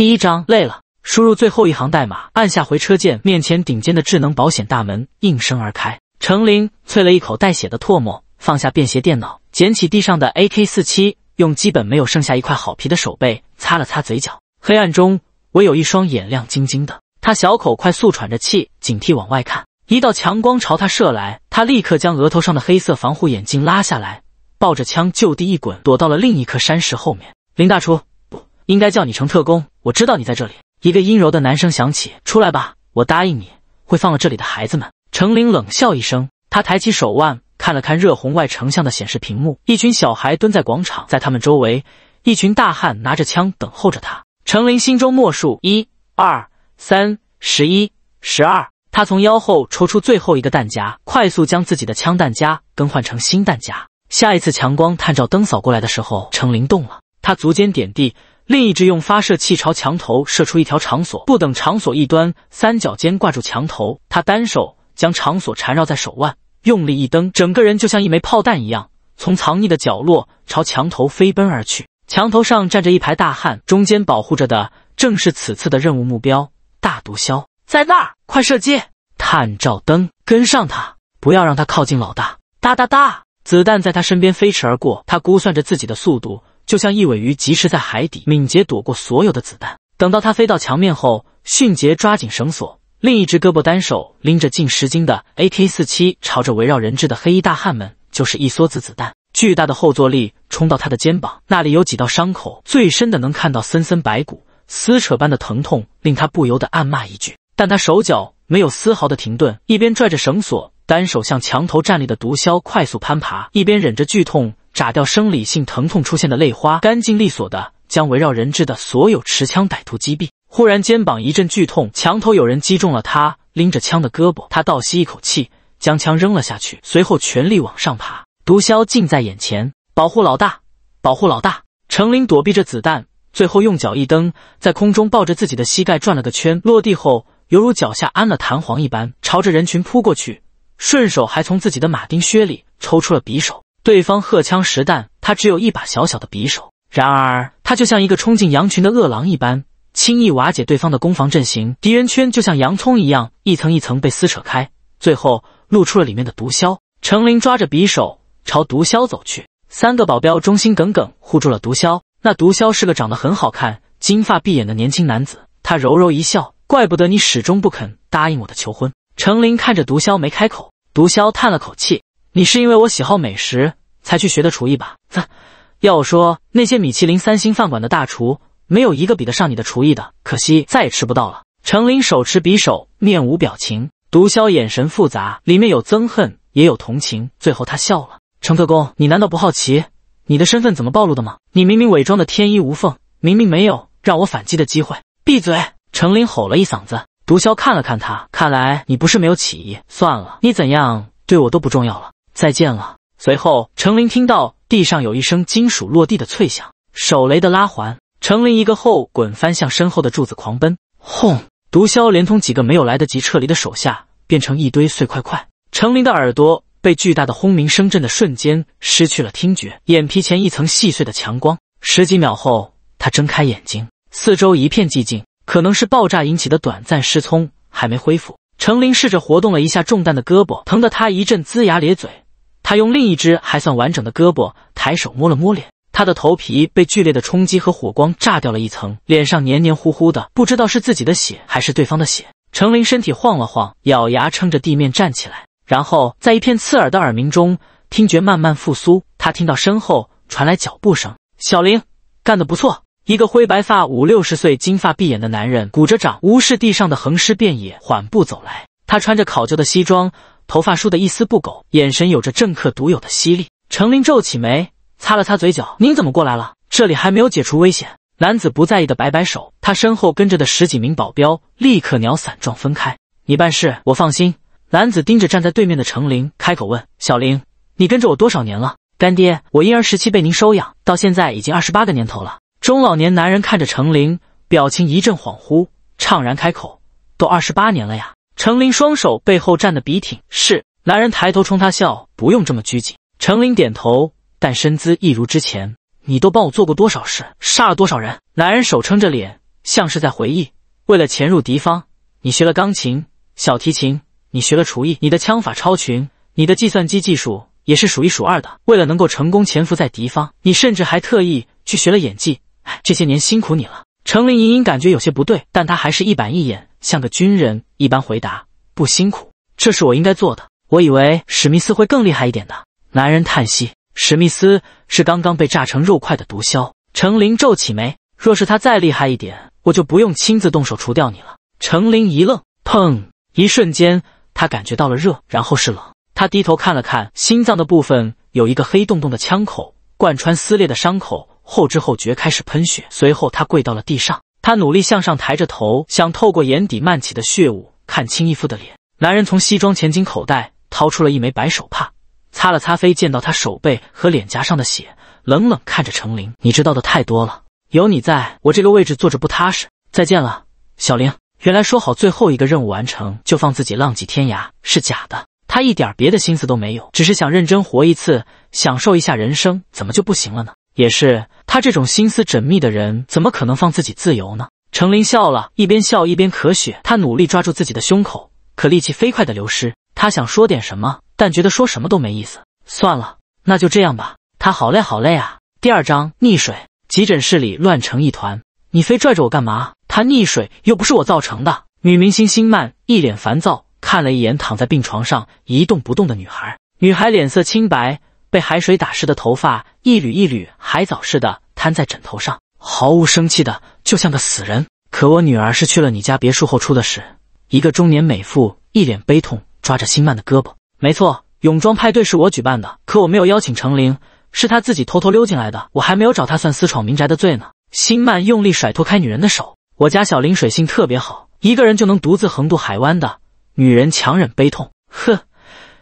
第一章累了，输入最后一行代码，按下回车键，面前顶尖的智能保险大门应声而开。程琳啐了一口带血的唾沫，放下便携电脑，捡起地上的 AK47，用基本没有剩下一块好皮的手背擦了擦嘴角。黑暗中，唯有一双眼亮晶晶的。他小口快速喘着气，警惕往外看。一道强光朝他射来，他立刻将额头上的黑色防护眼镜拉下来，抱着枪就地一滚，躲到了另一颗山石后面。林大厨，不应该叫你成特工。我知道你在这里。一个阴柔的男声响起：“出来吧，我答应你会放了这里的孩子们。”程琳冷笑一声，他抬起手腕看了看热红外成像的显示屏幕，一群小孩蹲在广场，在他们周围，一群大汉拿着枪等候着他。程琳心中默数：一、二、三、十一、十二。他从腰后抽出最后一个弹夹，快速将自己的枪弹夹更换成新弹夹。下一次强光探照灯扫过来的时候，程琳动了，他足尖点地。另一只用发射器朝墙头射出一条长索，不等长索一端三角尖挂住墙头，他单手将长索缠绕在手腕，用力一蹬，整个人就像一枚炮弹一样，从藏匿的角落朝墙头飞奔而去。墙头上站着一排大汉，中间保护着的正是此次的任务目标——大毒枭，在那儿，快射击！探照灯，跟上他，不要让他靠近老大！哒哒哒，子弹在他身边飞驰而过，他估算着自己的速度。就像一尾鱼，及时在海底敏捷躲过所有的子弹。等到他飞到墙面后，迅捷抓紧绳索，另一只胳膊单手拎着近十斤的 AK47，朝着围绕人质的黑衣大汉们就是一梭子子弹。巨大的后坐力冲到他的肩膀，那里有几道伤口，最深的能看到森森白骨，撕扯般的疼痛令他不由得暗骂一句。但他手脚没有丝毫的停顿，一边拽着绳索，单手向墙头站立的毒枭快速攀爬，一边忍着剧痛。炸掉生理性疼痛出现的泪花，干净利索的将围绕人质的所有持枪歹徒击毙。忽然肩膀一阵剧痛，墙头有人击中了他拎着枪的胳膊。他倒吸一口气，将枪扔了下去，随后全力往上爬。毒枭近在眼前，保护老大，保护老大！程琳躲避着子弹，最后用脚一蹬，在空中抱着自己的膝盖转了个圈。落地后，犹如脚下安了弹簧一般，朝着人群扑过去，顺手还从自己的马丁靴里抽出了匕首。对方荷枪实弹，他只有一把小小的匕首。然而，他就像一个冲进羊群的饿狼一般，轻易瓦解对方的攻防阵型。敌人圈就像洋葱一样，一层一层被撕扯开，最后露出了里面的毒枭。程琳抓着匕首朝毒枭走去，三个保镖忠心耿耿护住了毒枭。那毒枭是个长得很好看、金发碧眼的年轻男子，他柔柔一笑，怪不得你始终不肯答应我的求婚。程琳看着毒枭没开口，毒枭叹了口气。你是因为我喜好美食才去学的厨艺吧？哼，要我说，那些米其林三星饭馆的大厨没有一个比得上你的厨艺的。可惜再也吃不到了。程琳手持匕首，面无表情。毒枭眼神复杂，里面有憎恨，也有同情。最后他笑了。程特工，你难道不好奇你的身份怎么暴露的吗？你明明伪装的天衣无缝，明明没有让我反击的机会。闭嘴！程琳吼了一嗓子。毒枭看了看他，看来你不是没有起疑。算了，你怎样对我都不重要了。再见了。随后，程琳听到地上有一声金属落地的脆响，手雷的拉环。程琳一个后滚翻，向身后的柱子狂奔。轰！毒枭连同几个没有来得及撤离的手下，变成一堆碎块块。程琳的耳朵被巨大的轰鸣声震的瞬间失去了听觉，眼皮前一层细碎的强光。十几秒后，他睁开眼睛，四周一片寂静，可能是爆炸引起的短暂失聪还没恢复。程琳试着活动了一下中弹的胳膊，疼得他一阵龇牙咧嘴。他用另一只还算完整的胳膊抬手摸了摸脸，他的头皮被剧烈的冲击和火光炸掉了一层，脸上黏黏糊糊的，不知道是自己的血还是对方的血。程琳身体晃了晃，咬牙撑着地面站起来，然后在一片刺耳的耳鸣中，听觉慢慢复苏。他听到身后传来脚步声：“小林，干得不错。”一个灰白发、五六十岁、金发碧眼的男人鼓着掌，无视地上的横尸遍野，缓步走来。他穿着考究的西装。头发梳得一丝不苟，眼神有着政客独有的犀利。程林皱起眉，擦了擦嘴角：“您怎么过来了？这里还没有解除危险。”男子不在意的摆摆手，他身后跟着的十几名保镖立刻鸟散状分开。你办事，我放心。男子盯着站在对面的程林，开口问：“小林，你跟着我多少年了？”干爹，我婴儿时期被您收养，到现在已经二十八个年头了。中老年男人看着程林，表情一阵恍惚，怅然开口：“都二十八年了呀。”程琳双手背后站得笔挺，是男人抬头冲他笑，不用这么拘谨。程琳点头，但身姿一如之前。你都帮我做过多少事，杀了多少人？男人手撑着脸，像是在回忆。为了潜入敌方，你学了钢琴、小提琴；你学了厨艺，你的枪法超群，你的计算机技术也是数一数二的。为了能够成功潜伏在敌方，你甚至还特意去学了演技。这些年辛苦你了。程琳隐隐感觉有些不对，但他还是一板一眼。像个军人一般回答，不辛苦，这是我应该做的。我以为史密斯会更厉害一点的。男人叹息，史密斯是刚刚被炸成肉块的毒枭。程琳皱起眉，若是他再厉害一点，我就不用亲自动手除掉你了。程琳一愣，砰！一瞬间他感觉到了热，然后是冷。他低头看了看心脏的部分，有一个黑洞洞的枪口贯穿撕裂的伤口，后知后觉开始喷血。随后他跪到了地上。他努力向上抬着头，想透过眼底漫起的血雾看清义父的脸。男人从西装前襟口袋掏出了一枚白手帕，擦了擦飞溅到他手背和脸颊上的血，冷冷看着程琳：“你知道的太多了，有你在我这个位置坐着不踏实。再见了，小玲。”原来说好最后一个任务完成就放自己浪迹天涯是假的，他一点别的心思都没有，只是想认真活一次，享受一下人生，怎么就不行了呢？也是他这种心思缜密的人，怎么可能放自己自由呢？程琳笑了，一边笑一边咳血。他努力抓住自己的胸口，可力气飞快的流失。他想说点什么，但觉得说什么都没意思。算了，那就这样吧。他好累，好累啊。第二章溺水。急诊室里乱成一团。你非拽着我干嘛？他溺水又不是我造成的。女明星星曼一脸烦躁，看了一眼躺在病床上一动不动的女孩，女孩脸色清白。被海水打湿的头发一缕一缕，海藻似的摊在枕头上，毫无生气的，就像个死人。可我女儿是去了你家别墅后出的事。一个中年美妇一脸悲痛，抓着辛曼的胳膊。没错，泳装派对是我举办的，可我没有邀请程玲，是她自己偷偷溜进来的。我还没有找她算私闯民宅的罪呢。辛曼用力甩脱开女人的手。我家小林水性特别好，一个人就能独自横渡海湾的。女人强忍悲痛，哼。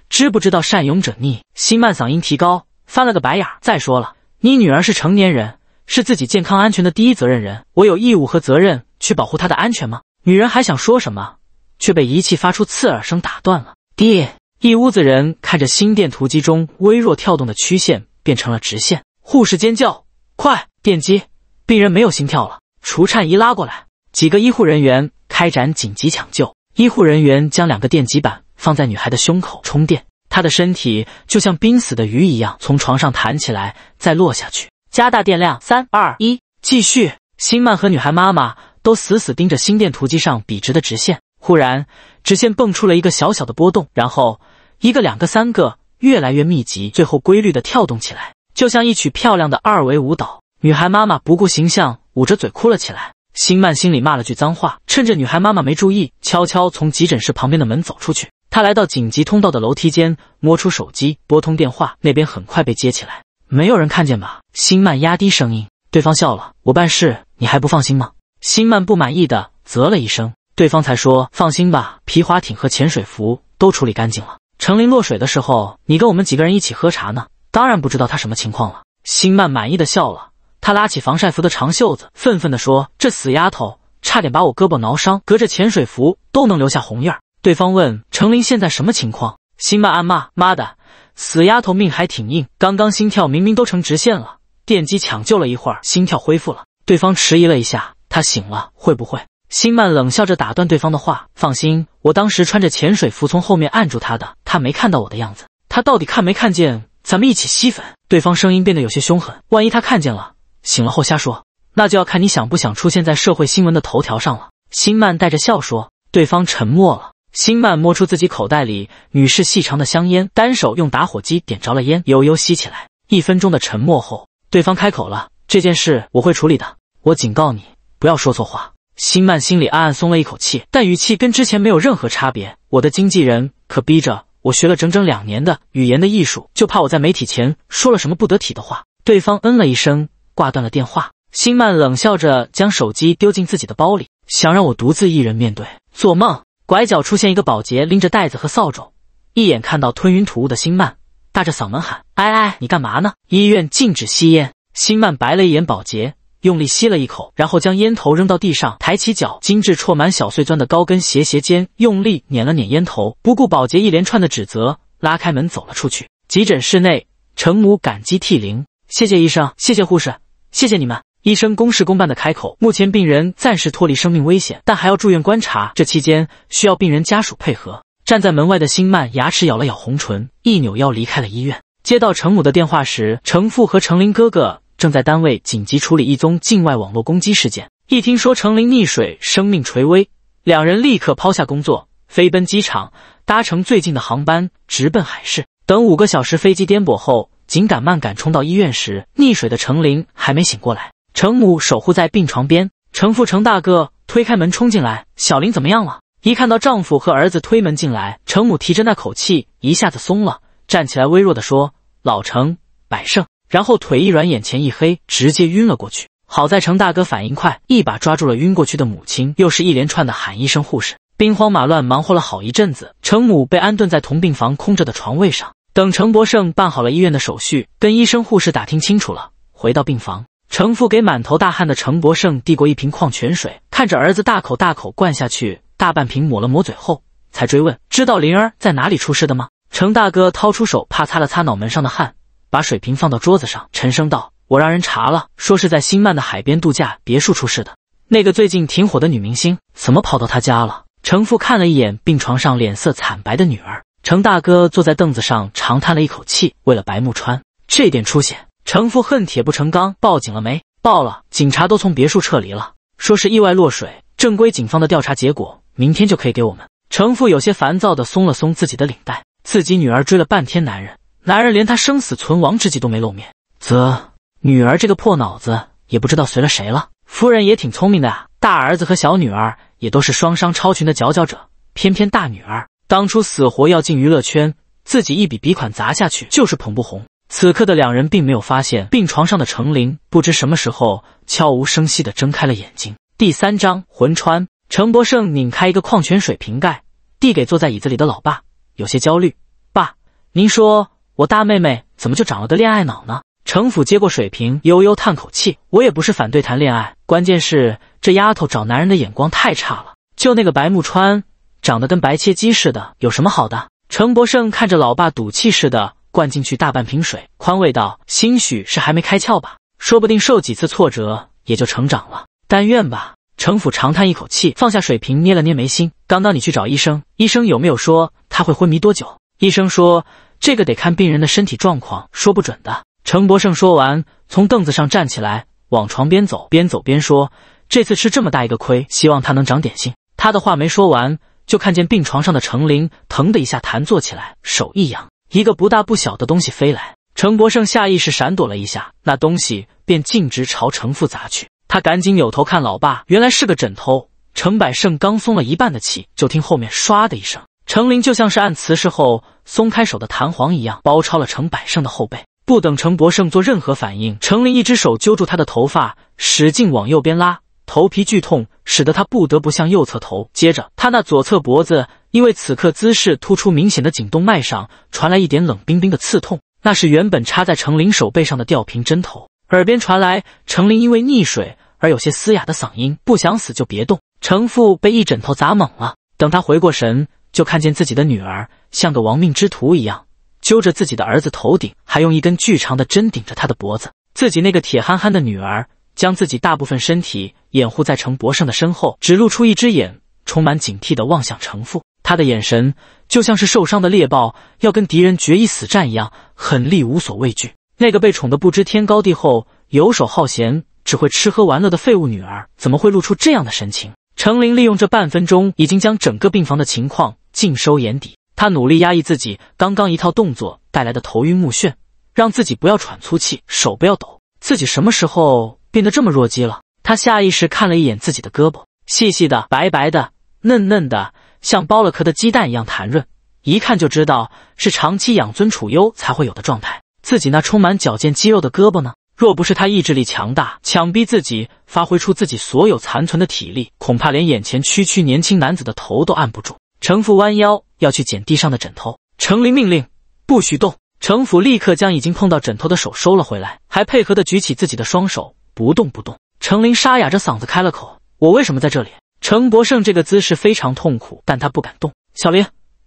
知不知道善勇者逆？新曼嗓音提高，翻了个白眼。再说了，你女儿是成年人，是自己健康安全的第一责任人，我有义务和责任去保护她的安全吗？女人还想说什么，却被仪器发出刺耳声打断了。爹！一屋子人看着心电图机中微弱跳动的曲线变成了直线，护士尖叫：“快！电击！病人没有心跳了！”除颤仪拉过来，几个医护人员开展紧急抢救。医护人员将两个电极板。放在女孩的胸口充电，她的身体就像濒死的鱼一样，从床上弹起来，再落下去。加大电量，三二一，继续。辛曼和女孩妈妈都死死盯着心电图机上笔直的直线。忽然，直线蹦出了一个小小的波动，然后一个、两个、三个，越来越密集，最后规律的跳动起来，就像一曲漂亮的二维舞蹈。女孩妈妈不顾形象，捂着嘴哭了起来。辛曼心里骂了句脏话，趁着女孩妈妈没注意，悄悄从急诊室旁边的门走出去。他来到紧急通道的楼梯间，摸出手机，拨通电话，那边很快被接起来。没有人看见吧？新曼压低声音。对方笑了：“我办事，你还不放心吗？”新曼不满意的啧了一声。对方才说：“放心吧，皮划艇和潜水服都处理干净了。程琳落水的时候，你跟我们几个人一起喝茶呢，当然不知道他什么情况了。”新曼满意的笑了。他拉起防晒服的长袖子，愤愤的说：“这死丫头，差点把我胳膊挠伤，隔着潜水服都能留下红印儿。”对方问：“程琳现在什么情况？”辛曼暗骂：“妈的，死丫头命还挺硬。刚刚心跳明明都成直线了，电击抢救了一会儿，心跳恢复了。”对方迟疑了一下：“她醒了，会不会？”辛曼冷笑着打断对方的话：“放心，我当时穿着潜水服从后面按住她的，她没看到我的样子。她到底看没看见？咱们一起吸粉。”对方声音变得有些凶狠：“万一她看见了，醒了后瞎说，那就要看你想不想出现在社会新闻的头条上了。”辛曼带着笑说。对方沉默了。辛曼摸出自己口袋里女士细长的香烟，单手用打火机点着了烟，悠悠吸起来。一分钟的沉默后，对方开口了：“这件事我会处理的。我警告你，不要说错话。”辛曼心里暗暗松了一口气，但语气跟之前没有任何差别。我的经纪人可逼着我学了整整两年的语言的艺术，就怕我在媒体前说了什么不得体的话。对方嗯了一声，挂断了电话。辛曼冷笑着将手机丢进自己的包里，想让我独自一人面对，做梦。拐角出现一个保洁，拎着袋子和扫帚，一眼看到吞云吐雾的辛曼，大着嗓门喊：“哎哎，你干嘛呢？医院禁止吸烟！”辛曼白了一眼保洁，用力吸了一口，然后将烟头扔到地上，抬起脚，精致戳满小碎钻的高跟鞋鞋尖用力碾了碾烟头，不顾保洁一连串的指责，拉开门走了出去。急诊室内，程母感激涕零：“谢谢医生，谢谢护士，谢谢你们。”医生公事公办的开口：“目前病人暂时脱离生命危险，但还要住院观察，这期间需要病人家属配合。”站在门外的辛曼牙齿咬了咬红唇，一扭腰离开了医院。接到程母的电话时，程父和程林哥哥正在单位紧急处理一宗境外网络攻击事件。一听说程林溺水，生命垂危，两人立刻抛下工作，飞奔机场，搭乘最近的航班直奔海市。等五个小时飞机颠簸后，紧赶慢赶冲到医院时，溺水的程林还没醒过来。程母守护在病床边，程父程大哥推开门冲进来：“小林怎么样了？”一看到丈夫和儿子推门进来，程母提着那口气一下子松了，站起来微弱的说：“老程，百胜。”然后腿一软，眼前一黑，直接晕了过去。好在程大哥反应快，一把抓住了晕过去的母亲，又是一连串的喊医生、护士。兵荒马乱，忙活了好一阵子，程母被安顿在同病房空着的床位上。等程伯胜办好了医院的手续，跟医生护士打听清楚了，回到病房。程父给满头大汗的程伯胜递过一瓶矿泉水，看着儿子大口大口灌下去，大半瓶抹了抹嘴后，才追问：“知道灵儿在哪里出事的吗？”程大哥掏出手帕擦了擦脑门上的汗，把水瓶放到桌子上，沉声道：“我让人查了，说是在新曼的海边度假别墅出事的。那个最近挺火的女明星，怎么跑到他家了？”程父看了一眼病床上脸色惨白的女儿，程大哥坐在凳子上长叹了一口气：“为了白木川这点出息。”程父恨铁不成钢，报警了没？报了，警察都从别墅撤离了，说是意外落水。正规警方的调查结果，明天就可以给我们。程父有些烦躁的松了松自己的领带，自己女儿追了半天男人，男人连他生死存亡之际都没露面，则女儿这个破脑子也不知道随了谁了。夫人也挺聪明的啊，大儿子和小女儿也都是双商超群的佼佼者，偏偏大女儿当初死活要进娱乐圈，自己一笔笔款砸下去就是捧不红。此刻的两人并没有发现，病床上的程琳不知什么时候悄无声息地睁开了眼睛。第三章魂穿。程伯胜拧开一个矿泉水瓶盖，递给坐在椅子里的老爸，有些焦虑：“爸，您说我大妹妹怎么就长了个恋爱脑呢？”程府接过水瓶，悠悠叹口气：“我也不是反对谈恋爱，关键是这丫头找男人的眼光太差了。就那个白木川，长得跟白切鸡似的，有什么好的？”程伯胜看着老爸，赌气似的。灌进去大半瓶水，宽慰道：“兴许是还没开窍吧，说不定受几次挫折也就成长了。但愿吧。”程府长叹一口气，放下水瓶，捏了捏眉心。刚刚你去找医生，医生有没有说他会昏迷多久？医生说这个得看病人的身体状况，说不准的。程伯胜说完，从凳子上站起来，往床边走，边走边说：“这次吃这么大一个亏，希望他能长点心。”他的话没说完，就看见病床上的程琳腾的一下弹坐起来，手一扬。一个不大不小的东西飞来，程伯胜下意识闪躲了一下，那东西便径直朝程父砸去。他赶紧扭头看老爸，原来是个枕头。程百胜刚松了一半的气，就听后面唰的一声，程林就像是按磁石后松开手的弹簧一样，包抄了程百胜的后背。不等程伯胜做任何反应，程林一只手揪住他的头发，使劲往右边拉，头皮剧痛，使得他不得不向右侧头。接着，他那左侧脖子。因为此刻姿势突出明显的颈动脉上传来一点冷冰冰的刺痛，那是原本插在程琳手背上的吊瓶针头。耳边传来程琳因为溺水而有些嘶哑的嗓音：“不想死就别动。”程父被一枕头砸懵了，等他回过神，就看见自己的女儿像个亡命之徒一样揪着自己的儿子头顶，还用一根巨长的针顶着他的脖子。自己那个铁憨憨的女儿将自己大部分身体掩护在程博胜的身后，只露出一只眼，充满警惕的望向程父。他的眼神就像是受伤的猎豹要跟敌人决一死战一样，狠厉无所畏惧。那个被宠得不知天高地厚、游手好闲、只会吃喝玩乐的废物女儿，怎么会露出这样的神情？程琳利用这半分钟，已经将整个病房的情况尽收眼底。他努力压抑自己刚刚一套动作带来的头晕目眩，让自己不要喘粗气，手不要抖。自己什么时候变得这么弱鸡了？他下意识看了一眼自己的胳膊，细细的、白白的、嫩嫩的。像剥了壳的鸡蛋一样弹润，一看就知道是长期养尊处优才会有的状态。自己那充满矫健肌肉的胳膊呢？若不是他意志力强大，强逼自己发挥出自己所有残存的体力，恐怕连眼前区区年轻男子的头都按不住。程父弯腰要去捡地上的枕头，程林命令：“不许动！”程父立刻将已经碰到枕头的手收了回来，还配合的举起自己的双手，不动不动。程林沙哑着嗓子开了口：“我为什么在这里？”程博胜这个姿势非常痛苦，但他不敢动。小林，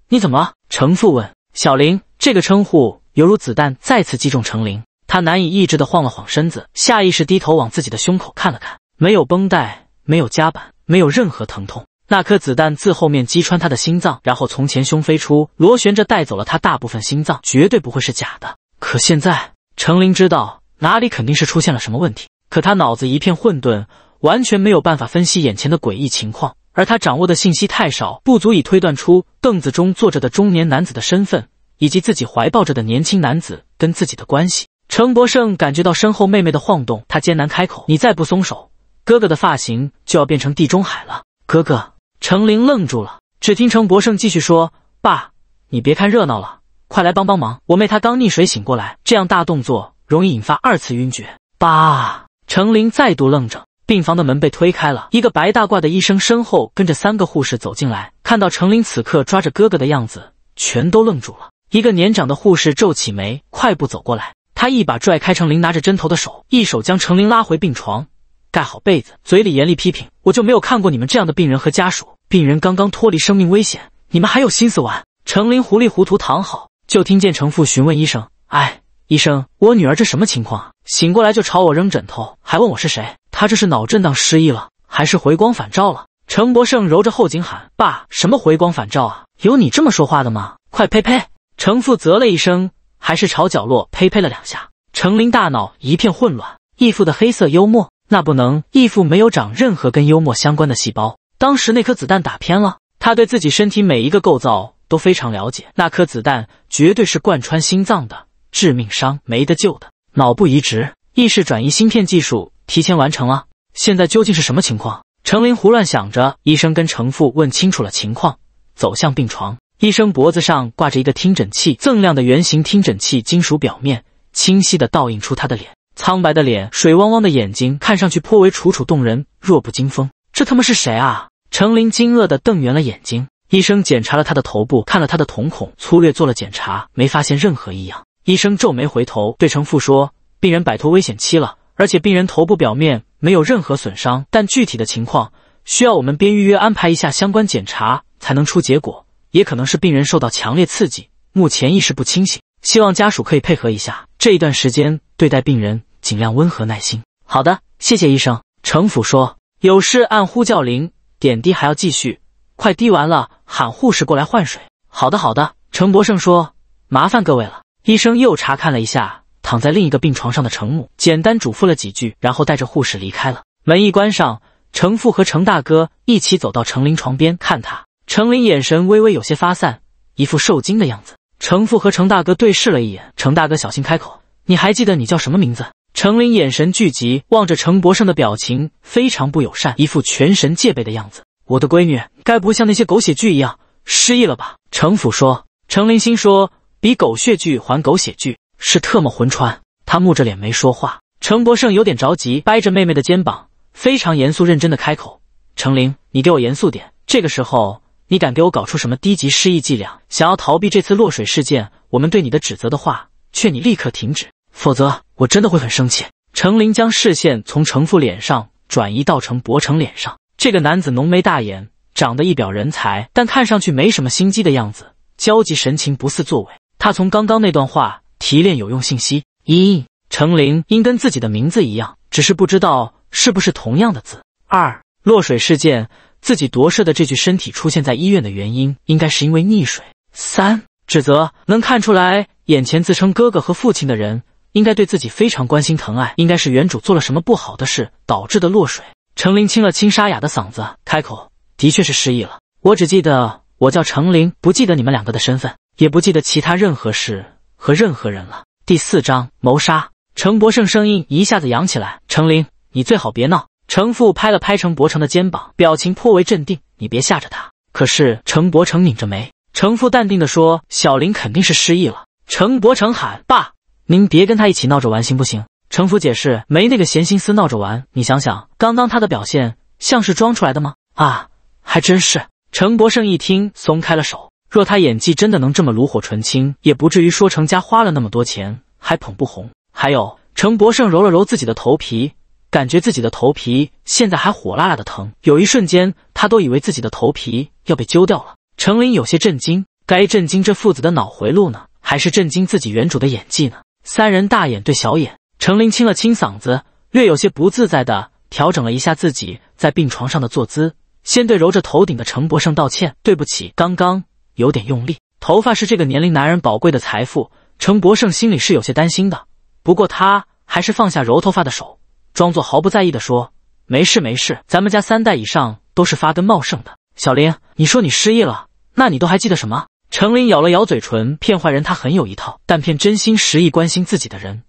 你怎么了？程父问。小林这个称呼犹如子弹再次击中程林，他难以抑制的晃了晃身子，下意识低头往自己的胸口看了看，没有绷带，没有夹板，没有任何疼痛。那颗子弹自后面击穿他的心脏，然后从前胸飞出，螺旋着带走了他大部分心脏，绝对不会是假的。可现在，程林知道哪里肯定是出现了什么问题，可他脑子一片混沌。完全没有办法分析眼前的诡异情况，而他掌握的信息太少，不足以推断出凳子中坐着的中年男子的身份，以及自己怀抱着的年轻男子跟自己的关系。程伯胜感觉到身后妹妹的晃动，他艰难开口：“你再不松手，哥哥的发型就要变成地中海了。”哥哥，程琳愣住了，只听程伯胜继续说：“爸，你别看热闹了，快来帮帮忙，我妹她刚溺水醒过来，这样大动作容易引发二次晕厥。”爸，程琳再度愣着。病房的门被推开了，一个白大褂的医生身后跟着三个护士走进来。看到程琳此刻抓着哥哥的样子，全都愣住了。一个年长的护士皱起眉，快步走过来，他一把拽开程琳拿着针头的手，一手将程琳拉回病床，盖好被子，嘴里严厉批评：“我就没有看过你们这样的病人和家属，病人刚刚脱离生命危险，你们还有心思玩？”程琳糊里糊涂躺好，就听见程父询问医生：“哎，医生，我女儿这什么情况啊？”醒过来就朝我扔枕头，还问我是谁？他这是脑震荡失忆了，还是回光返照了？陈伯胜揉着后颈喊：“爸，什么回光返照啊？有你这么说话的吗？”快呸呸！程父啧了一声，还是朝角落呸呸了两下。程林大脑一片混乱，义父的黑色幽默，那不能，义父没有长任何跟幽默相关的细胞。当时那颗子弹打偏了，他对自己身体每一个构造都非常了解，那颗子弹绝对是贯穿心脏的致命伤，没得救的。脑部移植、意识转移芯片技术提前完成了，现在究竟是什么情况？程琳胡乱想着，医生跟程父问清楚了情况，走向病床。医生脖子上挂着一个听诊器，锃亮的圆形听诊器金属表面清晰的倒映出他的脸，苍白的脸，水汪汪的眼睛，看上去颇为楚楚动人，弱不禁风。这他妈是谁啊？程琳惊愕的瞪圆了眼睛。医生检查了他的头部，看了他的瞳孔，粗略做了检查，没发现任何异样。医生皱眉回头对程父说：“病人摆脱危险期了，而且病人头部表面没有任何损伤，但具体的情况需要我们边预约安排一下相关检查才能出结果。也可能是病人受到强烈刺激，目前意识不清醒。希望家属可以配合一下，这一段时间对待病人尽量温和耐心。”“好的，谢谢医生。”程府说：“有事按呼叫铃，点滴还要继续，快滴完了喊护士过来换水。”“好的，好的。”程博胜说：“麻烦各位了。”医生又查看了一下躺在另一个病床上的程母，简单嘱咐了几句，然后带着护士离开了。门一关上，程父和程大哥一起走到程林床边看他。程林眼神微微有些发散，一副受惊的样子。程父和程大哥对视了一眼，程大哥小心开口：“你还记得你叫什么名字？”程林眼神聚集，望着程伯胜的表情非常不友善，一副全神戒备的样子。我的闺女，该不会像那些狗血剧一样失忆了吧？程父说。程林心说。比狗血剧还狗血剧，是特么魂穿。他木着脸没说话。程伯胜有点着急，掰着妹妹的肩膀，非常严肃认真的开口：“程玲，你给我严肃点。这个时候，你敢给我搞出什么低级失忆伎俩，想要逃避这次落水事件我们对你的指责的话，劝你立刻停止，否则我真的会很生气。”程玲将视线从程父脸上转移到程伯承脸上。这个男子浓眉大眼，长得一表人才，但看上去没什么心机的样子，焦急神情不似作为。他从刚刚那段话提炼有用信息：一，程琳应跟自己的名字一样，只是不知道是不是同样的字；二，落水事件，自己夺舍的这具身体出现在医院的原因，应该是因为溺水；三，指责能看出来，眼前自称哥哥和父亲的人，应该对自己非常关心疼爱，应该是原主做了什么不好的事导致的落水。程琳清了清沙哑的嗓子，开口：“的确是失忆了，我只记得我叫程琳，不记得你们两个的身份。”也不记得其他任何事和任何人了。第四章谋杀。程伯胜声音一下子扬起来：“程林，你最好别闹。”程父拍了拍程伯成的肩膀，表情颇为镇定：“你别吓着他。”可是程伯成拧着眉。程父淡定地说：“小林肯定是失忆了。”程伯成喊：“爸，您别跟他一起闹着玩，行不行？”程父解释：“没那个闲心思闹着玩。你想想，刚刚他的表现像是装出来的吗？”啊，还真是。程伯胜一听，松开了手。若他演技真的能这么炉火纯青，也不至于说程家花了那么多钱还捧不红。还有，程伯胜揉了揉自己的头皮，感觉自己的头皮现在还火辣辣的疼，有一瞬间他都以为自己的头皮要被揪掉了。程琳有些震惊，该震惊这父子的脑回路呢，还是震惊自己原主的演技呢？三人大眼对小眼，程琳清了清嗓子，略有些不自在的调整了一下自己在病床上的坐姿，先对揉着头顶的程伯胜道歉：“对不起，刚刚。”有点用力，头发是这个年龄男人宝贵的财富。程博胜心里是有些担心的，不过他还是放下揉头发的手，装作毫不在意的说：“没事没事，咱们家三代以上都是发根茂盛的。”小林，你说你失忆了，那你都还记得什么？程林咬了咬嘴唇，骗坏人他很有一套，但骗真心实意关心自己的人，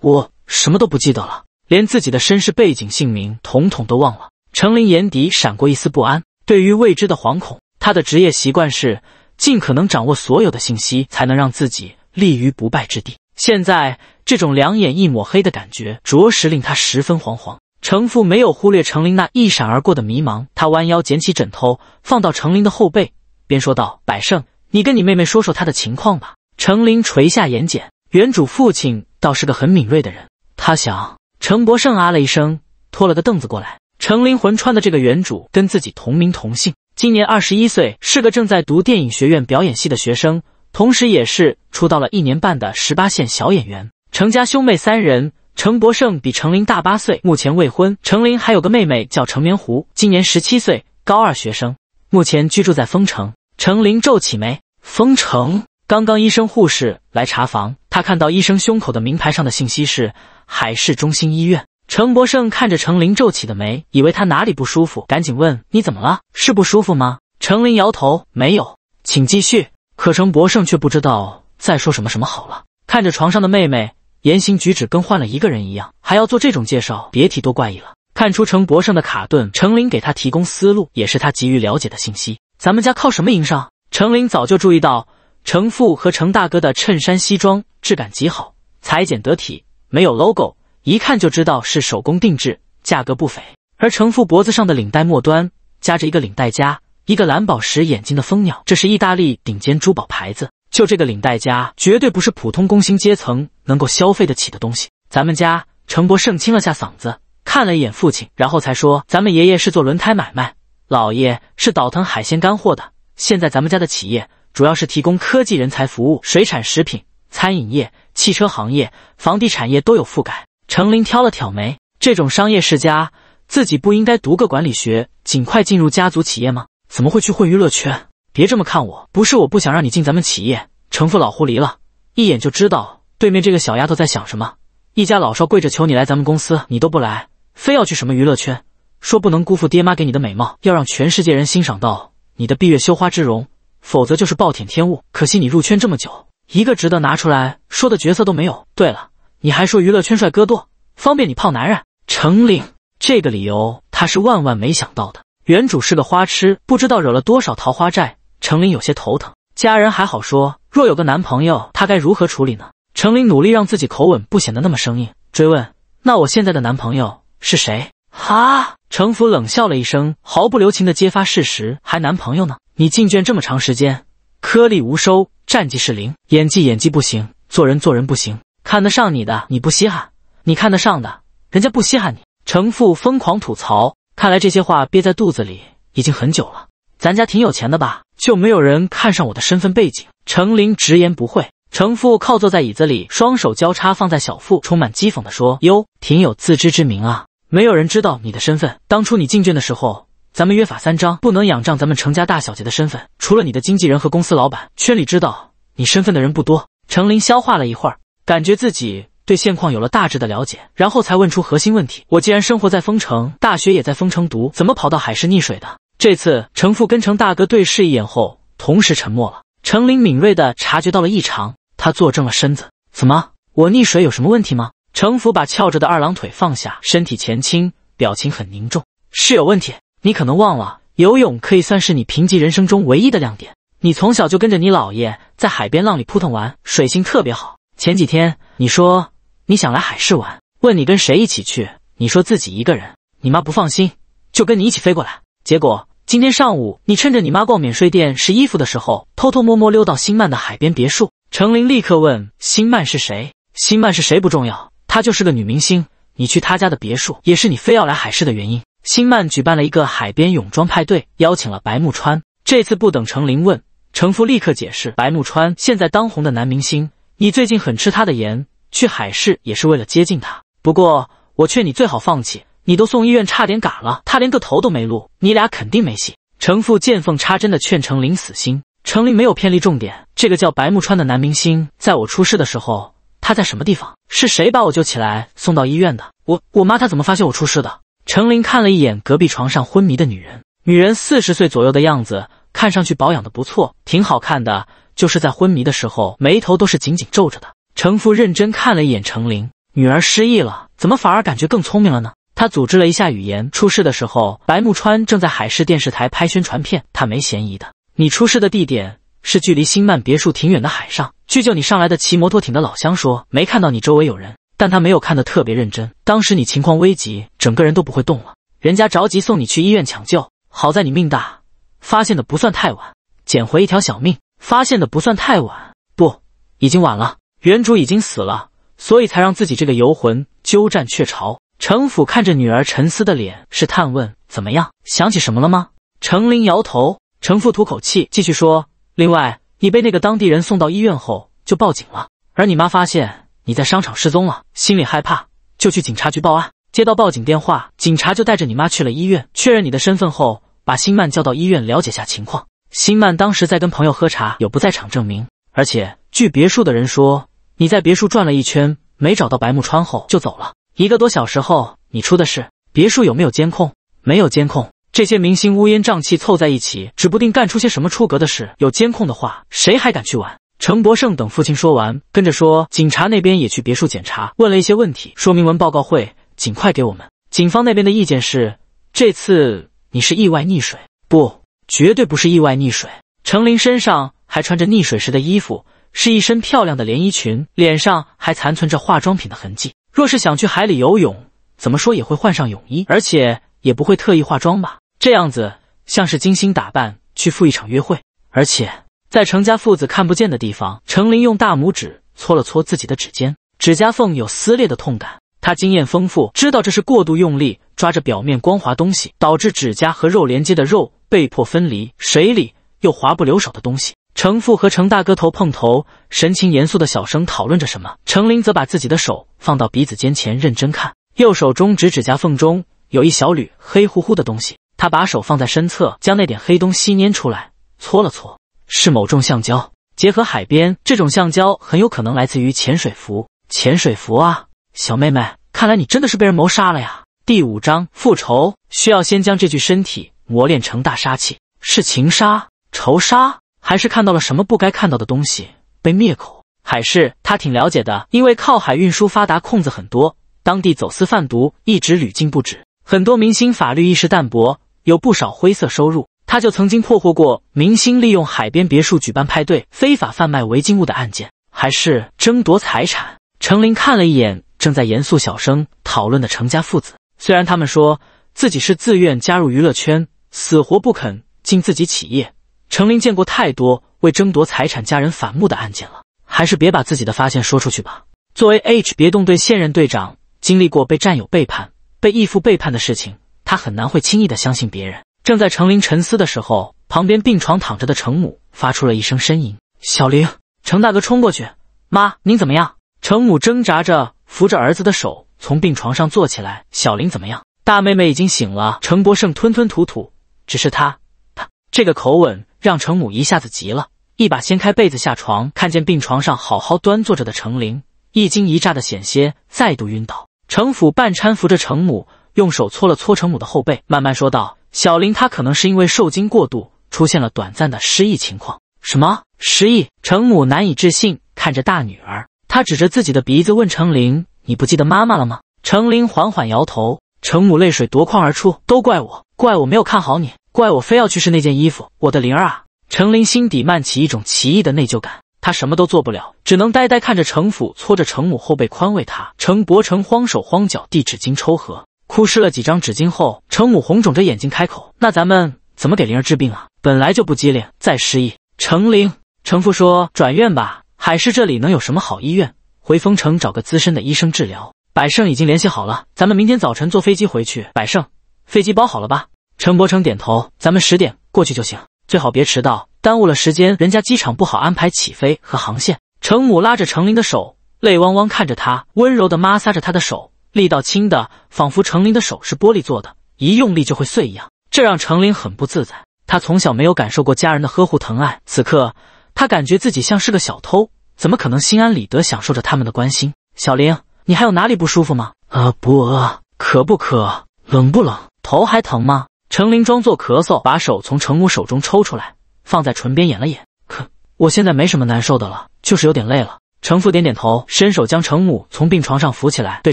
我什么都不记得了，连自己的身世背景、姓名统统都忘了。程林眼底闪过一丝不安，对于未知的惶恐。他的职业习惯是尽可能掌握所有的信息，才能让自己立于不败之地。现在这种两眼一抹黑的感觉，着实令他十分惶惶。程父没有忽略程琳那一闪而过的迷茫，他弯腰捡起枕头，放到程琳的后背，边说道：“百胜，你跟你妹妹说说她的情况吧。”程琳垂下眼睑。原主父亲倒是个很敏锐的人，他想。程伯胜啊了一声，拖了个凳子过来。程琳魂穿的这个原主跟自己同名同姓。今年二十一岁，是个正在读电影学院表演系的学生，同时也是出道了一年半的十八线小演员。程家兄妹三人，程博胜比程琳大八岁，目前未婚。程琳还有个妹妹叫程棉湖，今年十七岁，高二学生，目前居住在丰城。程琳皱起眉，丰城。刚刚医生护士来查房，他看到医生胸口的名牌上的信息是海市中心医院。程伯胜看着程琳皱起的眉，以为他哪里不舒服，赶紧问：“你怎么了？是不舒服吗？”程琳摇头，没有。请继续。可程伯胜却不知道再说什么什么好了。看着床上的妹妹，言行举止跟换了一个人一样，还要做这种介绍，别提多怪异了。看出程伯胜的卡顿，程琳给他提供思路，也是他急于了解的信息。咱们家靠什么营生？程琳早就注意到程父和程大哥的衬衫西装质感极好，裁剪得体，没有 logo。一看就知道是手工定制，价格不菲。而程父脖子上的领带末端夹着一个领带夹，一个蓝宝石眼睛的蜂鸟，这是意大利顶尖珠宝牌子。就这个领带夹，绝对不是普通工薪阶层能够消费得起的东西。咱们家程伯胜清了下嗓子，看了一眼父亲，然后才说：“咱们爷爷是做轮胎买卖，姥爷是倒腾海鲜干货的。现在咱们家的企业主要是提供科技人才服务，水产、食品、餐饮业、汽车行业、房地产业都有覆盖。”程琳挑了挑眉，这种商业世家，自己不应该读个管理学，尽快进入家族企业吗？怎么会去混娱乐圈？别这么看我，不是我不想让你进咱们企业。程父老狐狸了，一眼就知道对面这个小丫头在想什么。一家老少跪着求你来咱们公司，你都不来，非要去什么娱乐圈，说不能辜负爹妈给你的美貌，要让全世界人欣赏到你的闭月羞花之容，否则就是暴殄天物。可惜你入圈这么久，一个值得拿出来说的角色都没有。对了。你还说娱乐圈帅哥多，方便你泡男人？程琳这个理由他是万万没想到的。原主是个花痴，不知道惹了多少桃花债。程琳有些头疼，家人还好说，若有个男朋友，他该如何处理呢？程琳努力让自己口吻不显得那么生硬，追问：“那我现在的男朋友是谁？”哈，程府冷笑了一声，毫不留情的揭发事实：“还男朋友呢？你进圈这么长时间，颗粒无收，战绩是零，演技演技不行，做人做人不行。”看得上你的，你不稀罕；你看得上的，人家不稀罕你。程父疯狂吐槽，看来这些话憋在肚子里已经很久了。咱家挺有钱的吧？就没有人看上我的身份背景？程琳直言不讳。程父靠坐在椅子里，双手交叉放在小腹，充满讥讽地说：“哟，挺有自知之明啊！没有人知道你的身份。当初你进圈的时候，咱们约法三章，不能仰仗咱们程家大小姐的身份。除了你的经纪人和公司老板，圈里知道你身份的人不多。”程琳消化了一会儿。感觉自己对现况有了大致的了解，然后才问出核心问题。我既然生活在丰城，大学也在丰城读，怎么跑到海市溺水的？这次程父跟程大哥对视一眼后，同时沉默了。程林敏锐的察觉到了异常，他坐正了身子。怎么，我溺水有什么问题吗？程父把翘着的二郎腿放下，身体前倾，表情很凝重。是有问题，你可能忘了，游泳可以算是你贫瘠人生中唯一的亮点。你从小就跟着你姥爷在海边浪里扑腾玩，水性特别好。前几天你说你想来海市玩，问你跟谁一起去，你说自己一个人，你妈不放心，就跟你一起飞过来。结果今天上午，你趁着你妈逛免税店试衣服的时候，偷偷摸摸溜到新曼的海边别墅。程琳立刻问：“新曼是谁？”新曼是谁不重要，她就是个女明星。你去她家的别墅，也是你非要来海市的原因。新曼举办了一个海边泳装派对，邀请了白木川。这次不等程琳问，程父立刻解释：“白木川现在当红的男明星。”你最近很吃他的颜，去海市也是为了接近他。不过我劝你最好放弃，你都送医院差点嘎了，他连个头都没露，你俩肯定没戏。程父见缝插针的劝程林死心，程林没有偏离重点。这个叫白木川的男明星，在我出事的时候，他在什么地方？是谁把我救起来送到医院的？我我妈她怎么发现我出事的？程林看了一眼隔壁床上昏迷的女人，女人四十岁左右的样子，看上去保养的不错，挺好看的。就是在昏迷的时候，眉头都是紧紧皱着的。程父认真看了一眼程琳，女儿失忆了，怎么反而感觉更聪明了呢？他组织了一下语言。出事的时候，白木川正在海市电视台拍宣传片，他没嫌疑的。你出事的地点是距离新曼别墅挺远的海上，去救你上来的骑摩托艇的老乡说没看到你周围有人，但他没有看得特别认真。当时你情况危急，整个人都不会动了，人家着急送你去医院抢救。好在你命大，发现的不算太晚，捡回一条小命。发现的不算太晚，不，已经晚了。原主已经死了，所以才让自己这个游魂鸠占鹊巢。程府看着女儿沉思的脸，是探问：“怎么样？想起什么了吗？”程琳摇头。程父吐口气，继续说：“另外，你被那个当地人送到医院后，就报警了。而你妈发现你在商场失踪了，心里害怕，就去警察局报案。接到报警电话，警察就带着你妈去了医院，确认你的身份后，把辛曼叫到医院了解下情况。”辛曼当时在跟朋友喝茶，有不在场证明。而且据别墅的人说，你在别墅转了一圈，没找到白木川后就走了。一个多小时后，你出的事，别墅有没有监控？没有监控。这些明星乌烟瘴气凑在一起，指不定干出些什么出格的事。有监控的话，谁还敢去玩？程博胜等父亲说完，跟着说，警察那边也去别墅检查，问了一些问题，说明文报告会尽快给我们。警方那边的意见是，这次你是意外溺水。不。绝对不是意外溺水。程琳身上还穿着溺水时的衣服，是一身漂亮的连衣裙，脸上还残存着化妆品的痕迹。若是想去海里游泳，怎么说也会换上泳衣，而且也不会特意化妆吧？这样子像是精心打扮去赴一场约会。而且在程家父子看不见的地方，程琳用大拇指搓了搓自己的指尖，指甲缝有撕裂的痛感。他经验丰富，知道这是过度用力抓着表面光滑东西，导致指甲和肉连接的肉被迫分离。水里又滑不留手的东西。程父和程大哥头碰头，神情严肃的小声讨论着什么。程林则把自己的手放到鼻子尖前，认真看。右手中指指甲缝中有一小缕黑乎乎的东西，他把手放在身侧，将那点黑东西捏出来，搓了搓，是某种橡胶。结合海边，这种橡胶很有可能来自于潜水服。潜水服啊！小妹妹，看来你真的是被人谋杀了呀！第五章复仇需要先将这具身体磨练成大杀器，是情杀、仇杀，还是看到了什么不该看到的东西被灭口？海市他挺了解的，因为靠海运输发达，空子很多，当地走私贩毒一直屡禁不止。很多明星法律意识淡薄，有不少灰色收入。他就曾经破获过明星利用海边别墅举办派对、非法贩卖违禁物的案件，还是争夺财产。程琳看了一眼。正在严肃小声讨论的程家父子，虽然他们说自己是自愿加入娱乐圈，死活不肯进自己企业。程林见过太多为争夺财产家人反目的案件了，还是别把自己的发现说出去吧。作为 H 别动队现任队长，经历过被战友背叛、被义父背叛的事情，他很难会轻易的相信别人。正在程林沉思的时候，旁边病床躺着的程母发出了一声呻吟。小玲，程大哥冲过去，妈，您怎么样？程母挣扎着。扶着儿子的手从病床上坐起来，小林怎么样？大妹妹已经醒了。程伯胜吞吞吐吐，只是他他这个口吻让程母一下子急了，一把掀开被子下床，看见病床上好好端坐着的程林，一惊一乍的，险些再度晕倒。程父半搀扶着程母，用手搓了搓程母的后背，慢慢说道：“小林他可能是因为受惊过度，出现了短暂的失忆情况。”什么失忆？程母难以置信看着大女儿。他指着自己的鼻子问程琳：“你不记得妈妈了吗？”程琳缓缓摇头。程母泪水夺眶而出：“都怪我，怪我没有看好你，怪我非要去试那件衣服，我的灵儿啊！”程琳心底漫起一种奇异的内疚感，他什么都做不了，只能呆呆看着程父搓着程母后背宽慰他。程伯程慌手慌脚递纸巾抽盒，哭湿了几张纸巾后，程母红肿着眼睛开口：“那咱们怎么给灵儿治病啊？本来就不机灵，再失忆。”程琳，程父说：“转院吧。”海市这里能有什么好医院？回丰城找个资深的医生治疗。百盛已经联系好了，咱们明天早晨坐飞机回去。百盛，飞机包好了吧？陈伯成点头。咱们十点过去就行，最好别迟到，耽误了时间，人家机场不好安排起飞和航线。程母拉着程琳的手，泪汪汪看着他，温柔的摩挲着他的手，力道轻的仿佛程琳的手是玻璃做的，一用力就会碎一样，这让程琳很不自在。他从小没有感受过家人的呵护疼爱，此刻。他感觉自己像是个小偷，怎么可能心安理得享受着他们的关心？小玲，你还有哪里不舒服吗？啊，不饿，渴不渴？冷不冷？头还疼吗？程琳装作咳嗽，把手从程母手中抽出来，放在唇边，演了演。咳，我现在没什么难受的了，就是有点累了。程父点点头，伸手将程母从病床上扶起来，对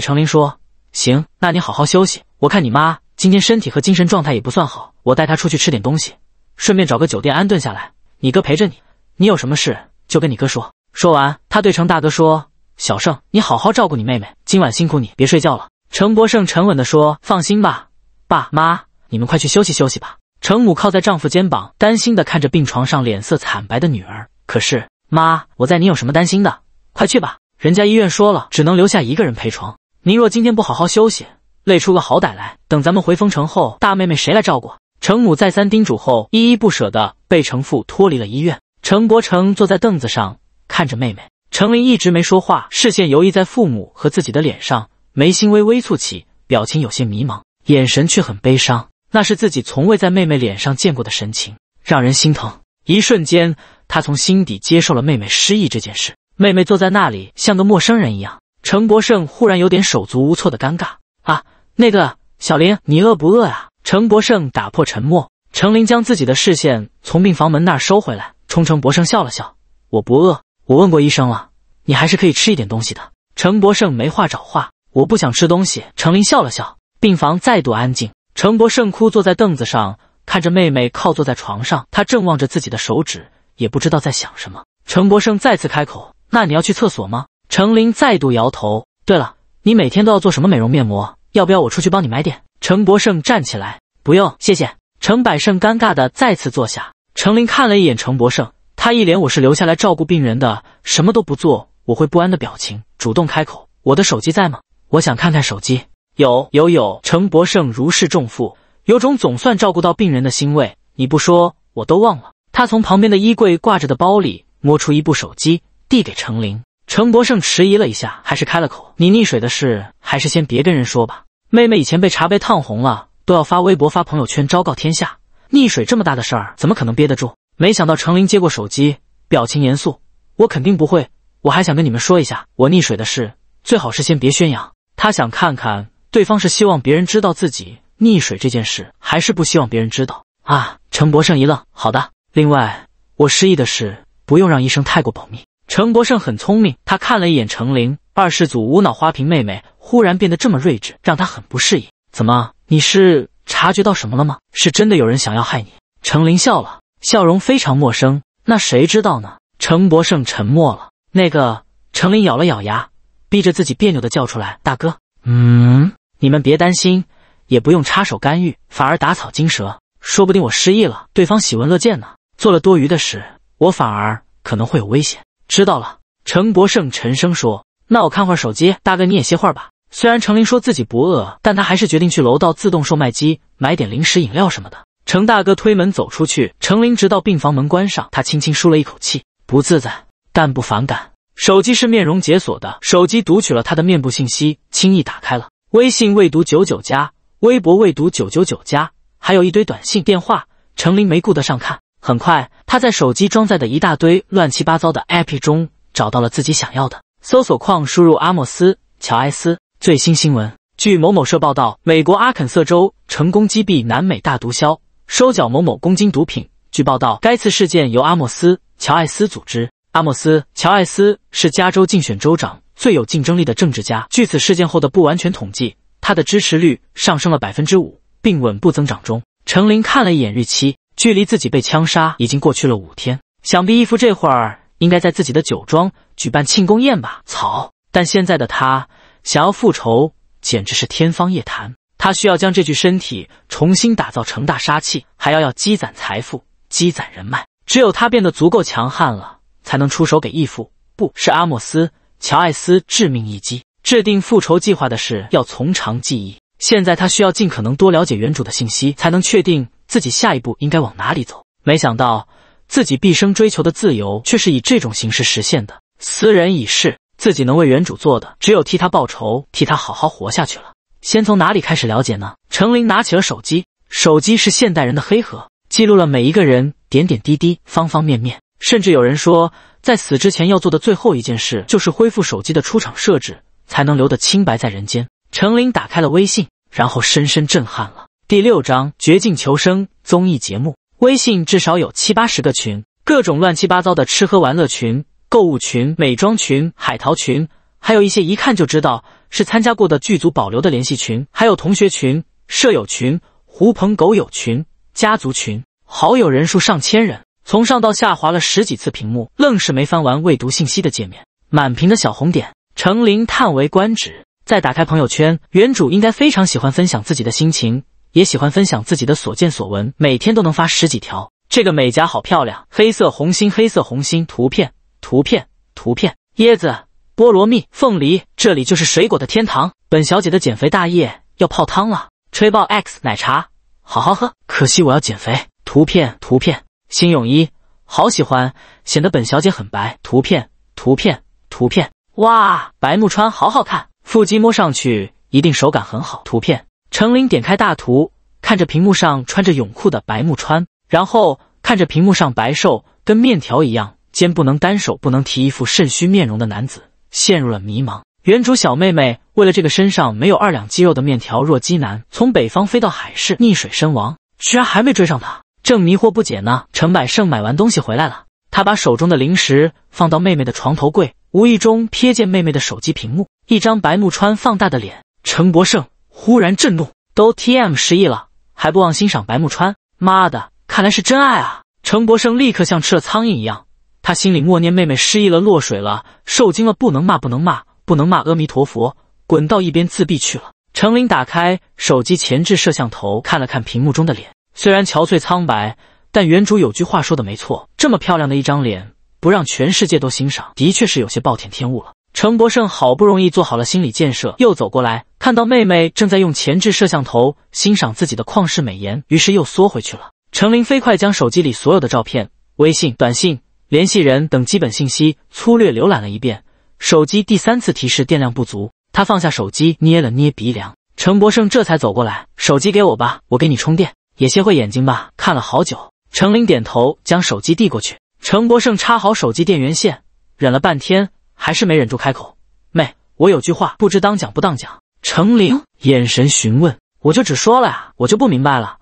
程琳说：“行，那你好好休息。我看你妈今天身体和精神状态也不算好，我带她出去吃点东西，顺便找个酒店安顿下来。你哥陪着你。”你有什么事就跟你哥说。说完，他对程大哥说：“小胜，你好好照顾你妹妹，今晚辛苦你，别睡觉了。”程博胜沉稳地说：“放心吧，爸妈，你们快去休息休息吧。”程母靠在丈夫肩膀，担心地看着病床上脸色惨白的女儿。可是妈，我在，您有什么担心的？快去吧。人家医院说了，只能留下一个人陪床。您若今天不好好休息，累出个好歹来，等咱们回丰城后，大妹妹谁来照顾？程母再三叮嘱后，依依不舍地被程父脱离了医院。陈柏成坐在凳子上，看着妹妹陈林，一直没说话，视线游移在父母和自己的脸上，眉心微微蹙起，表情有些迷茫，眼神却很悲伤。那是自己从未在妹妹脸上见过的神情，让人心疼。一瞬间，他从心底接受了妹妹失忆这件事。妹妹坐在那里，像个陌生人一样。陈柏胜忽然有点手足无措的尴尬啊！那个小林，你饿不饿啊？陈柏胜打破沉默。陈林将自己的视线从病房门那儿收回来。冲程博胜笑了笑，我不饿，我问过医生了，你还是可以吃一点东西的。程博胜没话找话，我不想吃东西。程琳笑了笑，病房再度安静。程博胜哭坐在凳子上，看着妹妹靠坐在床上，他正望着自己的手指，也不知道在想什么。程博胜再次开口，那你要去厕所吗？程琳再度摇头。对了，你每天都要做什么美容面膜？要不要我出去帮你买点？程博胜站起来，不用，谢谢。程百胜尴尬的再次坐下。程琳看了一眼程博胜，他一脸“我是留下来照顾病人的，什么都不做，我会不安”的表情，主动开口：“我的手机在吗？我想看看手机。”“有，有，有。”程博胜如释重负，有种总算照顾到病人的欣慰。你不说我都忘了。他从旁边的衣柜挂着的包里摸出一部手机，递给程琳。程博胜迟疑了一下，还是开了口：“你溺水的事，还是先别跟人说吧。妹妹以前被茶杯烫红了，都要发微博发朋友圈昭告天下。”溺水这么大的事儿，怎么可能憋得住？没想到程琳接过手机，表情严肃。我肯定不会，我还想跟你们说一下我溺水的事，最好是先别宣扬。他想看看对方是希望别人知道自己溺水这件事，还是不希望别人知道啊？陈博胜一愣，好的。另外，我失忆的事不用让医生太过保密。陈博胜很聪明，他看了一眼程琳，二世祖无脑花瓶妹妹忽然变得这么睿智，让他很不适应。怎么，你是？察觉到什么了吗？是真的有人想要害你。程林笑了，笑容非常陌生。那谁知道呢？程伯胜沉默了。那个，程林咬了咬牙，逼着自己别扭的叫出来：“大哥，嗯，你们别担心，也不用插手干预，反而打草惊蛇，说不定我失忆了，对方喜闻乐见呢。做了多余的事，我反而可能会有危险。”知道了。程伯胜沉声说：“那我看会儿手机，大哥你也歇会儿吧。”虽然程林说自己不饿，但他还是决定去楼道自动售卖机买点零食、饮料什么的。程大哥推门走出去，程林直到病房门关上，他轻轻舒了一口气，不自在，但不反感。手机是面容解锁的，手机读取了他的面部信息，轻易打开了。微信未读九九加，微博未读九九九加，还有一堆短信、电话。程林没顾得上看。很快，他在手机装载的一大堆乱七八糟的 app 中找到了自己想要的，搜索框输入阿莫斯乔埃斯。最新新闻，据某某社报道，美国阿肯色州成功击毙南美大毒枭，收缴某某公斤毒品。据报道，该次事件由阿莫斯·乔艾斯组织。阿莫斯·乔艾斯是加州竞选州长最有竞争力的政治家。据此事件后的不完全统计，他的支持率上升了百分之五，并稳步增长中。程琳看了一眼日期，距离自己被枪杀已经过去了五天，想必义父这会儿应该在自己的酒庄举办庆功宴吧？草！但现在的他。想要复仇，简直是天方夜谭。他需要将这具身体重新打造成大杀器，还要要积攒财富，积攒人脉。只有他变得足够强悍了，才能出手给义父，不是阿莫斯乔艾斯致命一击。制定复仇计划的事要从长计议。现在他需要尽可能多了解原主的信息，才能确定自己下一步应该往哪里走。没想到自己毕生追求的自由，却是以这种形式实现的。斯人已逝。自己能为原主做的，只有替他报仇，替他好好活下去了。先从哪里开始了解呢？程琳拿起了手机，手机是现代人的黑盒，记录了每一个人点点滴滴、方方面面。甚至有人说，在死之前要做的最后一件事，就是恢复手机的出厂设置，才能留得清白在人间。程琳打开了微信，然后深深震撼了。第六章绝境求生综艺节目，微信至少有七八十个群，各种乱七八糟的吃喝玩乐群。购物群、美妆群、海淘群，还有一些一看就知道是参加过的剧组保留的联系群，还有同学群、舍友群、狐朋狗友群、家族群，好友人数上千人，从上到下滑了十几次屏幕，愣是没翻完未读信息的界面，满屏的小红点。程琳叹为观止。再打开朋友圈，原主应该非常喜欢分享自己的心情，也喜欢分享自己的所见所闻，每天都能发十几条。这个美甲好漂亮，黑色红心，黑色红心图片。图片图片椰子菠萝蜜凤梨，这里就是水果的天堂。本小姐的减肥大业要泡汤了。吹爆 X 奶茶，好好喝。可惜我要减肥。图片图片新泳衣，好喜欢，显得本小姐很白。图片图片图片哇，白木川好好看，腹肌摸上去一定手感很好。图片程琳点开大图，看着屏幕上穿着泳裤的白木川，然后看着屏幕上白瘦跟面条一样。肩不能单手，不能提一副肾虚面容的男子陷入了迷茫。原主小妹妹为了这个身上没有二两肌肉的面条弱鸡男，从北方飞到海市，溺水身亡，居然还没追上他，正迷惑不解呢。陈百胜买完东西回来了，他把手中的零食放到妹妹的床头柜，无意中瞥见妹妹的手机屏幕，一张白木川放大的脸。陈博胜忽然震怒，都 tm 失忆了，还不忘欣赏白木川，妈的，看来是真爱啊！陈博胜立刻像吃了苍蝇一样。他心里默念：“妹妹失忆了，落水了，受惊了，不能骂，不能骂，不能骂！阿弥陀佛，滚到一边自闭去了。”程琳打开手机前置摄像头，看了看屏幕中的脸，虽然憔悴苍白，但原主有句话说的没错：“这么漂亮的一张脸，不让全世界都欣赏，的确是有些暴殄天物了。”程伯胜好不容易做好了心理建设，又走过来，看到妹妹正在用前置摄像头欣赏自己的旷世美颜，于是又缩回去了。程琳飞快将手机里所有的照片、微信、短信。联系人等基本信息粗略浏览了一遍，手机第三次提示电量不足，他放下手机，捏了捏鼻梁。陈博胜这才走过来，手机给我吧，我给你充电，也歇会眼睛吧，看了好久。程琳点头，将手机递过去。陈博胜插好手机电源线，忍了半天，还是没忍住开口：“妹，我有句话不知当讲不当讲。”程琳眼神询问，我就只说了呀，我就不明白了，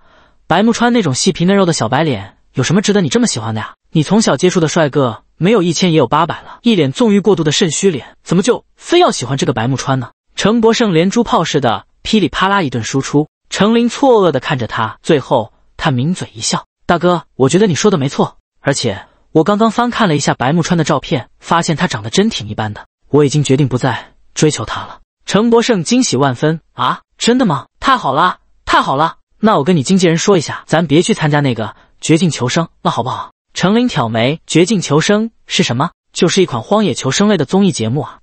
白木川那种细皮嫩肉的小白脸。有什么值得你这么喜欢的呀？你从小接触的帅哥没有一千也有八百了，一脸纵欲过度的肾虚脸，怎么就非要喜欢这个白木川呢？陈博胜连珠炮似的噼里啪啦一顿输出，程琳错愕的看着他，最后他抿嘴一笑：“大哥，我觉得你说的没错，而且我刚刚翻看了一下白木川的照片，发现他长得真挺一般的，我已经决定不再追求他了。”陈博胜惊喜万分：“啊，真的吗？太好了，太好了！那我跟你经纪人说一下，咱别去参加那个。”绝境求生，那好不好？程林挑眉，绝境求生是什么？就是一款荒野求生类的综艺节目啊。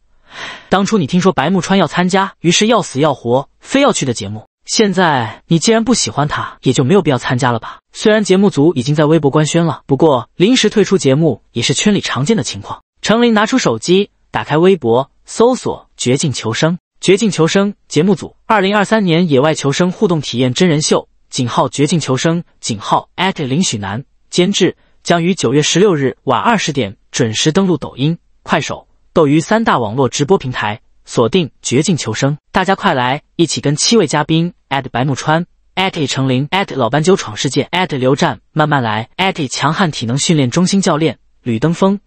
当初你听说白木川要参加，于是要死要活非要去的节目。现在你既然不喜欢他，也就没有必要参加了吧。虽然节目组已经在微博官宣了，不过临时退出节目也是圈里常见的情况。程林拿出手机，打开微博，搜索“绝境求生”，“绝境求生”节目组，二零二三年野外求生互动体验真人秀。井号绝境求生井号林许南监制将于九月十六日晚二十点准时登录抖音、快手、斗鱼三大网络直播平台，锁定《绝境求生》，大家快来一起跟七位嘉宾白木川程林老斑鸠闯世界刘战慢慢来强悍体能训练中心教练吕登峰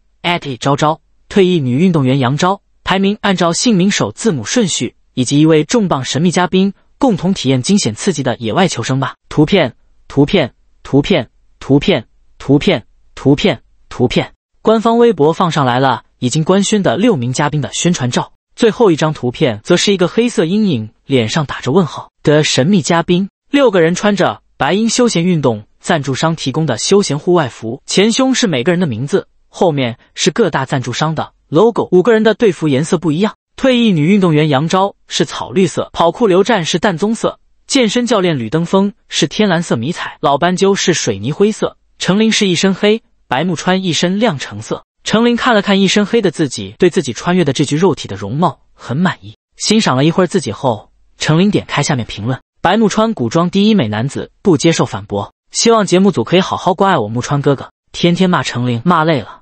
昭昭退役女运动员杨昭排名按照姓名首字母顺序，以及一位重磅神秘嘉宾。共同体验惊险刺激的野外求生吧！图片图片图片图片图片图片图片，官方微博放上来了已经官宣的六名嘉宾的宣传照。最后一张图片则是一个黑色阴影，脸上打着问号的神秘嘉宾。六个人穿着白鹰休闲运动赞助商提供的休闲户外服，前胸是每个人的名字，后面是各大赞助商的 logo。五个人的队服颜色不一样。退役女运动员杨昭是草绿色，跑酷刘湛是淡棕色，健身教练吕登峰是天蓝色迷彩，老斑鸠是水泥灰色，程琳是一身黑，白木川一身亮橙色。程琳看了看一身黑的自己，对自己穿越的这具肉体的容貌很满意，欣赏了一会儿自己后，程琳点开下面评论：“白木川古装第一美男子，不接受反驳，希望节目组可以好好关爱我木川哥哥，天天骂程琳骂累了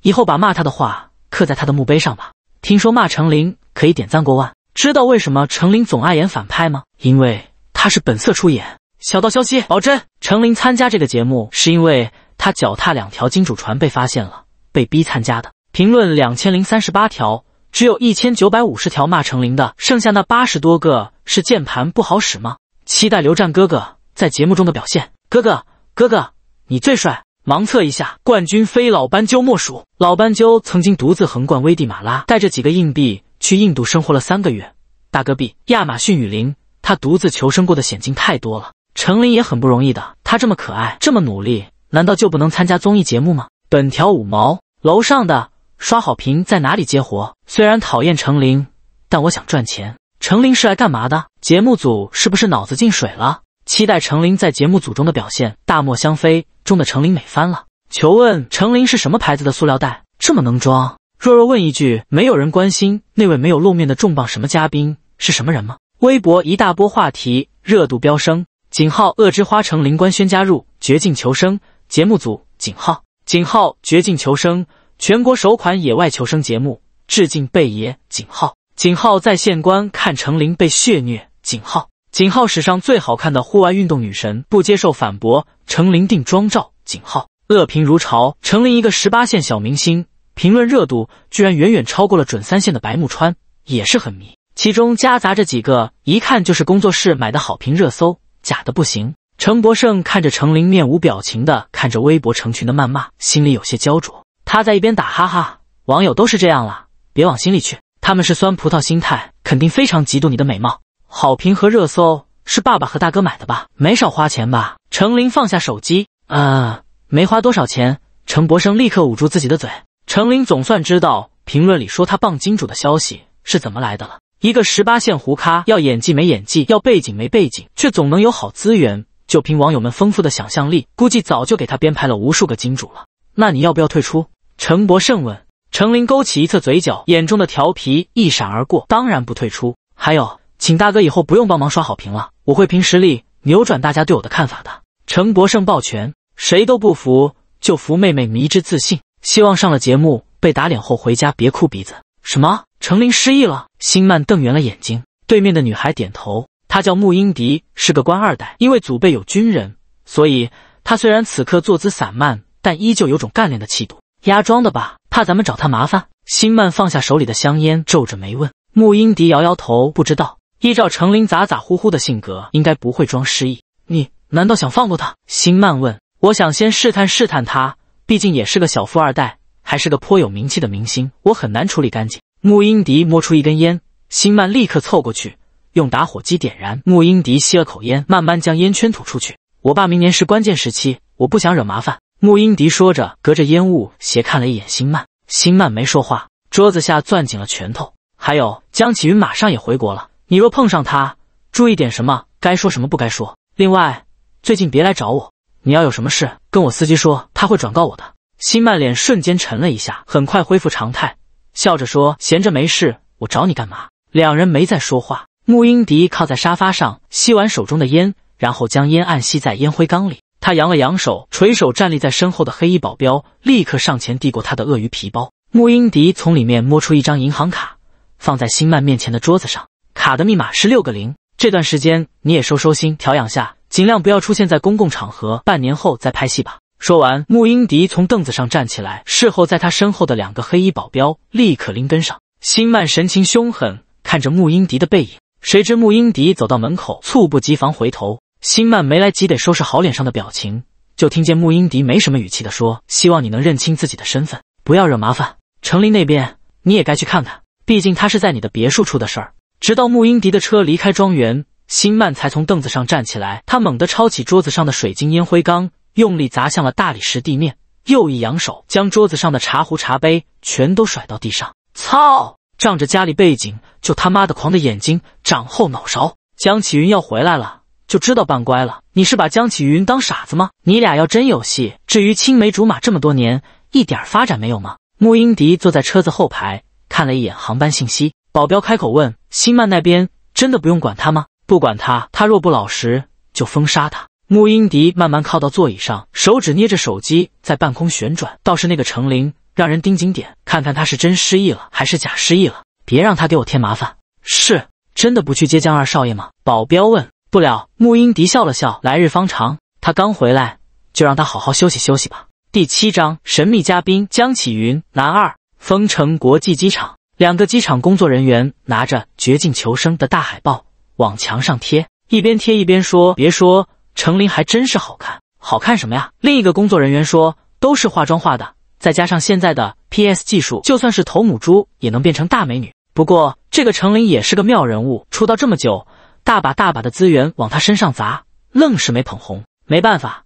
以后把骂他的话刻在他的墓碑上吧。”听说骂程琳可以点赞过万。知道为什么程琳总爱演反派吗？因为他是本色出演。小道消息，保真。程琳参加这个节目是因为他脚踏两条金主船被发现了，被逼参加的。评论两千零三十八条，只有一千九百五十条骂程琳的，剩下那八十多个是键盘不好使吗？期待刘湛哥哥在节目中的表现。哥哥，哥哥，你最帅。盲测一下，冠军非老斑鸠莫属。老斑鸠曾经独自横贯危地马拉，带着几个硬币。去印度生活了三个月，大戈壁、亚马逊雨林，他独自求生过的险境太多了。程琳也很不容易的，他这么可爱，这么努力，难道就不能参加综艺节目吗？本条五毛，楼上的刷好评在哪里接活？虽然讨厌程琳，但我想赚钱。程琳是来干嘛的？节目组是不是脑子进水了？期待程琳在节目组中的表现。《大漠香妃》中的程琳美翻了，求问程琳是什么牌子的塑料袋，这么能装？若若问一句，没有人关心那位没有露面的重磅什么嘉宾是什么人吗？微博一大波话题热度飙升，井号恶之花城林官宣加入《绝境求生》节目组，井号井号《绝境求生》全国首款野外求生节目，致敬贝爷，井号井号在线观看程琳被血虐，井号井号史上最好看的户外运动女神不接受反驳，程琳定妆照，井号恶评如潮，程琳一个十八线小明星。评论热度居然远远超过了准三线的白木川，也是很迷。其中夹杂着几个一看就是工作室买的好评热搜，假的不行。陈博胜看着程琳面无表情的看着微博成群的谩骂，心里有些焦灼。他在一边打哈哈：“网友都是这样了，别往心里去。他们是酸葡萄心态，肯定非常嫉妒你的美貌。好评和热搜是爸爸和大哥买的吧？没少花钱吧？”程琳放下手机：“啊，没花多少钱。”陈博胜立刻捂住自己的嘴。程琳总算知道评论里说他傍金主的消息是怎么来的了。一个十八线胡咖，要演技没演技，要背景没背景，却总能有好资源，就凭网友们丰富的想象力，估计早就给他编排了无数个金主了。那你要不要退出？陈博胜问。程琳勾起一侧嘴角，眼中的调皮一闪而过。当然不退出。还有，请大哥以后不用帮忙刷好评了，我会凭实力扭转大家对我的看法的。陈博胜抱拳，谁都不服就服妹妹迷之自信。希望上了节目被打脸后回家别哭鼻子。什么？程琳失忆了？辛曼瞪圆了眼睛。对面的女孩点头。她叫穆英迪，是个官二代，因为祖辈有军人，所以她虽然此刻坐姿散漫，但依旧有种干练的气度。压装的吧？怕咱们找他麻烦？辛曼放下手里的香烟，皱着眉问穆英迪，摇摇头，不知道。依照程琳咋咋呼呼的性格，应该不会装失忆。你难道想放过他？辛曼问。我想先试探试探他。毕竟也是个小富二代，还是个颇有名气的明星，我很难处理干净。穆英迪摸出一根烟，辛曼立刻凑过去，用打火机点燃。穆英迪吸了口烟，慢慢将烟圈吐出去。我爸明年是关键时期，我不想惹麻烦。穆英迪说着，隔着烟雾斜看了一眼辛曼，辛曼没说话，桌子下攥紧了拳头。还有，江启云马上也回国了，你若碰上他，注意点什么，该说什么不该说。另外，最近别来找我。你要有什么事，跟我司机说，他会转告我的。辛曼脸瞬间沉了一下，很快恢复常态，笑着说：“闲着没事，我找你干嘛？”两人没再说话。穆英迪靠在沙发上，吸完手中的烟，然后将烟按吸在烟灰缸里。他扬了扬手，垂手站立在身后的黑衣保镖立刻上前递过他的鳄鱼皮包。穆英迪从里面摸出一张银行卡，放在辛曼面前的桌子上。卡的密码是六个零。这段时间你也收收心，调养下。尽量不要出现在公共场合，半年后再拍戏吧。说完，穆英迪从凳子上站起来，事后在他身后的两个黑衣保镖立刻拎跟上。辛曼神情凶狠看着穆英迪的背影，谁知穆英迪走到门口，猝不及防回头，辛曼没来及得收拾好脸上的表情，就听见穆英迪没什么语气的说：“希望你能认清自己的身份，不要惹麻烦。程林那边你也该去看看，毕竟他是在你的别墅出的事儿。”直到穆英迪的车离开庄园。辛曼才从凳子上站起来，他猛地抄起桌子上的水晶烟灰缸，用力砸向了大理石地面，又一扬手，将桌子上的茶壶茶杯全都甩到地上。操！仗着家里背景就他妈的狂的眼睛长后脑勺。江启云要回来了，就知道扮乖了。你是把江启云当傻子吗？你俩要真有戏，至于青梅竹马这么多年，一点发展没有吗？穆英迪坐在车子后排，看了一眼航班信息，保镖开口问：“辛曼那边真的不用管他吗？”不管他，他若不老实，就封杀他。穆英迪慢慢靠到座椅上，手指捏着手机在半空旋转。倒是那个程琳，让人盯紧点，看看他是真失忆了还是假失忆了，别让他给我添麻烦。是真的不去接江二少爷吗？保镖问。不了，穆英迪笑了笑，来日方长。他刚回来，就让他好好休息休息吧。第七章：神秘嘉宾江启云，男二。丰城国际机场，两个机场工作人员拿着《绝境求生》的大海报。往墙上贴，一边贴一边说：“别说，程琳还真是好看，好看什么呀？”另一个工作人员说：“都是化妆化的，再加上现在的 PS 技术，就算是头母猪也能变成大美女。”不过这个程琳也是个妙人物，出道这么久，大把大把的资源往他身上砸，愣是没捧红。没办法，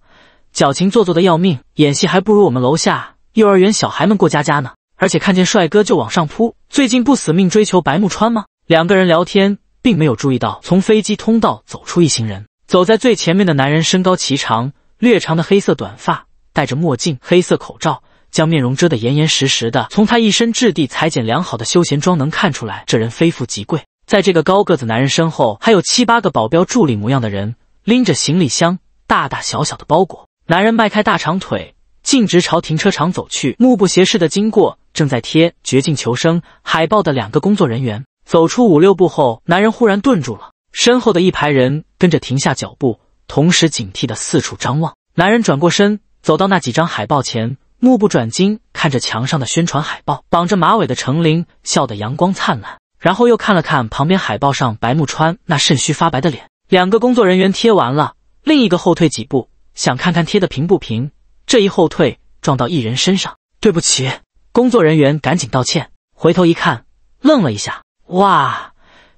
矫情做作的要命，演戏还不如我们楼下幼儿园小孩们过家家呢。而且看见帅哥就往上扑，最近不死命追求白木川吗？两个人聊天。并没有注意到，从飞机通道走出一行人。走在最前面的男人身高颀长，略长的黑色短发，戴着墨镜、黑色口罩，将面容遮得严严实实的。从他一身质地裁剪良好的休闲装能看出来，这人非富即贵。在这个高个子男人身后，还有七八个保镖助理模样的人，拎着行李箱、大大小小的包裹。男人迈开大长腿，径直朝停车场走去，目不斜视的经过正在贴《绝境求生》海报的两个工作人员。走出五六步后，男人忽然顿住了，身后的一排人跟着停下脚步，同时警惕的四处张望。男人转过身，走到那几张海报前，目不转睛看着墙上的宣传海报。绑着马尾的程琳笑得阳光灿烂，然后又看了看旁边海报上白木川那肾虚发白的脸。两个工作人员贴完了，另一个后退几步，想看看贴的平不平，这一后退撞到一人身上，对不起，工作人员赶紧道歉，回头一看，愣了一下。哇，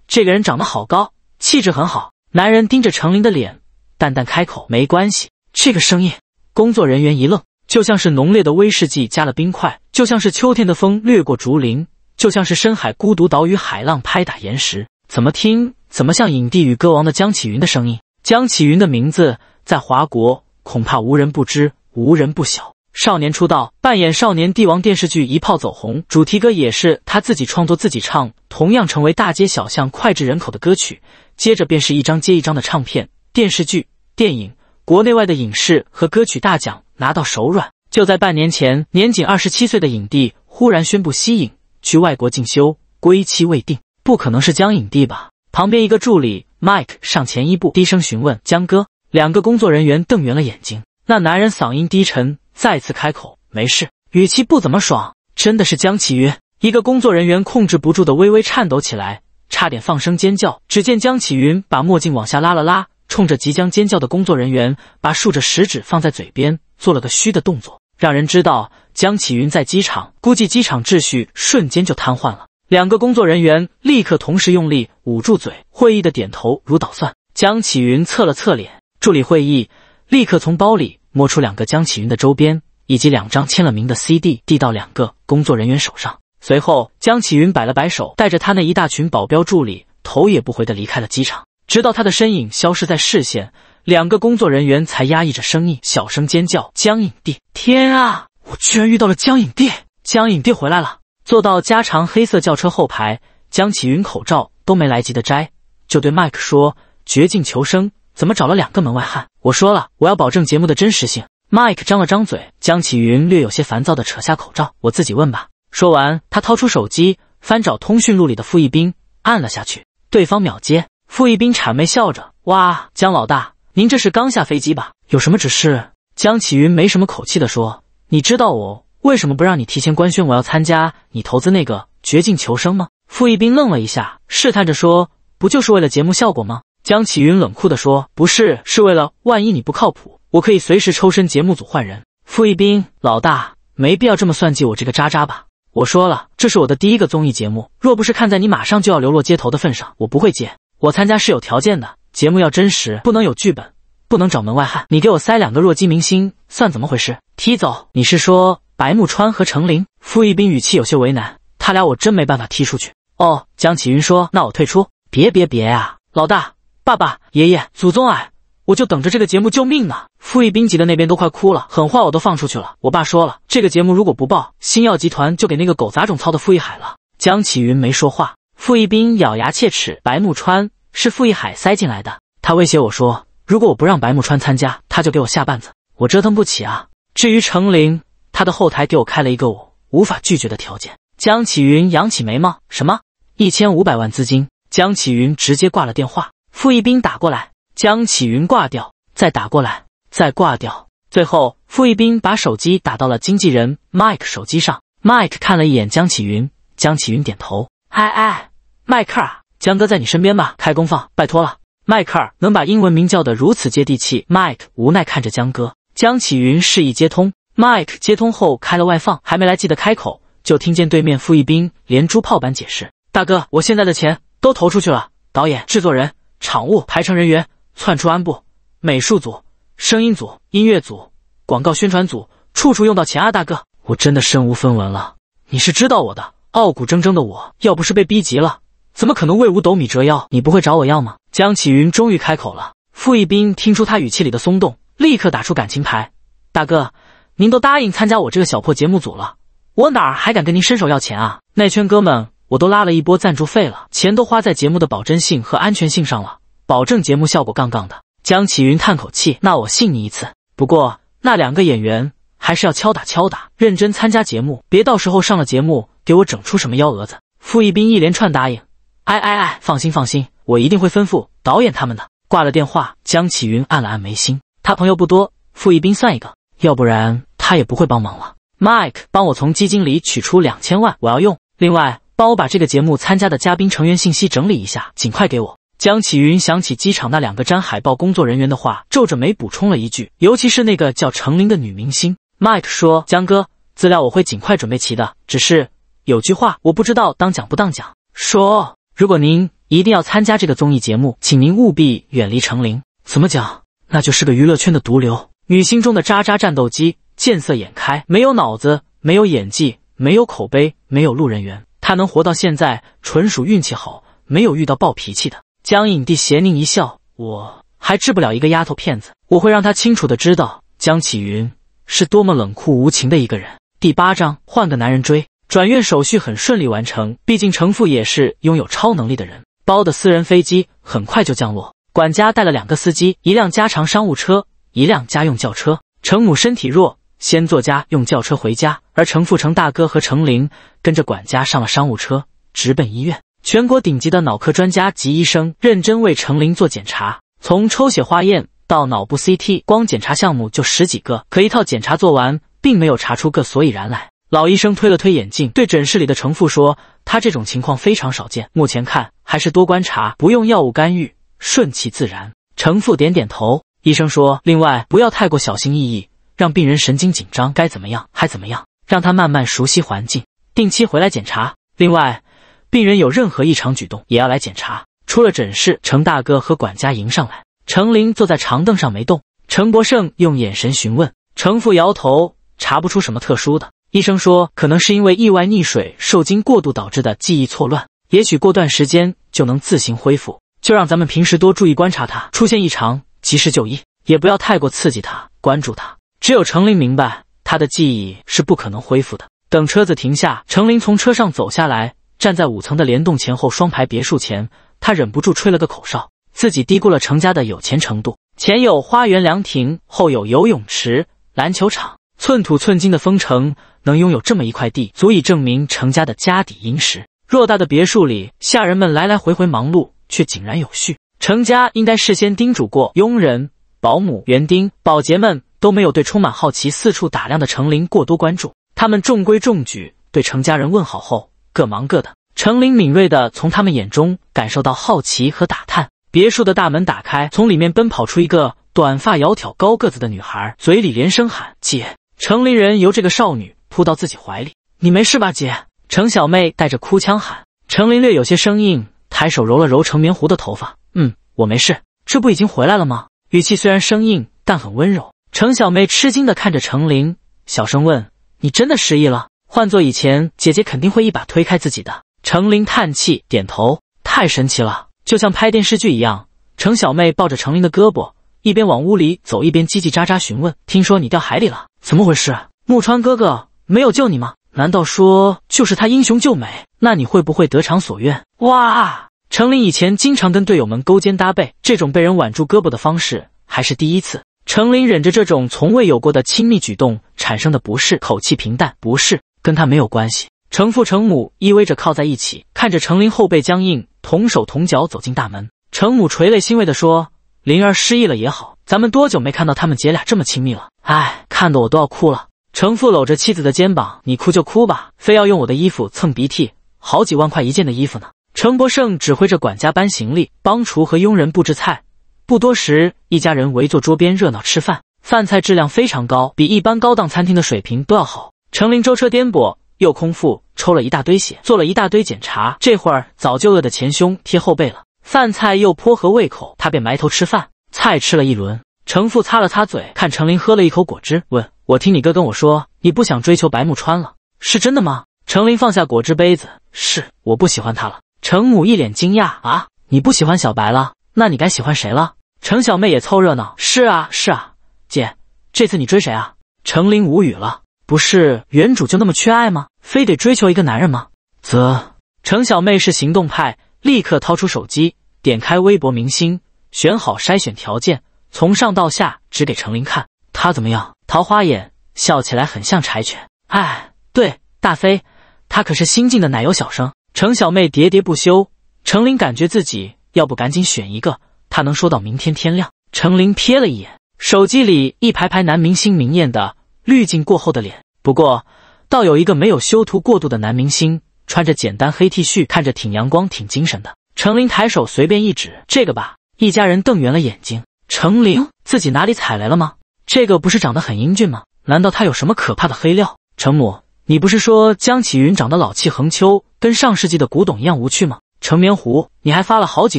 这个人长得好高，气质很好。男人盯着程琳的脸，淡淡开口：“没关系。”这个声音，工作人员一愣，就像是浓烈的威士忌加了冰块，就像是秋天的风掠过竹林，就像是深海孤独岛屿海浪拍打岩石，怎么听怎么像影帝与歌王的江启云的声音。江启云的名字在华国恐怕无人不知，无人不晓。少年出道，扮演少年帝王电视剧一炮走红，主题歌也是他自己创作自己唱，同样成为大街小巷脍炙人口的歌曲。接着便是一张接一张的唱片、电视剧、电影，国内外的影视和歌曲大奖拿到手软。就在半年前，年仅二十七岁的影帝忽然宣布息影，去外国进修，归期未定。不可能是江影帝吧？旁边一个助理 Mike 上前一步，低声询问江哥。两个工作人员瞪圆了眼睛。那男人嗓音低沉。再次开口，没事，语气不怎么爽。真的是江启云。一个工作人员控制不住的微微颤抖起来，差点放声尖叫。只见江启云把墨镜往下拉了拉，冲着即将尖叫的工作人员，把竖着食指放在嘴边，做了个嘘的动作，让人知道江启云在机场，估计机场秩序瞬间就瘫痪了。两个工作人员立刻同时用力捂住嘴，会意的点头如捣蒜。江启云侧了侧脸，助理会意，立刻从包里。摸出两个江启云的周边以及两张签了名的 CD，递到两个工作人员手上。随后，江启云摆了摆手，带着他那一大群保镖助理，头也不回的离开了机场。直到他的身影消失在视线，两个工作人员才压抑着声音，小声尖叫：“江影帝！天啊，我居然遇到了江影帝！江影帝回来了！”坐到加长黑色轿车后排，江启云口罩都没来及的摘，就对麦克说：“绝境求生。”怎么找了两个门外汉？我说了，我要保证节目的真实性。Mike 张了张嘴，江启云略有些烦躁的扯下口罩，我自己问吧。说完，他掏出手机，翻找通讯录里的傅义斌，按了下去，对方秒接。傅义斌谄媚笑着：“哇，江老大，您这是刚下飞机吧？有什么指示？”江启云没什么口气的说：“你知道我为什么不让你提前官宣我要参加你投资那个《绝境求生》吗？”傅义斌愣了一下，试探着说：“不就是为了节目效果吗？”江启云冷酷的说：“不是，是为了万一你不靠谱，我可以随时抽身，节目组换人。”傅一斌，老大，没必要这么算计我这个渣渣吧？我说了，这是我的第一个综艺节目，若不是看在你马上就要流落街头的份上，我不会接。我参加是有条件的，节目要真实，不能有剧本，不能找门外汉。你给我塞两个弱鸡明星，算怎么回事？踢走？你是说白木川和程琳？傅一斌语气有些为难，他俩我真没办法踢出去。哦，江启云说：“那我退出。”别别别啊，老大。爸爸、爷爷、祖宗哎，我就等着这个节目救命呢。傅一兵急的那边都快哭了，狠话我都放出去了。我爸说了，这个节目如果不报，星耀集团就给那个狗杂种操的傅一海了。江启云没说话。傅一兵咬牙切齿：“白木川是傅一海塞进来的，他威胁我说，如果我不让白木川参加，他就给我下绊子，我折腾不起啊。至于程琳，他的后台给我开了一个我无法拒绝的条件。”江启云扬起眉毛：“什么？一千五百万资金？”江启云直接挂了电话。傅一兵打过来，江启云挂掉，再打过来，再挂掉，最后傅一兵把手机打到了经纪人 Mike 手机上。Mike 看了一眼江启云，江启云点头。哎哎，迈克啊，江哥在你身边吧？开功放，拜托了。迈克尔能把英文名叫的如此接地气。Mike 无奈看着江哥，江启云示意接通。Mike 接通后开了外放，还没来记得开口，就听见对面傅一兵连珠炮般解释：“大哥，我现在的钱都投出去了，导演、制作人。”场务排成人员窜出安部美术组、声音组、音乐组、广告宣传组，处处用到钱啊！大哥，我真的身无分文了。你是知道我的，傲骨铮铮的我，要不是被逼急了，怎么可能为五斗米折腰？你不会找我要吗？江启云终于开口了。傅义斌听出他语气里的松动，立刻打出感情牌：“大哥，您都答应参加我这个小破节目组了，我哪还敢跟您伸手要钱啊？”那圈哥们。我都拉了一波赞助费了，钱都花在节目的保真性和安全性上了，保证节目效果杠杠的。江启云叹口气，那我信你一次，不过那两个演员还是要敲打敲打，认真参加节目，别到时候上了节目给我整出什么幺蛾子。傅一斌一连串答应，哎哎哎，放心放心，我一定会吩咐导演他们的。挂了电话，江启云按了按眉心，他朋友不多，傅一斌算一个，要不然他也不会帮忙了。Mike，帮我从基金里取出两千万，我要用。另外。帮我把这个节目参加的嘉宾成员信息整理一下，尽快给我。江启云想起机场那两个粘海报工作人员的话，皱着眉补充了一句：“尤其是那个叫程琳的女明星。” Mike 说：“江哥，资料我会尽快准备齐的，只是有句话我不知道当讲不当讲，说如果您一定要参加这个综艺节目，请您务必远离程琳。怎么讲？那就是个娱乐圈的毒瘤，女星中的渣渣战斗机，见色眼开，没有脑子，没有演技，没有口碑，没有路人缘。”他能活到现在，纯属运气好，没有遇到暴脾气的江影帝。邪佞一笑，我还治不了一个丫头片子，我会让他清楚的知道江启云是多么冷酷无情的一个人。第八章，换个男人追。转院手续很顺利完成，毕竟程父也是拥有超能力的人。包的私人飞机很快就降落，管家带了两个司机，一辆加长商务车，一辆家用轿车。程母身体弱。先坐家用轿车回家，而程富、程大哥和程林跟着管家上了商务车，直奔医院。全国顶级的脑科专家及医生认真为程林做检查，从抽血化验到脑部 CT，光检查项目就十几个。可一套检查做完，并没有查出个所以然来。老医生推了推眼镜，对诊室里的程富说：“他这种情况非常少见，目前看还是多观察，不用药物干预，顺其自然。”程富点点头。医生说：“另外，不要太过小心翼翼。”让病人神经紧张，该怎么样还怎么样，让他慢慢熟悉环境，定期回来检查。另外，病人有任何异常举动，也要来检查。出了诊室，程大哥和管家迎上来。程林坐在长凳上没动。程国胜用眼神询问程父，摇头，查不出什么特殊的。医生说，可能是因为意外溺水受惊过度导致的记忆错乱，也许过段时间就能自行恢复。就让咱们平时多注意观察他，出现异常及时就医，也不要太过刺激他，关注他。只有程琳明白，他的记忆是不可能恢复的。等车子停下，程琳从车上走下来，站在五层的联动前后双排别墅前，他忍不住吹了个口哨，自己低估了程家的有钱程度。前有花园凉亭，后有游泳池、篮球场，寸土寸金的丰城能拥有这么一块地，足以证明程家的家底殷实。偌大的别墅里，下人们来来回回忙碌，却井然有序。程家应该事先叮嘱过佣人、保姆、园丁、保洁们。都没有对充满好奇、四处打量的程琳过多关注。他们中规中矩对程家人问好后，各忙各的。程琳敏锐地从他们眼中感受到好奇和打探。别墅的大门打开，从里面奔跑出一个短发窈窕、高个子的女孩，嘴里连声喊：“姐！”程琳人由这个少女扑到自己怀里：“你没事吧，姐？”程小妹带着哭腔喊。程琳略有些生硬，抬手揉了揉程棉糊的头发：“嗯，我没事。这不已经回来了吗？”语气虽然生硬，但很温柔。程小妹吃惊的看着程琳，小声问：“你真的失忆了？换做以前，姐姐肯定会一把推开自己的。”程琳叹气，点头：“太神奇了，就像拍电视剧一样。”程小妹抱着程琳的胳膊，一边往屋里走，一边叽叽喳喳询问：“听说你掉海里了，怎么回事？木川哥哥没有救你吗？难道说就是他英雄救美？那你会不会得偿所愿？”哇！程琳以前经常跟队友们勾肩搭背，这种被人挽住胳膊的方式还是第一次。程琳忍着这种从未有过的亲密举动产生的不适，口气平淡：“不是，跟他没有关系。”程父程母依偎着靠在一起，看着程琳后背僵硬，同手同脚走进大门。程母垂泪欣慰地说：“灵儿失忆了也好，咱们多久没看到他们姐俩这么亲密了？哎，看得我都要哭了。”程父搂着妻子的肩膀：“你哭就哭吧，非要用我的衣服蹭鼻涕，好几万块一件的衣服呢。”程伯胜指挥着管家搬行李，帮厨和佣人布置菜。不多时，一家人围坐桌边，热闹吃饭。饭菜质量非常高，比一般高档餐厅的水平都要好。程林舟车颠簸，又空腹抽了一大堆血，做了一大堆检查，这会儿早就饿得前胸贴后背了。饭菜又颇合胃口，他便埋头吃饭。菜吃了一轮，程父擦了擦嘴，看程林喝了一口果汁，问：“我听你哥跟我说，你不想追求白木川了，是真的吗？”程林放下果汁杯子：“是，我不喜欢他了。”程母一脸惊讶：“啊，你不喜欢小白了？”那你该喜欢谁了？程小妹也凑热闹。是啊，是啊，姐，这次你追谁啊？程琳无语了。不是原主就那么缺爱吗？非得追求一个男人吗？啧，程小妹是行动派，立刻掏出手机，点开微博明星，选好筛选条件，从上到下指给程琳看。他怎么样？桃花眼，笑起来很像柴犬。哎，对，大飞，他可是新晋的奶油小生。程小妹喋喋不休。程琳感觉自己。要不赶紧选一个，他能说到明天天亮。程琳瞥了一眼手机里一排排男明星明艳的滤镜过后的脸，不过倒有一个没有修图过度的男明星，穿着简单黑 T 恤，看着挺阳光、挺精神的。程琳抬手随便一指：“这个吧。”一家人瞪圆了眼睛。程琳自己哪里踩雷了吗？这个不是长得很英俊吗？难道他有什么可怕的黑料？程母，你不是说江启云长得老气横秋，跟上世纪的古董一样无趣吗？程棉湖，你还发了好几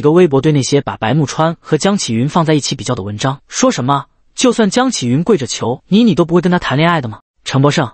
个微博，对那些把白木川和江启云放在一起比较的文章，说什么就算江启云跪着求你，你都不会跟他谈恋爱的吗？程博胜，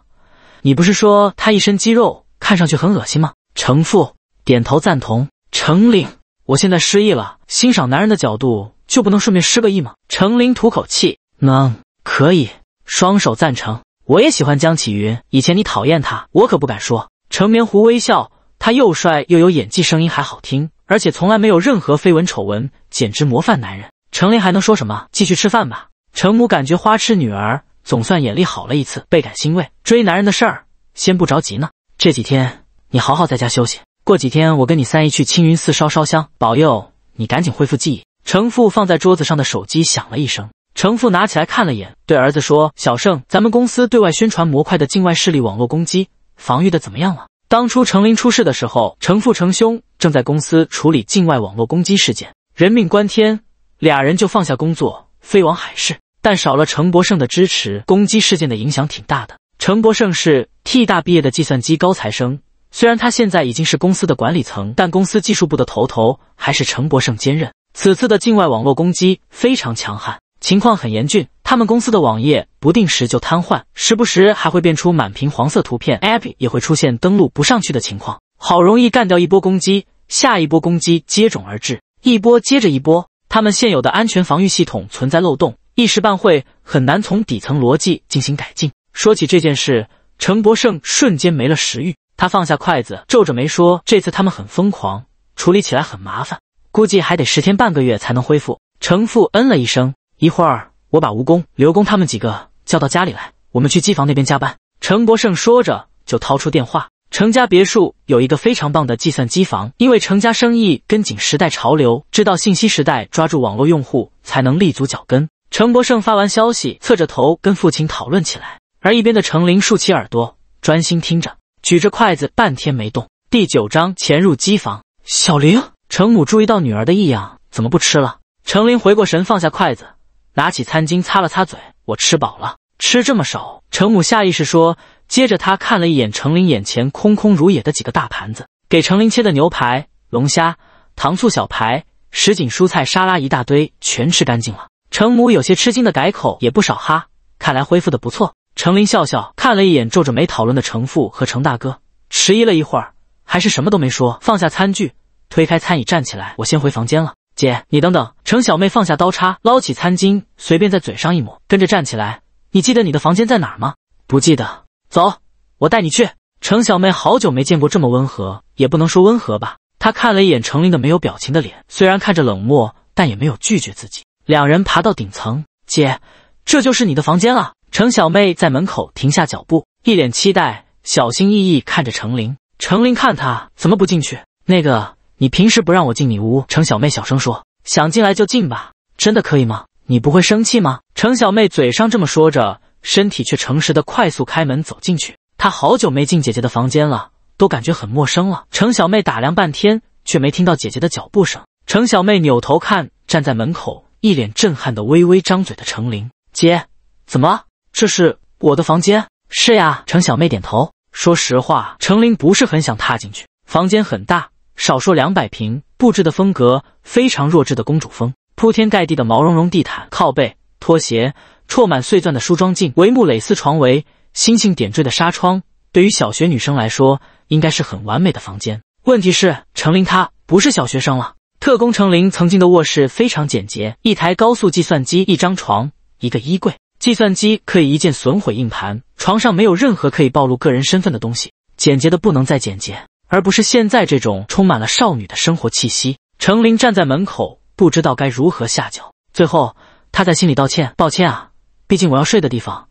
你不是说他一身肌肉，看上去很恶心吗？程父点头赞同。程岭，我现在失忆了，欣赏男人的角度就不能顺便失个忆吗？程岭吐口气，能，可以。双手赞成。我也喜欢江启云，以前你讨厌他，我可不敢说。程棉湖微笑。他又帅又有演技，声音还好听，而且从来没有任何绯闻丑闻，简直模范男人。程琳还能说什么？继续吃饭吧。程母感觉花痴女儿总算眼力好了一次，倍感欣慰。追男人的事儿先不着急呢，这几天你好好在家休息。过几天我跟你三姨去青云寺烧烧香，保佑你赶紧恢复记忆。程父放在桌子上的手机响了一声，程父拿起来看了眼，对儿子说：“小胜，咱们公司对外宣传模块的境外势力网络攻击防御的怎么样了？”当初程林出事的时候，程父程兄正在公司处理境外网络攻击事件，人命关天，俩人就放下工作飞往海市。但少了程博胜的支持，攻击事件的影响挺大的。程博胜是 T 大毕业的计算机高材生，虽然他现在已经是公司的管理层，但公司技术部的头头还是程博胜兼任。此次的境外网络攻击非常强悍，情况很严峻。他们公司的网页不定时就瘫痪，时不时还会变出满屏黄色图片，App 也会出现登录不上去的情况。好容易干掉一波攻击，下一波攻击接踵而至，一波接着一波。他们现有的安全防御系统存在漏洞，一时半会很难从底层逻辑进行改进。说起这件事，陈博胜瞬间没了食欲，他放下筷子，皱着眉说：“这次他们很疯狂，处理起来很麻烦，估计还得十天半个月才能恢复。”程父嗯了一声，一会儿。我把吴工、刘工他们几个叫到家里来，我们去机房那边加班。陈国胜说着就掏出电话。程家别墅有一个非常棒的计算机房，因为程家生意跟紧时代潮流，知道信息时代，抓住网络用户才能立足脚跟。陈国胜发完消息，侧着头跟父亲讨论起来，而一边的程琳竖起耳朵，专心听着，举着筷子半天没动。第九章潜入机房。小玲，程母注意到女儿的异样，怎么不吃了？程琳回过神，放下筷子。拿起餐巾擦了擦嘴，我吃饱了，吃这么少。程母下意识说，接着他看了一眼程琳眼前空空如也的几个大盘子，给程琳切的牛排、龙虾、糖醋小排、什锦蔬菜沙拉一大堆，全吃干净了。程母有些吃惊的改口，也不少哈，看来恢复的不错。程琳笑笑，看了一眼皱着眉讨论的程父和程大哥，迟疑了一会儿，还是什么都没说，放下餐具，推开餐椅站起来，我先回房间了。姐，你等等。程小妹放下刀叉，捞起餐巾，随便在嘴上一抹，跟着站起来。你记得你的房间在哪儿吗？不记得。走，我带你去。程小妹好久没见过这么温和，也不能说温和吧。她看了一眼程琳的没有表情的脸，虽然看着冷漠，但也没有拒绝自己。两人爬到顶层，姐，这就是你的房间了。程小妹在门口停下脚步，一脸期待，小心翼翼看着程琳。程琳看她怎么不进去？那个。你平时不让我进你屋，程小妹小声说：“想进来就进吧，真的可以吗？你不会生气吗？”程小妹嘴上这么说着，身体却诚实的快速开门走进去。她好久没进姐姐的房间了，都感觉很陌生了。程小妹打量半天，却没听到姐姐的脚步声。程小妹扭头看，站在门口一脸震撼的微微张嘴的程琳：“姐，怎么？这是我的房间？是呀，程小妹点头。说实话，程琳不是很想踏进去。房间很大。少说两百平，布置的风格非常弱智的公主风，铺天盖地的毛茸茸地毯、靠背、拖鞋，缀满碎钻的梳妆镜，帷幕蕾丝床围，星星点缀的纱窗，对于小学女生来说，应该是很完美的房间。问题是，程琳她不是小学生了。特工程琳曾经的卧室非常简洁，一台高速计算机，一张床，一个衣柜。计算机可以一键损毁硬盘，床上没有任何可以暴露个人身份的东西，简洁的不能再简洁。而不是现在这种充满了少女的生活气息。程琳站在门口，不知道该如何下脚。最后，他在心里道歉：“抱歉啊，毕竟我要睡的地方，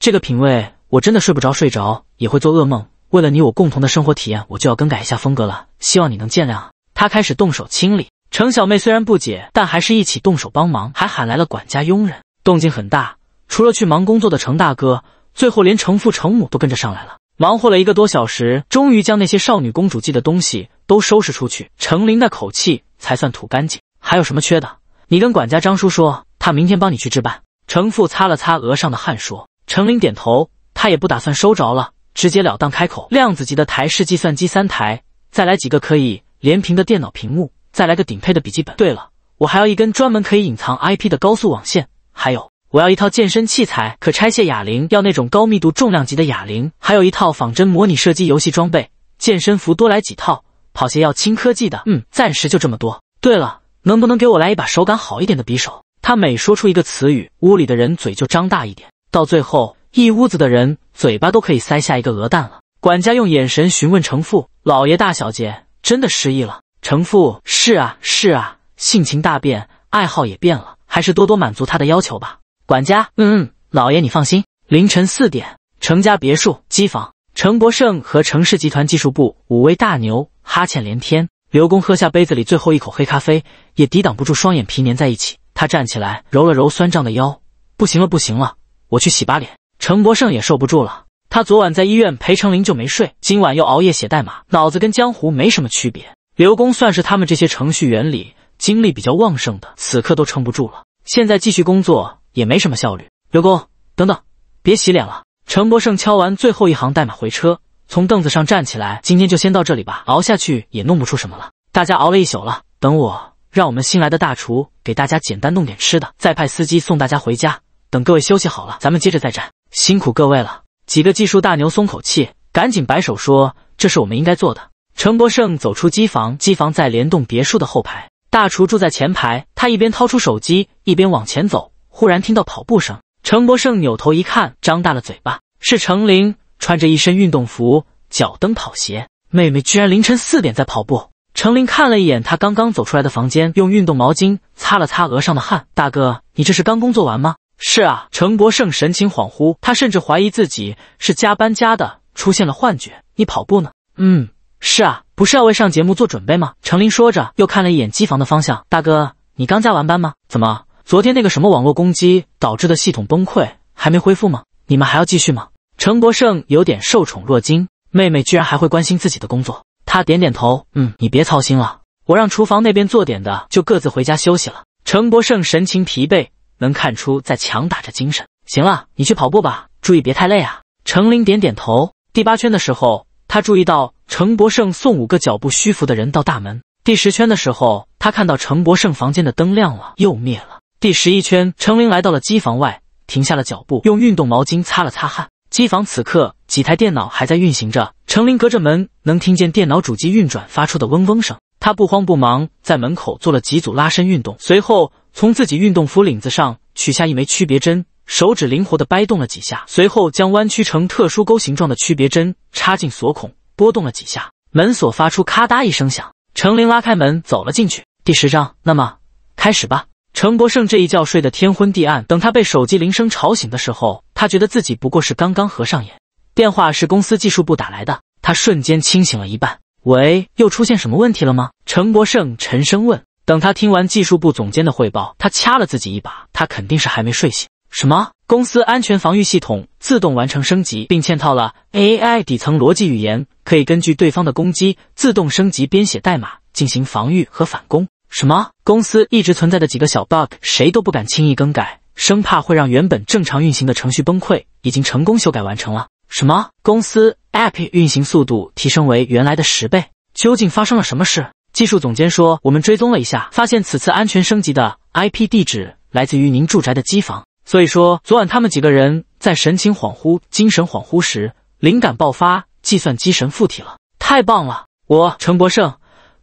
这个品味我真的睡不着，睡着也会做噩梦。为了你我共同的生活体验，我就要更改一下风格了，希望你能见谅。”他开始动手清理。程小妹虽然不解，但还是一起动手帮忙，还喊来了管家佣人，动静很大。除了去忙工作的程大哥，最后连程父程母都跟着上来了。忙活了一个多小时，终于将那些少女公主记的东西都收拾出去，程琳那口气才算吐干净。还有什么缺的？你跟管家张叔说，他明天帮你去置办。程父擦了擦额上的汗说。程琳点头，他也不打算收着了，直截了当开口：量子级的台式计算机三台，再来几个可以连屏的电脑屏幕，再来个顶配的笔记本。对了，我还要一根专门可以隐藏 IP 的高速网线，还有。我要一套健身器材，可拆卸哑铃，要那种高密度重量级的哑铃。还有一套仿真模拟射击游戏装备，健身服多来几套，跑鞋要轻科技的。嗯，暂时就这么多。对了，能不能给我来一把手感好一点的匕首？他每说出一个词语，屋里的人嘴就张大一点，到最后一屋子的人嘴巴都可以塞下一个鹅蛋了。管家用眼神询问程父：“老爷、大小姐真的失忆了？”程父：“是啊，是啊，性情大变，爱好也变了，还是多多满足他的要求吧。”管家，嗯嗯，老爷，你放心。凌晨四点，程家别墅机房，程博胜和程氏集团技术部五位大牛哈欠连天。刘工喝下杯子里最后一口黑咖啡，也抵挡不住双眼皮粘在一起。他站起来揉了揉酸胀的腰，不行了，不行了，我去洗把脸。程博胜也受不住了，他昨晚在医院陪程琳就没睡，今晚又熬夜写代码，脑子跟江湖没什么区别。刘工算是他们这些程序员里精力比较旺盛的，此刻都撑不住了。现在继续工作。也没什么效率。刘工，等等，别洗脸了。陈博胜敲完最后一行代码，回车，从凳子上站起来。今天就先到这里吧，熬下去也弄不出什么了。大家熬了一宿了，等我让我们新来的大厨给大家简单弄点吃的，再派司机送大家回家。等各位休息好了，咱们接着再战。辛苦各位了。几个技术大牛松口气，赶紧摆手说：“这是我们应该做的。”陈博胜走出机房，机房在联动别墅的后排，大厨住在前排。他一边掏出手机，一边往前走。忽然听到跑步声，陈博胜扭头一看，张大了嘴巴，是程琳穿着一身运动服，脚蹬跑鞋。妹妹居然凌晨四点在跑步。程琳看了一眼她刚刚走出来的房间，用运动毛巾擦了擦额上的汗。大哥，你这是刚工作完吗？是啊。陈博胜神情恍惚，他甚至怀疑自己是加班加的出现了幻觉。你跑步呢？嗯，是啊，不是要为上节目做准备吗？程琳说着，又看了一眼机房的方向。大哥，你刚加完班吗？怎么？昨天那个什么网络攻击导致的系统崩溃还没恢复吗？你们还要继续吗？陈博胜有点受宠若惊，妹妹居然还会关心自己的工作。他点点头，嗯，你别操心了，我让厨房那边做点的，就各自回家休息了。陈博胜神情疲惫，能看出在强打着精神。行了，你去跑步吧，注意别太累啊。程琳点点头。第八圈的时候，他注意到陈博胜送五个脚步虚浮的人到大门。第十圈的时候，他看到陈博胜房间的灯亮了又灭了。第十一圈，程琳来到了机房外，停下了脚步，用运动毛巾擦了擦汗。机房此刻几台电脑还在运行着，程琳隔着门能听见电脑主机运转发出的嗡嗡声。他不慌不忙，在门口做了几组拉伸运动，随后从自己运动服领子上取下一枚区别针，手指灵活的掰动了几下，随后将弯曲成特殊钩形状的区别针插进锁孔，拨动了几下，门锁发出咔嗒一声响。程琳拉开门走了进去。第十章，那么开始吧。陈博胜这一觉睡得天昏地暗，等他被手机铃声吵醒的时候，他觉得自己不过是刚刚合上眼。电话是公司技术部打来的，他瞬间清醒了一半。喂，又出现什么问题了吗？陈博胜沉声问。等他听完技术部总监的汇报，他掐了自己一把，他肯定是还没睡醒。什么？公司安全防御系统自动完成升级，并嵌套了 AI 底层逻辑语言，可以根据对方的攻击自动升级编写代码进行防御和反攻。什么公司一直存在的几个小 bug，谁都不敢轻易更改，生怕会让原本正常运行的程序崩溃。已经成功修改完成了。什么公司 app 运行速度提升为原来的十倍？究竟发生了什么事？技术总监说，我们追踪了一下，发现此次安全升级的 IP 地址来自于您住宅的机房。所以说，昨晚他们几个人在神情恍惚、精神恍惚时，灵感爆发，计算机神附体了。太棒了，我陈国胜。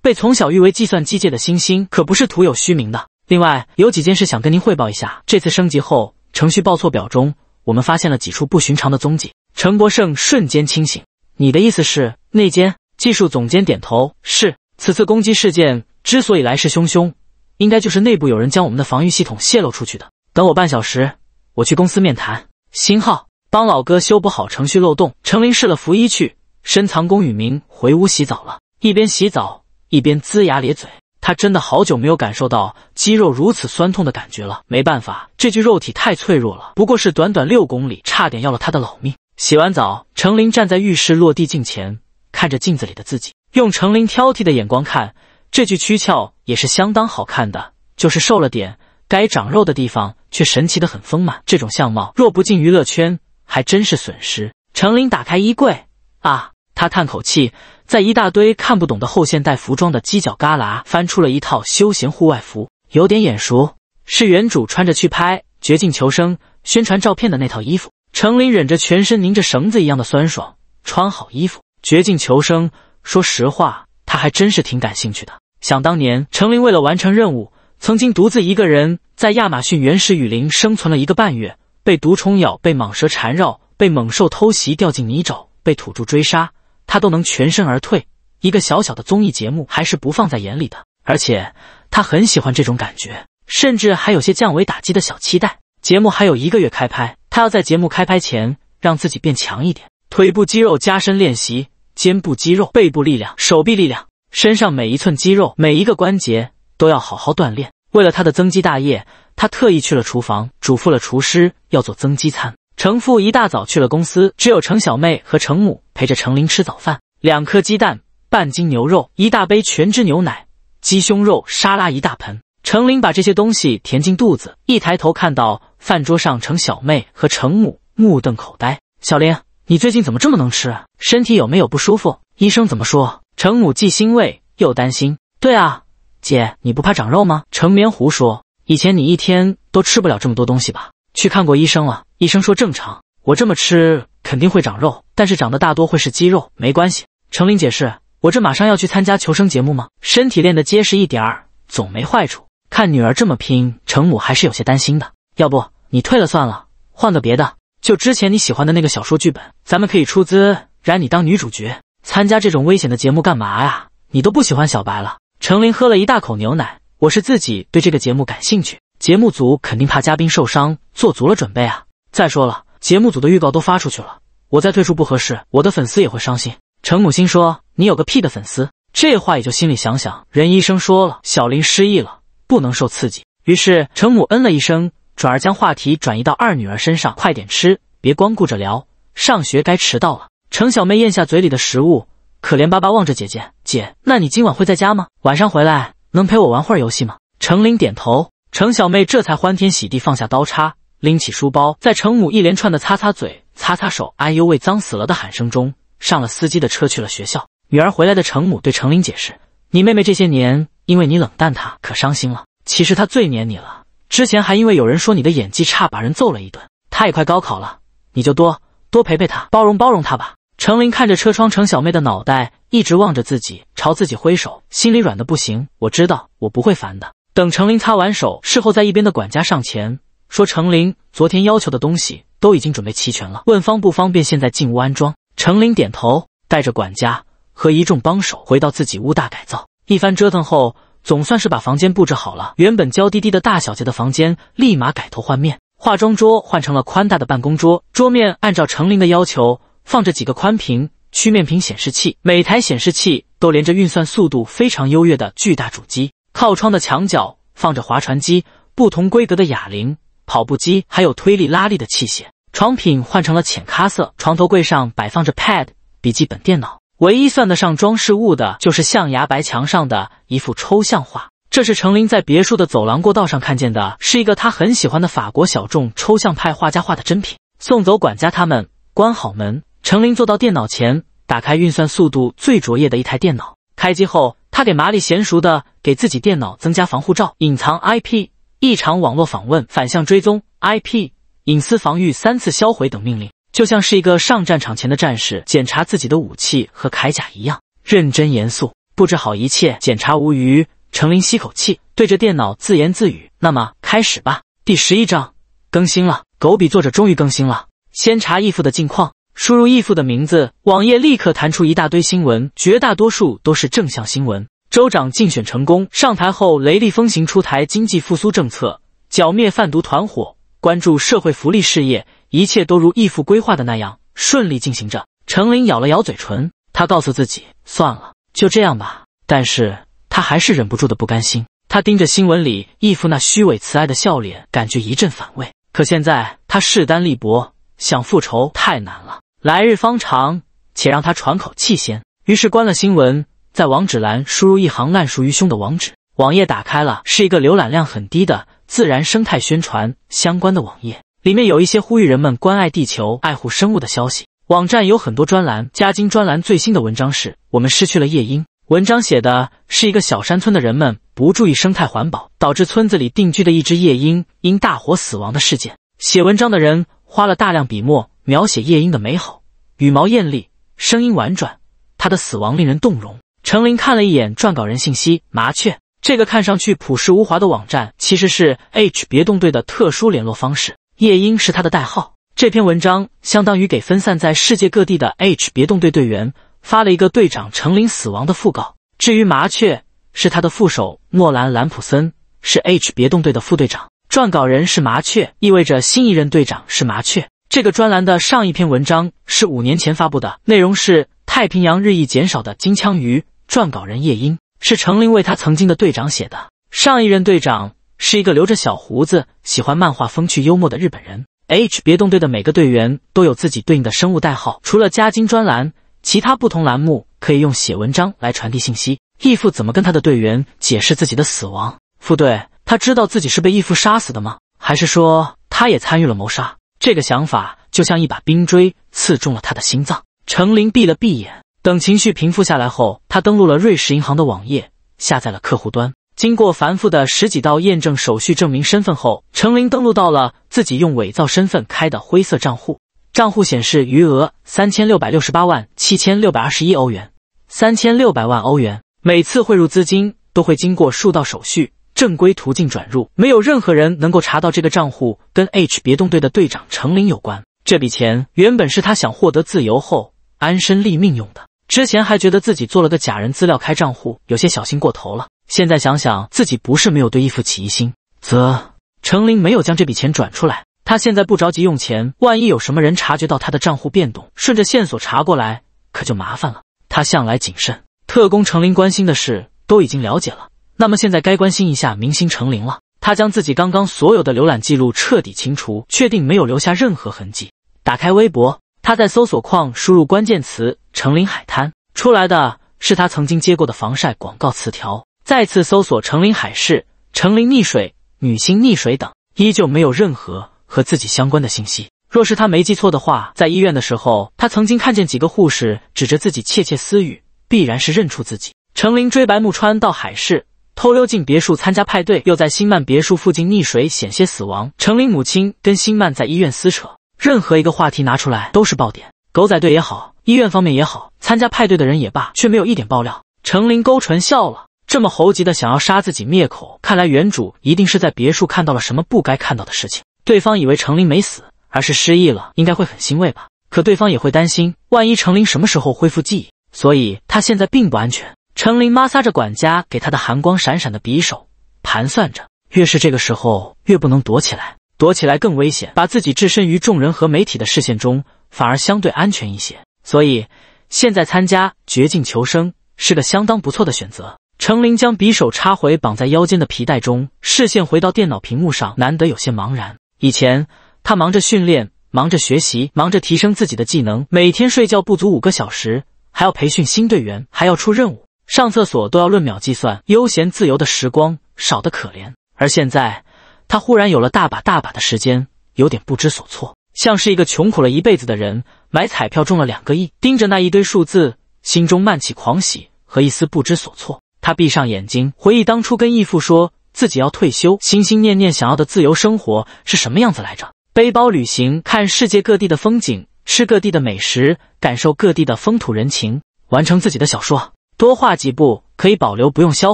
被从小誉为计算机界的星星，可不是徒有虚名的。另外，有几件事想跟您汇报一下。这次升级后，程序报错表中，我们发现了几处不寻常的踪迹。陈博胜瞬间清醒，你的意思是内奸？技术总监点头，是。此次攻击事件之所以来势汹汹，应该就是内部有人将我们的防御系统泄露出去的。等我半小时，我去公司面谈。新号，帮老哥修补好程序漏洞。程林试了服衣去，深藏功与名，回屋洗澡了。一边洗澡。一边龇牙咧嘴，他真的好久没有感受到肌肉如此酸痛的感觉了。没办法，这具肉体太脆弱了。不过是短短六公里，差点要了他的老命。洗完澡，程琳站在浴室落地镜前，看着镜子里的自己，用程琳挑剔的眼光看，这具躯壳也是相当好看的，就是瘦了点，该长肉的地方却神奇的很丰满。这种相貌若不进娱乐圈，还真是损失。程琳打开衣柜，啊，他叹口气。在一大堆看不懂的后现代服装的犄角旮旯，翻出了一套休闲户外服，有点眼熟，是原主穿着去拍《绝境求生》宣传照片的那套衣服。程琳忍着全身拧着绳子一样的酸爽，穿好衣服。《绝境求生》，说实话，他还真是挺感兴趣的。想当年，程琳为了完成任务，曾经独自一个人在亚马逊原始雨林生存了一个半月，被毒虫咬，被蟒蛇缠绕，被猛兽偷袭，掉进泥沼，被土著追杀。他都能全身而退，一个小小的综艺节目还是不放在眼里的，而且他很喜欢这种感觉，甚至还有些降维打击的小期待。节目还有一个月开拍，他要在节目开拍前让自己变强一点，腿部肌肉加深练习，肩部肌肉、背部力量、手臂力量，身上每一寸肌肉、每一个关节都要好好锻炼。为了他的增肌大业，他特意去了厨房，嘱咐了厨师要做增肌餐。程父一大早去了公司，只有程小妹和程母陪着程林吃早饭。两颗鸡蛋，半斤牛肉，一大杯全脂牛奶，鸡胸肉沙拉一大盆。程林把这些东西填进肚子，一抬头看到饭桌上程小妹和程母目瞪口呆。小林，你最近怎么这么能吃？身体有没有不舒服？医生怎么说？程母既欣慰又担心。对啊，姐，你不怕长肉吗？程眠胡说，以前你一天都吃不了这么多东西吧？去看过医生了。医生说正常，我这么吃肯定会长肉，但是长的大多会是肌肉，没关系。程琳解释，我这马上要去参加求生节目吗？身体练得结实一点儿总没坏处。看女儿这么拼，程母还是有些担心的。要不你退了算了，换个别的。就之前你喜欢的那个小说剧本，咱们可以出资让你当女主角。参加这种危险的节目干嘛呀？你都不喜欢小白了。程琳喝了一大口牛奶，我是自己对这个节目感兴趣，节目组肯定怕嘉宾受伤，做足了准备啊。再说了，节目组的预告都发出去了，我再退出不合适，我的粉丝也会伤心。程母心说：“你有个屁的粉丝！”这话也就心里想想。任医生说了，小林失忆了，不能受刺激。于是程母嗯了一声，转而将话题转移到二女儿身上：“快点吃，别光顾着聊，上学该迟到了。”程小妹咽下嘴里的食物，可怜巴巴望着姐姐：“姐，那你今晚会在家吗？晚上回来能陪我玩会儿游戏吗？”程琳点头，程小妹这才欢天喜地放下刀叉。拎起书包，在程母一连串的“擦擦嘴，擦擦手，哎呦喂，脏死了”的喊声中，上了司机的车去了学校。女儿回来的程母对程林解释：“你妹妹这些年因为你冷淡她，可伤心了。其实她最粘你了，之前还因为有人说你的演技差，把人揍了一顿。她也快高考了，你就多多陪陪她，包容包容她吧。”程林看着车窗，程小妹的脑袋一直望着自己，朝自己挥手，心里软的不行。我知道，我不会烦的。等程林擦完手，事后在一边的管家上前。说：“程琳昨天要求的东西都已经准备齐全了。问方不方便现在进屋安装？”程琳点头，带着管家和一众帮手回到自己屋大改造。一番折腾后，总算是把房间布置好了。原本娇滴滴的大小姐的房间立马改头换面，化妆桌换成了宽大的办公桌，桌面按照程琳的要求放着几个宽屏曲面屏显示器，每台显示器都连着运算速度非常优越的巨大主机。靠窗的墙角放着划船机，不同规格的哑铃。跑步机还有推力拉力的器械，床品换成了浅咖色，床头柜上摆放着 pad 笔记本电脑，唯一算得上装饰物的就是象牙白墙上的一幅抽象画。这是程琳在别墅的走廊过道上看见的，是一个他很喜欢的法国小众抽象派画家画的珍品。送走管家他们，关好门，程琳坐到电脑前，打开运算速度最卓越的一台电脑。开机后，他给麻利娴熟的给自己电脑增加防护罩，隐藏 IP。异常网络访问、反向追踪、IP 隐私防御、三次销毁等命令，就像是一个上战场前的战士检查自己的武器和铠甲一样，认真严肃，布置好一切，检查无余。程林吸口气，对着电脑自言自语：“那么开始吧。”第十一章更新了，狗比作者终于更新了。先查义父的近况，输入义父的名字，网页立刻弹出一大堆新闻，绝大多数都是正向新闻。州长竞选成功，上台后雷厉风行，出台经济复苏政策，剿灭贩毒团伙，关注社会福利事业，一切都如义父规划的那样顺利进行着。程琳咬了咬嘴唇，他告诉自己算了，就这样吧。但是他还是忍不住的不甘心。他盯着新闻里义父那虚伪慈爱的笑脸，感觉一阵反胃。可现在他势单力薄，想复仇太难了。来日方长，且让他喘口气先。于是关了新闻。在网址栏输入一行烂熟于胸的网址，网页打开了，是一个浏览量很低的自然生态宣传相关的网页，里面有一些呼吁人们关爱地球、爱护生物的消息。网站有很多专栏，加精专栏最新的文章是《我们失去了夜莺》。文章写的是一个小山村的人们不注意生态环保，导致村子里定居的一只夜莺因大火死亡的事件。写文章的人花了大量笔墨描写夜莺的美好，羽毛艳丽，声音婉转，它的死亡令人动容。程琳看了一眼撰稿人信息，麻雀这个看上去朴实无华的网站，其实是 H 别动队的特殊联络方式。夜莺是他的代号。这篇文章相当于给分散在世界各地的 H 别动队队员发了一个队长程琳死亡的讣告。至于麻雀是他的副手，诺兰兰普森是 H 别动队的副队长。撰稿人是麻雀，意味着新一任队长是麻雀。这个专栏的上一篇文章是五年前发布的，内容是太平洋日益减少的金枪鱼。撰稿人夜莺是程林为他曾经的队长写的。上一任队长是一个留着小胡子、喜欢漫画、风趣幽默的日本人。H 别动队的每个队员都有自己对应的生物代号，除了加金专栏，其他不同栏目可以用写文章来传递信息。义父怎么跟他的队员解释自己的死亡？副队，他知道自己是被义父杀死的吗？还是说他也参与了谋杀？这个想法就像一把冰锥刺中了他的心脏。程林闭了闭眼。等情绪平复下来后，他登录了瑞士银行的网页，下载了客户端。经过繁复的十几道验证手续证明身份后，程琳登录到了自己用伪造身份开的灰色账户。账户显示余额三千六百六十八万七千六百二十一欧元，三千六百万欧元。每次汇入资金都会经过数道手续，正规途径转入，没有任何人能够查到这个账户跟 H 别动队的队长程琳有关。这笔钱原本是他想获得自由后安身立命用的。之前还觉得自己做了个假人资料开账户有些小心过头了，现在想想自己不是没有对义父起疑心，则程琳没有将这笔钱转出来，他现在不着急用钱，万一有什么人察觉到他的账户变动，顺着线索查过来可就麻烦了。他向来谨慎，特工程琳关心的事都已经了解了，那么现在该关心一下明星程琳了。他将自己刚刚所有的浏览记录彻底清除，确定没有留下任何痕迹，打开微博。他在搜索框输入关键词“程琳海滩”，出来的是他曾经接过的防晒广告词条。再次搜索“程琳海市”“程琳溺水”“女星溺水”等，依旧没有任何和自己相关的信息。若是他没记错的话，在医院的时候，他曾经看见几个护士指着自己窃窃私语，必然是认出自己。程琳追白木川到海市，偷溜进别墅参加派对，又在新曼别墅附近溺水，险些死亡。程琳母亲跟新曼在医院撕扯。任何一个话题拿出来都是爆点，狗仔队也好，医院方面也好，参加派对的人也罢，却没有一点爆料。程林勾唇笑了，这么猴急的想要杀自己灭口，看来原主一定是在别墅看到了什么不该看到的事情。对方以为程林没死，而是失忆了，应该会很欣慰吧？可对方也会担心，万一程林什么时候恢复记忆，所以他现在并不安全。程林摩挲着管家给他的寒光闪闪的匕首，盘算着，越是这个时候，越不能躲起来。躲起来更危险，把自己置身于众人和媒体的视线中，反而相对安全一些。所以，现在参加绝境求生是个相当不错的选择。程琳将匕首插回绑在腰间的皮带中，视线回到电脑屏幕上，难得有些茫然。以前他忙着训练，忙着学习，忙着提升自己的技能，每天睡觉不足五个小时，还要培训新队员，还要出任务，上厕所都要论秒计算，悠闲自由的时光少得可怜。而现在。他忽然有了大把大把的时间，有点不知所措，像是一个穷苦了一辈子的人买彩票中了两个亿，盯着那一堆数字，心中漫起狂喜和一丝不知所措。他闭上眼睛，回忆当初跟义父说自己要退休，心心念念想要的自由生活是什么样子来着？背包旅行，看世界各地的风景，吃各地的美食，感受各地的风土人情，完成自己的小说，多画几部可以保留不用销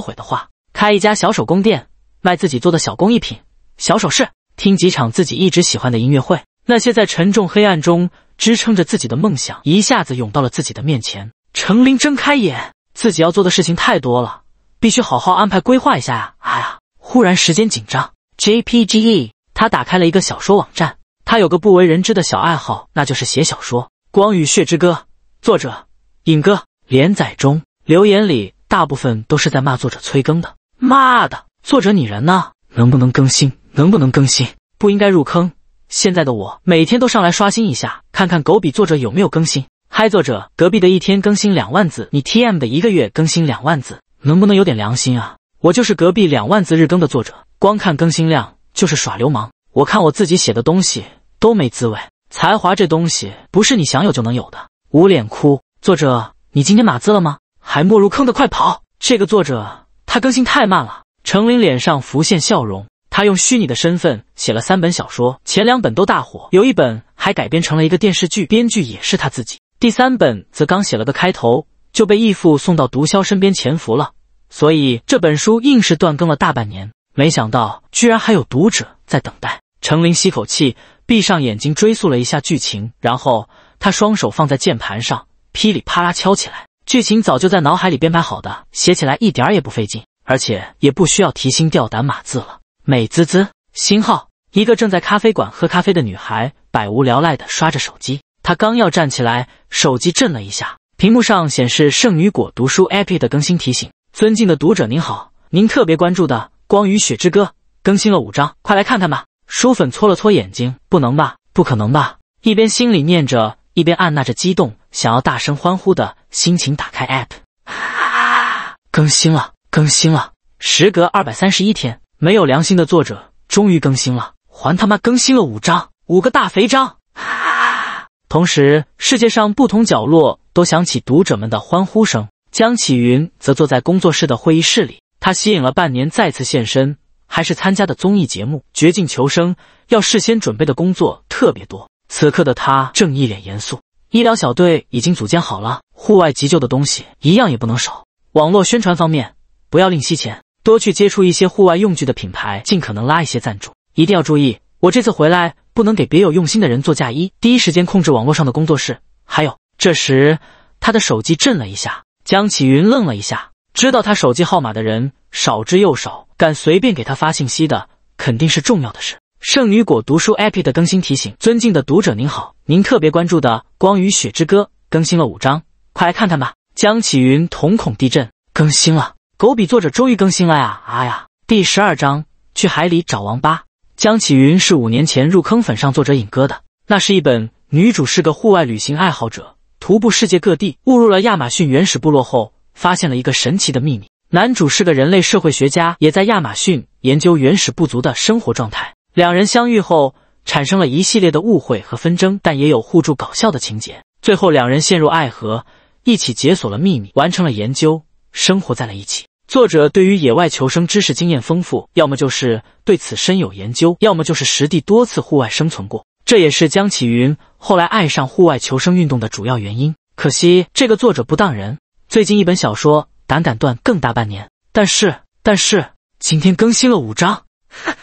毁的画，开一家小手工店，卖自己做的小工艺品。小首饰，听几场自己一直喜欢的音乐会。那些在沉重黑暗中支撑着自己的梦想，一下子涌到了自己的面前。程琳睁开眼，自己要做的事情太多了，必须好好安排规划一下呀！哎呀，忽然时间紧张。J P G E，他打开了一个小说网站。他有个不为人知的小爱好，那就是写小说。《光与血之歌》，作者尹哥，连载中。留言里大部分都是在骂作者催更的，妈的作者你人呢？能不能更新？能不能更新？不应该入坑。现在的我每天都上来刷新一下，看看狗笔作者有没有更新。嗨，作者，隔壁的一天更新两万字，你 T M 的一个月更新两万字，能不能有点良心啊？我就是隔壁两万字日更的作者，光看更新量就是耍流氓。我看我自己写的东西都没滋味，才华这东西不是你想有就能有的。捂脸哭，作者，你今天码字了吗？还没入坑的快跑！这个作者他更新太慢了。程琳脸上浮现笑容。他用虚拟的身份写了三本小说，前两本都大火，有一本还改编成了一个电视剧，编剧也是他自己。第三本则刚写了个开头，就被义父送到毒枭身边潜伏了，所以这本书硬是断更了大半年。没想到居然还有读者在等待。程琳吸口气，闭上眼睛追溯了一下剧情，然后他双手放在键盘上，噼里啪啦敲起来。剧情早就在脑海里编排好的，写起来一点也不费劲，而且也不需要提心吊胆码字了。美滋滋。星号，一个正在咖啡馆喝咖啡的女孩，百无聊赖的刷着手机。她刚要站起来，手机震了一下，屏幕上显示《圣女果读书》APP 的更新提醒。尊敬的读者您好，您特别关注的《光与雪之歌》更新了五章，快来看看吧。书粉搓了搓眼睛，不能吧？不可能吧？一边心里念着，一边按捺着激动，想要大声欢呼的心情，打开 APP。啊！更新了，更新了！时隔二百三十一天。没有良心的作者终于更新了，还他妈更新了五章，五个大肥章！啊！同时，世界上不同角落都响起读者们的欢呼声。江启云则坐在工作室的会议室里，他吸引了半年，再次现身，还是参加的综艺节目《绝境求生》，要事先准备的工作特别多。此刻的他正一脸严肃，医疗小队已经组建好了，户外急救的东西一样也不能少。网络宣传方面，不要吝惜钱。多去接触一些户外用具的品牌，尽可能拉一些赞助。一定要注意，我这次回来不能给别有用心的人做嫁衣。第一时间控制网络上的工作室。还有，这时他的手机震了一下，江启云愣了一下，知道他手机号码的人少之又少，敢随便给他发信息的肯定是重要的事。圣女果读书 APP 的更新提醒：尊敬的读者您好，您特别关注的《光与雪之歌》更新了五章，快来看看吧。江启云瞳孔地震，更新了。狗比作者终于更新了呀！啊呀，第十二章去海里找王八。江启云是五年前入坑粉上作者尹哥的，那是一本女主是个户外旅行爱好者，徒步世界各地，误入了亚马逊原始部落后，发现了一个神奇的秘密。男主是个人类社会学家，也在亚马逊研究原始部族的生活状态。两人相遇后，产生了一系列的误会和纷争，但也有互助搞笑的情节。最后两人陷入爱河，一起解锁了秘密，完成了研究，生活在了一起。作者对于野外求生知识经验丰富，要么就是对此深有研究，要么就是实地多次户外生存过。这也是江启云后来爱上户外求生运动的主要原因。可惜这个作者不当人。最近一本小说，胆敢断更大半年，但是但是今天更新了五章，哈哈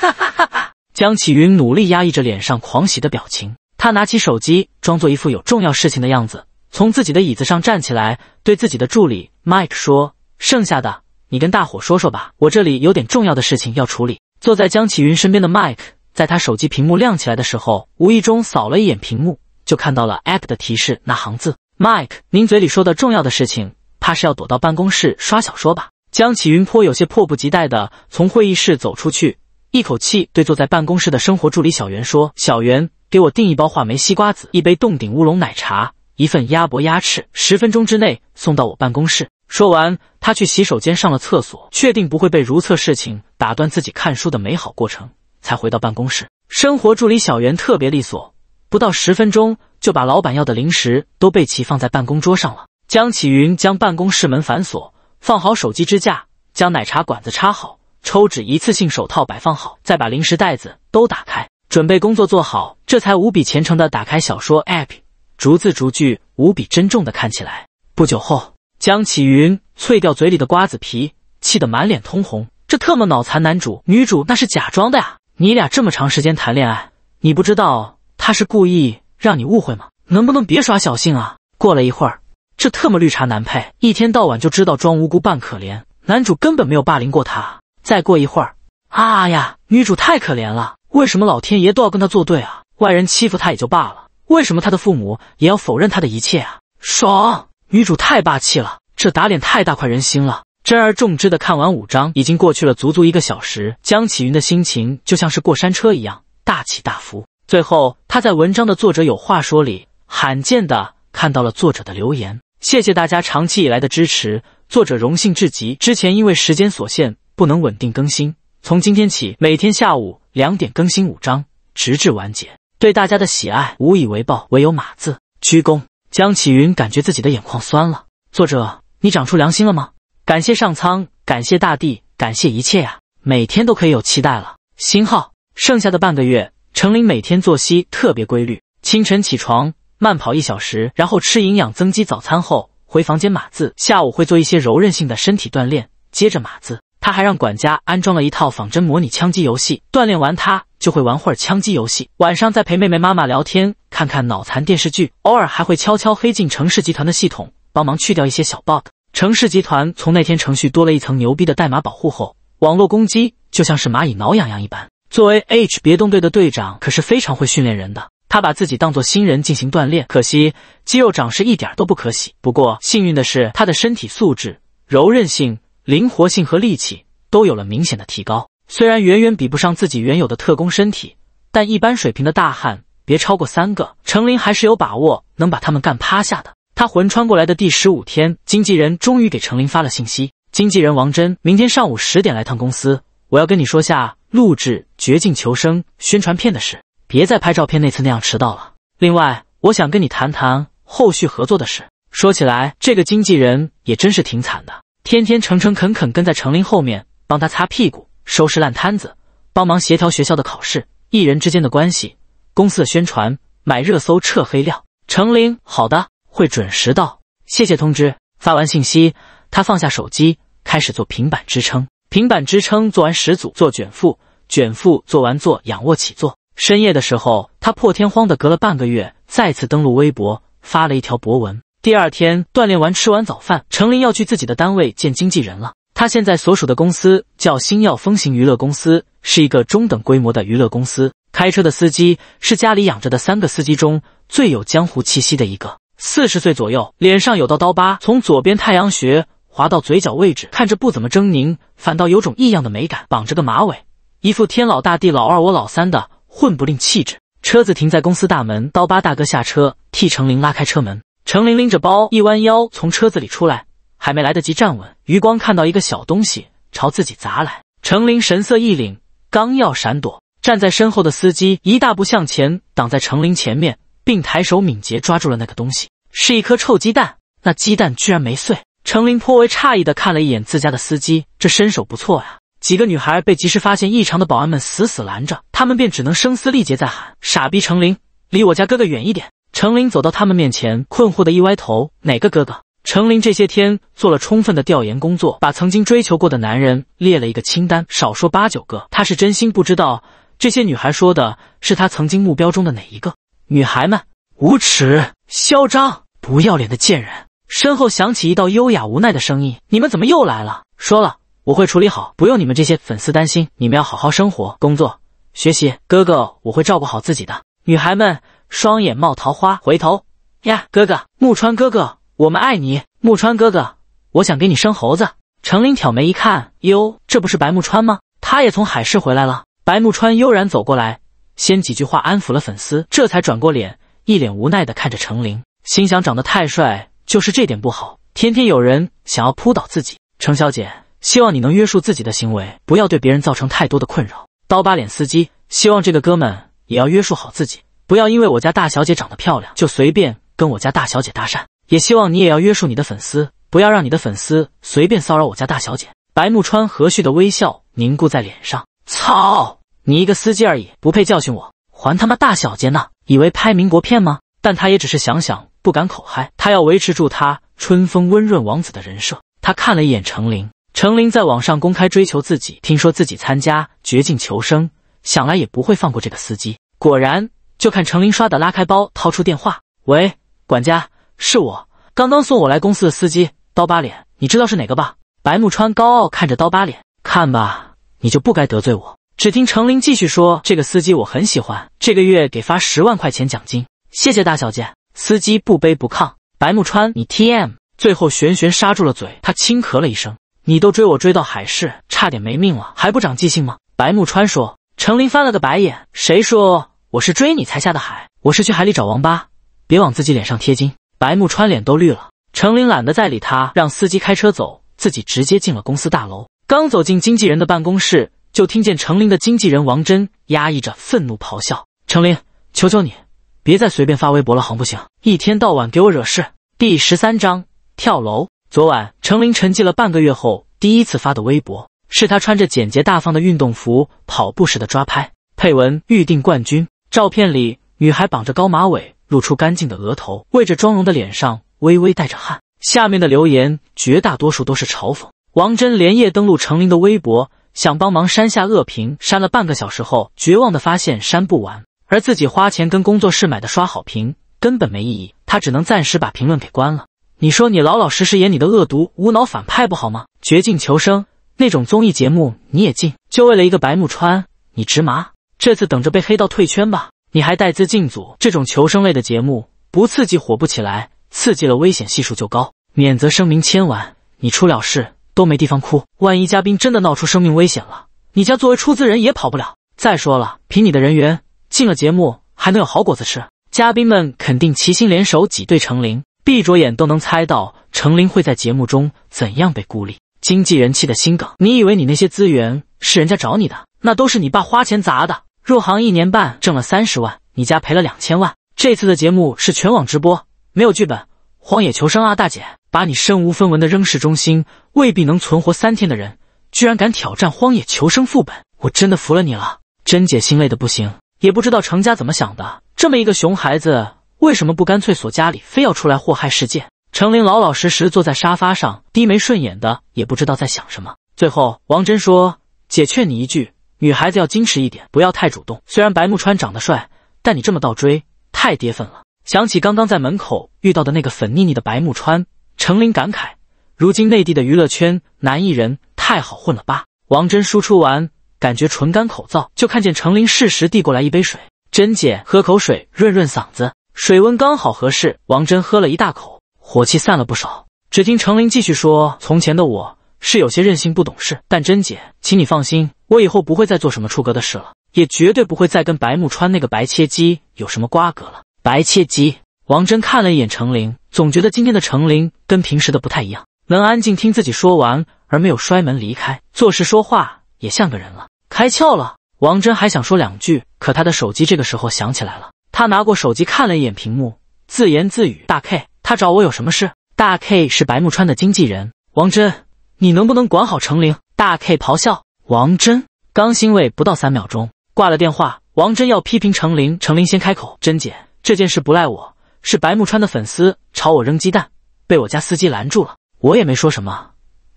哈哈哈哈！江启云努力压抑着脸上狂喜的表情，他拿起手机，装作一副有重要事情的样子，从自己的椅子上站起来，对自己的助理 Mike 说。剩下的你跟大伙说说吧，我这里有点重要的事情要处理。坐在江启云身边的 Mike，在他手机屏幕亮起来的时候，无意中扫了一眼屏幕，就看到了 App 的提示那行字：“Mike，您嘴里说的重要的事情，怕是要躲到办公室刷小说吧？”江启云颇有些迫不及待的从会议室走出去，一口气对坐在办公室的生活助理小袁说：“小袁，给我订一包话梅西瓜子，一杯冻顶乌龙奶茶，一份鸭脖鸭翅，十分钟之内送到我办公室。”说完，他去洗手间上了厕所，确定不会被如厕事情打断自己看书的美好过程，才回到办公室。生活助理小袁特别利索，不到十分钟就把老板要的零食都备齐，放在办公桌上了。江启云将办公室门反锁，放好手机支架，将奶茶管子插好，抽纸、一次性手套摆放好，再把零食袋子都打开，准备工作做好，这才无比虔诚的打开小说 APP，逐字逐句无比珍重的看起来。不久后。江启云啐掉嘴里的瓜子皮，气得满脸通红。这特么脑残男主女主那是假装的呀！你俩这么长时间谈恋爱，你不知道他是故意让你误会吗？能不能别耍小性啊？过了一会儿，这特么绿茶男配一天到晚就知道装无辜、扮可怜，男主根本没有霸凌过他。再过一会儿，啊呀，女主太可怜了，为什么老天爷都要跟他作对啊？外人欺负他也就罢了，为什么他的父母也要否认他的一切啊？爽！女主太霸气了，这打脸太大快人心了！真而重之的看完五章，已经过去了足足一个小时。江启云的心情就像是过山车一样，大起大伏。最后，他在文章的作者有话说里，罕见的看到了作者的留言：谢谢大家长期以来的支持，作者荣幸至极。之前因为时间所限，不能稳定更新，从今天起，每天下午两点更新五章，直至完结。对大家的喜爱无以为报，唯有码字鞠躬。江启云感觉自己的眼眶酸了。作者，你长出良心了吗？感谢上苍，感谢大地，感谢一切呀，每天都可以有期待了。星号，剩下的半个月，程琳每天作息特别规律，清晨起床慢跑一小时，然后吃营养增肌早餐后回房间码字。下午会做一些柔韧性的身体锻炼，接着码字。他还让管家安装了一套仿真模拟枪击游戏，锻炼完他就会玩会儿枪击游戏，晚上再陪妹妹、妈妈聊天，看看脑残电视剧，偶尔还会悄悄黑进城市集团的系统，帮忙去掉一些小 bug。城市集团从那天程序多了一层牛逼的代码保护后，网络攻击就像是蚂蚁挠痒痒一般。作为 H 别动队的队长，可是非常会训练人的，他把自己当做新人进行锻炼，可惜肌肉长势一点都不可喜。不过幸运的是，他的身体素质、柔韧性。灵活性和力气都有了明显的提高，虽然远远比不上自己原有的特工身体，但一般水平的大汉别超过三个，程琳还是有把握能把他们干趴下的。他魂穿过来的第十五天，经纪人终于给程琳发了信息。经纪人王真明天上午十点来趟公司，我要跟你说下录制《绝境求生》宣传片的事，别再拍照片那次那样迟到了。另外，我想跟你谈谈后续合作的事。说起来，这个经纪人也真是挺惨的。天天诚诚恳恳跟在程琳后面，帮他擦屁股、收拾烂摊子，帮忙协调学校的考试、艺人之间的关系、公司的宣传、买热搜、撤黑料。程琳，好的，会准时到，谢谢通知。发完信息，他放下手机，开始做平板支撑。平板支撑做完十组，做卷腹，卷腹做完做仰卧起坐。深夜的时候，他破天荒的隔了半个月，再次登录微博，发了一条博文。第二天锻炼完，吃完早饭，程琳要去自己的单位见经纪人了。他现在所属的公司叫星耀风行娱乐公司，是一个中等规模的娱乐公司。开车的司机是家里养着的三个司机中最有江湖气息的一个，四十岁左右，脸上有道刀疤，从左边太阳穴划到嘴角位置，看着不怎么狰狞，反倒有种异样的美感。绑着个马尾，一副天老大地老二我老三的混不吝气质。车子停在公司大门，刀疤大哥下车替程琳拉开车门。程琳拎着包一弯腰从车子里出来，还没来得及站稳，余光看到一个小东西朝自己砸来。程琳神色一凛，刚要闪躲，站在身后的司机一大步向前挡在程琳前面，并抬手敏捷抓住了那个东西，是一颗臭鸡蛋。那鸡蛋居然没碎。程琳颇为诧异的看了一眼自家的司机，这身手不错呀。几个女孩被及时发现异常的保安们死死拦着，他们便只能声嘶力竭在喊：“傻逼程琳，离我家哥哥远一点。”程琳走到他们面前，困惑的一歪头：“哪个哥哥？”程琳这些天做了充分的调研工作，把曾经追求过的男人列了一个清单，少说八九个。他是真心不知道这些女孩说的是他曾经目标中的哪一个。女孩们，无耻、嚣张、不要脸的贱人！身后响起一道优雅无奈的声音：“你们怎么又来了？说了我会处理好，不用你们这些粉丝担心。你们要好好生活、工作、学习。哥哥，我会照顾好自己的。”女孩们。双眼冒桃花，回头呀，哥哥，木川哥哥，我们爱你，木川哥哥，我想给你生猴子。程琳挑眉一看，哟，这不是白木川吗？他也从海市回来了。白木川悠然走过来，先几句话安抚了粉丝，这才转过脸，一脸无奈的看着程琳，心想长得太帅就是这点不好，天天有人想要扑倒自己。程小姐，希望你能约束自己的行为，不要对别人造成太多的困扰。刀疤脸司机，希望这个哥们也要约束好自己。不要因为我家大小姐长得漂亮，就随便跟我家大小姐搭讪。也希望你也要约束你的粉丝，不要让你的粉丝随便骚扰我家大小姐。白木川和煦的微笑凝固在脸上。操，你一个司机而已，不配教训我，还他妈大小姐呢？以为拍民国片吗？但他也只是想想，不敢口嗨。他要维持住他春风温润王子的人设。他看了一眼程琳，程琳在网上公开追求自己，听说自己参加《绝境求生》，想来也不会放过这个司机。果然。就看程林刷的拉开包，掏出电话，喂，管家，是我，刚刚送我来公司的司机，刀疤脸，你知道是哪个吧？白木川高傲看着刀疤脸，看吧，你就不该得罪我。只听程林继续说，这个司机我很喜欢，这个月给发十万块钱奖金，谢谢大小姐。司机不卑不亢。白木川，你 T M。最后玄玄刹住了嘴，他轻咳了一声，你都追我追到海市，差点没命了，还不长记性吗？白木川说。程林翻了个白眼，谁说？我是追你才下的海，我是去海里找王八，别往自己脸上贴金。白木川脸都绿了。程琳懒得再理他，让司机开车走，自己直接进了公司大楼。刚走进经纪人的办公室，就听见程琳的经纪人王真压抑着愤怒咆哮：“程琳，求求你，别再随便发微博了，行不行？一天到晚给我惹事。”第十三章跳楼。昨晚，程琳沉寂了半个月后第一次发的微博，是她穿着简洁大方的运动服跑步时的抓拍，配文预定冠军。照片里，女孩绑着高马尾，露出干净的额头，为着妆容的脸上微微带着汗。下面的留言绝大多数都是嘲讽。王真连夜登录程琳的微博，想帮忙删下恶评，删了半个小时后，绝望的发现删不完，而自己花钱跟工作室买的刷好评根本没意义，他只能暂时把评论给关了。你说你老老实实演你的恶毒无脑反派不好吗？绝境求生那种综艺节目你也进，就为了一个白木川，你值吗？这次等着被黑道退圈吧！你还带资进组，这种求生类的节目不刺激火不起来，刺激了危险系数就高。免责声明签完，你出了事都没地方哭。万一嘉宾真的闹出生命危险了，你家作为出资人也跑不了。再说了，凭你的人缘进了节目还能有好果子吃？嘉宾们肯定齐心联手挤兑程琳，闭着眼都能猜到程琳会在节目中怎样被孤立。经纪人气得心梗，你以为你那些资源是人家找你的？那都是你爸花钱砸的。入行一年半，挣了三十万，你家赔了两千万。这次的节目是全网直播，没有剧本，荒野求生啊！大姐，把你身无分文的扔市中心，未必能存活三天的人，居然敢挑战荒野求生副本，我真的服了你了。甄姐心累的不行，也不知道程家怎么想的，这么一个熊孩子，为什么不干脆锁家里，非要出来祸害世界？程琳老老实实坐在沙发上，低眉顺眼的，也不知道在想什么。最后，王真说：“姐，劝你一句。”女孩子要矜持一点，不要太主动。虽然白木川长得帅，但你这么倒追，太跌份了。想起刚刚在门口遇到的那个粉腻腻的白木川，程琳感慨：如今内地的娱乐圈男艺人太好混了吧？王真输出完，感觉唇干口燥，就看见程琳适时递过来一杯水。珍姐，喝口水润润嗓子，水温刚好合适。王真喝了一大口，火气散了不少。只听程琳继续说：从前的我是有些任性不懂事，但珍姐，请你放心。我以后不会再做什么出格的事了，也绝对不会再跟白木川那个白切鸡有什么瓜葛了。白切鸡，王真看了一眼程琳，总觉得今天的程琳跟平时的不太一样，能安静听自己说完而没有摔门离开，做事说话也像个人了，开窍了。王真还想说两句，可他的手机这个时候响起来了，他拿过手机看了一眼屏幕，自言自语：“大 K，他找我有什么事？”大 K 是白木川的经纪人，王真，你能不能管好程琳？大 K 咆哮。王真刚欣慰不到三秒钟，挂了电话。王真要批评程琳，程琳先开口：“珍姐，这件事不赖我，是白木川的粉丝朝我扔鸡蛋，被我家司机拦住了，我也没说什么，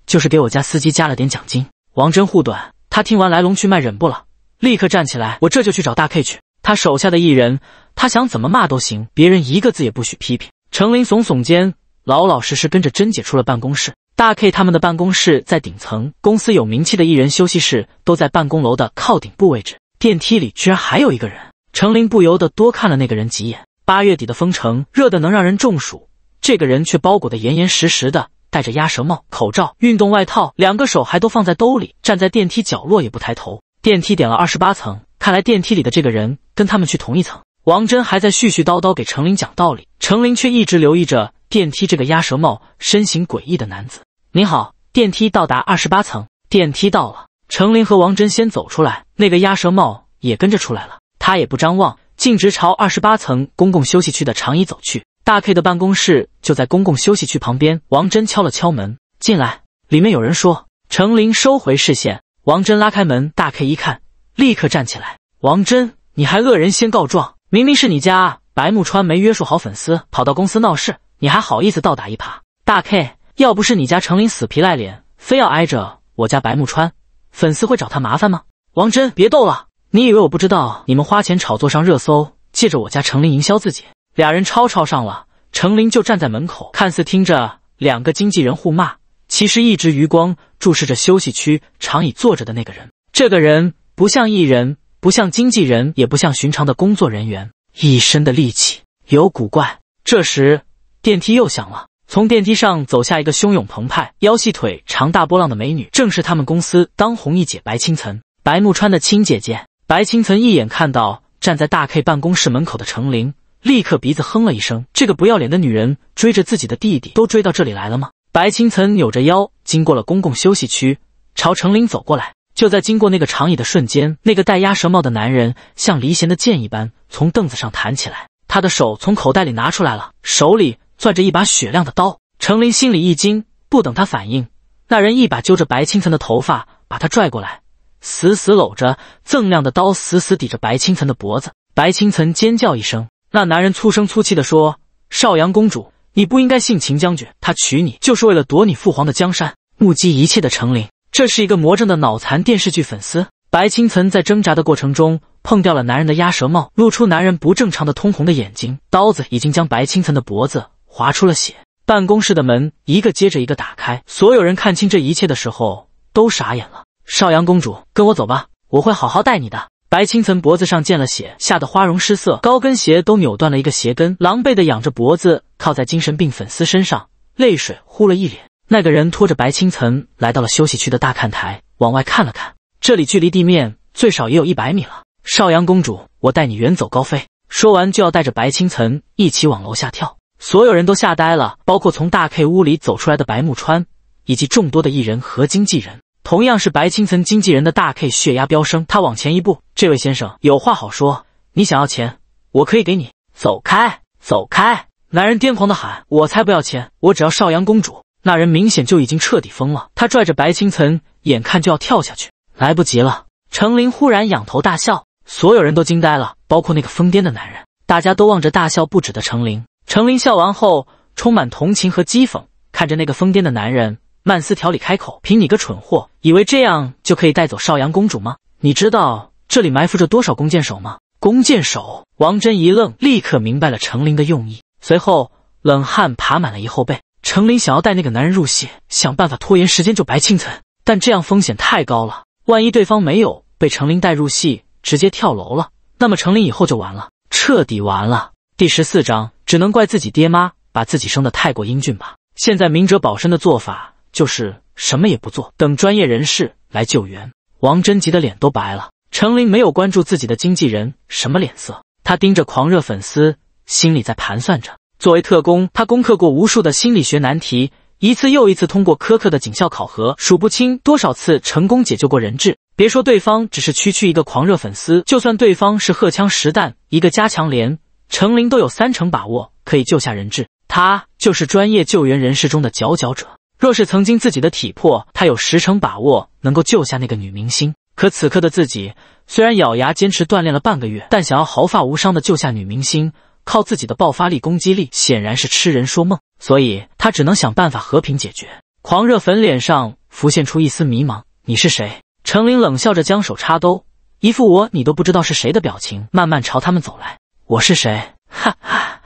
就是给我家司机加了点奖金。”王真护短，他听完来龙去脉忍不了，立刻站起来：“我这就去找大 K 去，他手下的艺人，他想怎么骂都行，别人一个字也不许批评。”程琳耸耸肩，老老实实跟着甄姐出了办公室。大 K 他们的办公室在顶层，公司有名气的艺人休息室都在办公楼的靠顶部位置。电梯里居然还有一个人，程琳不由得多看了那个人几眼。八月底的封城，热得能让人中暑，这个人却包裹得严严实实的，戴着鸭舌帽、口罩、运动外套，两个手还都放在兜里，站在电梯角落也不抬头。电梯点了二十八层，看来电梯里的这个人跟他们去同一层。王真还在絮絮叨叨给程琳讲道理，程琳却一直留意着电梯这个鸭舌帽、身形诡异的男子。你好，电梯到达二十八层。电梯到了，程琳和王真先走出来，那个鸭舌帽也跟着出来了。他也不张望，径直朝二十八层公共休息区的长椅走去。大 K 的办公室就在公共休息区旁边。王真敲了敲门，进来，里面有人说。程琳收回视线，王真拉开门，大 K 一看，立刻站起来。王真，你还恶人先告状，明明是你家白木川没约束好粉丝，跑到公司闹事，你还好意思倒打一耙，大 K。要不是你家程琳死皮赖脸，非要挨着我家白木川，粉丝会找他麻烦吗？王真，别逗了，你以为我不知道你们花钱炒作上热搜，借着我家程琳营销自己？俩人吵吵上了，程琳就站在门口，看似听着两个经纪人互骂，其实一直余光注视着休息区长椅坐着的那个人。这个人不像艺人，不像经纪人，也不像寻常的工作人员，一身的戾气，有古怪。这时电梯又响了。从电梯上走下一个汹涌澎湃、腰细腿长、大波浪的美女，正是他们公司当红一姐白青岑，白木川的亲姐姐。白青岑一眼看到站在大 K 办公室门口的程琳，立刻鼻子哼了一声：这个不要脸的女人，追着自己的弟弟都追到这里来了吗？白青岑扭着腰经过了公共休息区，朝程琳走过来。就在经过那个长椅的瞬间，那个戴鸭舌帽的男人像离弦的箭一般从凳子上弹起来，他的手从口袋里拿出来了，手里。攥着一把雪亮的刀，程琳心里一惊，不等他反应，那人一把揪着白青岑的头发，把他拽过来，死死搂着锃亮的刀，死死抵着白青岑的脖子。白青岑尖叫一声，那男人粗声粗气地说：“少阳公主，你不应该姓秦将军，他娶你就是为了夺你父皇的江山，目击一切的程琳，这是一个魔怔的脑残电视剧粉丝。”白青岑在挣扎的过程中，碰掉了男人的鸭舌帽，露出男人不正常的通红的眼睛。刀子已经将白青岑的脖子。划出了血，办公室的门一个接着一个打开，所有人看清这一切的时候都傻眼了。少阳公主，跟我走吧，我会好好待你的。白青岑脖子上见了血，吓得花容失色，高跟鞋都扭断了一个鞋跟，狼狈的仰着脖子靠在精神病粉丝身上，泪水糊了一脸。那个人拖着白青岑来到了休息区的大看台，往外看了看，这里距离地面最少也有一百米了。少阳公主，我带你远走高飞。说完就要带着白青岑一起往楼下跳。所有人都吓呆了，包括从大 K 屋里走出来的白木川以及众多的艺人和经纪人。同样是白青岑经纪人的大 K 血压飙升，他往前一步：“这位先生有话好说，你想要钱，我可以给你。”走开，走开！男人癫狂的喊：“我才不要钱，我只要少阳公主！”那人明显就已经彻底疯了，他拽着白青岑，眼看就要跳下去，来不及了。程琳忽然仰头大笑，所有人都惊呆了，包括那个疯癫的男人。大家都望着大笑不止的程琳。程琳笑完后，充满同情和讥讽，看着那个疯癫的男人曼斯，条理开口：“凭你个蠢货，以为这样就可以带走少阳公主吗？你知道这里埋伏着多少弓箭手吗？”弓箭手王真一愣，立刻明白了程琳的用意，随后冷汗爬满了一后背。程琳想要带那个男人入戏，想办法拖延时间救白青岑，但这样风险太高了。万一对方没有被程琳带入戏，直接跳楼了，那么程琳以后就完了，彻底完了。第十四章，只能怪自己爹妈把自己生的太过英俊吧。现在明哲保身的做法就是什么也不做，等专业人士来救援。王真吉的脸都白了。程琳没有关注自己的经纪人什么脸色，他盯着狂热粉丝，心里在盘算着。作为特工，他攻克过无数的心理学难题，一次又一次通过苛刻的警校考核，数不清多少次成功解救过人质。别说对方只是区区一个狂热粉丝，就算对方是荷枪实弹一个加强连。程琳都有三成把握可以救下人质，他就是专业救援人士中的佼佼者。若是曾经自己的体魄，他有十成把握能够救下那个女明星。可此刻的自己，虽然咬牙坚持锻炼了半个月，但想要毫发无伤的救下女明星，靠自己的爆发力、攻击力，显然是痴人说梦。所以，他只能想办法和平解决。狂热粉脸上浮现出一丝迷茫：“你是谁？”程琳冷笑着将手插兜，一副我你都不知道是谁的表情，慢慢朝他们走来。我是谁？哈哈，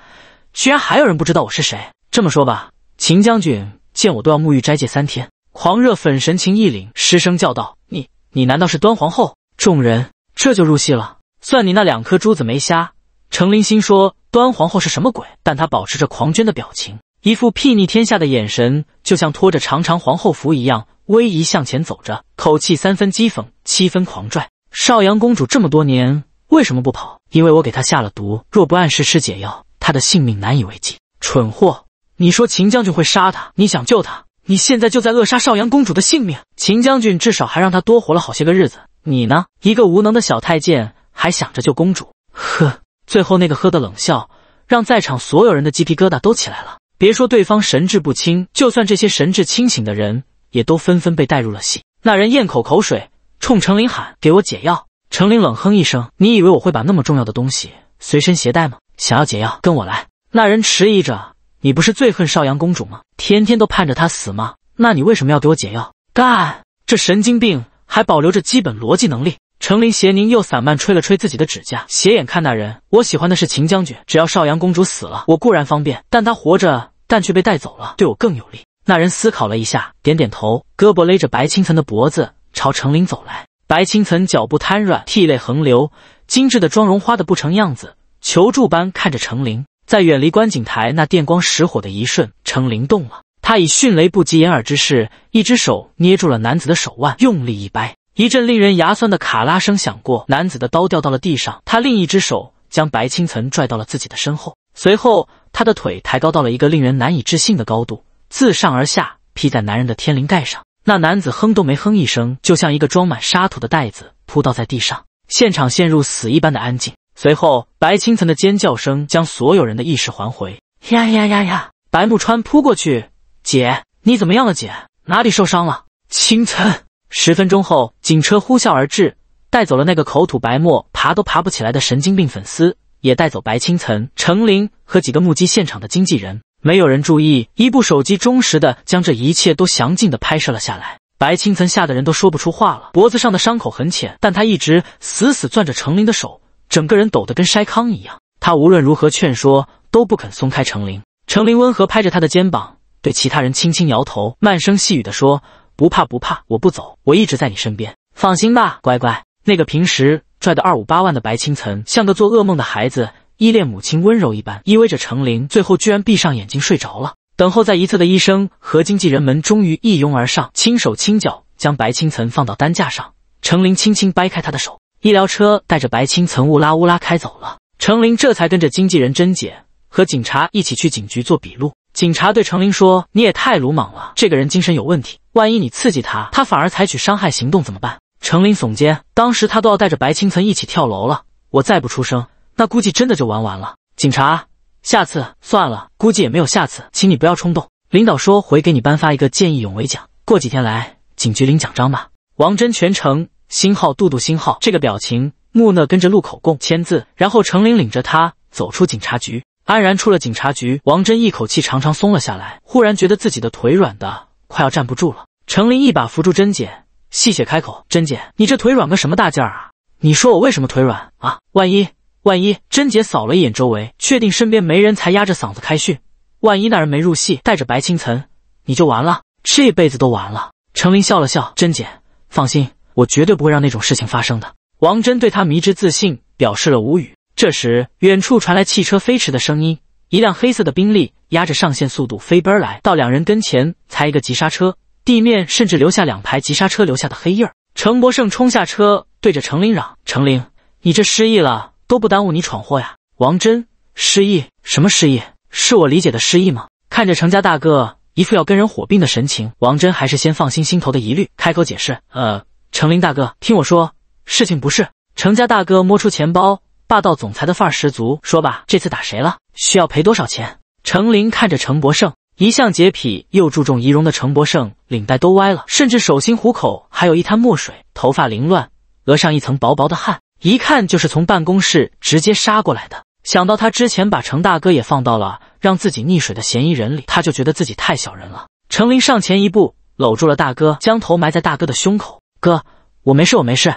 居然还有人不知道我是谁。这么说吧，秦将军见我都要沐浴斋戒三天。狂热粉神情一凛，失声叫道：“你，你难道是端皇后？”众人这就入戏了，算你那两颗珠子没瞎。程林心说：“端皇后是什么鬼？”但他保持着狂狷的表情，一副睥睨天下的眼神，就像拖着长长皇后服一样威仪向前走着，口气三分讥讽，七分狂拽。少阳公主这么多年为什么不跑？因为我给他下了毒，若不按时吃解药，他的性命难以为继。蠢货，你说秦将军会杀他？你想救他？你现在就在扼杀少阳公主的性命。秦将军至少还让他多活了好些个日子，你呢？一个无能的小太监还想着救公主？呵！最后那个喝的冷笑，让在场所有人的鸡皮疙瘩都起来了。别说对方神志不清，就算这些神志清醒的人，也都纷纷被带入了戏。那人咽口口水，冲程林喊：“给我解药！”程琳冷哼一声：“你以为我会把那么重要的东西随身携带吗？想要解药，跟我来。”那人迟疑着：“你不是最恨少阳公主吗？天天都盼着她死吗？那你为什么要给我解药？干，这神经病还保留着基本逻辑能力。”程琳邪宁又散漫，吹了吹自己的指甲，斜眼看那人：“我喜欢的是秦将军，只要少阳公主死了，我固然方便，但她活着但却被带走了，对我更有利。”那人思考了一下，点点头，胳膊勒着白青岑的脖子，朝程琳走来。白青岑脚步瘫软，涕泪横流，精致的妆容花的不成样子，求助般看着程琳。在远离观景台那电光石火的一瞬，程琳动了。她以迅雷不及掩耳之势，一只手捏住了男子的手腕，用力一掰，一阵令人牙酸的卡拉声响过，男子的刀掉到了地上。他另一只手将白青岑拽到了自己的身后，随后他的腿抬高到了一个令人难以置信的高度，自上而下劈在男人的天灵盖上。那男子哼都没哼一声，就像一个装满沙土的袋子扑倒在地上，现场陷入死一般的安静。随后，白青岑的尖叫声将所有人的意识还回。呀呀呀呀！白木川扑过去，姐，你怎么样了？姐，哪里受伤了？青岑。十分钟后，警车呼啸而至，带走了那个口吐白沫、爬都爬不起来的神经病粉丝，也带走白青岑、程琳和几个目击现场的经纪人。没有人注意，一部手机忠实的将这一切都详尽的拍摄了下来。白清岑吓得人都说不出话了，脖子上的伤口很浅，但他一直死死攥着程琳的手，整个人抖得跟筛糠一样。他无论如何劝说，都不肯松开程琳。程琳温和拍着他的肩膀，对其他人轻轻摇头，慢声细语的说：“不怕不怕，我不走，我一直在你身边，放心吧，乖乖。”那个平时拽的二五八万的白清岑，像个做噩梦的孩子。依恋母亲温柔一般依偎着程琳，最后居然闭上眼睛睡着了。等候在一侧的医生和经纪人们终于一拥而上，轻手轻脚将白青岑放到担架上。程琳轻轻掰开他的手，医疗车带着白青岑呜拉呜拉开走了。程琳这才跟着经纪人甄姐和警察一起去警局做笔录。警察对程琳说：“你也太鲁莽了，这个人精神有问题，万一你刺激他，他反而采取伤害行动怎么办？”程琳耸肩：“当时他都要带着白青岑一起跳楼了，我再不出声。”那估计真的就玩完了。警察，下次算了，估计也没有下次，请你不要冲动。领导说回给你颁发一个见义勇为奖，过几天来警局领奖章吧。王真全程星号杜杜星号这个表情木讷，跟着录口供、签字，然后程琳领着他走出警察局，安然出了警察局。王真一口气长长松了下来，忽然觉得自己的腿软的快要站不住了。程琳一把扶住珍姐，细谑开口：“珍姐，你这腿软个什么大劲儿啊？你说我为什么腿软啊？万一……”万一甄姐扫了一眼周围，确定身边没人才压着嗓子开训。万一那人没入戏，带着白青岑，你就完了，这辈子都完了。程琳笑了笑，甄姐放心，我绝对不会让那种事情发生的。王真对他迷之自信表示了无语。这时，远处传来汽车飞驰的声音，一辆黑色的宾利压着上限速度飞奔来，到两人跟前才一个急刹车，地面甚至留下两排急刹车留下的黑印儿。程博胜冲下车，对着程琳嚷：“程琳，你这失忆了？”都不耽误你闯祸呀，王真失忆？什么失忆？是我理解的失忆吗？看着程家大哥一副要跟人火并的神情，王真还是先放心心头的疑虑，开口解释：“呃，程林大哥，听我说，事情不是……”程家大哥摸出钱包，霸道总裁的范儿十足，说吧，这次打谁了？需要赔多少钱？程林看着程博胜，一向洁癖又注重仪容的程博胜，领带都歪了，甚至手心虎口还有一滩墨水，头发凌乱，额上一层薄薄的汗。一看就是从办公室直接杀过来的。想到他之前把程大哥也放到了让自己溺水的嫌疑人里，他就觉得自己太小人了。程林上前一步，搂住了大哥，将头埋在大哥的胸口：“哥，我没事，我没事，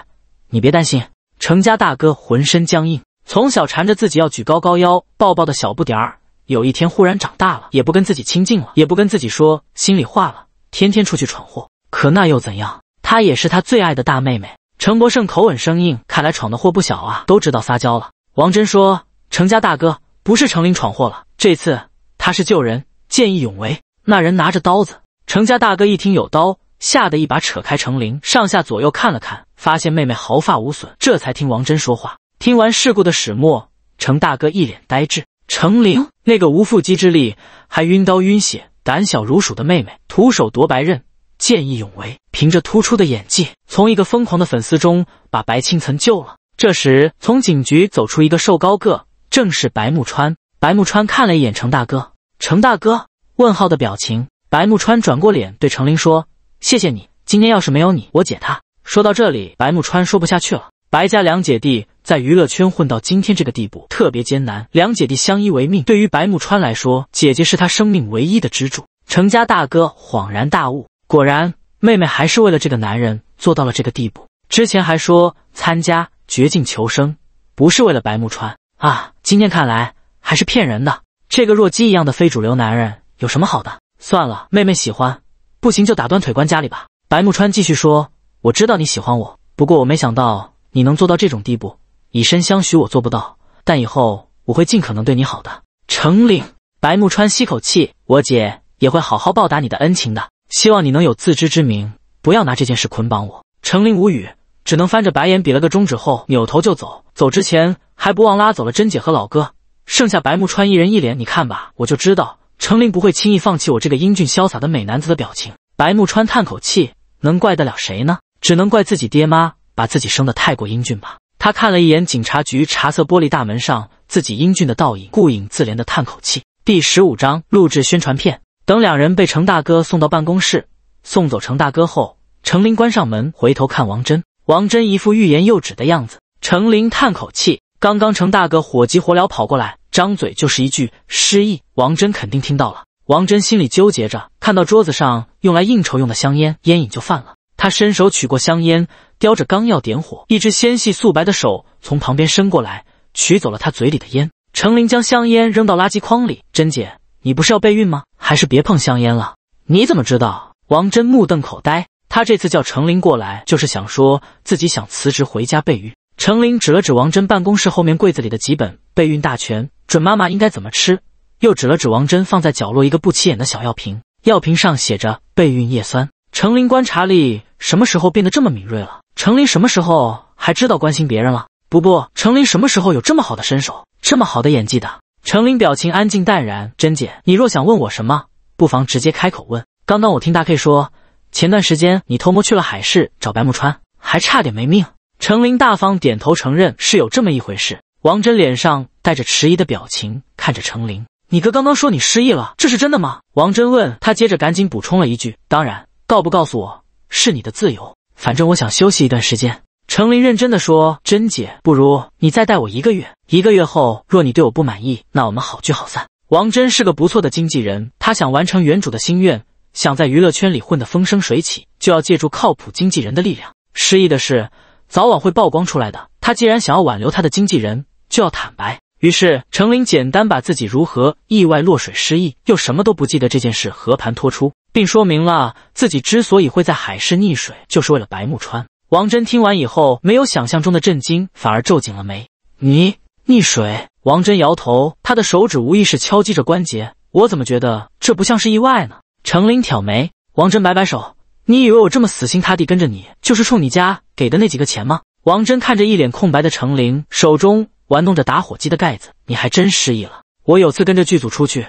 你别担心。”程家大哥浑身僵硬，从小缠着自己要举高高、腰抱抱的小不点儿，有一天忽然长大了，也不跟自己亲近了，也不跟自己说心里话了，天天出去闯祸。可那又怎样？她也是他最爱的大妹妹。陈博胜口吻生硬，看来闯的祸不小啊！都知道撒娇了。王真说：“程家大哥，不是程林闯祸了，这次他是救人，见义勇为。”那人拿着刀子，程家大哥一听有刀，吓得一把扯开程林，上下左右看了看，发现妹妹毫发无损，这才听王真说话。听完事故的始末，程大哥一脸呆滞。程林那个无缚鸡之力，还晕刀晕血，胆小如鼠的妹妹，徒手夺白刃。见义勇为，凭着突出的演技，从一个疯狂的粉丝中把白青岑救了。这时，从警局走出一个瘦高个，正是白木川。白木川看了一眼程大哥，程大哥？问号的表情。白木川转过脸对程琳说：“谢谢你，今天要是没有你，我姐她……”说到这里，白木川说不下去了。白家两姐弟在娱乐圈混到今天这个地步，特别艰难。两姐弟相依为命，对于白木川来说，姐姐是他生命唯一的支柱。程家大哥恍然大悟。果然，妹妹还是为了这个男人做到了这个地步。之前还说参加绝境求生不是为了白木川啊，今天看来还是骗人的。这个弱鸡一样的非主流男人有什么好的？算了，妹妹喜欢，不行就打断腿关家里吧。白木川继续说：“我知道你喜欢我，不过我没想到你能做到这种地步。以身相许我做不到，但以后我会尽可能对你好的。”成岭，白木川吸口气：“我姐也会好好报答你的恩情的。”希望你能有自知之明，不要拿这件事捆绑我。程琳无语，只能翻着白眼比了个中指，后扭头就走。走之前还不忘拉走了珍姐和老哥，剩下白木川一人一脸。你看吧，我就知道程琳不会轻易放弃我这个英俊潇洒的美男子的表情。白木川叹口气，能怪得了谁呢？只能怪自己爹妈把自己生的太过英俊吧。他看了一眼警察局茶色玻璃大门上自己英俊的倒影，顾影自怜的叹口气。第十五章：录制宣传片。等两人被程大哥送到办公室，送走程大哥后，程林关上门，回头看王真。王真一副欲言又止的样子。程林叹口气，刚刚程大哥火急火燎跑过来，张嘴就是一句失忆，王真肯定听到了。王真心里纠结着，看到桌子上用来应酬用的香烟，烟瘾就犯了。他伸手取过香烟，叼着刚要点火，一只纤细素白的手从旁边伸过来，取走了他嘴里的烟。程林将香烟扔到垃圾筐里，珍姐。你不是要备孕吗？还是别碰香烟了。你怎么知道？王真目瞪口呆。他这次叫程琳过来，就是想说自己想辞职回家备孕。程琳指了指王真办公室后面柜子里的几本备孕大全，准妈妈应该怎么吃，又指了指王真放在角落一个不起眼的小药瓶，药瓶上写着备孕叶酸。程琳观察力什么时候变得这么敏锐了？程琳什么时候还知道关心别人了？不过，程琳什么时候有这么好的身手，这么好的演技的？程琳表情安静淡然，珍姐，你若想问我什么，不妨直接开口问。刚刚我听大 K 说，前段时间你偷摸去了海市找白木川，还差点没命。程琳大方点头承认，是有这么一回事。王珍脸上带着迟疑的表情看着程琳，你哥刚刚说你失忆了，这是真的吗？王珍问他，接着赶紧补充了一句，当然，告不告诉我，是你的自由，反正我想休息一段时间。程琳认真的说：“珍姐，不如你再带我一个月，一个月后若你对我不满意，那我们好聚好散。”王真是个不错的经纪人，他想完成原主的心愿，想在娱乐圈里混得风生水起，就要借助靠谱经纪人的力量。失忆的事早晚会曝光出来的，他既然想要挽留他的经纪人，就要坦白。于是，程琳简单把自己如何意外落水失忆，又什么都不记得这件事和盘托出，并说明了自己之所以会在海市溺水，就是为了白木川。王真听完以后，没有想象中的震惊，反而皱紧了眉。你溺水？王真摇头，她的手指无意识敲击着关节。我怎么觉得这不像是意外呢？程琳挑眉。王真摆摆手，你以为我这么死心塌地跟着你，就是冲你家给的那几个钱吗？王真看着一脸空白的程琳，手中玩弄着打火机的盖子。你还真失忆了。我有次跟着剧组出去，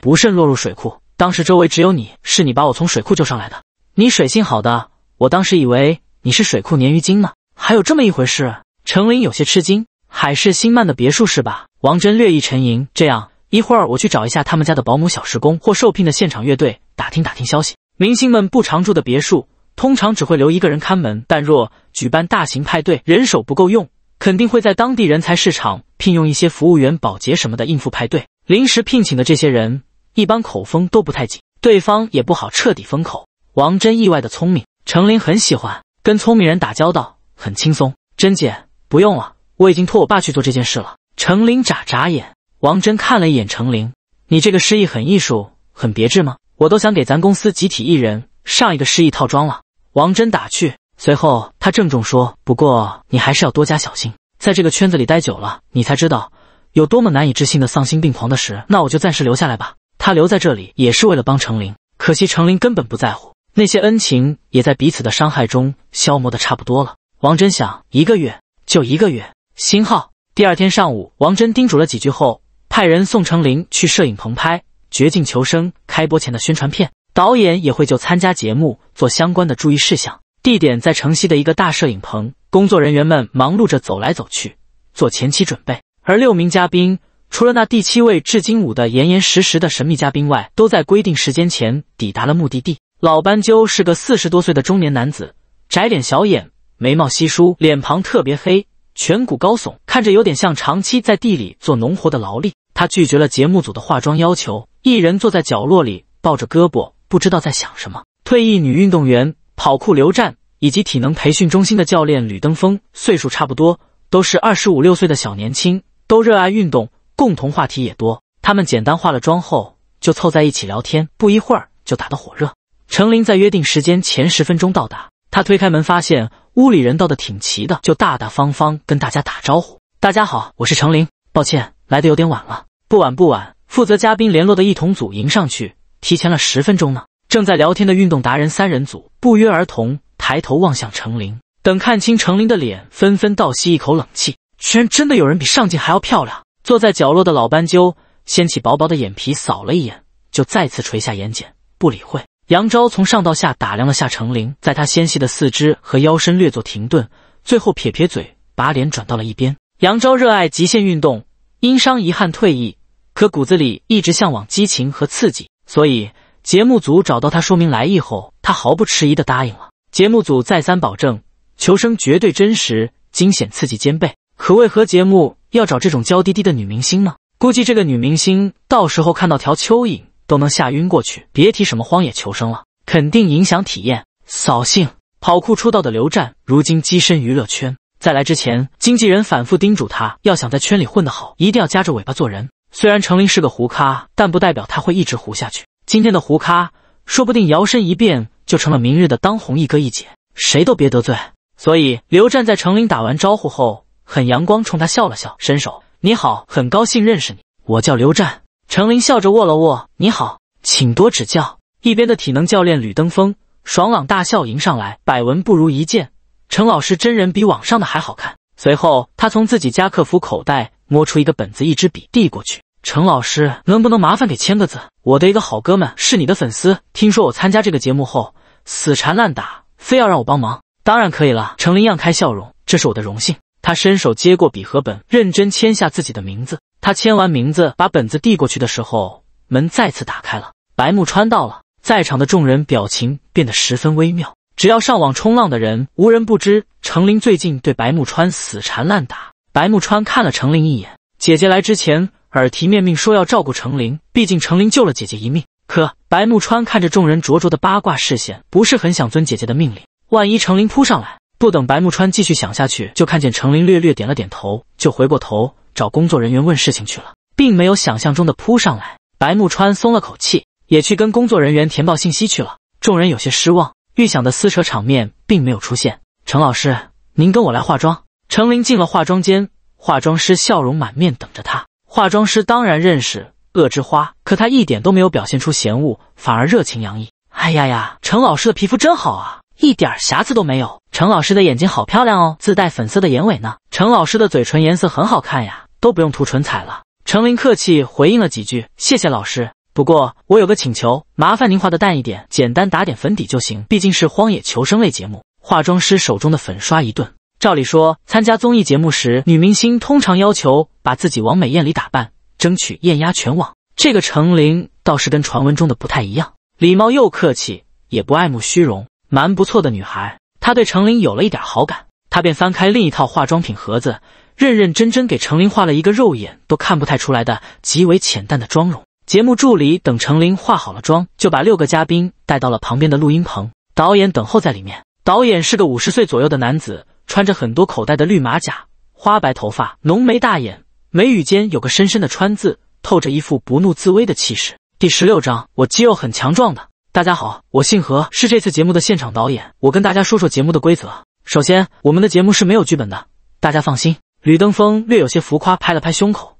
不慎落入水库，当时周围只有你，是你把我从水库救上来的。你水性好的，我当时以为。你是水库鲶鱼精吗？还有这么一回事？程琳有些吃惊。海市新曼的别墅是吧？王真略一沉吟，这样一会儿我去找一下他们家的保姆、小时工或受聘的现场乐队，打听打听消息。明星们不常住的别墅，通常只会留一个人看门，但若举办大型派对，人手不够用，肯定会在当地人才市场聘用一些服务员、保洁什么的应付派对。临时聘请的这些人，一般口风都不太紧，对方也不好彻底封口。王真意外的聪明，程琳很喜欢。跟聪明人打交道很轻松，珍姐不用了，我已经托我爸去做这件事了。程琳眨眨眼，王真看了一眼程琳：“你这个失忆很艺术，很别致吗？我都想给咱公司集体艺人上一个失忆套装了。”王真打趣，随后他郑重说：“不过你还是要多加小心，在这个圈子里待久了，你才知道有多么难以置信的丧心病狂的事。”那我就暂时留下来吧，他留在这里也是为了帮程琳，可惜程琳根本不在乎。那些恩情也在彼此的伤害中消磨的差不多了。王真想，一个月就一个月。星号第二天上午，王真叮嘱了几句后，派人送成林去摄影棚拍《绝境求生》开播前的宣传片。导演也会就参加节目做相关的注意事项。地点在城西的一个大摄影棚，工作人员们忙碌着走来走去，做前期准备。而六名嘉宾，除了那第七位至今捂得严严实实的神秘嘉宾外，都在规定时间前抵达了目的地。老斑鸠是个四十多岁的中年男子，窄脸小眼，眉毛稀疏，脸庞特别黑，颧骨高耸，看着有点像长期在地里做农活的劳力。他拒绝了节目组的化妆要求，一人坐在角落里，抱着胳膊，不知道在想什么。退役女运动员、跑酷刘战以及体能培训中心的教练吕登峰，岁数差不多，都是二十五六岁的小年轻，都热爱运动，共同话题也多。他们简单化了妆后，就凑在一起聊天，不一会儿就打得火热。程琳在约定时间前十分钟到达，他推开门，发现屋里人到的挺齐的，就大大方方跟大家打招呼：“大家好，我是程琳，抱歉来的有点晚了。”“不晚不晚。”负责嘉宾联络的一同组迎上去：“提前了十分钟呢。”正在聊天的运动达人三人组不约而同抬头望向程琳，等看清程琳的脸，纷纷倒吸一口冷气，居然真的有人比上镜还要漂亮。坐在角落的老斑鸠掀起薄薄的眼皮扫了一眼，就再次垂下眼睑，不理会。杨昭从上到下打量了下程琳，在她纤细的四肢和腰身略作停顿，最后撇撇嘴，把脸转到了一边。杨昭热爱极限运动，因伤遗憾退役，可骨子里一直向往激情和刺激，所以节目组找到他说明来意后，他毫不迟疑的答应了。节目组再三保证，求生绝对真实，惊险刺激兼备。可为何节目要找这种娇滴滴的女明星呢？估计这个女明星到时候看到条蚯蚓。都能吓晕过去，别提什么荒野求生了，肯定影响体验，扫兴。跑酷出道的刘湛，如今跻身娱乐圈。在来之前，经纪人反复叮嘱他，要想在圈里混得好，一定要夹着尾巴做人。虽然程琳是个胡咖，但不代表他会一直胡下去。今天的胡咖，说不定摇身一变就成了明日的当红一哥一姐，谁都别得罪。所以，刘湛在程琳打完招呼后，很阳光，冲他笑了笑，伸手：“你好，很高兴认识你，我叫刘湛。”程琳笑着握了握，你好，请多指教。一边的体能教练吕登峰爽朗大笑迎上来，百闻不如一见，程老师真人比网上的还好看。随后，他从自己家客服口袋摸出一个本子、一支笔，递过去：“程老师，能不能麻烦给签个字？我的一个好哥们是你的粉丝，听说我参加这个节目后，死缠烂打，非要让我帮忙。当然可以了。”程琳漾开笑容，这是我的荣幸。他伸手接过笔和本，认真签下自己的名字。他签完名字，把本子递过去的时候，门再次打开了。白木川到了，在场的众人表情变得十分微妙。只要上网冲浪的人，无人不知程琳最近对白木川死缠烂打。白木川看了程琳一眼，姐姐来之前耳提面命说要照顾程琳，毕竟程琳救了姐姐一命。可白木川看着众人灼灼的八卦视线，不是很想遵姐姐的命令。万一程琳扑上来，不等白木川继续想下去，就看见程琳略略点了点头，就回过头。找工作人员问事情去了，并没有想象中的扑上来。白木川松了口气，也去跟工作人员填报信息去了。众人有些失望，预想的撕扯场面并没有出现。程老师，您跟我来化妆。程琳进了化妆间，化妆师笑容满面等着他。化妆师当然认识恶之花，可他一点都没有表现出嫌恶，反而热情洋溢。哎呀呀，程老师的皮肤真好啊，一点瑕疵都没有。程老师的眼睛好漂亮哦，自带粉色的眼尾呢。程老师的嘴唇颜色很好看呀。都不用涂唇彩了。程琳客气回应了几句，谢谢老师。不过我有个请求，麻烦您化的淡一点，简单打点粉底就行。毕竟是荒野求生类节目，化妆师手中的粉刷一顿。照理说，参加综艺节目时，女明星通常要求把自己往美艳里打扮，争取艳压全网。这个程琳倒是跟传闻中的不太一样，礼貌又客气，也不爱慕虚荣，蛮不错的女孩。她对程琳有了一点好感，她便翻开另一套化妆品盒子。认认真真给程琳画了一个肉眼都看不太出来的极为浅淡的妆容。节目助理等程琳化好了妆，就把六个嘉宾带到了旁边的录音棚，导演等候在里面。导演是个五十岁左右的男子，穿着很多口袋的绿马甲，花白头发，浓眉大眼，眉宇间有个深深的川字，透着一副不怒自威的气势。第十六章，我肌肉很强壮的。大家好，我姓何，是这次节目的现场导演。我跟大家说说节目的规则。首先，我们的节目是没有剧本的，大家放心。吕登峰略有些浮夸，拍了拍胸口：“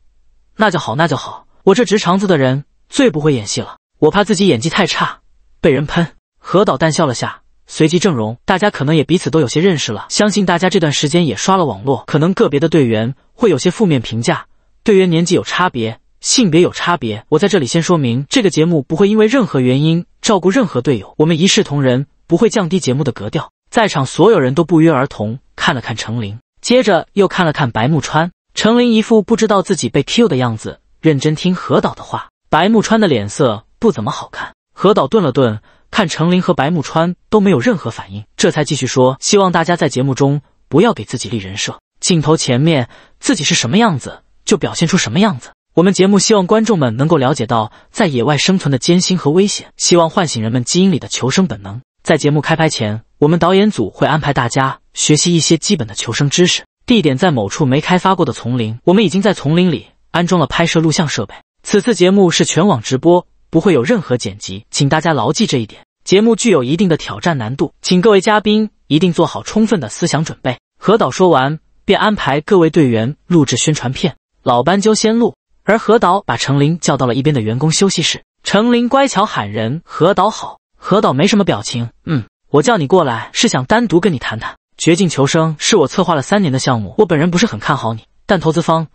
那就好，那就好。我这直肠子的人最不会演戏了，我怕自己演技太差，被人喷。”何导淡笑了下，随即正容：“大家可能也彼此都有些认识了，相信大家这段时间也刷了网络，可能个别的队员会有些负面评价。队员年纪有差别，性别有差别，我在这里先说明，这个节目不会因为任何原因照顾任何队友，我们一视同仁，不会降低节目的格调。”在场所有人都不约而同看了看程琳。接着又看了看白木川，程琳一副不知道自己被 Q 的样子，认真听何导的话。白木川的脸色不怎么好看。何导顿了顿，看程琳和白木川都没有任何反应，这才继续说：“希望大家在节目中不要给自己立人设，镜头前面自己是什么样子就表现出什么样子。我们节目希望观众们能够了解到在野外生存的艰辛和危险，希望唤醒人们基因里的求生本能。在节目开拍前。”我们导演组会安排大家学习一些基本的求生知识，地点在某处没开发过的丛林。我们已经在丛林里安装了拍摄录像设备。此次节目是全网直播，不会有任何剪辑，请大家牢记这一点。节目具有一定的挑战难度，请各位嘉宾一定做好充分的思想准备。何导说完，便安排各位队员录制宣传片。老斑鸠先录，而何导把程林叫到了一边的员工休息室。程林乖巧喊人：“何导好。”何导没什么表情，嗯。我叫你过来是想单独跟你谈谈。绝境求生是我策划了三年的项目，我本人不是很看好你，但投资方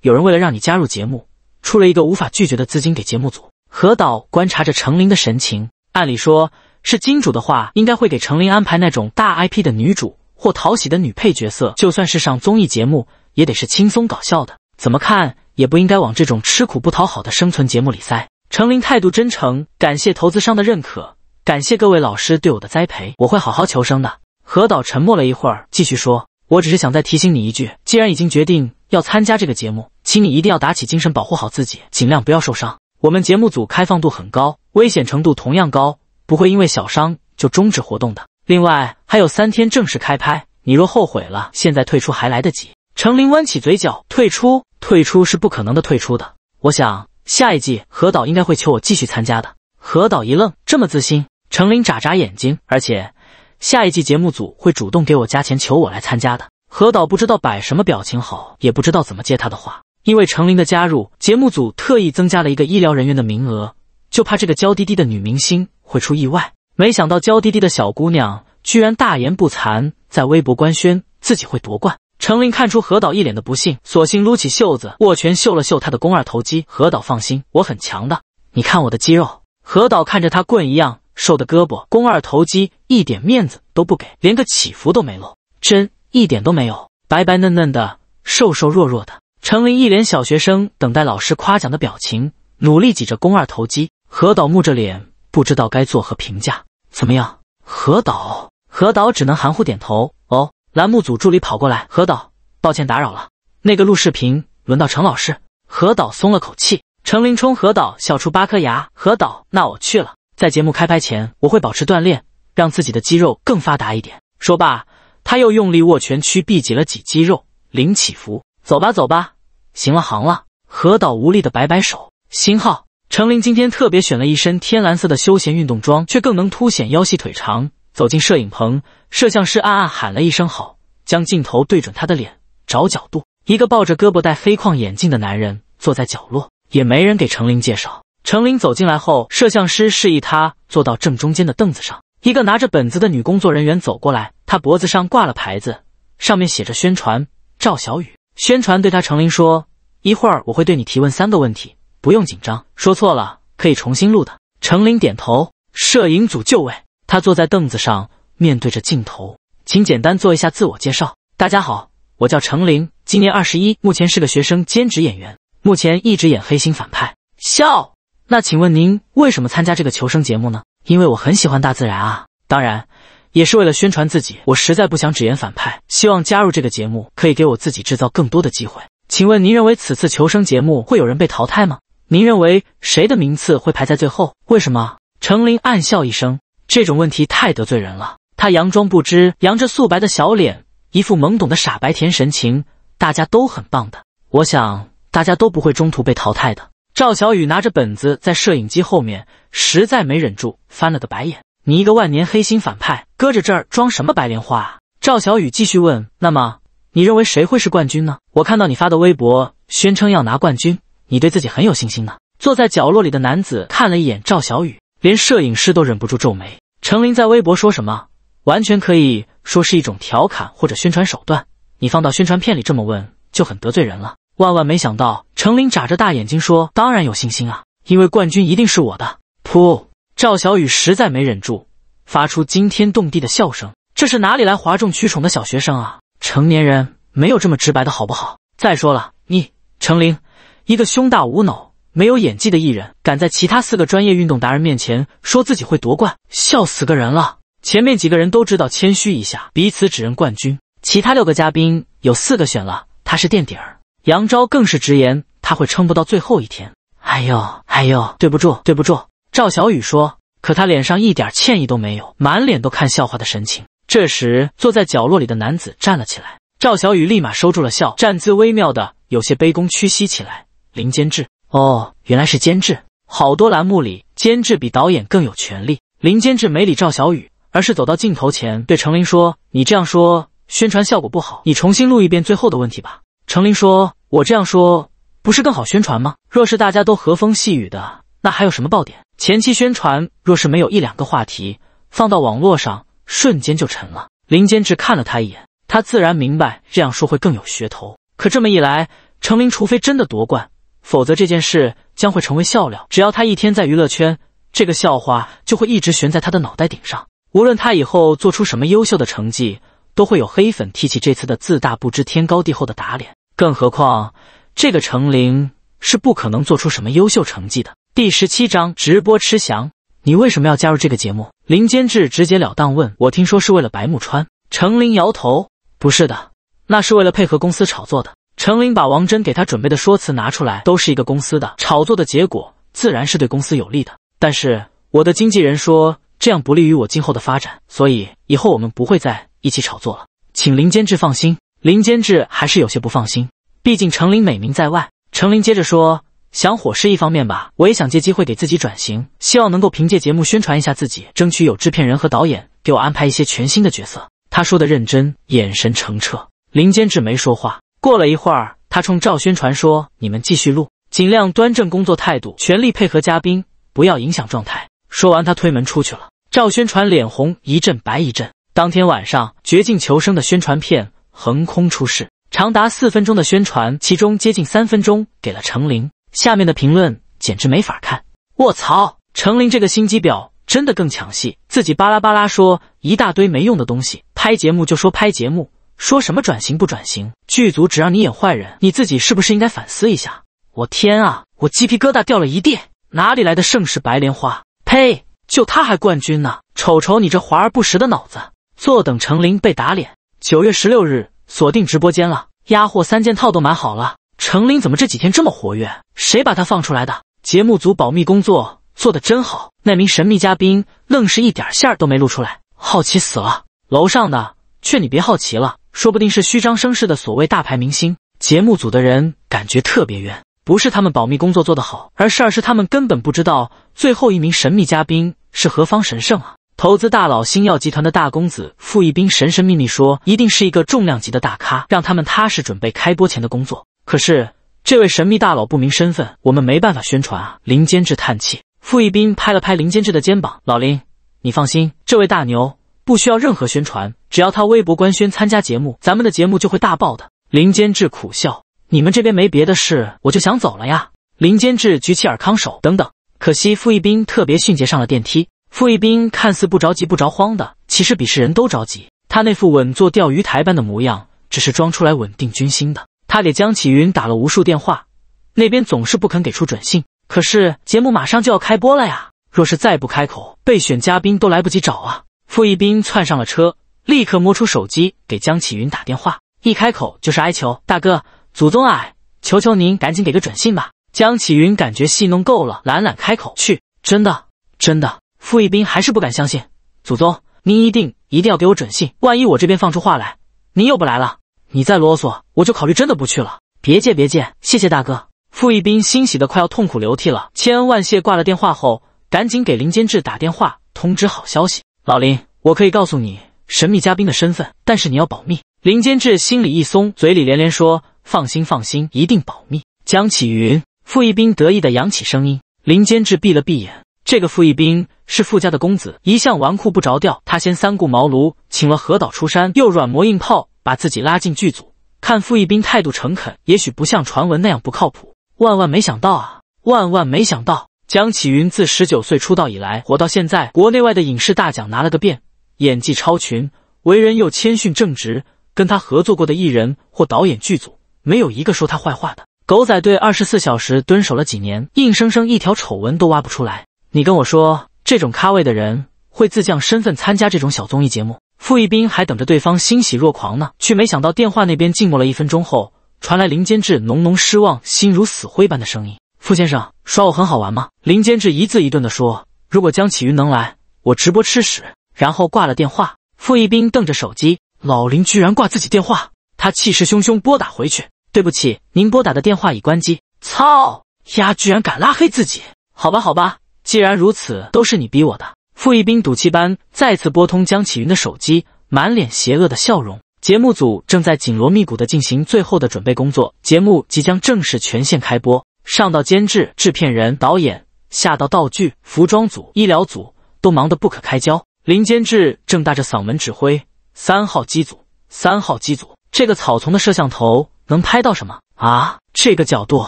有人为了让你加入节目，出了一个无法拒绝的资金给节目组。何导观察着程琳的神情，按理说是金主的话，应该会给程琳安排那种大 IP 的女主或讨喜的女配角色，就算是上综艺节目，也得是轻松搞笑的。怎么看也不应该往这种吃苦不讨好的生存节目里塞。程琳态度真诚，感谢投资商的认可。感谢各位老师对我的栽培，我会好好求生的。何导沉默了一会儿，继续说：“我只是想再提醒你一句，既然已经决定要参加这个节目，请你一定要打起精神，保护好自己，尽量不要受伤。我们节目组开放度很高，危险程度同样高，不会因为小伤就终止活动的。另外还有三天正式开拍，你若后悔了，现在退出还来得及。”程琳弯起嘴角：“退出？退出是不可能的，退出的。我想下一季何导应该会求我继续参加的。”何导一愣，这么自信？程琳眨眨眼睛，而且下一季节目组会主动给我加钱，求我来参加的。何导不知道摆什么表情好，也不知道怎么接他的话。因为程琳的加入，节目组特意增加了一个医疗人员的名额，就怕这个娇滴滴的女明星会出意外。没想到娇滴滴的小姑娘居然大言不惭，在微博官宣自己会夺冠。程琳看出何导一脸的不信，索性撸起袖子，握拳秀了秀他的肱二头肌。何导放心，我很强的，你看我的肌肉。何导看着他棍一样瘦的胳膊，肱二头肌一点面子都不给，连个起伏都没露，真一点都没有，白白嫩嫩的，瘦瘦弱弱的。程琳一脸小学生等待老师夸奖的表情，努力挤着肱二头肌。何导木着脸，不知道该做何评价。怎么样？何导？何导只能含糊点头。哦，栏目组助理跑过来，何导，抱歉打扰了，那个录视频轮到程老师。何导松了口气。程林冲何导笑出八颗牙，何导，那我去了。在节目开拍前，我会保持锻炼，让自己的肌肉更发达一点。说罢，他又用力握拳，屈臂挤了挤肌肉。零起伏。走吧，走吧，行了，行了。何导无力的摆摆手。星号，程林今天特别选了一身天蓝色的休闲运动装，却更能凸显腰细腿长。走进摄影棚，摄像师暗暗喊了一声好，将镜头对准他的脸，找角度。一个抱着胳膊、戴黑框眼镜的男人坐在角落。也没人给程琳介绍。程琳走进来后，摄像师示意他坐到正中间的凳子上。一个拿着本子的女工作人员走过来，她脖子上挂了牌子，上面写着“宣传赵小雨”。宣传对他程琳说：“一会儿我会对你提问三个问题，不用紧张，说错了可以重新录的。”程琳点头。摄影组就位，他坐在凳子上，面对着镜头，请简单做一下自我介绍。大家好，我叫程琳，今年二十一，目前是个学生兼职演员。目前一直演黑心反派笑。那请问您为什么参加这个求生节目呢？因为我很喜欢大自然啊，当然也是为了宣传自己。我实在不想只演反派，希望加入这个节目可以给我自己制造更多的机会。请问您认为此次求生节目会有人被淘汰吗？您认为谁的名次会排在最后？为什么？程琳暗笑一声，这种问题太得罪人了。他佯装不知，扬着素白的小脸，一副懵懂的傻白甜神情。大家都很棒的，我想。大家都不会中途被淘汰的。赵小雨拿着本子在摄影机后面，实在没忍住翻了个白眼。你一个万年黑心反派，搁着这儿装什么白莲花？啊？”赵小雨继续问：“那么你认为谁会是冠军呢？我看到你发的微博，宣称要拿冠军，你对自己很有信心呢？”坐在角落里的男子看了一眼赵小雨，连摄影师都忍不住皱眉。程琳在微博说什么，完全可以说是一种调侃或者宣传手段。你放到宣传片里这么问，就很得罪人了。万万没想到，程琳眨着大眼睛说：“当然有信心啊，因为冠军一定是我的。”噗！赵小雨实在没忍住，发出惊天动地的笑声。这是哪里来哗众取宠的小学生啊？成年人没有这么直白的好不好？再说了，你程琳，一个胸大无脑、没有演技的艺人，敢在其他四个专业运动达人面前说自己会夺冠，笑死个人了！前面几个人都知道谦虚一下，彼此指认冠军。其他六个嘉宾有四个选了，他是垫底儿。杨昭更是直言他会撑不到最后一天。哎呦哎呦，对不住对不住。赵小雨说，可他脸上一点歉意都没有，满脸都看笑话的神情。这时，坐在角落里的男子站了起来，赵小雨立马收住了笑，站姿微妙的有些卑躬屈膝起来。林监制，哦，原来是监制。好多栏目里，监制比导演更有权利。林监制没理赵小雨，而是走到镜头前对程琳说：“你这样说，宣传效果不好，你重新录一遍最后的问题吧。”程琳说。我这样说不是更好宣传吗？若是大家都和风细雨的，那还有什么爆点？前期宣传若是没有一两个话题放到网络上，瞬间就沉了。林坚志看了他一眼，他自然明白这样说会更有噱头。可这么一来，程琳除非真的夺冠，否则这件事将会成为笑料。只要他一天在娱乐圈，这个笑话就会一直悬在他的脑袋顶上。无论他以后做出什么优秀的成绩，都会有黑粉提起这次的自大不知天高地厚的打脸。更何况，这个程琳是不可能做出什么优秀成绩的。第十七章直播吃翔，你为什么要加入这个节目？林监制直截了当问我，听说是为了白木川。程琳摇头，不是的，那是为了配合公司炒作的。程琳把王真给他准备的说辞拿出来，都是一个公司的炒作的结果，自然是对公司有利的。但是我的经纪人说这样不利于我今后的发展，所以以后我们不会再一起炒作了，请林监制放心。林监制还是有些不放心，毕竟程林美名在外。程林接着说：“想火是一方面吧，我也想借机会给自己转型，希望能够凭借节目宣传一下自己，争取有制片人和导演给我安排一些全新的角色。”他说的认真，眼神澄澈。林监制没说话。过了一会儿，他冲赵宣传说：“你们继续录，尽量端正工作态度，全力配合嘉宾，不要影响状态。”说完，他推门出去了。赵宣传脸红一阵白一阵。当天晚上，《绝境求生》的宣传片。横空出世，长达四分钟的宣传，其中接近三分钟给了程琳。下面的评论简直没法看，卧槽，程琳这个心机婊真的更抢戏，自己巴拉巴拉说一大堆没用的东西。拍节目就说拍节目，说什么转型不转型？剧组只让你演坏人，你自己是不是应该反思一下？我天啊，我鸡皮疙瘩掉了一地，哪里来的盛世白莲花？呸！就他还冠军呢，瞅瞅你这华而不实的脑子，坐等程琳被打脸。九月十六日，锁定直播间了，压货三件套都买好了。程琳怎么这几天这么活跃？谁把他放出来的？节目组保密工作做得真好，那名神秘嘉宾愣是一点馅儿都没露出来，好奇死了。楼上的，劝你别好奇了，说不定是虚张声势的所谓大牌明星。节目组的人感觉特别冤，不是他们保密工作做得好，而是是他们根本不知道最后一名神秘嘉宾是何方神圣啊。投资大佬星耀集团的大公子傅一斌神神秘秘说：“一定是一个重量级的大咖，让他们踏实准备开播前的工作。”可是这位神秘大佬不明身份，我们没办法宣传啊！林监制叹气。傅一斌拍了拍林监制的肩膀：“老林，你放心，这位大牛不需要任何宣传，只要他微博官宣参加节目，咱们的节目就会大爆的。”林监制苦笑：“你们这边没别的事，我就想走了呀。”林监制举起尔康手：“等等！”可惜傅一斌特别迅捷上了电梯。傅一斌看似不着急不着慌的，其实比是人都着急。他那副稳坐钓鱼台般的模样，只是装出来稳定军心的。他给江启云打了无数电话，那边总是不肯给出准信。可是节目马上就要开播了呀，若是再不开口，备选嘉宾都来不及找啊！傅一斌窜上了车，立刻摸出手机给江启云打电话，一开口就是哀求：“大哥，祖宗矮，求求您赶紧给个准信吧！”江启云感觉戏弄够了，懒懒开口：“去，真的，真的。”傅义斌还是不敢相信，祖宗，您一定一定要给我准信，万一我这边放出话来，您又不来了？你再啰嗦，我就考虑真的不去了。别介，别介，谢谢大哥。傅义斌欣喜的快要痛苦流涕了，千恩万谢，挂了电话后，赶紧给林监制打电话通知好消息。老林，我可以告诉你神秘嘉宾的身份，但是你要保密。林监制心里一松，嘴里连连说放心放心，一定保密。江启云，傅义斌得意的扬起声音，林监制闭了闭眼。这个傅义斌是傅家的公子，一向纨绔不着调。他先三顾茅庐，请了何导出山，又软磨硬泡把自己拉进剧组。看傅义斌态度诚恳，也许不像传闻那样不靠谱。万万没想到啊，万万没想到！江启云自十九岁出道以来，活到现在，国内外的影视大奖拿了个遍，演技超群，为人又谦逊正直。跟他合作过的艺人或导演剧组，没有一个说他坏话的。狗仔队二十四小时蹲守了几年，硬生生一条丑闻都挖不出来。你跟我说，这种咖位的人会自降身份参加这种小综艺节目？傅一斌还等着对方欣喜若狂呢，却没想到电话那边静默了一分钟后，传来林间志浓浓失望、心如死灰般的声音：“傅先生，耍我很好玩吗？”林间志一字一顿的说：“如果江启云能来，我直播吃屎。”然后挂了电话。傅一斌瞪着手机，老林居然挂自己电话，他气势汹汹拨打回去：“对不起，您拨打的电话已关机。”操，丫居然敢拉黑自己？好吧，好吧。既然如此，都是你逼我的。傅一兵赌气般再次拨通江启云的手机，满脸邪恶的笑容。节目组正在紧锣密鼓地进行最后的准备工作，节目即将正式全线开播。上到监制、制片人、导演，下到道具、服装组、医疗组，都忙得不可开交。林监制正大着嗓门指挥：“三号机组，三号机组，这个草丛的摄像头能拍到什么啊？这个角度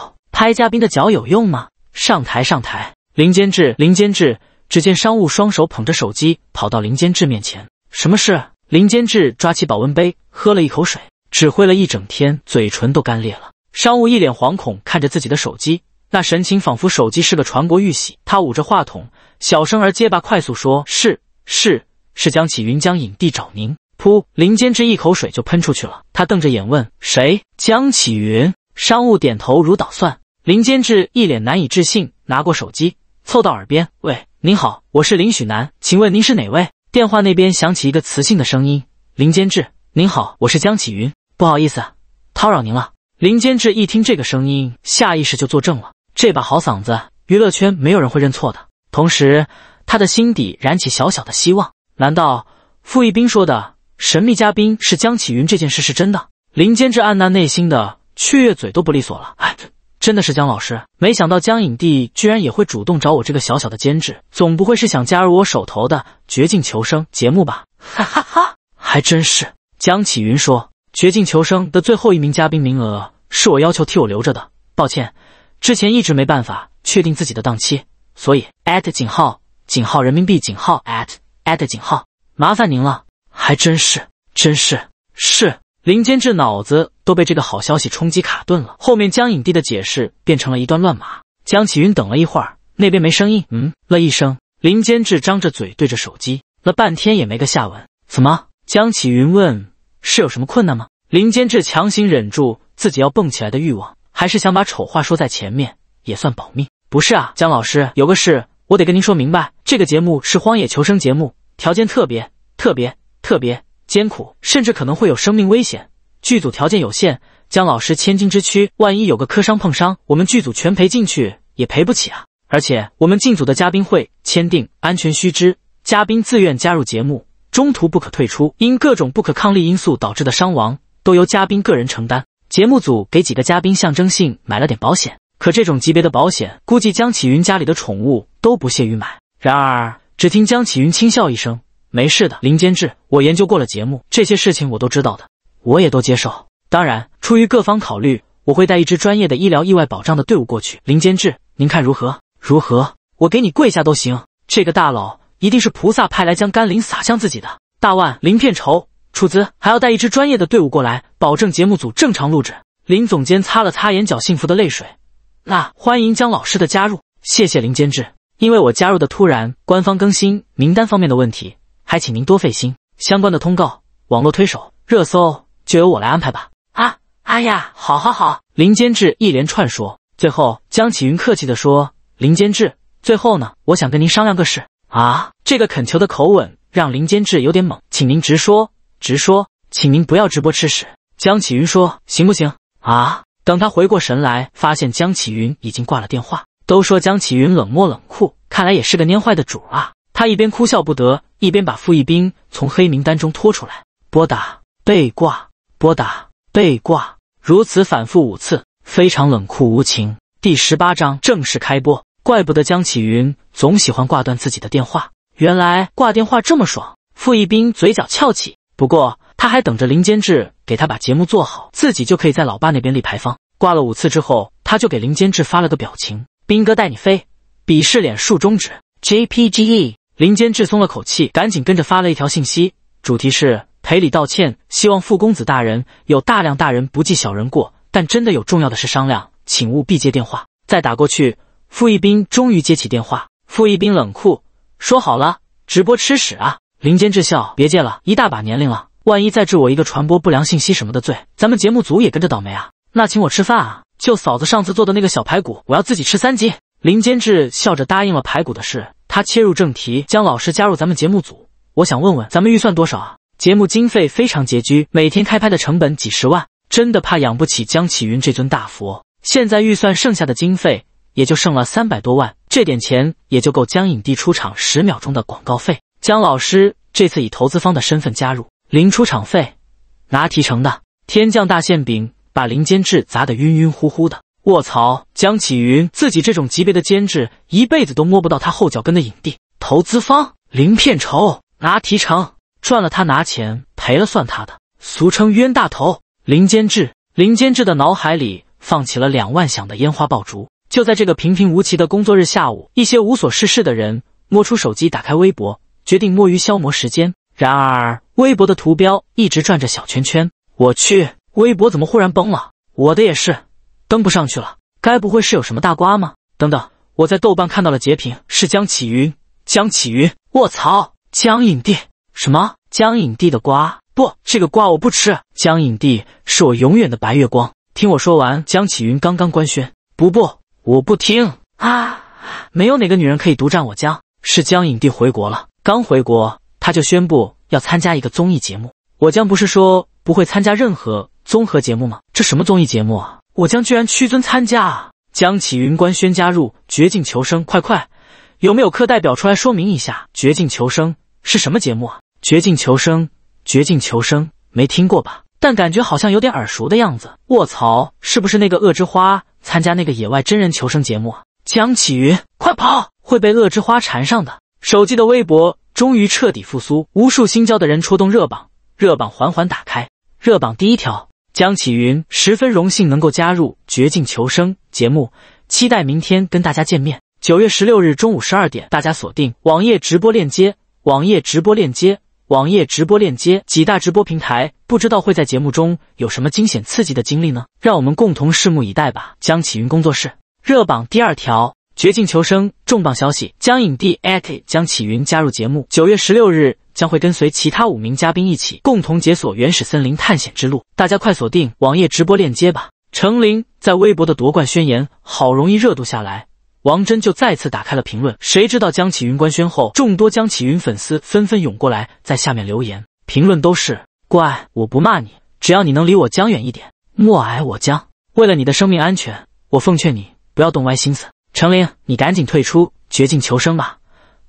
拍嘉宾的脚有用吗？上台，上台。”林监制，林监制。只见商务双手捧着手机跑到林监制面前，什么事？林监制抓起保温杯喝了一口水，指挥了一整天，嘴唇都干裂了。商务一脸惶恐看着自己的手机，那神情仿佛手机是个传国玉玺。他捂着话筒，小声而结巴，快速说：“是是是，江启云将影帝找您。”噗！林监制一口水就喷出去了，他瞪着眼问：“谁？”江启云。商务点头如捣蒜。林监制一脸难以置信，拿过手机。凑到耳边，喂，您好，我是林许南，请问您是哪位？电话那边响起一个磁性的声音，林监制，您好，我是江启云，不好意思，叨扰您了。林监制一听这个声音，下意识就作证了，这把好嗓子，娱乐圈没有人会认错的。同时，他的心底燃起小小的希望，难道傅一冰说的神秘嘉宾是江启云这件事是真的？林监制按捺内心的雀跃，嘴都不利索了，哎。真的是江老师，没想到江影帝居然也会主动找我这个小小的监制，总不会是想加入我手头的《绝境求生》节目吧？哈哈哈，还真是。江启云说，《绝境求生》的最后一名嘉宾名额是我要求替我留着的，抱歉，之前一直没办法确定自己的档期，所以井号井号人民币井号井号麻烦您了，还真是，真是，是。林监制脑子都被这个好消息冲击卡顿了，后面江影帝的解释变成了一段乱码。江启云等了一会儿，那边没声音，嗯了一声。林监制张着嘴对着手机，了半天也没个下文。怎么？江启云问，是有什么困难吗？林监志强行忍住自己要蹦起来的欲望，还是想把丑话说在前面，也算保命。不是啊，江老师，有个事我得跟您说明白，这个节目是荒野求生节目，条件特别特别特别。艰苦，甚至可能会有生命危险。剧组条件有限，江老师千金之躯，万一有个磕伤碰伤，我们剧组全赔进去也赔不起啊！而且我们进组的嘉宾会签订安全须知，嘉宾自愿加入节目，中途不可退出，因各种不可抗力因素导致的伤亡都由嘉宾个人承担。节目组给几个嘉宾象征性买了点保险，可这种级别的保险，估计江启云家里的宠物都不屑于买。然而，只听江启云轻笑一声。没事的，林监制，我研究过了节目，这些事情我都知道的，我也都接受。当然，出于各方考虑，我会带一支专业的医疗意外保障的队伍过去。林监制，您看如何？如何？我给你跪下都行。这个大佬一定是菩萨派来将甘霖洒向自己的。大腕零片酬，出资还要带一支专业的队伍过来，保证节目组正常录制。林总监擦了擦眼角幸福的泪水，那欢迎江老师的加入，谢谢林监制。因为我加入的突然，官方更新名单方面的问题。还请您多费心，相关的通告、网络推手、热搜就由我来安排吧。啊，哎呀，好，好，好。林监志一连串说，最后江启云客气地说：“林监志，最后呢，我想跟您商量个事啊。”这个恳求的口吻让林监志有点懵，请您直说，直说，请您不要直播吃屎。江启云说：“行不行啊？”等他回过神来，发现江启云已经挂了电话。都说江启云冷漠冷酷，看来也是个蔫坏的主啊。他一边哭笑不得，一边把傅一斌从黑名单中拖出来，拨打被挂，拨打被挂，如此反复五次，非常冷酷无情。第十八章正式开播，怪不得江启云总喜欢挂断自己的电话，原来挂电话这么爽。傅一斌嘴角翘起，不过他还等着林监制给他把节目做好，自己就可以在老爸那边立牌坊。挂了五次之后，他就给林监制发了个表情，兵哥带你飞，鄙视脸竖中指，JPG。林间志松了口气，赶紧跟着发了一条信息，主题是赔礼道歉，希望傅公子大人有大量，大人不计小人过，但真的有重要的事商量，请务必接电话，再打过去。傅一斌终于接起电话，傅一斌冷酷说：“好了，直播吃屎啊！”林间志笑：“别介了，一大把年龄了，万一再治我一个传播不良信息什么的罪，咱们节目组也跟着倒霉啊！那请我吃饭啊，就嫂子上次做的那个小排骨，我要自己吃三斤。”林监制笑着答应了排骨的事。他切入正题：“江老师加入咱们节目组，我想问问咱们预算多少啊？节目经费非常拮据，每天开拍的成本几十万，真的怕养不起江启云这尊大佛。现在预算剩下的经费也就剩了三百多万，这点钱也就够江影帝出场十秒钟的广告费。江老师这次以投资方的身份加入，零出场费，拿提成的。天降大馅饼，把林监制砸得晕晕乎乎的。”卧槽！江启云自己这种级别的监制，一辈子都摸不到他后脚跟的影帝。投资方零片酬拿提成，赚了他拿钱，赔了算他的，俗称冤大头。林监制，林监制的脑海里放起了两万响的烟花爆竹。就在这个平平无奇的工作日下午，一些无所事事的人摸出手机打开微博，决定摸鱼消磨时间。然而，微博的图标一直转着小圈圈。我去，微博怎么忽然崩了？我的也是。跟不上去了，该不会是有什么大瓜吗？等等，我在豆瓣看到了截屏，是江启云。江启云，我操，江影帝什么？江影帝的瓜不，这个瓜我不吃。江影帝是我永远的白月光。听我说完，江启云刚刚官宣，不不，我不听啊！没有哪个女人可以独占我江。是江影帝回国了，刚回国他就宣布要参加一个综艺节目。我江不是说不会参加任何综合节目吗？这什么综艺节目啊？我将居然屈尊参加啊！江启云官宣加入《绝境求生》，快快，有没有课代表出来说明一下《绝境求生》是什么节目啊？《绝境求生》，《绝境求生》，没听过吧？但感觉好像有点耳熟的样子。卧槽，是不是那个恶之花参加那个野外真人求生节目江启云，快跑，会被恶之花缠上的。手机的微博终于彻底复苏，无数新交的人戳动热榜，热榜缓缓打开，热榜第一条。江启云十分荣幸能够加入《绝境求生》节目，期待明天跟大家见面。九月十六日中午十二点，大家锁定网页直播链接、网页直播链接、网页直播链接。几大直播平台，不知道会在节目中有什么惊险刺激的经历呢？让我们共同拭目以待吧。江启云工作室热榜第二条，《绝境求生》重磅消息：江影帝艾特江启云加入节目，九月十六日。将会跟随其他五名嘉宾一起，共同解锁原始森林探险之路。大家快锁定网页直播链接吧！程琳在微博的夺冠宣言，好容易热度下来，王真就再次打开了评论。谁知道江启云官宣后，众多江启云粉丝纷纷涌过来，在下面留言评论，都是：怪我不骂你，只要你能离我江远一点。莫挨我江，为了你的生命安全，我奉劝你不要动歪心思。程琳，你赶紧退出《绝境求生》吧，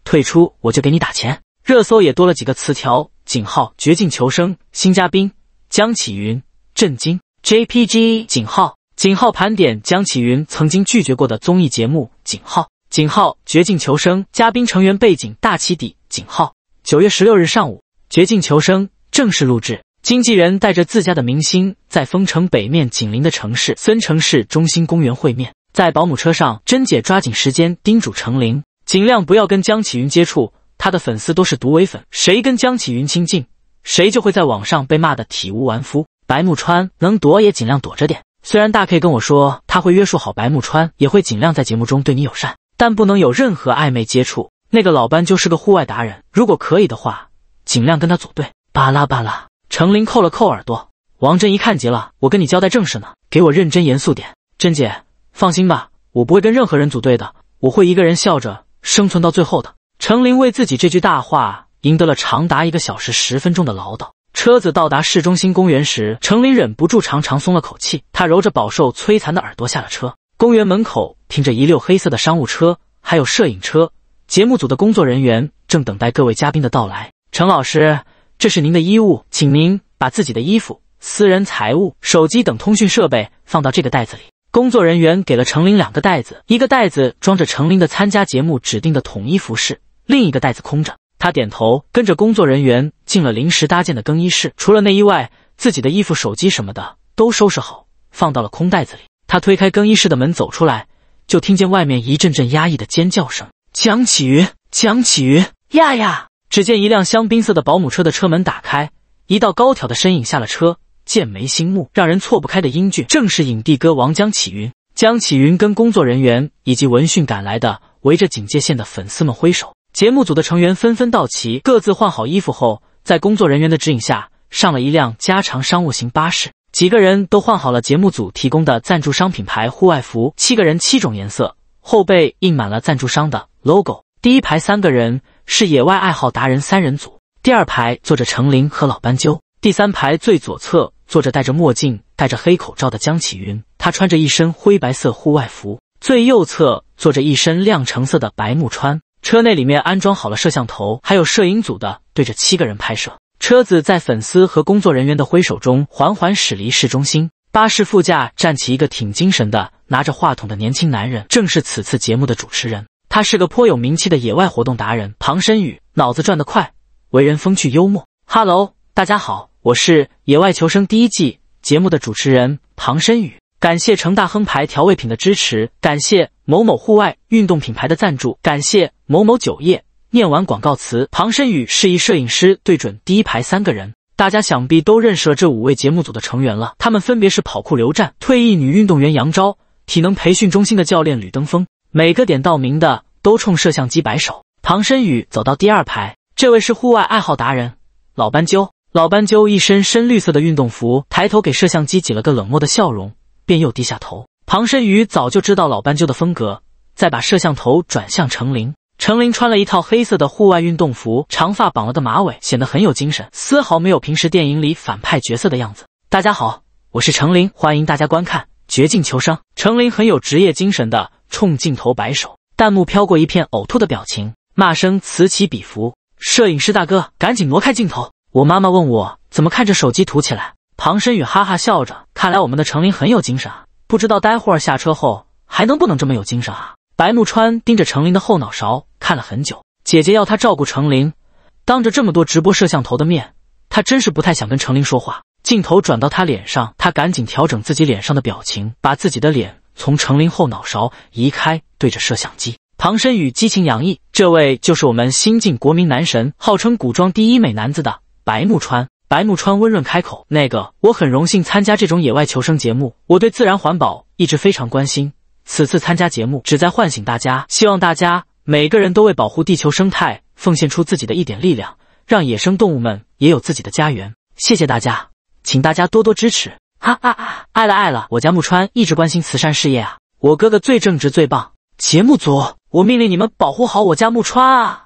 退出我就给你打钱。热搜也多了几个词条：井号绝境求生新嘉宾江启云震惊 JPG 井号井号盘点江启云曾经拒绝过的综艺节目井号井号绝境求生嘉宾成员背景大起底井号九月十六日上午，绝境求生正式录制，经纪人带着自家的明星在丰城北面紧邻的城市孙城市中心公园会面，在保姆车上，甄姐抓紧时间叮嘱程琳，尽量不要跟江启云接触。他的粉丝都是毒唯粉，谁跟江启云亲近，谁就会在网上被骂得体无完肤。白木川能躲也尽量躲着点。虽然大 K 跟我说他会约束好白木川，也会尽量在节目中对你友善，但不能有任何暧昧接触。那个老班就是个户外达人，如果可以的话，尽量跟他组队。巴拉巴拉，程琳扣了扣耳朵，王真一看急了：“我跟你交代正事呢，给我认真严肃点，真姐，放心吧，我不会跟任何人组队的，我会一个人笑着生存到最后的。”程琳为自己这句大话赢得了长达一个小时十分钟的唠叨。车子到达市中心公园时，程琳忍不住长长松了口气，他揉着饱受摧残的耳朵下了车。公园门口停着一溜黑色的商务车，还有摄影车，节目组的工作人员正等待各位嘉宾的到来。程老师，这是您的衣物，请您把自己的衣服、私人财物、手机等通讯设备放到这个袋子里。工作人员给了程琳两个袋子，一个袋子装着程琳的参加节目指定的统一服饰。另一个袋子空着，他点头，跟着工作人员进了临时搭建的更衣室。除了内衣外，自己的衣服、手机什么的都收拾好，放到了空袋子里。他推开更衣室的门走出来，就听见外面一阵阵压抑的尖叫声：“江启云，江启云，呀呀！”只见一辆香槟色的保姆车的车门打开，一道高挑的身影下了车，剑眉星目，让人错不开的英俊，正是影帝哥王江启云。江启云跟工作人员以及闻讯赶来的围着警戒线的粉丝们挥手。节目组的成员纷纷到齐，各自换好衣服后，在工作人员的指引下上了一辆加长商务型巴士。几个人都换好了节目组提供的赞助商品牌户外服，七个人七种颜色，后背印满了赞助商的 logo。第一排三个人是野外爱好达人三人组，第二排坐着程琳和老斑鸠，第三排最左侧坐着戴着墨镜、戴着黑口罩的江启云，他穿着一身灰白色户外服；最右侧坐着一身亮橙色的白木川。车内里面安装好了摄像头，还有摄影组的对着七个人拍摄。车子在粉丝和工作人员的挥手中缓缓驶离市中心。巴士副驾站起一个挺精神的、拿着话筒的年轻男人，正是此次节目的主持人。他是个颇有名气的野外活动达人，庞深宇，脑子转得快，为人风趣幽默。哈喽，大家好，我是《野外求生》第一季节目的主持人庞深宇。感谢成大亨牌调味品的支持，感谢某某户外运动品牌的赞助，感谢某某酒业。念完广告词，庞申宇示意摄影师对准第一排三个人。大家想必都认识了这五位节目组的成员了，他们分别是跑酷刘战、退役女运动员杨昭、体能培训中心的教练吕登峰。每个点到名的都冲摄像机摆手。庞申宇走到第二排，这位是户外爱好达人老斑鸠。老斑鸠一身深绿色的运动服，抬头给摄像机挤了个冷漠的笑容。便又低下头。庞申宇早就知道老斑鸠的风格，再把摄像头转向程林。程林穿了一套黑色的户外运动服，长发绑了个马尾，显得很有精神，丝毫没有平时电影里反派角色的样子。大家好，我是程林，欢迎大家观看《绝境求生》。程林很有职业精神的冲镜头摆手，弹幕飘过一片呕吐的表情，骂声此起彼伏。摄影师大哥，赶紧挪开镜头！我妈妈问我怎么看着手机吐起来。庞深宇哈哈笑着，看来我们的程琳很有精神啊，不知道待会儿下车后还能不能这么有精神啊？白木川盯着程琳的后脑勺看了很久，姐姐要他照顾程琳，当着这么多直播摄像头的面，他真是不太想跟程琳说话。镜头转到他脸上，他赶紧调整自己脸上的表情，把自己的脸从程琳后脑勺移开，对着摄像机。庞深宇激情洋溢：“这位就是我们新晋国民男神，号称古装第一美男子的白木川。”白木川温润开口：“那个，我很荣幸参加这种野外求生节目。我对自然环保一直非常关心，此次参加节目旨在唤醒大家，希望大家每个人都为保护地球生态奉献出自己的一点力量，让野生动物们也有自己的家园。谢谢大家，请大家多多支持。哈哈哈，爱了爱了，我家木川一直关心慈善事业啊！我哥哥最正直最棒。节目组，我命令你们保护好我家木川啊！”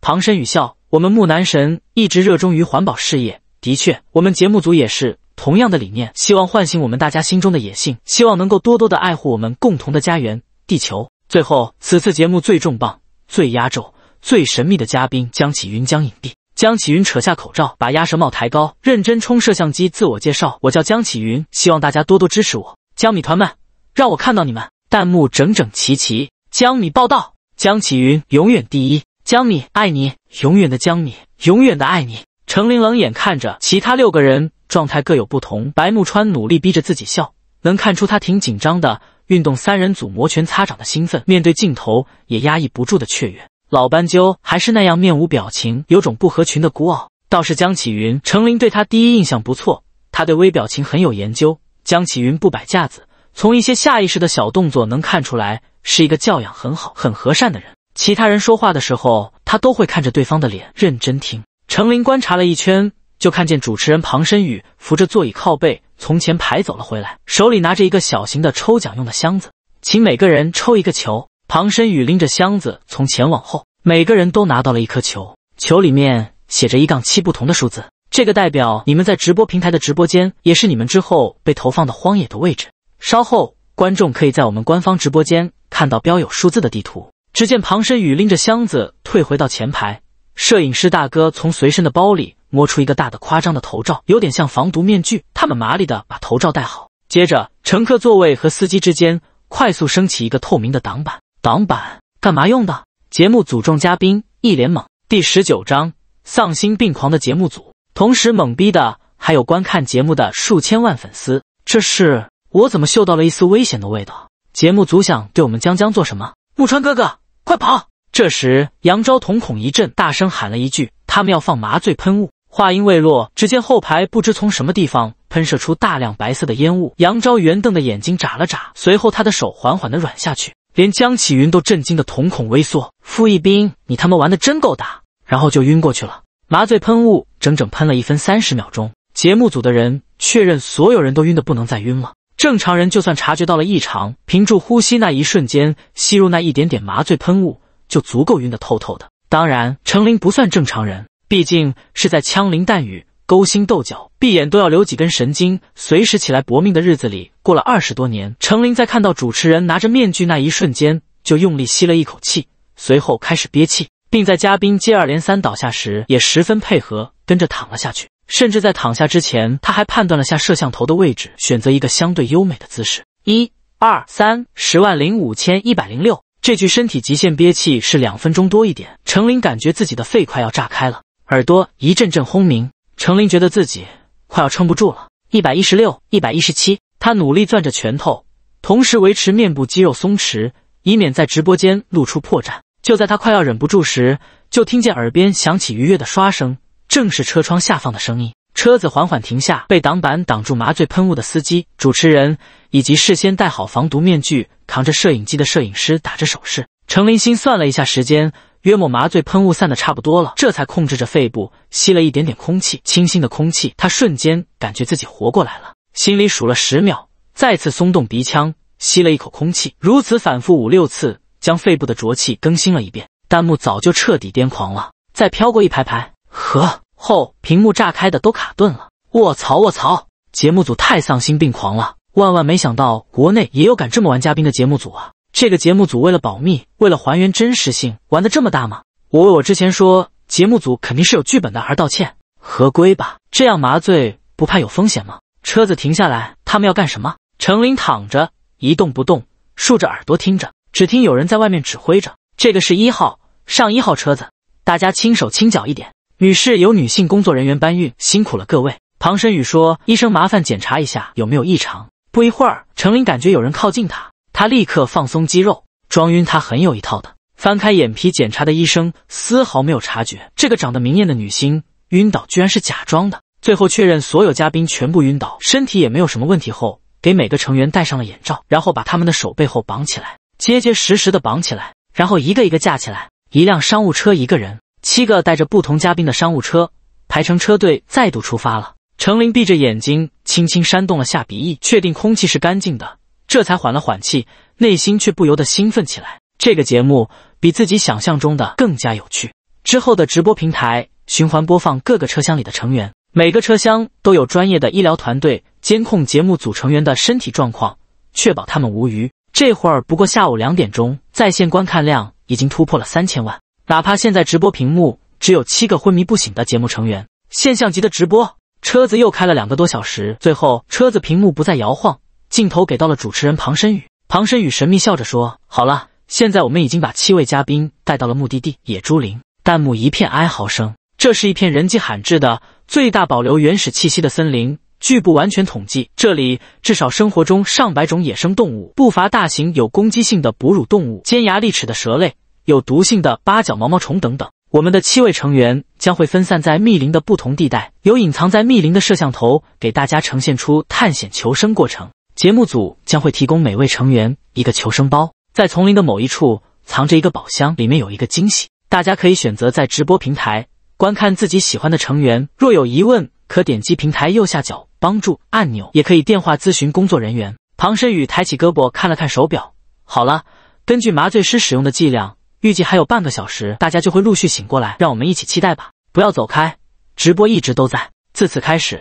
唐深宇笑。我们木男神一直热衷于环保事业，的确，我们节目组也是同样的理念，希望唤醒我们大家心中的野性，希望能够多多的爱护我们共同的家园地球。最后，此次节目最重磅、最压轴、最神秘的嘉宾，江启云江影帝江启云扯下口罩，把鸭舌帽抬高，认真冲摄像机自我介绍：“我叫江启云，希望大家多多支持我，江米团们，让我看到你们弹幕整整齐齐，江米报道，江启云永远第一。”江米爱你，永远的江米，永远的爱你。程琳冷眼看着其他六个人，状态各有不同。白木川努力逼着自己笑，能看出他挺紧张的。运动三人组摩拳擦掌的兴奋，面对镜头也压抑不住的雀跃。老斑鸠还是那样面无表情，有种不合群的孤傲。倒是江启云，程琳对他第一印象不错，他对微表情很有研究。江启云不摆架子，从一些下意识的小动作能看出来，是一个教养很好、很和善的人。其他人说话的时候，他都会看着对方的脸认真听。程琳观察了一圈，就看见主持人庞申宇扶着座椅靠背从前排走了回来，手里拿着一个小型的抽奖用的箱子，请每个人抽一个球。庞申宇拎着箱子从前往后，每个人都拿到了一颗球，球里面写着一杠七不同的数字，这个代表你们在直播平台的直播间，也是你们之后被投放的荒野的位置。稍后观众可以在我们官方直播间看到标有数字的地图。只见庞申宇拎着箱子退回到前排，摄影师大哥从随身的包里摸出一个大的夸张的头罩，有点像防毒面具。他们麻利的把头罩戴好，接着乘客座位和司机之间快速升起一个透明的挡板。挡板干嘛用的？节目组众嘉宾一脸懵。第十九章丧心病狂的节目组，同时懵逼的还有观看节目的数千万粉丝。这是我怎么嗅到了一丝危险的味道？节目组想对我们江江做什么？木川哥哥。快跑！这时，杨昭瞳孔一震，大声喊了一句：“他们要放麻醉喷雾。”话音未落，只见后排不知从什么地方喷射出大量白色的烟雾。杨昭圆瞪的眼睛眨了眨，随后他的手缓缓的软下去。连江启云都震惊的瞳孔微缩：“傅一冰，你他妈玩的真够大！”然后就晕过去了。麻醉喷雾整整喷了一分三十秒钟，节目组的人确认所有人都晕的不能再晕了。正常人就算察觉到了异常，屏住呼吸那一瞬间吸入那一点点麻醉喷雾，就足够晕得透透的。当然，程琳不算正常人，毕竟是在枪林弹雨、勾心斗角、闭眼都要留几根神经、随时起来搏命的日子里过了二十多年。程琳在看到主持人拿着面具那一瞬间，就用力吸了一口气，随后开始憋气，并在嘉宾接二连三倒下时，也十分配合，跟着躺了下去。甚至在躺下之前，他还判断了下摄像头的位置，选择一个相对优美的姿势。一二三，十万零五千一百零六，这具身体极限憋气是两分钟多一点。程琳感觉自己的肺快要炸开了，耳朵一阵阵轰鸣。程琳觉得自己快要撑不住了。一百一十六，一百一十七，他努力攥着拳头，同时维持面部肌肉松弛，以免在直播间露出破绽。就在他快要忍不住时，就听见耳边响起愉悦的刷声。正是车窗下放的声音，车子缓缓停下，被挡板挡住麻醉喷雾的司机、主持人以及事先戴好防毒面具、扛着摄影机的摄影师打着手势。程林心算了一下时间，约莫麻醉喷雾散的差不多了，这才控制着肺部吸了一点点空气，清新的空气，他瞬间感觉自己活过来了。心里数了十秒，再次松动鼻腔，吸了一口空气，如此反复五六次，将肺部的浊气更新了一遍。弹幕早就彻底癫狂了，再飘过一排排，呵。后屏幕炸开的都卡顿了，卧槽卧槽！节目组太丧心病狂了！万万没想到国内也有敢这么玩嘉宾的节目组啊！这个节目组为了保密，为了还原真实性，玩的这么大吗？我为我之前说节目组肯定是有剧本的而道歉，合规吧？这样麻醉不怕有风险吗？车子停下来，他们要干什么？程林躺着一动不动，竖着耳朵听着，只听有人在外面指挥着：“这个是一号，上一号车子，大家轻手轻脚一点。”女士由女性工作人员搬运，辛苦了各位。庞申宇说：“医生，麻烦检查一下有没有异常。”不一会儿，程琳感觉有人靠近她，她立刻放松肌肉，装晕。她很有一套的。翻开眼皮检查的医生丝毫没有察觉，这个长得明艳的女星晕倒居然是假装的。最后确认所有嘉宾全部晕倒，身体也没有什么问题后，给每个成员戴上了眼罩，然后把他们的手背后绑起来，结结实实的绑起来，然后一个一个架起来，一辆商务车一个人。七个带着不同嘉宾的商务车排成车队，再度出发了。程琳闭着眼睛，轻轻扇动了下鼻翼，确定空气是干净的，这才缓了缓气，内心却不由得兴奋起来。这个节目比自己想象中的更加有趣。之后的直播平台循环播放各个车厢里的成员，每个车厢都有专业的医疗团队监控节目组成员的身体状况，确保他们无虞。这会儿不过下午两点钟，在线观看量已经突破了三千万。哪怕现在直播屏幕只有七个昏迷不醒的节目成员，现象级的直播。车子又开了两个多小时，最后车子屏幕不再摇晃，镜头给到了主持人庞深宇。庞深宇神秘笑着说：“好了，现在我们已经把七位嘉宾带到了目的地——野猪林。”弹幕一片哀嚎声。这是一片人迹罕至的、最大保留原始气息的森林。据不完全统计，这里至少生活中上百种野生动物，不乏大型有攻击性的哺乳动物、尖牙利齿的蛇类。有毒性的八角毛毛虫等等。我们的七位成员将会分散在密林的不同地带，有隐藏在密林的摄像头给大家呈现出探险求生过程。节目组将会提供每位成员一个求生包，在丛林的某一处藏着一个宝箱，里面有一个惊喜。大家可以选择在直播平台观看自己喜欢的成员，若有疑问可点击平台右下角帮助按钮，也可以电话咨询工作人员。庞申宇抬起胳膊看了看手表，好了，根据麻醉师使用的剂量。预计还有半个小时，大家就会陆续醒过来，让我们一起期待吧！不要走开，直播一直都在。自此开始，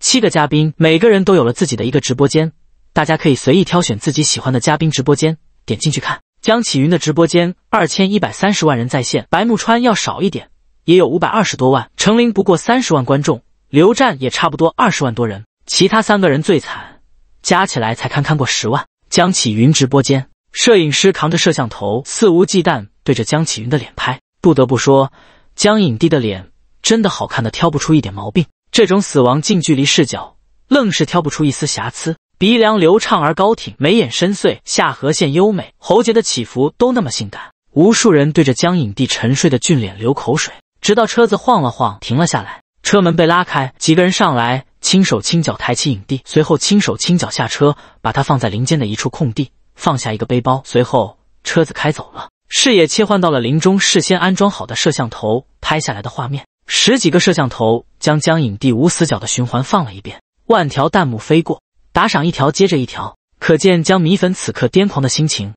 七个嘉宾每个人都有了自己的一个直播间，大家可以随意挑选自己喜欢的嘉宾直播间，点进去看。江启云的直播间二千一百三十万人在线，白木川要少一点，也有五百二十多万，程琳不过三十万观众，刘湛也差不多二十万多人，其他三个人最惨，加起来才堪堪过十万。江启云直播间。摄影师扛着摄像头，肆无忌惮对着江启云的脸拍。不得不说，江影帝的脸真的好看的挑不出一点毛病。这种死亡近距离视角，愣是挑不出一丝瑕疵。鼻梁流畅而高挺，眉眼深邃，下颌线优美，喉结的起伏都那么性感。无数人对着江影帝沉睡的俊脸流口水。直到车子晃了晃，停了下来，车门被拉开，几个人上来，轻手轻脚抬起影帝，随后轻手轻脚下车，把他放在林间的一处空地。放下一个背包，随后车子开走了。视野切换到了林中事先安装好的摄像头拍下来的画面，十几个摄像头将江影帝无死角的循环放了一遍，万条弹幕飞过，打赏一条接着一条，可见江米粉此刻癫狂的心情。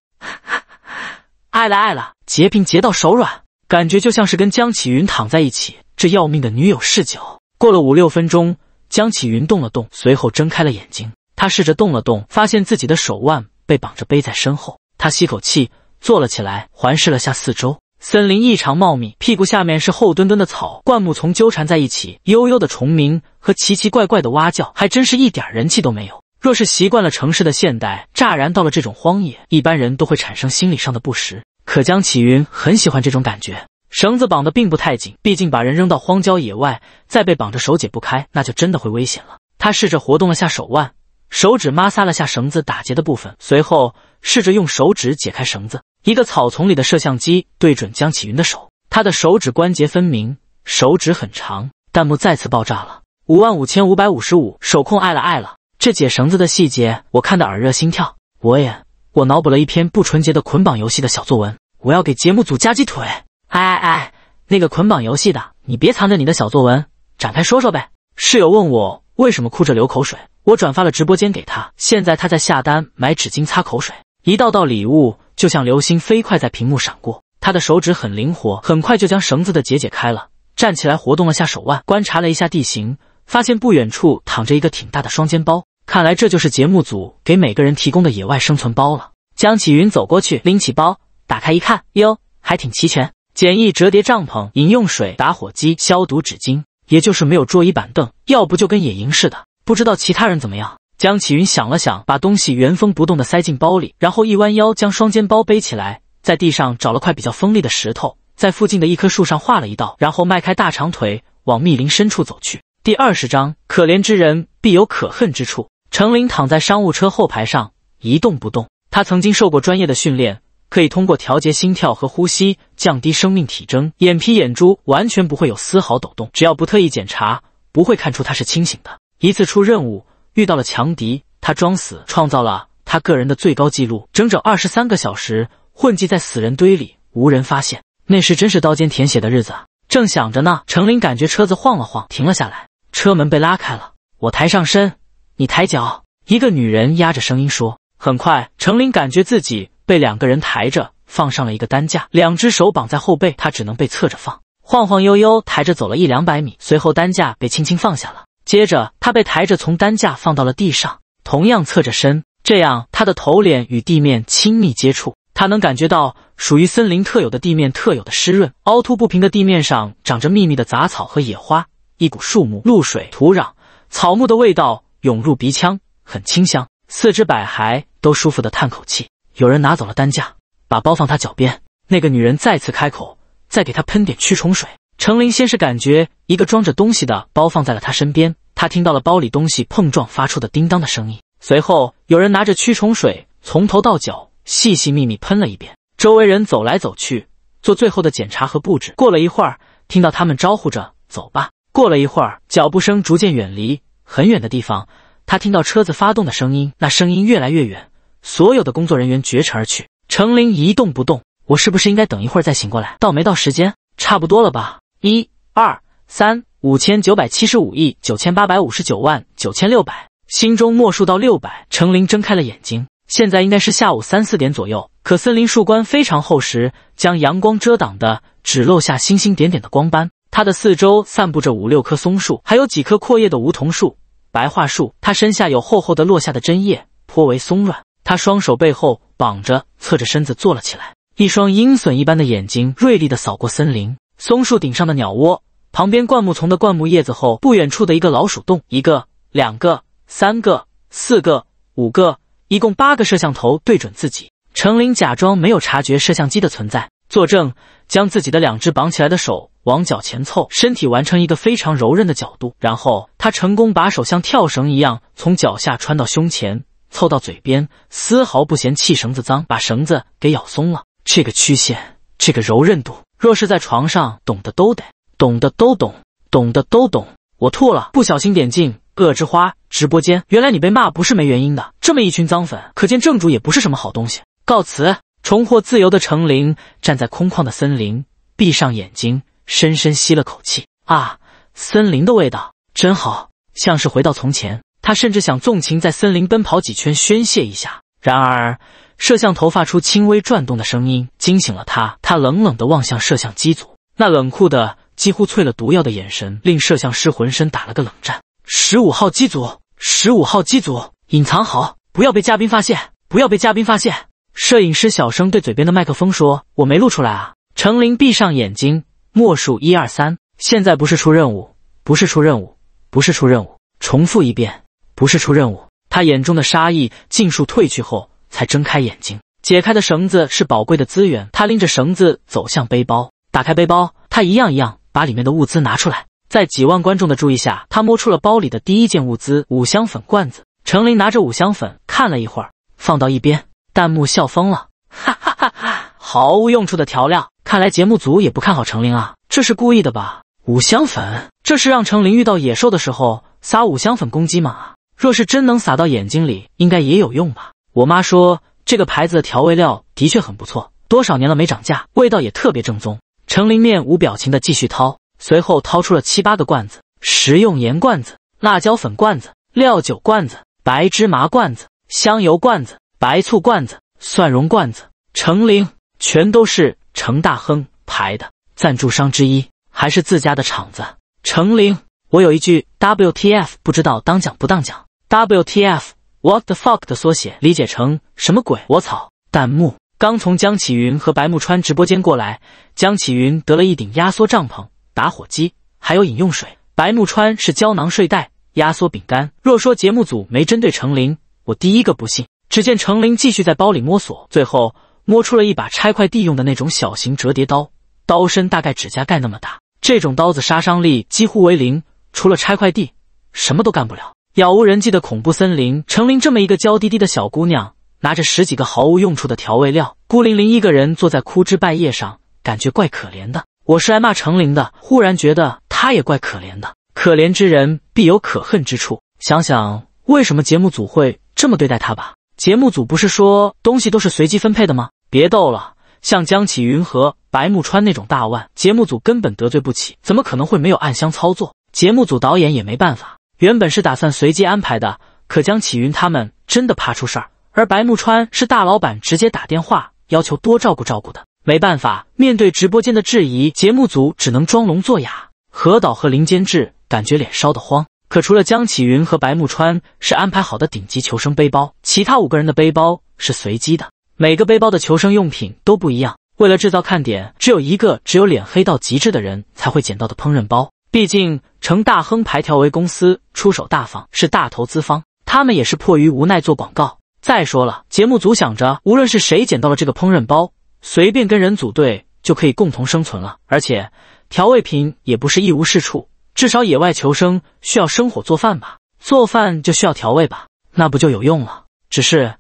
爱 了爱了，截屏截到手软，感觉就像是跟江启云躺在一起，这要命的女友视角。过了五六分钟，江启云动了动，随后睁开了眼睛，他试着动了动，发现自己的手腕。被绑着背在身后，他吸口气，坐了起来，环视了下四周。森林异常茂密，屁股下面是厚墩墩的草，灌木丛纠缠在一起。悠悠的虫鸣和奇奇怪怪的蛙叫，还真是一点人气都没有。若是习惯了城市的现代，乍然到了这种荒野，一般人都会产生心理上的不实。可江启云很喜欢这种感觉。绳子绑得并不太紧，毕竟把人扔到荒郊野外，再被绑着手解不开，那就真的会危险了。他试着活动了下手腕。手指摩挲了下绳子打结的部分，随后试着用手指解开绳子。一个草丛里的摄像机对准江启云的手，他的手指关节分明，手指很长。弹幕再次爆炸了，五万五千五百五十五手控爱了爱了，这解绳子的细节我看得耳热心跳。我也我脑补了一篇不纯洁的捆绑游戏的小作文，我要给节目组加鸡腿。哎哎，那个捆绑游戏的，你别藏着你的小作文，展开说说呗。室友问我为什么哭着流口水。我转发了直播间给他，现在他在下单买纸巾擦口水。一道道礼物就像流星飞快在屏幕闪过，他的手指很灵活，很快就将绳子的结解开了。站起来活动了下手腕，观察了一下地形，发现不远处躺着一个挺大的双肩包，看来这就是节目组给每个人提供的野外生存包了。江启云走过去，拎起包，打开一看，哟，还挺齐全：简易折叠帐篷、饮用水、打火机、消毒纸巾，也就是没有桌椅板凳，要不就跟野营似的。不知道其他人怎么样。江启云想了想，把东西原封不动的塞进包里，然后一弯腰将双肩包背起来，在地上找了块比较锋利的石头，在附近的一棵树上画了一道，然后迈开大长腿往密林深处走去。第二十章：可怜之人必有可恨之处。程琳躺在商务车后排上一动不动。他曾经受过专业的训练，可以通过调节心跳和呼吸降低生命体征，眼皮、眼珠完全不会有丝毫抖动，只要不特意检查，不会看出他是清醒的。一次出任务遇到了强敌，他装死创造了他个人的最高纪录，整整二十三个小时混迹在死人堆里，无人发现。那时真是刀尖舔血的日子。正想着呢，程琳感觉车子晃了晃，停了下来，车门被拉开了。我抬上身，你抬脚。一个女人压着声音说。很快，程琳感觉自己被两个人抬着放上了一个担架，两只手绑在后背，她只能被侧着放，晃晃悠悠抬着走了一两百米。随后担架被轻轻放下了。接着，他被抬着从担架放到了地上，同样侧着身，这样他的头脸与地面亲密接触。他能感觉到属于森林特有的地面特有的湿润，凹凸不平的地面上长着密密的杂草和野花，一股树木、露水、土壤、草木的味道涌入鼻腔，很清香。四肢百骸都舒服的叹口气。有人拿走了担架，把包放他脚边。那个女人再次开口：“再给他喷点驱虫水。”程琳先是感觉一个装着东西的包放在了他身边，他听到了包里东西碰撞发出的叮当的声音。随后有人拿着驱虫水从头到脚细细密密喷了一遍，周围人走来走去做最后的检查和布置。过了一会儿，听到他们招呼着走吧。过了一会儿，脚步声逐渐远离，很远的地方，他听到车子发动的声音，那声音越来越远。所有的工作人员绝尘而去，程琳一动不动。我是不是应该等一会儿再醒过来？到没到时间？差不多了吧。一二三五千九百七十五亿九千八百五十九万九千六百，心中默数到六百，程琳睁开了眼睛。现在应该是下午三四点左右，可森林树冠非常厚实，将阳光遮挡的只露下星星点点的光斑。它的四周散布着五六棵松树，还有几棵阔叶的梧桐树、白桦树。它身下有厚厚的落下的针叶，颇为松软。他双手背后绑着，侧着身子坐了起来，一双鹰隼一般的眼睛锐利的扫过森林。松树顶上的鸟窝，旁边灌木丛的灌木叶子后，不远处的一个老鼠洞，一个、两个、三个、四个、五个，一共八个摄像头对准自己。程琳假装没有察觉摄像机的存在，作证，将自己的两只绑起来的手往脚前凑，身体完成一个非常柔韧的角度，然后他成功把手像跳绳一样从脚下穿到胸前，凑到嘴边，丝毫不嫌弃绳子脏，把绳子给咬松了。这个曲线，这个柔韧度。若是在床上，懂得都得，懂得都懂，懂得都懂。我吐了，不小心点进恶之花直播间，原来你被骂不是没原因的。这么一群脏粉，可见正主也不是什么好东西。告辞。重获自由的程灵站在空旷的森林，闭上眼睛，深深吸了口气。啊，森林的味道真好，像是回到从前。他甚至想纵情在森林奔跑几圈，宣泄一下。然而。摄像头发出轻微转动的声音，惊醒了他。他冷冷地望向摄像机组，那冷酷的、几乎淬了毒药的眼神，令摄像师浑身打了个冷战。十五号机组，十五号机组，隐藏好，不要被嘉宾发现，不要被嘉宾发现。摄影师小声对嘴边的麦克风说：“我没录出来啊。”程琳闭上眼睛，默数一二三。现在不是出任务，不是出任务，不是出任务。重复一遍，不是出任务。他眼中的杀意尽数褪去后。才睁开眼睛，解开的绳子是宝贵的资源。他拎着绳子走向背包，打开背包，他一样一样把里面的物资拿出来。在几万观众的注意下，他摸出了包里的第一件物资——五香粉罐子。程琳拿着五香粉看了一会儿，放到一边。弹幕笑疯了，哈哈哈哈！毫无用处的调料，看来节目组也不看好程琳啊，这是故意的吧？五香粉，这是让程琳遇到野兽的时候撒五香粉攻击吗？若是真能撒到眼睛里，应该也有用吧？我妈说这个牌子的调味料的确很不错，多少年了没涨价，味道也特别正宗。程琳面无表情的继续掏，随后掏出了七八个罐子：食用盐罐子、辣椒粉罐子、料酒罐子、白芝麻罐子、香油罐子、白醋罐子、蒜蓉罐子。程琳全都是程大亨牌的赞助商之一，还是自家的厂子。程琳，我有一句 WTF，不知道当讲不当讲。WTF。What the fuck 的缩写，理解成什么鬼？我草！弹幕刚从江启云和白木川直播间过来，江启云得了一顶压缩帐篷、打火机，还有饮用水；白木川是胶囊睡袋、压缩饼干。若说节目组没针对程琳，我第一个不信。只见程琳继续在包里摸索，最后摸出了一把拆快递用的那种小型折叠刀，刀身大概指甲盖那么大。这种刀子杀伤力几乎为零，除了拆快递，什么都干不了。杳无人迹的恐怖森林，程琳这么一个娇滴滴的小姑娘，拿着十几个毫无用处的调味料，孤零零一个人坐在枯枝败叶上，感觉怪可怜的。我是来骂程琳的，忽然觉得她也怪可怜的。可怜之人必有可恨之处，想想为什么节目组会这么对待她吧。节目组不是说东西都是随机分配的吗？别逗了，像江启云和白木川那种大腕，节目组根本得罪不起，怎么可能会没有暗箱操作？节目组导演也没办法。原本是打算随机安排的，可江启云他们真的怕出事儿，而白木川是大老板直接打电话要求多照顾照顾的，没办法，面对直播间的质疑，节目组只能装聋作哑。何导和林监制感觉脸烧得慌。可除了江启云和白木川是安排好的顶级求生背包，其他五个人的背包是随机的，每个背包的求生用品都不一样。为了制造看点，只有一个只有脸黑到极致的人才会捡到的烹饪包。毕竟，成大亨牌调味公司出手大方，是大投资方。他们也是迫于无奈做广告。再说了，节目组想着，无论是谁捡到了这个烹饪包，随便跟人组队就可以共同生存了。而且，调味品也不是一无是处，至少野外求生需要生火做饭吧？做饭就需要调味吧？那不就有用了？只是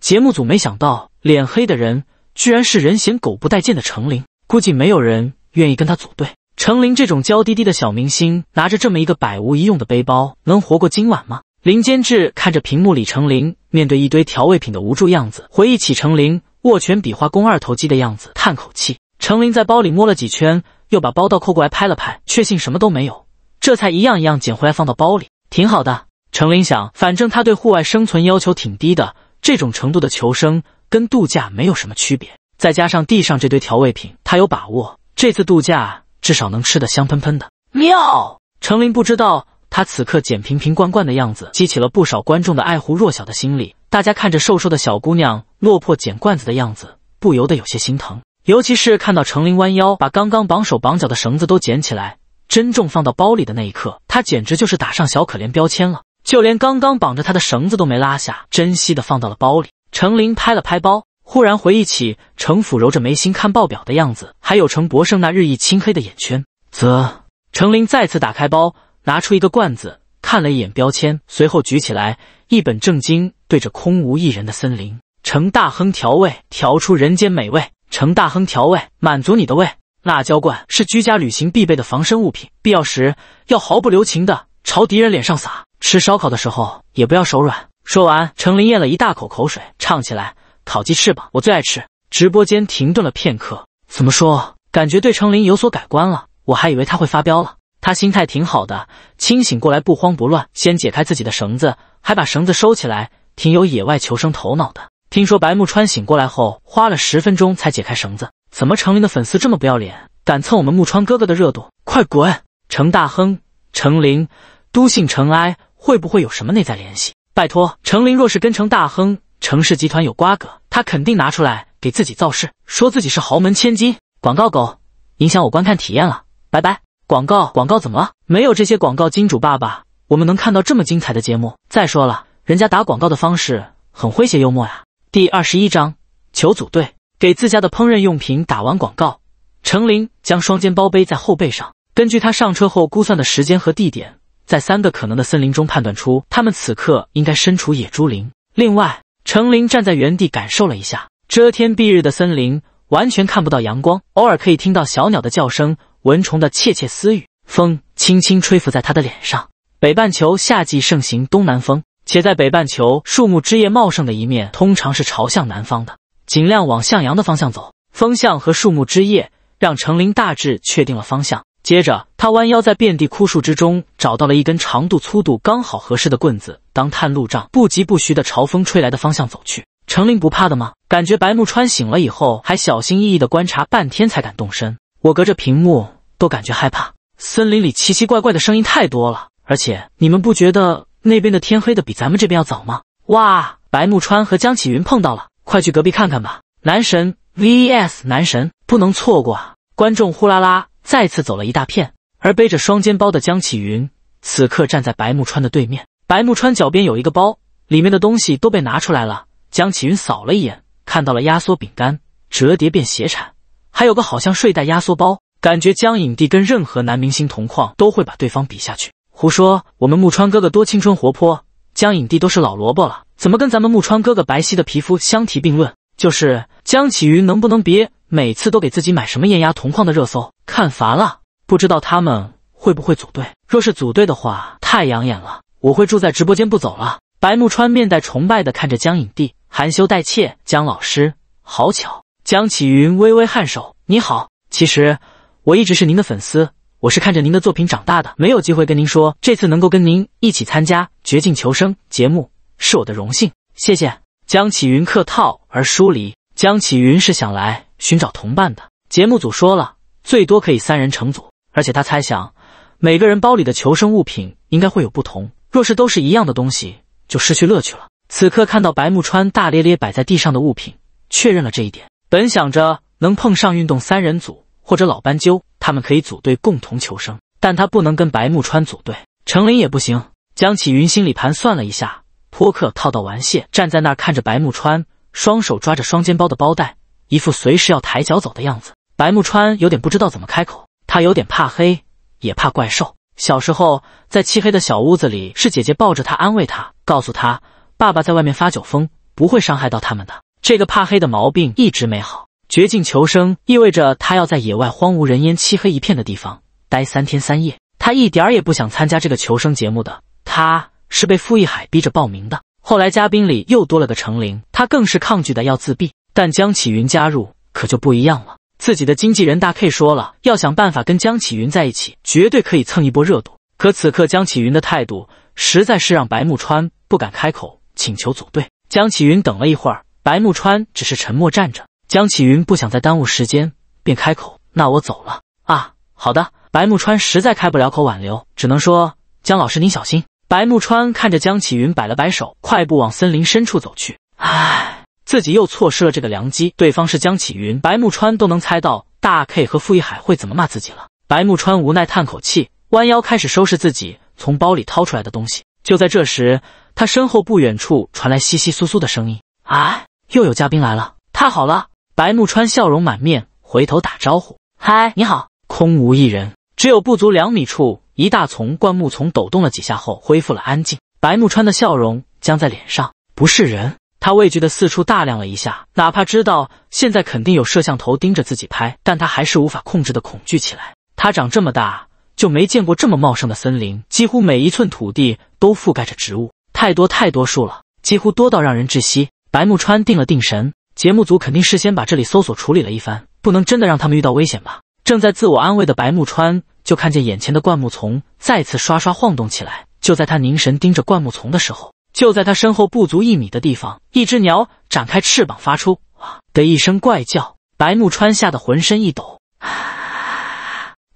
节目组没想到，脸黑的人居然是人嫌狗不待见的程琳，估计没有人愿意跟他组队。程琳这种娇滴滴的小明星，拿着这么一个百无一用的背包，能活过今晚吗？林监志看着屏幕里程琳面对一堆调味品的无助样子，回忆起程琳握拳比划肱二头肌的样子，叹口气。程琳在包里摸了几圈，又把包倒扣过来拍了拍，确信什么都没有，这才一样一样捡回来放到包里，挺好的。程琳想，反正他对户外生存要求挺低的，这种程度的求生跟度假没有什么区别，再加上地上这堆调味品，他有把握这次度假。至少能吃得香喷喷的。妙，程琳不知道她此刻捡瓶瓶罐罐的样子，激起了不少观众的爱护弱小的心理。大家看着瘦瘦的小姑娘落魄捡罐子的样子，不由得有些心疼。尤其是看到程琳弯腰把刚刚绑手绑脚的绳子都捡起来，珍重放到包里的那一刻，她简直就是打上小可怜标签了。就连刚刚绑着她的绳子都没拉下，珍惜的放到了包里。程琳拍了拍包。忽然回忆起程府揉着眉心看报表的样子，还有程博胜那日益青黑的眼圈，则程琳再次打开包，拿出一个罐子，看了一眼标签，随后举起来，一本正经对着空无一人的森林：“程大亨调味，调出人间美味。程大亨调味，满足你的胃。辣椒罐是居家旅行必备的防身物品，必要时要毫不留情的朝敌人脸上撒。吃烧烤的时候也不要手软。”说完，程琳咽了一大口口水，唱起来。烤鸡翅膀，我最爱吃。直播间停顿了片刻，怎么说？感觉对程琳有所改观了。我还以为他会发飙了。他心态挺好的，清醒过来不慌不乱，先解开自己的绳子，还把绳子收起来，挺有野外求生头脑的。听说白木川醒过来后，花了十分钟才解开绳子。怎么程琳的粉丝这么不要脸，敢蹭我们木川哥哥的热度？快滚！程大亨、程琳，都姓程埃，会不会有什么内在联系？拜托，程琳若是跟程大亨。城市集团有瓜葛，他肯定拿出来给自己造势，说自己是豪门千金。广告狗，影响我观看体验了，拜拜。广告广告怎么了？没有这些广告金主爸爸，我们能看到这么精彩的节目。再说了，人家打广告的方式很诙谐幽默呀。第二十一章，求组队。给自家的烹饪用品打完广告，程琳将双肩包背在后背上。根据他上车后估算的时间和地点，在三个可能的森林中判断出，他们此刻应该身处野猪林。另外。程琳站在原地感受了一下遮天蔽日的森林，完全看不到阳光，偶尔可以听到小鸟的叫声、蚊虫的窃窃私语，风轻轻吹拂在她的脸上。北半球夏季盛行东南风，且在北半球树木枝叶茂盛的一面通常是朝向南方的，尽量往向阳的方向走。风向和树木枝叶让程琳大致确定了方向。接着，他弯腰在遍地枯树之中找到了一根长度粗度刚好合适的棍子当探路杖，不疾不徐的朝风吹来的方向走去。程琳不怕的吗？感觉白木川醒了以后，还小心翼翼的观察半天才敢动身。我隔着屏幕都感觉害怕。森林里奇奇怪怪的声音太多了，而且你们不觉得那边的天黑的比咱们这边要早吗？哇，白木川和江启云碰到了，快去隔壁看看吧！男神 vs 男神，不能错过啊！观众呼啦啦。再次走了一大片，而背着双肩包的江启云此刻站在白木川的对面。白木川脚边有一个包，里面的东西都被拿出来了。江启云扫了一眼，看到了压缩饼干、折叠便携铲，还有个好像睡袋压缩包。感觉江影帝跟任何男明星同框都会把对方比下去。胡说，我们木川哥哥多青春活泼，江影帝都是老萝卜了，怎么跟咱们木川哥哥白皙的皮肤相提并论？就是江启云，能不能别？每次都给自己买什么艳压同框的热搜，看烦了。不知道他们会不会组队？若是组队的话，太养眼了。我会住在直播间不走了。白木川面带崇拜的看着江影帝，含羞带怯：“江老师，好巧。”江启云微微颔首：“你好，其实我一直是您的粉丝，我是看着您的作品长大的，没有机会跟您说。这次能够跟您一起参加《绝境求生》节目，是我的荣幸，谢谢。”江启云客套而疏离。江启云是想来。寻找同伴的节目组说了，最多可以三人成组，而且他猜想每个人包里的求生物品应该会有不同。若是都是一样的东西，就失去乐趣了。此刻看到白木川大咧咧摆在地上的物品，确认了这一点。本想着能碰上运动三人组或者老斑鸠，他们可以组队共同求生，但他不能跟白木川组队，程琳也不行。江启云心里盘算了一下，扑克套到完谢，站在那看着白木川，双手抓着双肩包的包带。一副随时要抬脚走的样子，白木川有点不知道怎么开口。他有点怕黑，也怕怪兽。小时候在漆黑的小屋子里，是姐姐抱着他安慰他，告诉他爸爸在外面发酒疯不会伤害到他们的。这个怕黑的毛病一直没好。绝境求生意味着他要在野外荒无人烟、漆黑一片的地方待三天三夜。他一点儿也不想参加这个求生节目。的他是被傅艺海逼着报名的。后来嘉宾里又多了个程琳，他更是抗拒的要自闭。但江启云加入可就不一样了。自己的经纪人大 K 说了，要想办法跟江启云在一起，绝对可以蹭一波热度。可此刻江启云的态度，实在是让白木川不敢开口请求组队。江启云等了一会儿，白木川只是沉默站着。江启云不想再耽误时间，便开口：“那我走了啊。”“好的。”白木川实在开不了口挽留，只能说：“江老师，您小心。”白木川看着江启云摆了摆手，快步往森林深处走去。唉。自己又错失了这个良机，对方是江启云，白木川都能猜到大 K 和傅一海会怎么骂自己了。白木川无奈叹口气，弯腰开始收拾自己从包里掏出来的东西。就在这时，他身后不远处传来窸窸窣窣的声音。啊，又有嘉宾来了，太好了！白木川笑容满面，回头打招呼：“嗨，你好。”空无一人，只有不足两米处一大丛灌木丛抖动了几下后恢复了安静。白木川的笑容僵在脸上，不是人。他畏惧的四处大量了一下，哪怕知道现在肯定有摄像头盯着自己拍，但他还是无法控制的恐惧起来。他长这么大就没见过这么茂盛的森林，几乎每一寸土地都覆盖着植物，太多太多树了，几乎多到让人窒息。白木川定了定神，节目组肯定事先把这里搜索处理了一番，不能真的让他们遇到危险吧？正在自我安慰的白木川就看见眼前的灌木丛再次刷刷晃动起来。就在他凝神盯着灌木丛的时候。就在他身后不足一米的地方，一只鸟展开翅膀，发出“啊”的一声怪叫。白木川吓得浑身一抖，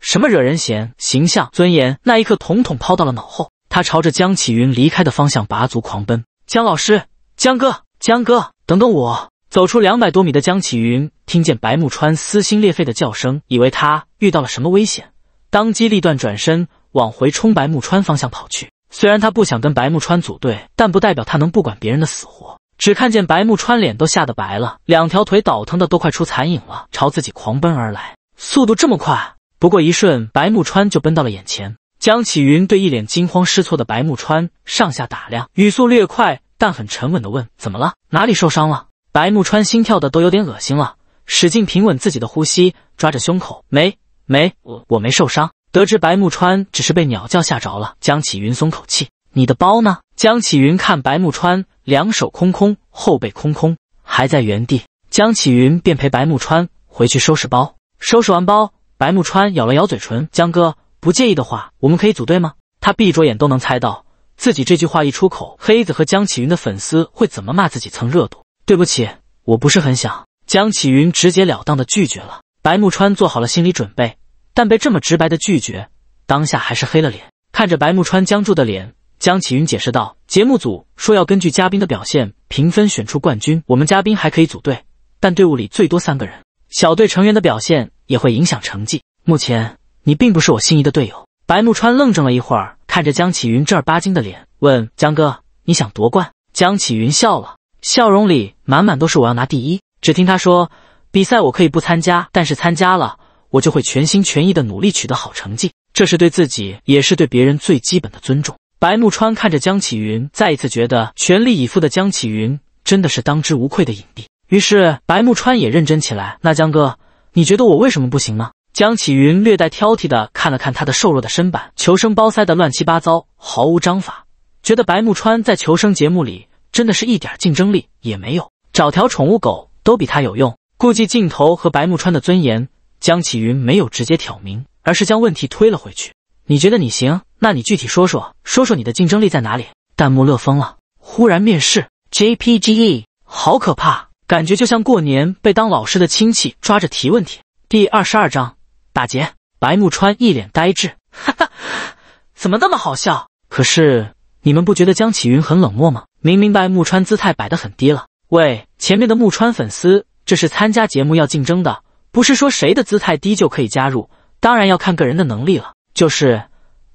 什么惹人嫌、形象、尊严，那一刻统统抛到了脑后。他朝着江启云离开的方向拔足狂奔。江老师、江哥、江哥，等等我！走出两百多米的江启云听见白木川撕心裂肺的叫声，以为他遇到了什么危险，当机立断转身往回冲白木川方向跑去。虽然他不想跟白木川组队，但不代表他能不管别人的死活。只看见白木川脸都吓得白了，两条腿倒腾的都快出残影了，朝自己狂奔而来，速度这么快。不过一瞬，白木川就奔到了眼前。江启云对一脸惊慌失措的白木川上下打量，语速略快但很沉稳的问：“怎么了？哪里受伤了？”白木川心跳的都有点恶心了，使劲平稳自己的呼吸，抓着胸口：“没没，我我没受伤。”得知白木川只是被鸟叫吓着了，江启云松口气。你的包呢？江启云看白木川两手空空，后背空空，还在原地，江启云便陪白木川回去收拾包。收拾完包，白木川咬了咬嘴唇：“江哥，不介意的话，我们可以组队吗？”他闭着眼都能猜到自己这句话一出口，黑子和江启云的粉丝会怎么骂自己蹭热度。对不起，我不是很想。江启云直截了当的拒绝了。白木川做好了心理准备。但被这么直白的拒绝，当下还是黑了脸，看着白木川僵住的脸，江启云解释道：“节目组说要根据嘉宾的表现评分，选出冠军。我们嘉宾还可以组队，但队伍里最多三个人，小队成员的表现也会影响成绩。目前你并不是我心仪的队友。”白木川愣怔了一会儿，看着江启云正儿八经的脸，问：“江哥，你想夺冠？”江启云笑了，笑容里满满都是我要拿第一。只听他说：“比赛我可以不参加，但是参加了。”我就会全心全意的努力取得好成绩，这是对自己也是对别人最基本的尊重。白木川看着江启云，再一次觉得全力以赴的江启云真的是当之无愧的影帝。于是白木川也认真起来。那江哥，你觉得我为什么不行呢？江启云略带挑剔的看了看他的瘦弱的身板，求生包塞的乱七八糟，毫无章法，觉得白木川在求生节目里真的是一点竞争力也没有，找条宠物狗都比他有用。顾忌镜头和白木川的尊严。江启云没有直接挑明，而是将问题推了回去。你觉得你行？那你具体说说，说说你的竞争力在哪里？弹幕乐疯了，忽然面试 JPGE，好可怕，感觉就像过年被当老师的亲戚抓着提问题。第二十二章打劫。白木川一脸呆滞，哈哈，怎么那么好笑？可是你们不觉得江启云很冷漠吗？明明白木川姿态摆得很低了。喂，前面的木川粉丝，这是参加节目要竞争的。不是说谁的姿态低就可以加入，当然要看个人的能力了。就是，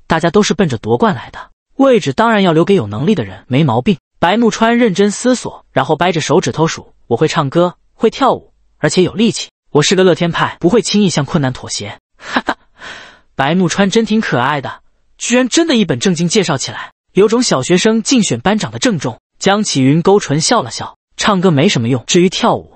大家都是奔着夺冠来的，位置当然要留给有能力的人，没毛病。白木川认真思索，然后掰着手指头数：我会唱歌，会跳舞，而且有力气。我是个乐天派，不会轻易向困难妥协。哈哈，白木川真挺可爱的，居然真的一本正经介绍起来，有种小学生竞选班长的郑重。江启云勾唇笑了笑：唱歌没什么用，至于跳舞，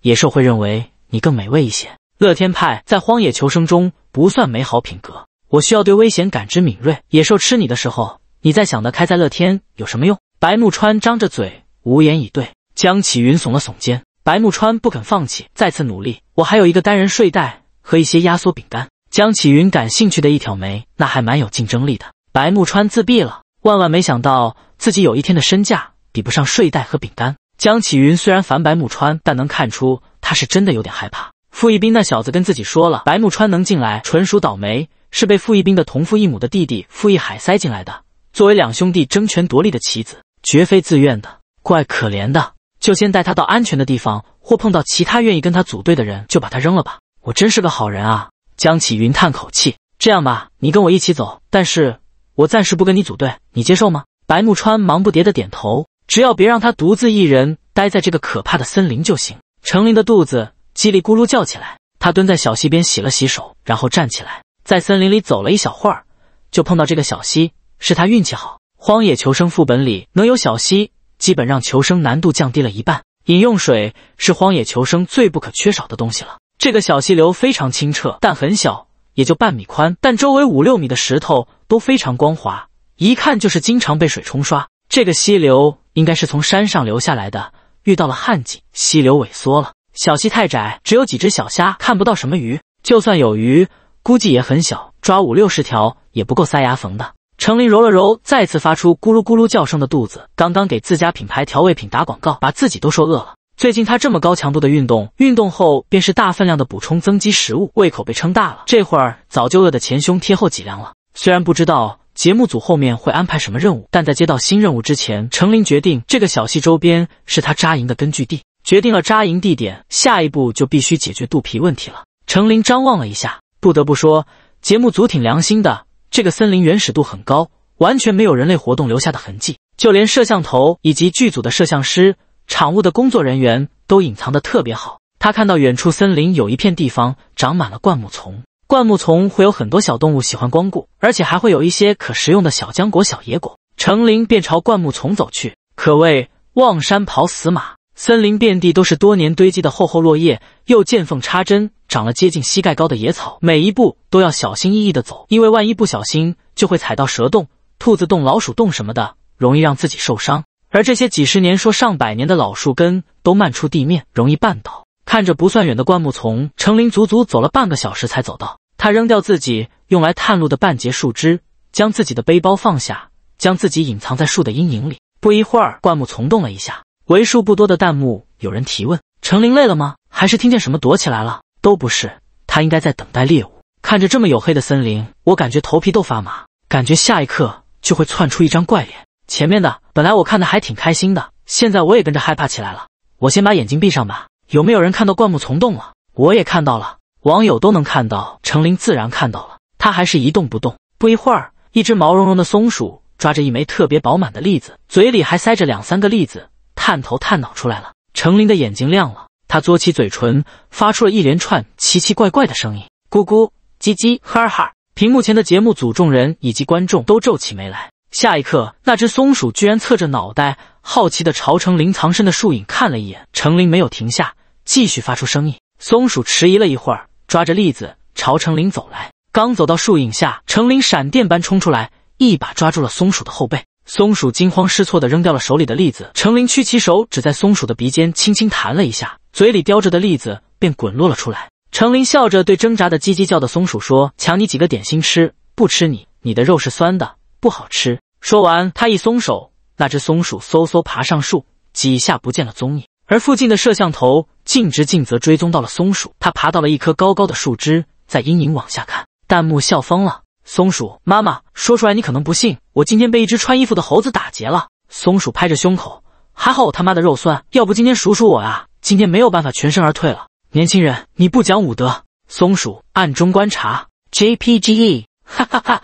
野兽会认为。你更美味一些。乐天派在荒野求生中不算美好品格。我需要对危险感知敏锐。野兽吃你的时候，你在想的开在乐天有什么用？白木川张着嘴，无言以对。江启云耸了耸肩。白木川不肯放弃，再次努力。我还有一个单人睡袋和一些压缩饼干。江启云感兴趣的一挑眉，那还蛮有竞争力的。白木川自闭了，万万没想到自己有一天的身价比不上睡袋和饼干。江启云虽然烦白木川，但能看出。他是真的有点害怕。傅一斌那小子跟自己说了，白木川能进来纯属倒霉，是被傅一斌的同父异母的弟弟傅一海塞进来的。作为两兄弟争权夺利的棋子，绝非自愿的，怪可怜的。就先带他到安全的地方，或碰到其他愿意跟他组队的人，就把他扔了吧。我真是个好人啊！江启云叹口气，这样吧，你跟我一起走，但是我暂时不跟你组队，你接受吗？白木川忙不迭的点头，只要别让他独自一人待在这个可怕的森林就行。程琳的肚子叽里咕噜叫起来，她蹲在小溪边洗了洗手，然后站起来，在森林里走了一小会儿，就碰到这个小溪。是她运气好，荒野求生副本里能有小溪，基本让求生难度降低了一半。饮用水是荒野求生最不可缺少的东西了。这个小溪流非常清澈，但很小，也就半米宽，但周围五六米的石头都非常光滑，一看就是经常被水冲刷。这个溪流应该是从山上流下来的。遇到了旱季，溪流萎缩了，小溪太窄，只有几只小虾，看不到什么鱼。就算有鱼，估计也很小，抓五六十条也不够塞牙缝的。程林揉了揉再次发出咕噜咕噜叫声的肚子，刚刚给自家品牌调味品打广告，把自己都说饿了。最近他这么高强度的运动，运动后便是大分量的补充增肌食物，胃口被撑大了，这会儿早就饿得前胸贴后脊梁了。虽然不知道。节目组后面会安排什么任务？但在接到新任务之前，程琳决定这个小溪周边是他扎营的根据地。决定了扎营地点，下一步就必须解决肚皮问题了。程琳张望了一下，不得不说，节目组挺良心的。这个森林原始度很高，完全没有人类活动留下的痕迹，就连摄像头以及剧组的摄像师、场务的工作人员都隐藏的特别好。他看到远处森林有一片地方长满了灌木丛。灌木丛会有很多小动物喜欢光顾，而且还会有一些可食用的小浆果、小野果。程林便朝灌木丛走去，可谓望山跑死马。森林遍地都是多年堆积的厚厚落叶，又见缝插针长了接近膝盖高的野草，每一步都要小心翼翼的走，因为万一不小心就会踩到蛇洞、兔子洞、老鼠洞什么的，容易让自己受伤。而这些几十年、说上百年的老树根都漫出地面，容易绊倒。看着不算远的灌木丛，程林足足走了半个小时才走到。他扔掉自己用来探路的半截树枝，将自己的背包放下，将自己隐藏在树的阴影里。不一会儿，灌木丛动了一下。为数不多的弹幕有人提问：“程林累了吗？还是听见什么躲起来了？”都不是，他应该在等待猎物。看着这么黝黑的森林，我感觉头皮都发麻，感觉下一刻就会窜出一张怪脸。前面的本来我看的还挺开心的，现在我也跟着害怕起来了。我先把眼睛闭上吧。有没有人看到灌木丛动了？我也看到了。网友都能看到，程琳自然看到了，他还是一动不动。不一会儿，一只毛茸茸的松鼠抓着一枚特别饱满的栗子，嘴里还塞着两三个栗子，探头探脑出来了。程琳的眼睛亮了，他嘬起嘴唇，发出了一连串奇奇怪怪的声音：咕咕、叽叽、哈哈。屏幕前的节目组众人以及观众都皱起眉来。下一刻，那只松鼠居然侧着脑袋，好奇地朝程琳藏身的树影看了一眼。程琳没有停下，继续发出声音。松鼠迟疑了一会儿。抓着栗子朝程林走来，刚走到树影下，程林闪电般冲出来，一把抓住了松鼠的后背。松鼠惊慌失措地扔掉了手里的栗子。程林屈起手指在松鼠的鼻尖轻轻弹了一下，嘴里叼着的栗子便滚落了出来。程林笑着对挣扎的、叽叽叫的松鼠说：“抢你几个点心吃？不吃你？你的肉是酸的，不好吃。”说完，他一松手，那只松鼠嗖嗖爬上树，几下不见了踪影。而附近的摄像头尽职尽责追踪到了松鼠，它爬到了一棵高高的树枝，在阴影往下看。弹幕笑疯了。松鼠妈妈说出来你可能不信，我今天被一只穿衣服的猴子打劫了。松鼠拍着胸口，还好我他妈的肉酸，要不今天数数我啊，今天没有办法全身而退了。年轻人，你不讲武德。松鼠暗中观察。JPG，哈哈哈。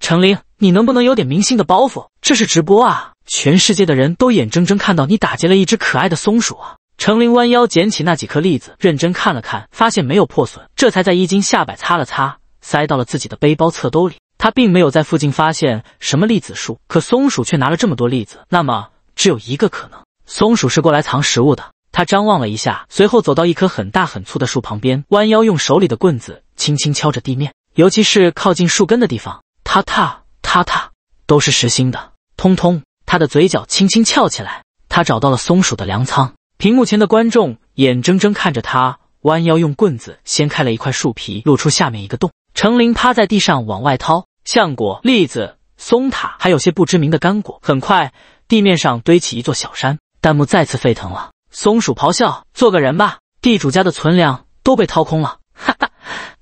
程琳，你能不能有点明星的包袱？这是直播啊。全世界的人都眼睁睁看到你打劫了一只可爱的松鼠啊！程琳弯腰捡起那几颗栗子，认真看了看，发现没有破损，这才在衣襟下摆擦了擦，塞到了自己的背包侧兜里。他并没有在附近发现什么栗子树，可松鼠却拿了这么多栗子，那么只有一个可能：松鼠是过来藏食物的。他张望了一下，随后走到一棵很大很粗的树旁边，弯腰用手里的棍子轻轻敲着地面，尤其是靠近树根的地方，踏踏踏踏，都是实心的，通通。他的嘴角轻轻翘起来，他找到了松鼠的粮仓。屏幕前的观众眼睁睁看着他弯腰用棍子掀开了一块树皮，露出下面一个洞。程琳趴在地上往外掏，橡果、栗子、松塔，还有些不知名的干果。很快，地面上堆起一座小山。弹幕再次沸腾了，松鼠咆哮：“做个人吧！”地主家的存粮都被掏空了，哈哈，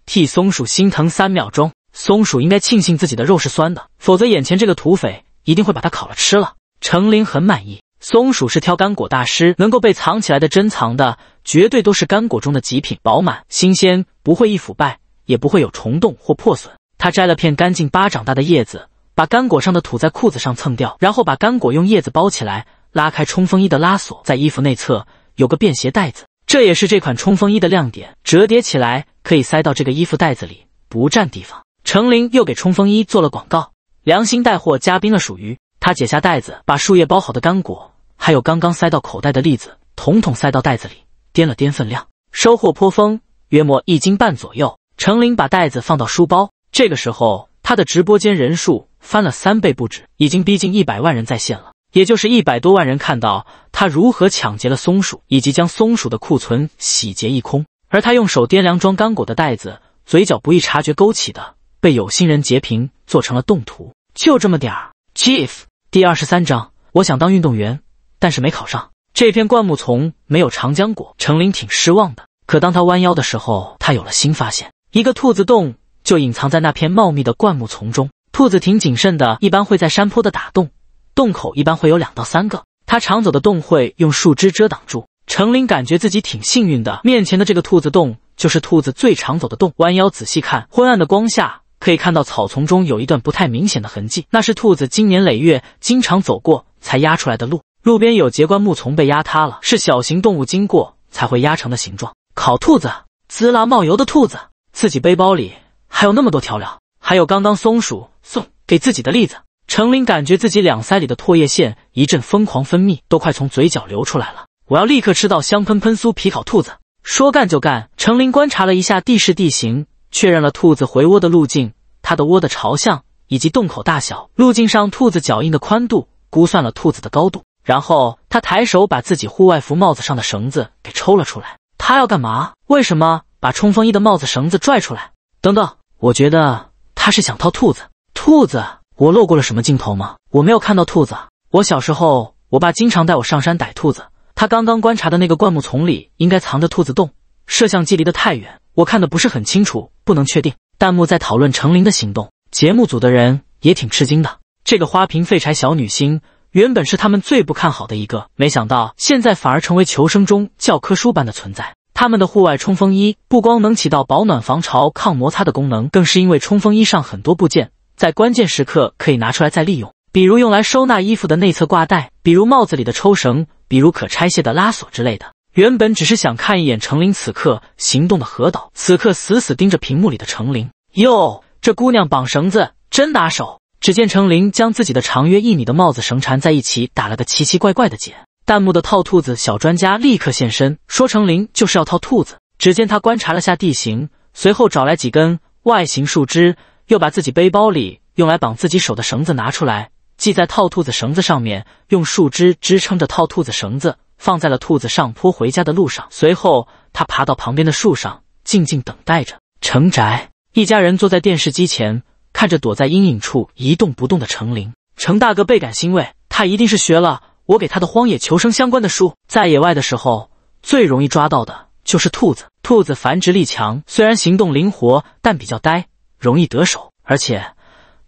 替松鼠心疼三秒钟。松鼠应该庆幸自己的肉是酸的，否则眼前这个土匪一定会把它烤了吃了。程琳很满意，松鼠是挑干果大师，能够被藏起来的珍藏的，绝对都是干果中的极品，饱满、新鲜，不会易腐败，也不会有虫洞或破损。他摘了片干净巴掌大的叶子，把干果上的土在裤子上蹭掉，然后把干果用叶子包起来，拉开冲锋衣的拉锁，在衣服内侧有个便携袋子，这也是这款冲锋衣的亮点，折叠起来可以塞到这个衣服袋子里，不占地方。程琳又给冲锋衣做了广告，良心带货，加冰了属于。他解下袋子，把树叶包好的干果，还有刚刚塞到口袋的栗子，统统塞到袋子里，掂了掂分量，收获颇丰，约莫一斤半左右。程林把袋子放到书包。这个时候，他的直播间人数翻了三倍不止，已经逼近一百万人在线了，也就是一百多万人看到他如何抢劫了松鼠，以及将松鼠的库存洗劫一空。而他用手掂量装干果的袋子，嘴角不易察觉勾起的，被有心人截屏做成了动图。就这么点儿，Chief。第二十三章，我想当运动员，但是没考上。这片灌木丛没有长江果，程琳挺失望的。可当他弯腰的时候，他有了新发现：一个兔子洞就隐藏在那片茂密的灌木丛中。兔子挺谨慎的，一般会在山坡的打洞，洞口一般会有两到三个。它常走的洞会用树枝遮挡住。程琳感觉自己挺幸运的，面前的这个兔子洞就是兔子最常走的洞。弯腰仔细看，昏暗的光下。可以看到草丛中有一段不太明显的痕迹，那是兔子经年累月经常走过才压出来的路。路边有节灌木丛被压塌了，是小型动物经过才会压成的形状。烤兔子，滋啦冒油的兔子。自己背包里还有那么多调料，还有刚刚松鼠送给自己的栗子。程琳感觉自己两腮里的唾液腺一阵疯狂分泌，都快从嘴角流出来了。我要立刻吃到香喷喷酥皮烤兔子。说干就干，程琳观察了一下地势地形。确认了兔子回窝的路径，它的窝的朝向以及洞口大小，路径上兔子脚印的宽度，估算了兔子的高度。然后他抬手把自己户外服帽子上的绳子给抽了出来。他要干嘛？为什么把冲锋衣的帽子绳子拽出来？等等，我觉得他是想套兔子。兔子？我漏过了什么镜头吗？我没有看到兔子。我小时候，我爸经常带我上山逮兔子。他刚刚观察的那个灌木丛里应该藏着兔子洞。摄像机离得太远，我看的不是很清楚，不能确定。弹幕在讨论程琳的行动，节目组的人也挺吃惊的。这个花瓶废柴小女星，原本是他们最不看好的一个，没想到现在反而成为求生中教科书般的存在。他们的户外冲锋衣不光能起到保暖、防潮、抗摩擦的功能，更是因为冲锋衣上很多部件在关键时刻可以拿出来再利用，比如用来收纳衣服的内侧挂带，比如帽子里的抽绳，比如可拆卸的拉锁之类的。原本只是想看一眼程林此刻行动的何导，此刻死死盯着屏幕里的程林。哟，这姑娘绑绳子真拿手。只见程林将自己的长约一米的帽子绳缠在一起，打了个奇奇怪怪的结。弹幕的套兔子小专家立刻现身，说程林就是要套兔子。只见他观察了下地形，随后找来几根外形树枝，又把自己背包里用来绑自己手的绳子拿出来，系在套兔子绳子上面，用树枝支撑着套兔子绳子。放在了兔子上坡回家的路上，随后他爬到旁边的树上，静静等待着。程宅一家人坐在电视机前，看着躲在阴影处一动不动的程林。程大哥倍感欣慰，他一定是学了我给他的荒野求生相关的书。在野外的时候，最容易抓到的就是兔子。兔子繁殖力强，虽然行动灵活，但比较呆，容易得手。而且，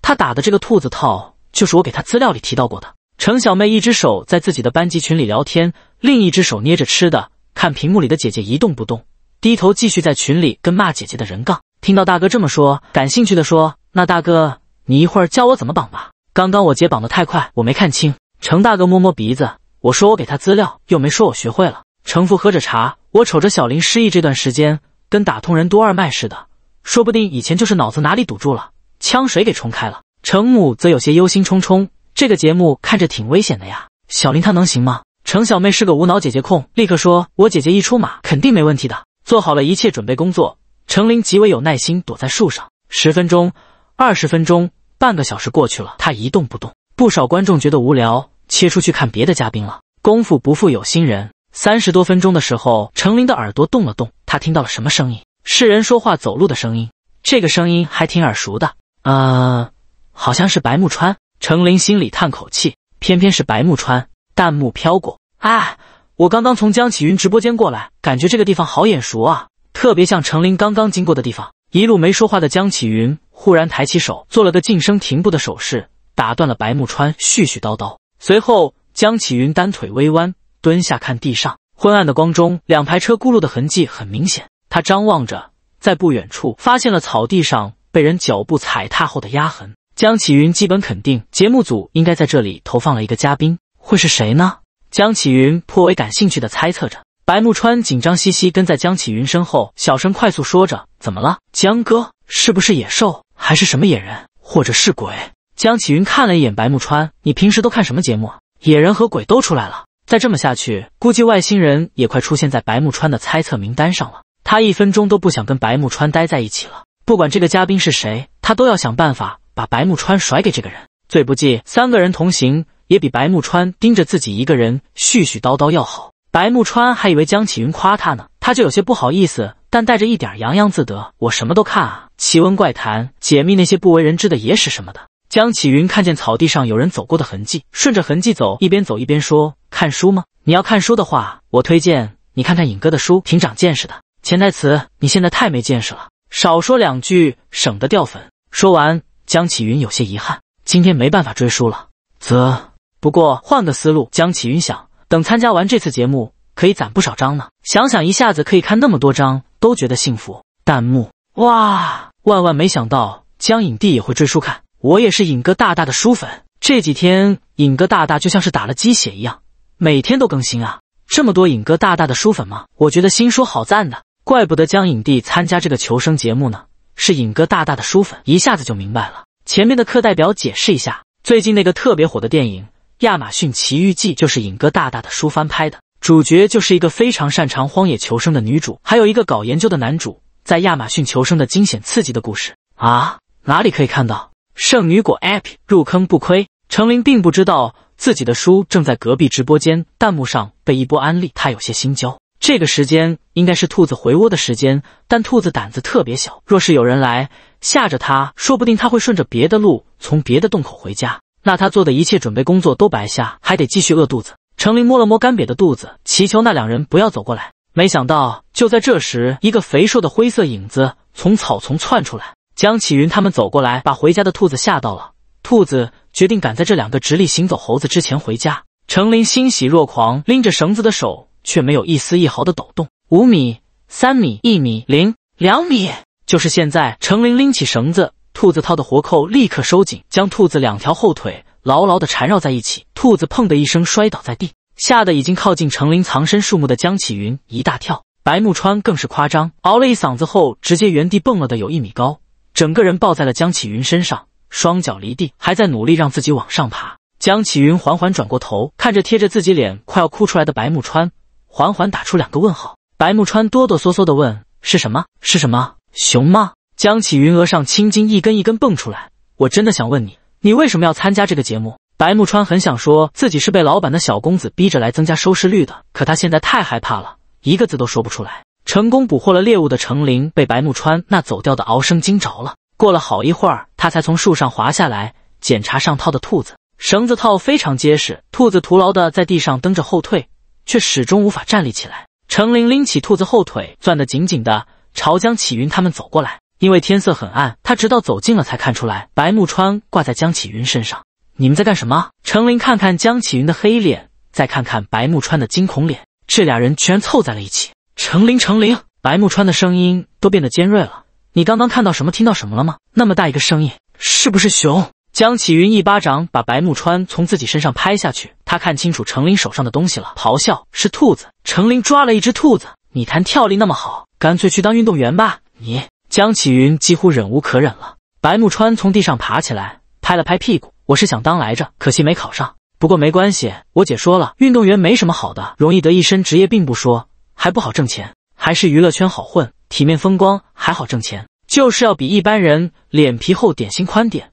他打的这个兔子套，就是我给他资料里提到过的。程小妹一只手在自己的班级群里聊天，另一只手捏着吃的，看屏幕里的姐姐一动不动，低头继续在群里跟骂姐姐的人杠。听到大哥这么说，感兴趣的说：“那大哥，你一会儿教我怎么绑吧。刚刚我姐绑的太快，我没看清。”程大哥摸摸鼻子，我说：“我给他资料，又没说我学会了。”程父喝着茶，我瞅着小林失忆这段时间，跟打通人督二脉似的，说不定以前就是脑子哪里堵住了，呛水给冲开了。程母则有些忧心忡忡。这个节目看着挺危险的呀，小林他能行吗？程小妹是个无脑姐姐控，立刻说：“我姐姐一出马，肯定没问题的。”做好了一切准备工作，程林极为有耐心，躲在树上。十分钟、二十分钟、半个小时过去了，他一动不动。不少观众觉得无聊，切出去看别的嘉宾了。功夫不负有心人，三十多分钟的时候，程林的耳朵动了动，他听到了什么声音？是人说话、走路的声音。这个声音还挺耳熟的，呃，好像是白木川。程琳心里叹口气，偏偏是白木川。弹幕飘过，哎，我刚刚从江启云直播间过来，感觉这个地方好眼熟啊，特别像程琳刚刚经过的地方。一路没说话的江启云忽然抬起手，做了个噤声停步的手势，打断了白木川絮絮叨叨。随后，江启云单腿微弯，蹲下看地上。昏暗的光中，两排车轱辘的痕迹很明显。他张望着，在不远处发现了草地上被人脚步踩踏后的压痕。江启云基本肯定，节目组应该在这里投放了一个嘉宾，会是谁呢？江启云颇为感兴趣的猜测着。白木川紧张兮兮跟在江启云身后，小声快速说着：“怎么了，江哥？是不是野兽，还是什么野人，或者是鬼？”江启云看了一眼白木川：“你平时都看什么节目？野人和鬼都出来了，再这么下去，估计外星人也快出现在白木川的猜测名单上了。他一分钟都不想跟白木川待在一起了。不管这个嘉宾是谁，他都要想办法。”把白木川甩给这个人，最不济，三个人同行也比白木川盯着自己一个人絮絮叨叨要好。白木川还以为江启云夸他呢，他就有些不好意思，但带着一点洋洋自得。我什么都看啊，《奇闻怪谈》、解密那些不为人知的野史什么的。江启云看见草地上有人走过的痕迹，顺着痕迹走，一边走一边说：“看书吗？你要看书的话，我推荐你看看尹哥的书，挺长见识的。”潜台词：你现在太没见识了，少说两句，省得掉粉。说完。江启云有些遗憾，今天没办法追书了。啧，不过换个思路，江启云想，等参加完这次节目，可以攒不少章呢。想想一下子可以看那么多章，都觉得幸福。弹幕：哇，万万没想到江影帝也会追书看，我也是影哥大大的书粉。这几天影哥大大就像是打了鸡血一样，每天都更新啊！这么多影哥大大的书粉吗？我觉得新书好赞的，怪不得江影帝参加这个求生节目呢。是尹哥大大的书粉，一下子就明白了。前面的课代表解释一下，最近那个特别火的电影《亚马逊奇遇记》，就是尹哥大大的书翻拍的，主角就是一个非常擅长荒野求生的女主，还有一个搞研究的男主，在亚马逊求生的惊险刺激的故事。啊，哪里可以看到？圣女果 app 入坑不亏。程琳并不知道自己的书正在隔壁直播间弹幕上被一波安利，她有些心焦。这个时间应该是兔子回窝的时间，但兔子胆子特别小，若是有人来吓着它，说不定它会顺着别的路从别的洞口回家，那它做的一切准备工作都白瞎，还得继续饿肚子。程琳摸了摸干瘪的肚子，祈求那两人不要走过来。没想到，就在这时，一个肥硕的灰色影子从草丛窜出来，江启云他们走过来，把回家的兔子吓到了。兔子决定赶在这两个直立行走猴子之前回家。程琳欣喜若狂，拎着绳子的手。却没有一丝一毫的抖动。五米、三米、一米零、两米，就是现在。程琳拎起绳子，兔子套的活扣立刻收紧，将兔子两条后腿牢牢的缠绕在一起。兔子砰的一声摔倒在地，吓得已经靠近程琳藏身树木的江启云一大跳。白木川更是夸张，嗷了一嗓子后，直接原地蹦了的有一米高，整个人抱在了江启云身上，双脚离地，还在努力让自己往上爬。江启云缓缓转过头，看着贴着自己脸快要哭出来的白木川。缓缓打出两个问号，白木川哆哆嗦嗦地问：“是什么？是什么熊吗？”江启云额上青筋一根一根蹦出来。我真的想问你，你为什么要参加这个节目？白木川很想说自己是被老板的小公子逼着来增加收视率的，可他现在太害怕了，一个字都说不出来。成功捕获了猎物的程林被白木川那走掉的嗷声惊着了。过了好一会儿，他才从树上滑下来，检查上套的兔子。绳子套非常结实，兔子徒劳的在地上蹬着后退。却始终无法站立起来。程琳拎起兔子后腿，攥得紧紧的，朝江启云他们走过来。因为天色很暗，他直到走近了才看出来白木川挂在江启云身上。你们在干什么？程琳看看江启云的黑脸，再看看白木川的惊恐脸，这俩人居然凑在了一起。程琳，程琳，白木川的声音都变得尖锐了。你刚刚看到什么？听到什么了吗？那么大一个声音，是不是熊？江启云一巴掌把白木川从自己身上拍下去，他看清楚程琳手上的东西了，咆哮：“是兔子！程琳抓了一只兔子！你弹跳力那么好，干脆去当运动员吧！你！”江启云几乎忍无可忍了。白木川从地上爬起来，拍了拍屁股：“我是想当来着，可惜没考上。不过没关系，我姐说了，运动员没什么好的，容易得一身职业病不说，还不好挣钱，还是娱乐圈好混，体面风光，还好挣钱，就是要比一般人脸皮厚点，心宽点。”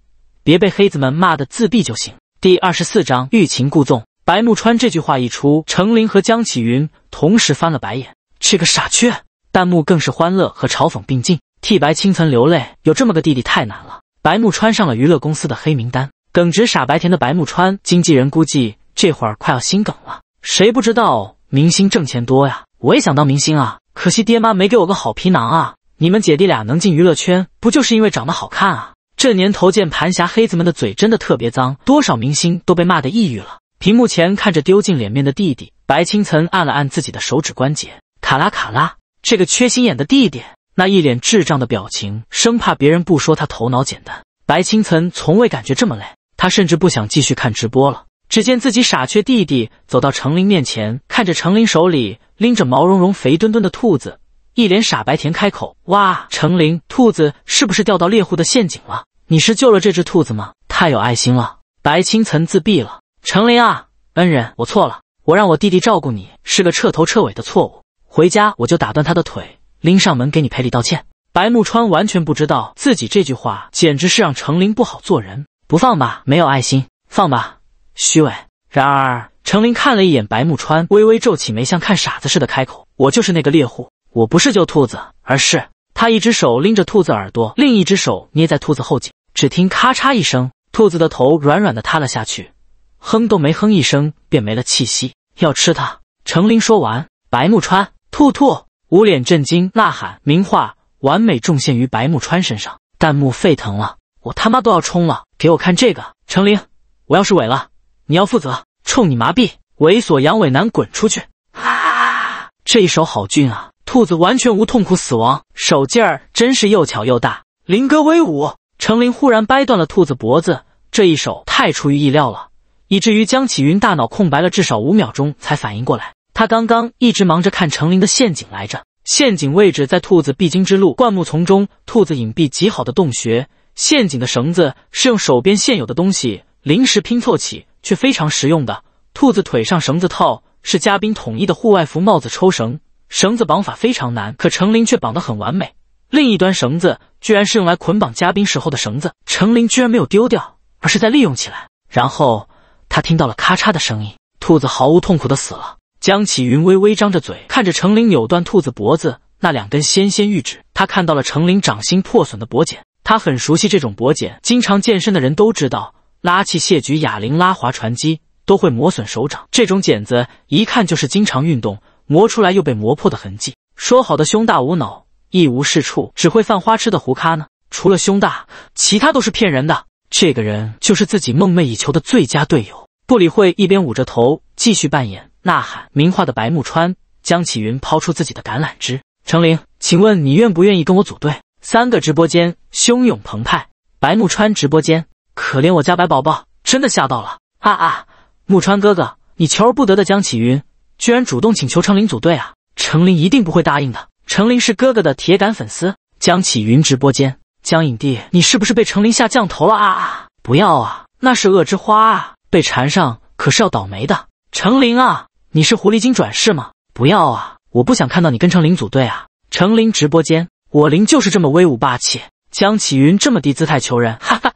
别被黑子们骂的自闭就行。第二十四章欲擒故纵。白木川这句话一出，程琳和江启云同时翻了白眼。这个傻缺，弹幕更是欢乐和嘲讽并进，替白青岑流泪。有这么个弟弟太难了。白木川上了娱乐公司的黑名单，耿直傻白甜的白木川经纪人估计这会儿快要心梗了。谁不知道明星挣钱多呀？我也想当明星啊，可惜爹妈没给我个好皮囊啊。你们姐弟俩能进娱乐圈，不就是因为长得好看啊？这年头，键盘侠黑子们的嘴真的特别脏，多少明星都被骂得抑郁了。屏幕前看着丢尽脸面的弟弟白青岑，按了按自己的手指关节，卡拉卡拉，这个缺心眼的弟弟，那一脸智障的表情，生怕别人不说他头脑简单。白青岑从未感觉这么累，他甚至不想继续看直播了。只见自己傻缺弟弟走到程琳面前，看着程琳手里拎着毛茸茸、肥墩墩的兔子，一脸傻白甜，开口：“哇，程琳，兔子是不是掉到猎户的陷阱了？”你是救了这只兔子吗？太有爱心了！白青岑自闭了。程琳啊，恩人，我错了，我让我弟弟照顾你是个彻头彻尾的错误。回家我就打断他的腿，拎上门给你赔礼道歉。白木川完全不知道自己这句话简直是让程琳不好做人。不放吧，没有爱心；放吧，虚伪。然而，程琳看了一眼白木川，微微皱起眉，像看傻子似的开口：“我就是那个猎户，我不是救兔子，而是……”他一只手拎着兔子耳朵，另一只手捏在兔子后颈。只听咔嚓一声，兔子的头软软的塌了下去，哼都没哼一声，便没了气息。要吃它！程琳说完，白木川，兔兔捂脸震惊呐喊，名画完美重现于白木川身上，弹幕沸腾了，我他妈都要冲了！给我看这个，程琳，我要是萎了，你要负责！冲你麻痹，猥琐阳痿男滚出去！啊！这一手好俊啊！兔子完全无痛苦死亡，手劲儿真是又巧又大，林哥威武！程琳忽然掰断了兔子脖子，这一手太出于意料了，以至于江启云大脑空白了至少五秒钟才反应过来。他刚刚一直忙着看程琳的陷阱来着，陷阱位置在兔子必经之路灌木丛中，兔子隐蔽极好的洞穴。陷阱的绳子是用手边现有的东西临时拼凑起，却非常实用的。兔子腿上绳子套是嘉宾统一的户外服帽子抽绳，绳子绑法非常难，可程琳却绑得很完美。另一端绳子居然是用来捆绑嘉宾时候的绳子，程琳居然没有丢掉，而是在利用起来。然后他听到了咔嚓的声音，兔子毫无痛苦的死了。江启云微微张着嘴，看着程琳扭断兔子脖子那两根纤纤玉指，他看到了程琳掌心破损的薄茧。他很熟悉这种薄茧，经常健身的人都知道，拉器械举哑铃、拉滑船机都会磨损手掌。这种茧子一看就是经常运动磨出来又被磨破的痕迹。说好的胸大无脑？一无是处，只会犯花痴的胡咖呢？除了胸大，其他都是骗人的。这个人就是自己梦寐以求的最佳队友。不理会，一边捂着头继续扮演呐喊名画的白木川，江启云抛出自己的橄榄枝。程琳，请问你愿不愿意跟我组队？三个直播间汹涌澎湃。白木川直播间，可怜我家白宝宝，真的吓到了啊啊！木川哥哥，你求而不得的江启云，居然主动请求程琳组队啊！程琳一定不会答应的。程琳是哥哥的铁杆粉丝。江启云直播间，江影帝，你是不是被程琳下降头了啊？不要啊，那是恶之花啊，被缠上可是要倒霉的。程琳啊，你是狐狸精转世吗？不要啊，我不想看到你跟程琳组队啊。程琳直播间，我林就是这么威武霸气。江启云这么低姿态求人，哈哈。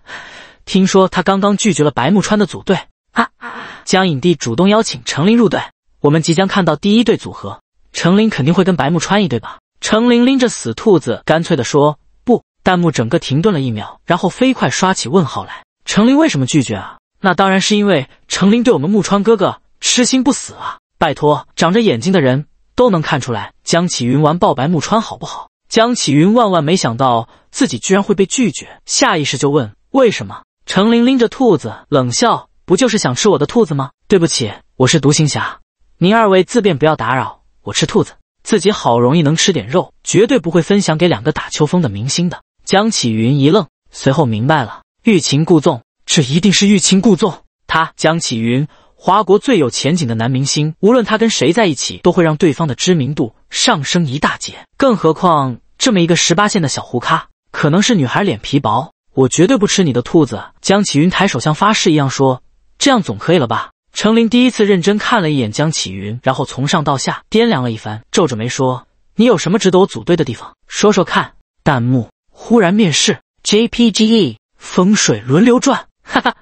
听说他刚刚拒绝了白木川的组队，哈啊！江影帝主动邀请程琳入队，我们即将看到第一对组合，程琳肯定会跟白木川一对吧？程琳拎着死兔子，干脆的说：“不。”弹幕整个停顿了一秒，然后飞快刷起问号来。程琳为什么拒绝啊？那当然是因为程琳对我们木川哥哥痴心不死啊！拜托，长着眼睛的人都能看出来，江启云玩爆白木川好不好？江启云万万没想到自己居然会被拒绝，下意识就问：“为什么？”程琳拎着兔子冷笑：“不就是想吃我的兔子吗？”对不起，我是独行侠，您二位自便，不要打扰我吃兔子。自己好容易能吃点肉，绝对不会分享给两个打秋风的明星的。江启云一愣，随后明白了，欲擒故纵，这一定是欲擒故纵。他江启云，华国最有前景的男明星，无论他跟谁在一起，都会让对方的知名度上升一大截。更何况这么一个十八线的小胡咖，可能是女孩脸皮薄，我绝对不吃你的兔子。江启云抬手像发誓一样说：“这样总可以了吧？”程琳第一次认真看了一眼江启云，然后从上到下掂量了一番，皱着眉说：“你有什么值得我组队的地方？说说看。”弹幕忽然面世，JPGE 风水轮流转，哈哈。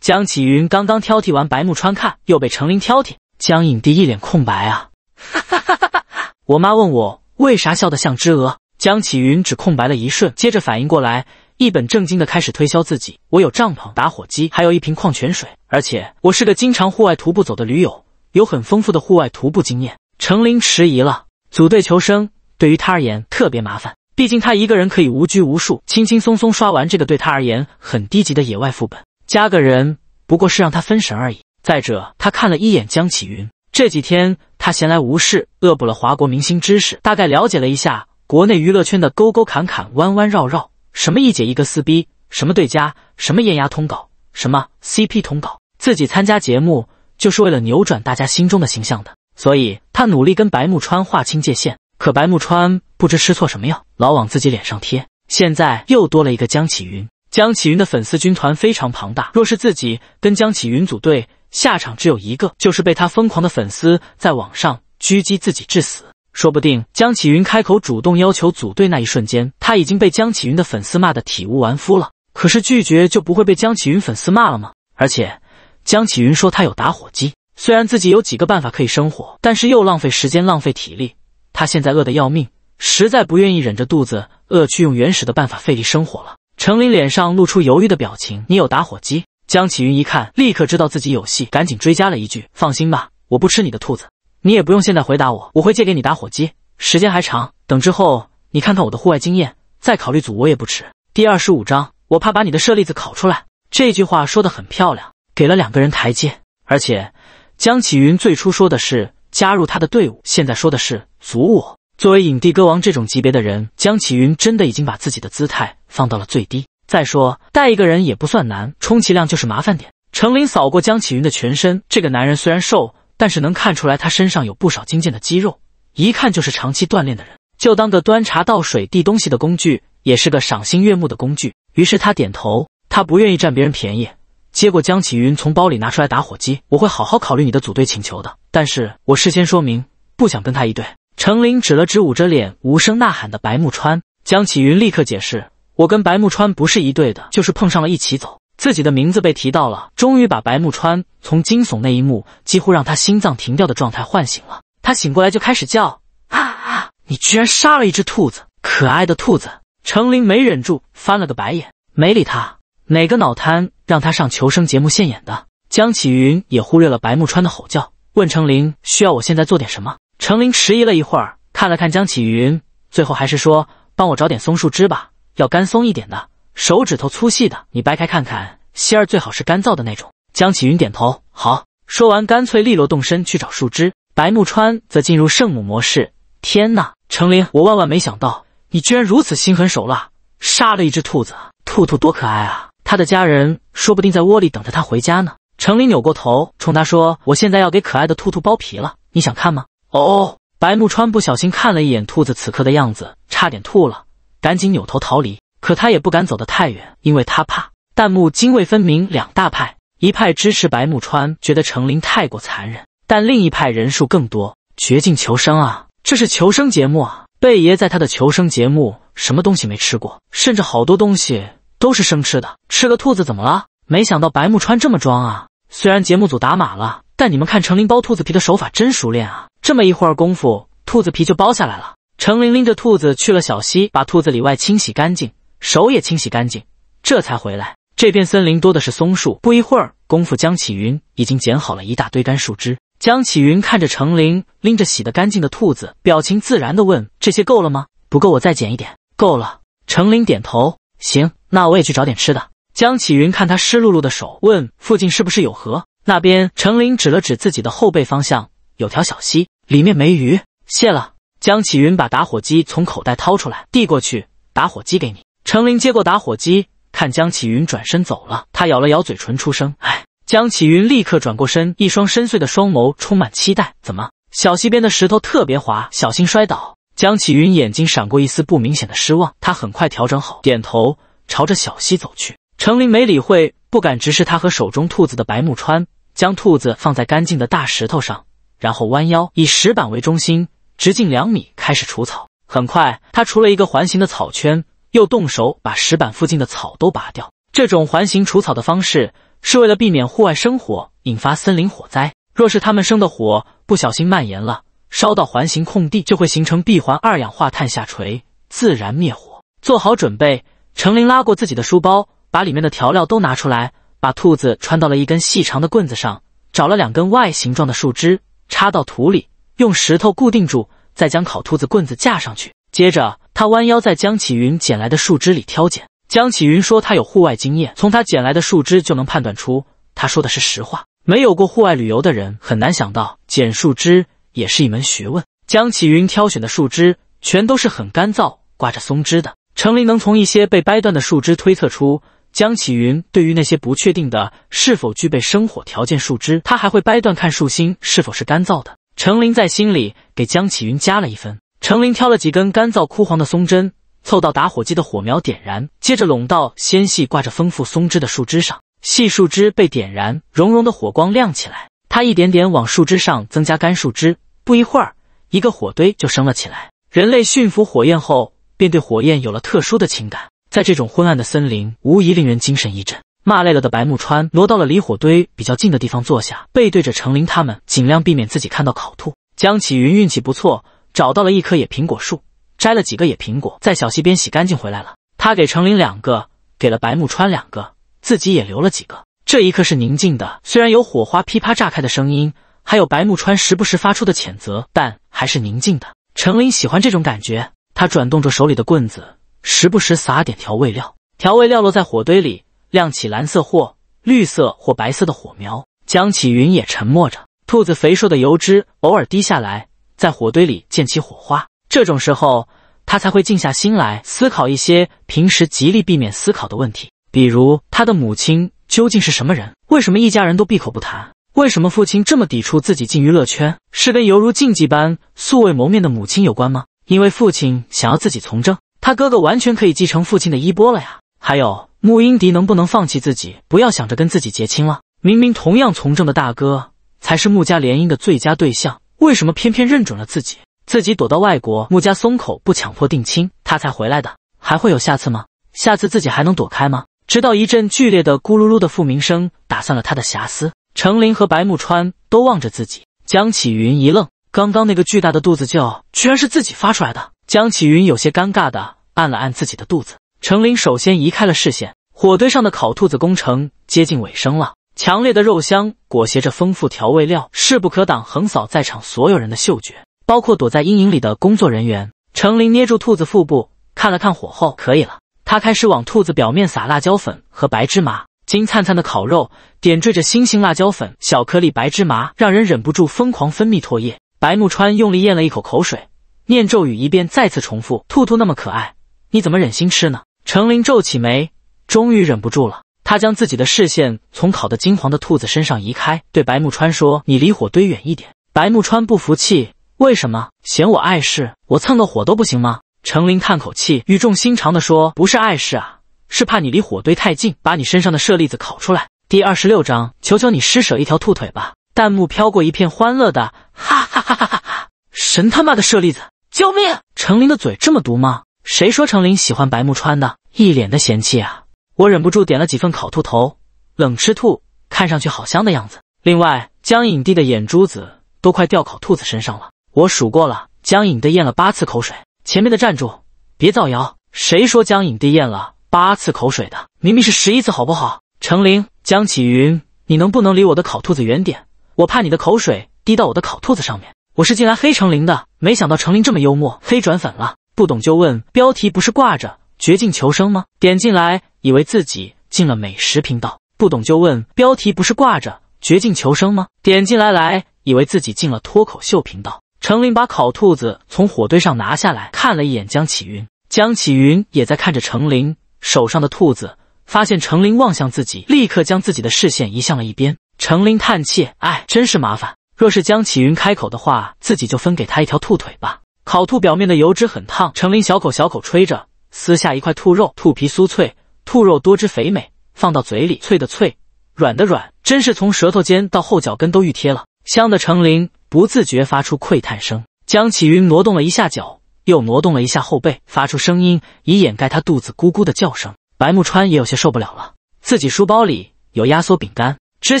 江启云刚刚挑剔完白木川，看又被程琳挑剔，江影帝一脸空白啊，哈哈哈哈哈！我妈问我为啥笑得像只鹅，江启云只空白了一瞬，接着反应过来。一本正经的开始推销自己。我有帐篷、打火机，还有一瓶矿泉水。而且我是个经常户外徒步走的驴友，有很丰富的户外徒步经验。程琳迟疑了。组队求生对于他而言特别麻烦，毕竟他一个人可以无拘无束，轻轻松松刷完这个对他而言很低级的野外副本。加个人不过是让他分神而已。再者，他看了一眼江启云。这几天他闲来无事，恶补了华国明星知识，大概了解了一下国内娱乐圈的沟沟坎坎、弯弯绕绕。什么一姐一哥撕逼，什么对家，什么艳压通稿，什么 CP 通稿，自己参加节目就是为了扭转大家心中的形象的，所以他努力跟白木川划清界限。可白木川不知吃错什么药，老往自己脸上贴。现在又多了一个江启云，江启云的粉丝军团非常庞大，若是自己跟江启云组队，下场只有一个，就是被他疯狂的粉丝在网上狙击自己致死。说不定江启云开口主动要求组队那一瞬间，他已经被江启云的粉丝骂得体无完肤了。可是拒绝就不会被江启云粉丝骂了吗？而且江启云说他有打火机，虽然自己有几个办法可以生火，但是又浪费时间浪费体力。他现在饿得要命，实在不愿意忍着肚子饿去用原始的办法费力生火了。程琳脸上露出犹豫的表情：“你有打火机？”江启云一看，立刻知道自己有戏，赶紧追加了一句：“放心吧，我不吃你的兔子。”你也不用现在回答我，我会借给你打火机。时间还长，等之后你看看我的户外经验，再考虑组我也不迟。第二十五章，我怕把你的舍利子烤出来。这句话说的很漂亮，给了两个人台阶。而且江启云最初说的是加入他的队伍，现在说的是组我。作为影帝歌王这种级别的人，江启云真的已经把自己的姿态放到了最低。再说带一个人也不算难，充其量就是麻烦点。程琳扫过江启云的全身，这个男人虽然瘦。但是能看出来他身上有不少精健的肌肉，一看就是长期锻炼的人。就当个端茶倒水、递东西的工具，也是个赏心悦目的工具。于是他点头，他不愿意占别人便宜，接过江启云从包里拿出来打火机。我会好好考虑你的组队请求的，但是我事先说明，不想跟他一队。程琳指了指捂着脸、无声呐喊的白木川，江启云立刻解释：我跟白木川不是一队的，就是碰上了一起走。自己的名字被提到了，终于把白木川从惊悚那一幕几乎让他心脏停掉的状态唤醒了。他醒过来就开始叫啊！啊！你居然杀了一只兔子，可爱的兔子！程琳没忍住翻了个白眼，没理他。哪个脑瘫让他上求生节目现眼的？江启云也忽略了白木川的吼叫，问程琳需要我现在做点什么？程琳迟疑了一会儿，看了看江启云，最后还是说：“帮我找点松树枝吧，要干松一点的。”手指头粗细的，你掰开看看，芯儿最好是干燥的那种。江启云点头，好。说完，干脆利落动身去找树枝。白木川则进入圣母模式。天哪，程琳，我万万没想到你居然如此心狠手辣，杀了一只兔子。兔兔多可爱啊，它的家人说不定在窝里等着它回家呢。程琳扭过头冲他说：“我现在要给可爱的兔兔剥皮了，你想看吗？”哦。白木川不小心看了一眼兔子此刻的样子，差点吐了，赶紧扭头逃离。可他也不敢走得太远，因为他怕。弹幕泾渭分明，两大派，一派支持白木川，觉得程琳太过残忍；但另一派人数更多。绝境求生啊，这是求生节目啊！贝爷在他的求生节目什么东西没吃过？甚至好多东西都是生吃的。吃个兔子怎么了？没想到白木川这么装啊！虽然节目组打码了，但你们看程琳剥兔子皮的手法真熟练啊！这么一会儿功夫，兔子皮就剥下来了。程琳拎着兔子去了小溪，把兔子里外清洗干净。手也清洗干净，这才回来。这片森林多的是松树，不一会儿功夫，江启云已经捡好了一大堆干树枝。江启云看着程琳拎着洗得干净的兔子，表情自然的问：“这些够了吗？不够我再捡一点。”“够了。”程琳点头。“行，那我也去找点吃的。”江启云看他湿漉漉的手，问：“附近是不是有河？”那边程琳指了指自己的后背方向，有条小溪，里面没鱼。谢了。江启云把打火机从口袋掏出来，递过去：“打火机给你。”程琳接过打火机，看江启云转身走了，他咬了咬嘴唇，出声：“哎。”江启云立刻转过身，一双深邃的双眸充满期待：“怎么？小溪边的石头特别滑，小心摔倒。”江启云眼睛闪过一丝不明显的失望，他很快调整好，点头，朝着小溪走去。程琳没理会，不敢直视他和手中兔子的白木川，将兔子放在干净的大石头上，然后弯腰，以石板为中心，直径两米开始除草。很快，他除了一个环形的草圈。又动手把石板附近的草都拔掉。这种环形除草的方式是为了避免户外生火引发森林火灾。若是他们生的火不小心蔓延了，烧到环形空地就会形成闭环，二氧化碳下垂，自然灭火。做好准备，程琳拉过自己的书包，把里面的调料都拿出来，把兔子穿到了一根细长的棍子上，找了两根 Y 形状的树枝插到土里，用石头固定住，再将烤兔子棍子架上去，接着。他弯腰在江启云捡来的树枝里挑拣。江启云说他有户外经验，从他捡来的树枝就能判断出，他说的是实话。没有过户外旅游的人很难想到，捡树枝也是一门学问。江启云挑选的树枝全都是很干燥、挂着松枝的。程琳能从一些被掰断的树枝推测出江启云对于那些不确定的是否具备生火条件树枝，他还会掰断看树心是否是干燥的。程琳在心里给江启云加了一分。程琳挑了几根干燥枯黄的松针，凑到打火机的火苗点燃，接着拢到纤细挂着丰富松枝的树枝上。细树枝被点燃，融融的火光亮起来。他一点点往树枝上增加干树枝，不一会儿，一个火堆就升了起来。人类驯服火焰后，便对火焰有了特殊的情感。在这种昏暗的森林，无疑令人精神一振。骂累了的白木川挪到了离火堆比较近的地方坐下，背对着程琳他们，尽量避免自己看到烤兔。江启云运气不错。找到了一棵野苹果树，摘了几个野苹果，在小溪边洗干净回来了。他给程琳两个，给了白木川两个，自己也留了几个。这一刻是宁静的，虽然有火花噼啪炸开的声音，还有白木川时不时发出的谴责，但还是宁静的。程琳喜欢这种感觉，他转动着手里的棍子，时不时撒点调味料，调味料落在火堆里，亮起蓝色或绿色或白色的火苗。江启云也沉默着，兔子肥硕的油脂偶尔滴下来。在火堆里溅起火花，这种时候他才会静下心来思考一些平时极力避免思考的问题，比如他的母亲究竟是什么人？为什么一家人都闭口不谈？为什么父亲这么抵触自己进娱乐圈？是跟犹如禁忌般素未谋面的母亲有关吗？因为父亲想要自己从政，他哥哥完全可以继承父亲的衣钵了呀。还有穆英迪能不能放弃自己，不要想着跟自己结亲了？明明同样从政的大哥才是穆家联姻的最佳对象。为什么偏偏认准了自己？自己躲到外国，穆家松口不强迫定亲，他才回来的。还会有下次吗？下次自己还能躲开吗？直到一阵剧烈的咕噜噜的复鸣声打散了他的遐思。程琳和白木川都望着自己，江启云一愣，刚刚那个巨大的肚子叫，居然是自己发出来的。江启云有些尴尬的按了按自己的肚子。程琳首先移开了视线，火堆上的烤兔子工程接近尾声了。强烈的肉香裹挟着丰富调味料，势不可挡，横扫在场所有人的嗅觉，包括躲在阴影里的工作人员。程琳捏住兔子腹部，看了看火候，可以了。他开始往兔子表面撒辣椒粉和白芝麻，金灿灿的烤肉点缀着星星辣椒粉、小颗粒白芝麻，让人忍不住疯狂分泌唾液。白木川用力咽了一口口水，念咒语一遍，再次重复：“兔兔那么可爱，你怎么忍心吃呢？”程琳皱起眉，终于忍不住了。他将自己的视线从烤得金黄的兔子身上移开，对白木川说：“你离火堆远一点。”白木川不服气：“为什么？嫌我碍事？我蹭个火都不行吗？”程琳叹口气，语重心长地说：“不是碍事啊，是怕你离火堆太近，把你身上的舍利子烤出来。”第二十六章，求求你施舍一条兔腿吧！弹幕飘过一片欢乐的哈哈哈哈哈！神他妈的舍利子，救命！程琳的嘴这么毒吗？谁说程琳喜欢白木川的？一脸的嫌弃啊！我忍不住点了几份烤兔头，冷吃兔看上去好香的样子。另外，江影帝的眼珠子都快掉烤兔子身上了。我数过了，江影帝咽了八次口水。前面的站住，别造谣！谁说江影帝咽了八次口水的？明明是十一次，好不好？程琳，江启云，你能不能离我的烤兔子远点？我怕你的口水滴到我的烤兔子上面。我是进来黑程琳的，没想到程琳这么幽默，黑转粉了。不懂就问，标题不是挂着《绝境求生》吗？点进来。以为自己进了美食频道，不懂就问。标题不是挂着《绝境求生》吗？点进来来，以为自己进了脱口秀频道。程琳把烤兔子从火堆上拿下来看了一眼江启云，江启云也在看着程琳手上的兔子，发现程琳望向自己，立刻将自己的视线移向了一边。程琳叹气，哎，真是麻烦。若是江启云开口的话，自己就分给他一条兔腿吧。烤兔表面的油脂很烫，程琳小口小口吹着，撕下一块兔肉，兔皮酥脆。兔肉多汁肥美，放到嘴里脆的脆，软的软，真是从舌头尖到后脚跟都欲贴了。香的程琳不自觉发出喟叹声。江启云挪动了一下脚，又挪动了一下后背，发出声音以掩盖他肚子咕咕的叫声。白木川也有些受不了了，自己书包里有压缩饼干，之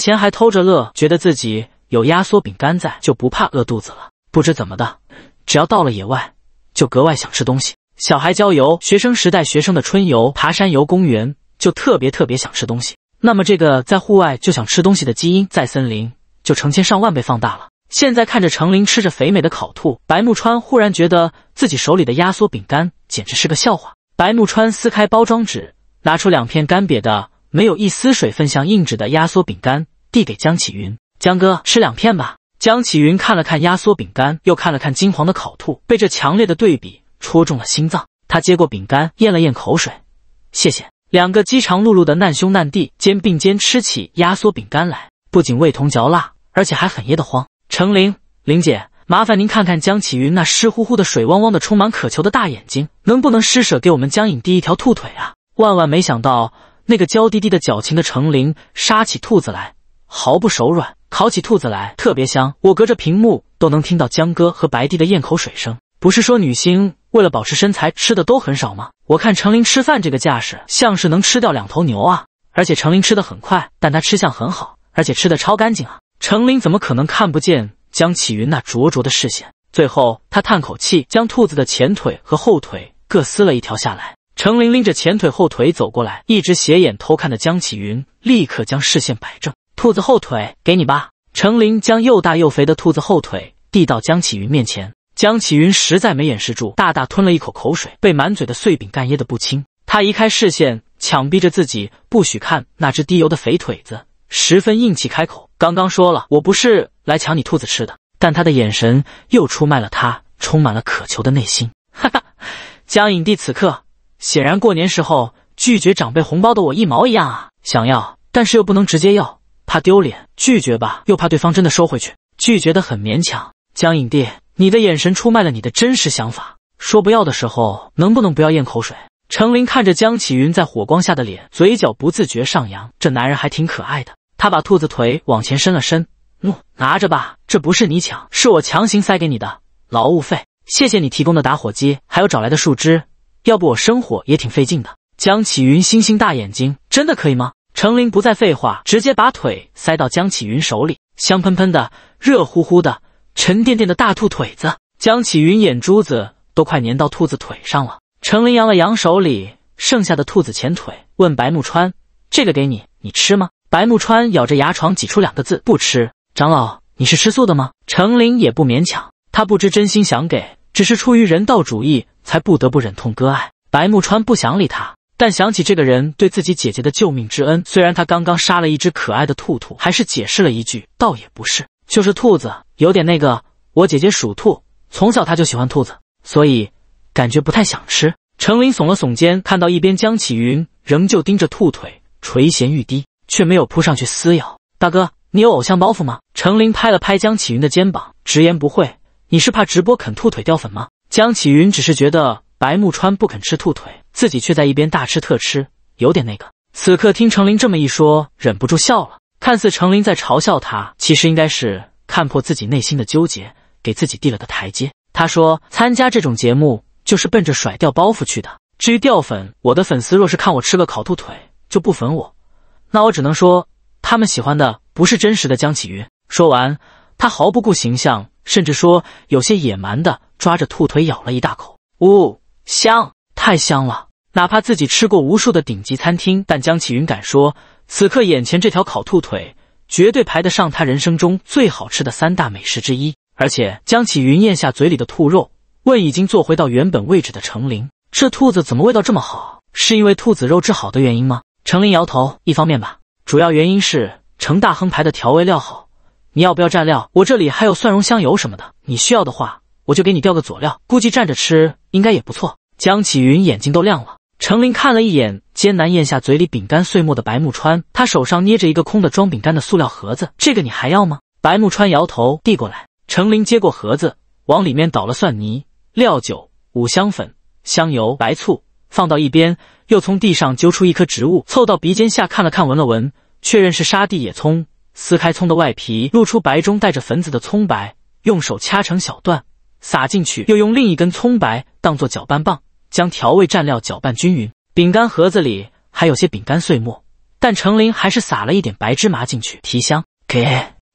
前还偷着乐，觉得自己有压缩饼干在就不怕饿肚子了。不知怎么的，只要到了野外，就格外想吃东西。小孩郊游，学生时代学生的春游，爬山游公园，就特别特别想吃东西。那么这个在户外就想吃东西的基因，在森林就成千上万倍放大了。现在看着程林吃着肥美的烤兔，白木川忽然觉得自己手里的压缩饼干简直是个笑话。白木川撕开包装纸，拿出两片干瘪的、没有一丝水分、像硬纸的压缩饼干，递给江启云：“江哥，吃两片吧。”江启云看了看压缩饼干，又看了看金黄的烤兔，被这强烈的对比。戳中了心脏，他接过饼干，咽了咽口水，谢谢。两个饥肠辘辘的难兄难弟肩并肩吃起压缩饼干来，不仅味同嚼蜡，而且还很噎得慌。程玲，玲姐，麻烦您看看江启云那湿乎乎的、水汪汪的、充满渴求的大眼睛，能不能施舍给我们江影帝一条兔腿啊？万万没想到，那个娇滴滴的、矫情的程玲，杀起兔子来毫不手软，烤起兔子来特别香。我隔着屏幕都能听到江哥和白帝的咽口水声。不是说女星。为了保持身材，吃的都很少吗？我看程琳吃饭这个架势，像是能吃掉两头牛啊！而且程琳吃的很快，但她吃相很好，而且吃的超干净啊！程琳怎么可能看不见江启云那灼灼的视线？最后，他叹口气，将兔子的前腿和后腿各撕了一条下来。程琳拎着前腿后腿走过来，一直斜眼偷看的江启云立刻将视线摆正。兔子后腿给你吧，程琳将又大又肥的兔子后腿递到江启云面前。江启云实在没掩饰住，大大吞了一口口水，被满嘴的碎饼干噎得不轻。他移开视线，强逼着自己不许看那只滴油的肥腿子，十分硬气开口：“刚刚说了，我不是来抢你兔子吃的。”但他的眼神又出卖了他，充满了渴求的内心。哈哈，江影帝此刻显然过年时候拒绝长辈红包的我一毛一样啊！想要，但是又不能直接要，怕丢脸；拒绝吧，又怕对方真的收回去，拒绝的很勉强。江影帝。你的眼神出卖了你的真实想法。说不要的时候，能不能不要咽口水？程琳看着江启云在火光下的脸，嘴角不自觉上扬，这男人还挺可爱的。他把兔子腿往前伸了伸，嗯，拿着吧，这不是你抢，是我强行塞给你的劳务费。谢谢你提供的打火机，还有找来的树枝，要不我生火也挺费劲的。江启云星星大眼睛，真的可以吗？程琳不再废话，直接把腿塞到江启云手里，香喷喷的，热乎乎的。沉甸甸的大兔腿子，江启云眼珠子都快粘到兔子腿上了。程林扬了扬手里剩下的兔子前腿，问白木川：“这个给你，你吃吗？”白木川咬着牙床挤出两个字：“不吃。”长老，你是吃素的吗？程林也不勉强，他不知真心想给，只是出于人道主义才不得不忍痛割爱。白木川不想理他，但想起这个人对自己姐姐的救命之恩，虽然他刚刚杀了一只可爱的兔兔，还是解释了一句：“倒也不是。”就是兔子有点那个，我姐姐属兔，从小她就喜欢兔子，所以感觉不太想吃。程琳耸了耸肩，看到一边江启云仍旧盯着兔腿垂涎欲滴，却没有扑上去撕咬。大哥，你有偶像包袱吗？程琳拍了拍江启云的肩膀，直言不讳。你是怕直播啃兔腿掉粉吗？江启云只是觉得白木川不肯吃兔腿，自己却在一边大吃特吃，有点那个。此刻听程琳这么一说，忍不住笑了。看似程琳在嘲笑他，其实应该是看破自己内心的纠结，给自己递了个台阶。他说：“参加这种节目就是奔着甩掉包袱去的。至于掉粉，我的粉丝若是看我吃个烤兔腿就不粉我，那我只能说他们喜欢的不是真实的江启云。”说完，他毫不顾形象，甚至说有些野蛮的抓着兔腿咬了一大口，呜，香，太香了！哪怕自己吃过无数的顶级餐厅，但江启云敢说。此刻眼前这条烤兔腿绝对排得上他人生中最好吃的三大美食之一，而且江启云咽下嘴里的兔肉，问已经坐回到原本位置的程琳：“这兔子怎么味道这么好？是因为兔子肉质好的原因吗？”程琳摇头：“一方面吧，主要原因是程大亨牌的调味料好。你要不要蘸料？我这里还有蒜蓉香油什么的，你需要的话，我就给你调个佐料，估计蘸着吃应该也不错。”江启云眼睛都亮了。程琳看了一眼，艰难咽下嘴里饼干碎末的白木川，他手上捏着一个空的装饼干的塑料盒子，这个你还要吗？白木川摇头，递过来。程琳接过盒子，往里面倒了蒜泥、料酒、五香粉、香油、白醋，放到一边，又从地上揪出一颗植物，凑到鼻尖下看了看，闻了闻，确认是沙地野葱，撕开葱的外皮，露出白中带着粉紫的葱白，用手掐成小段，撒进去，又用另一根葱白当做搅拌棒。将调味蘸料搅拌均匀，饼干盒子里还有些饼干碎末，但程琳还是撒了一点白芝麻进去提香。给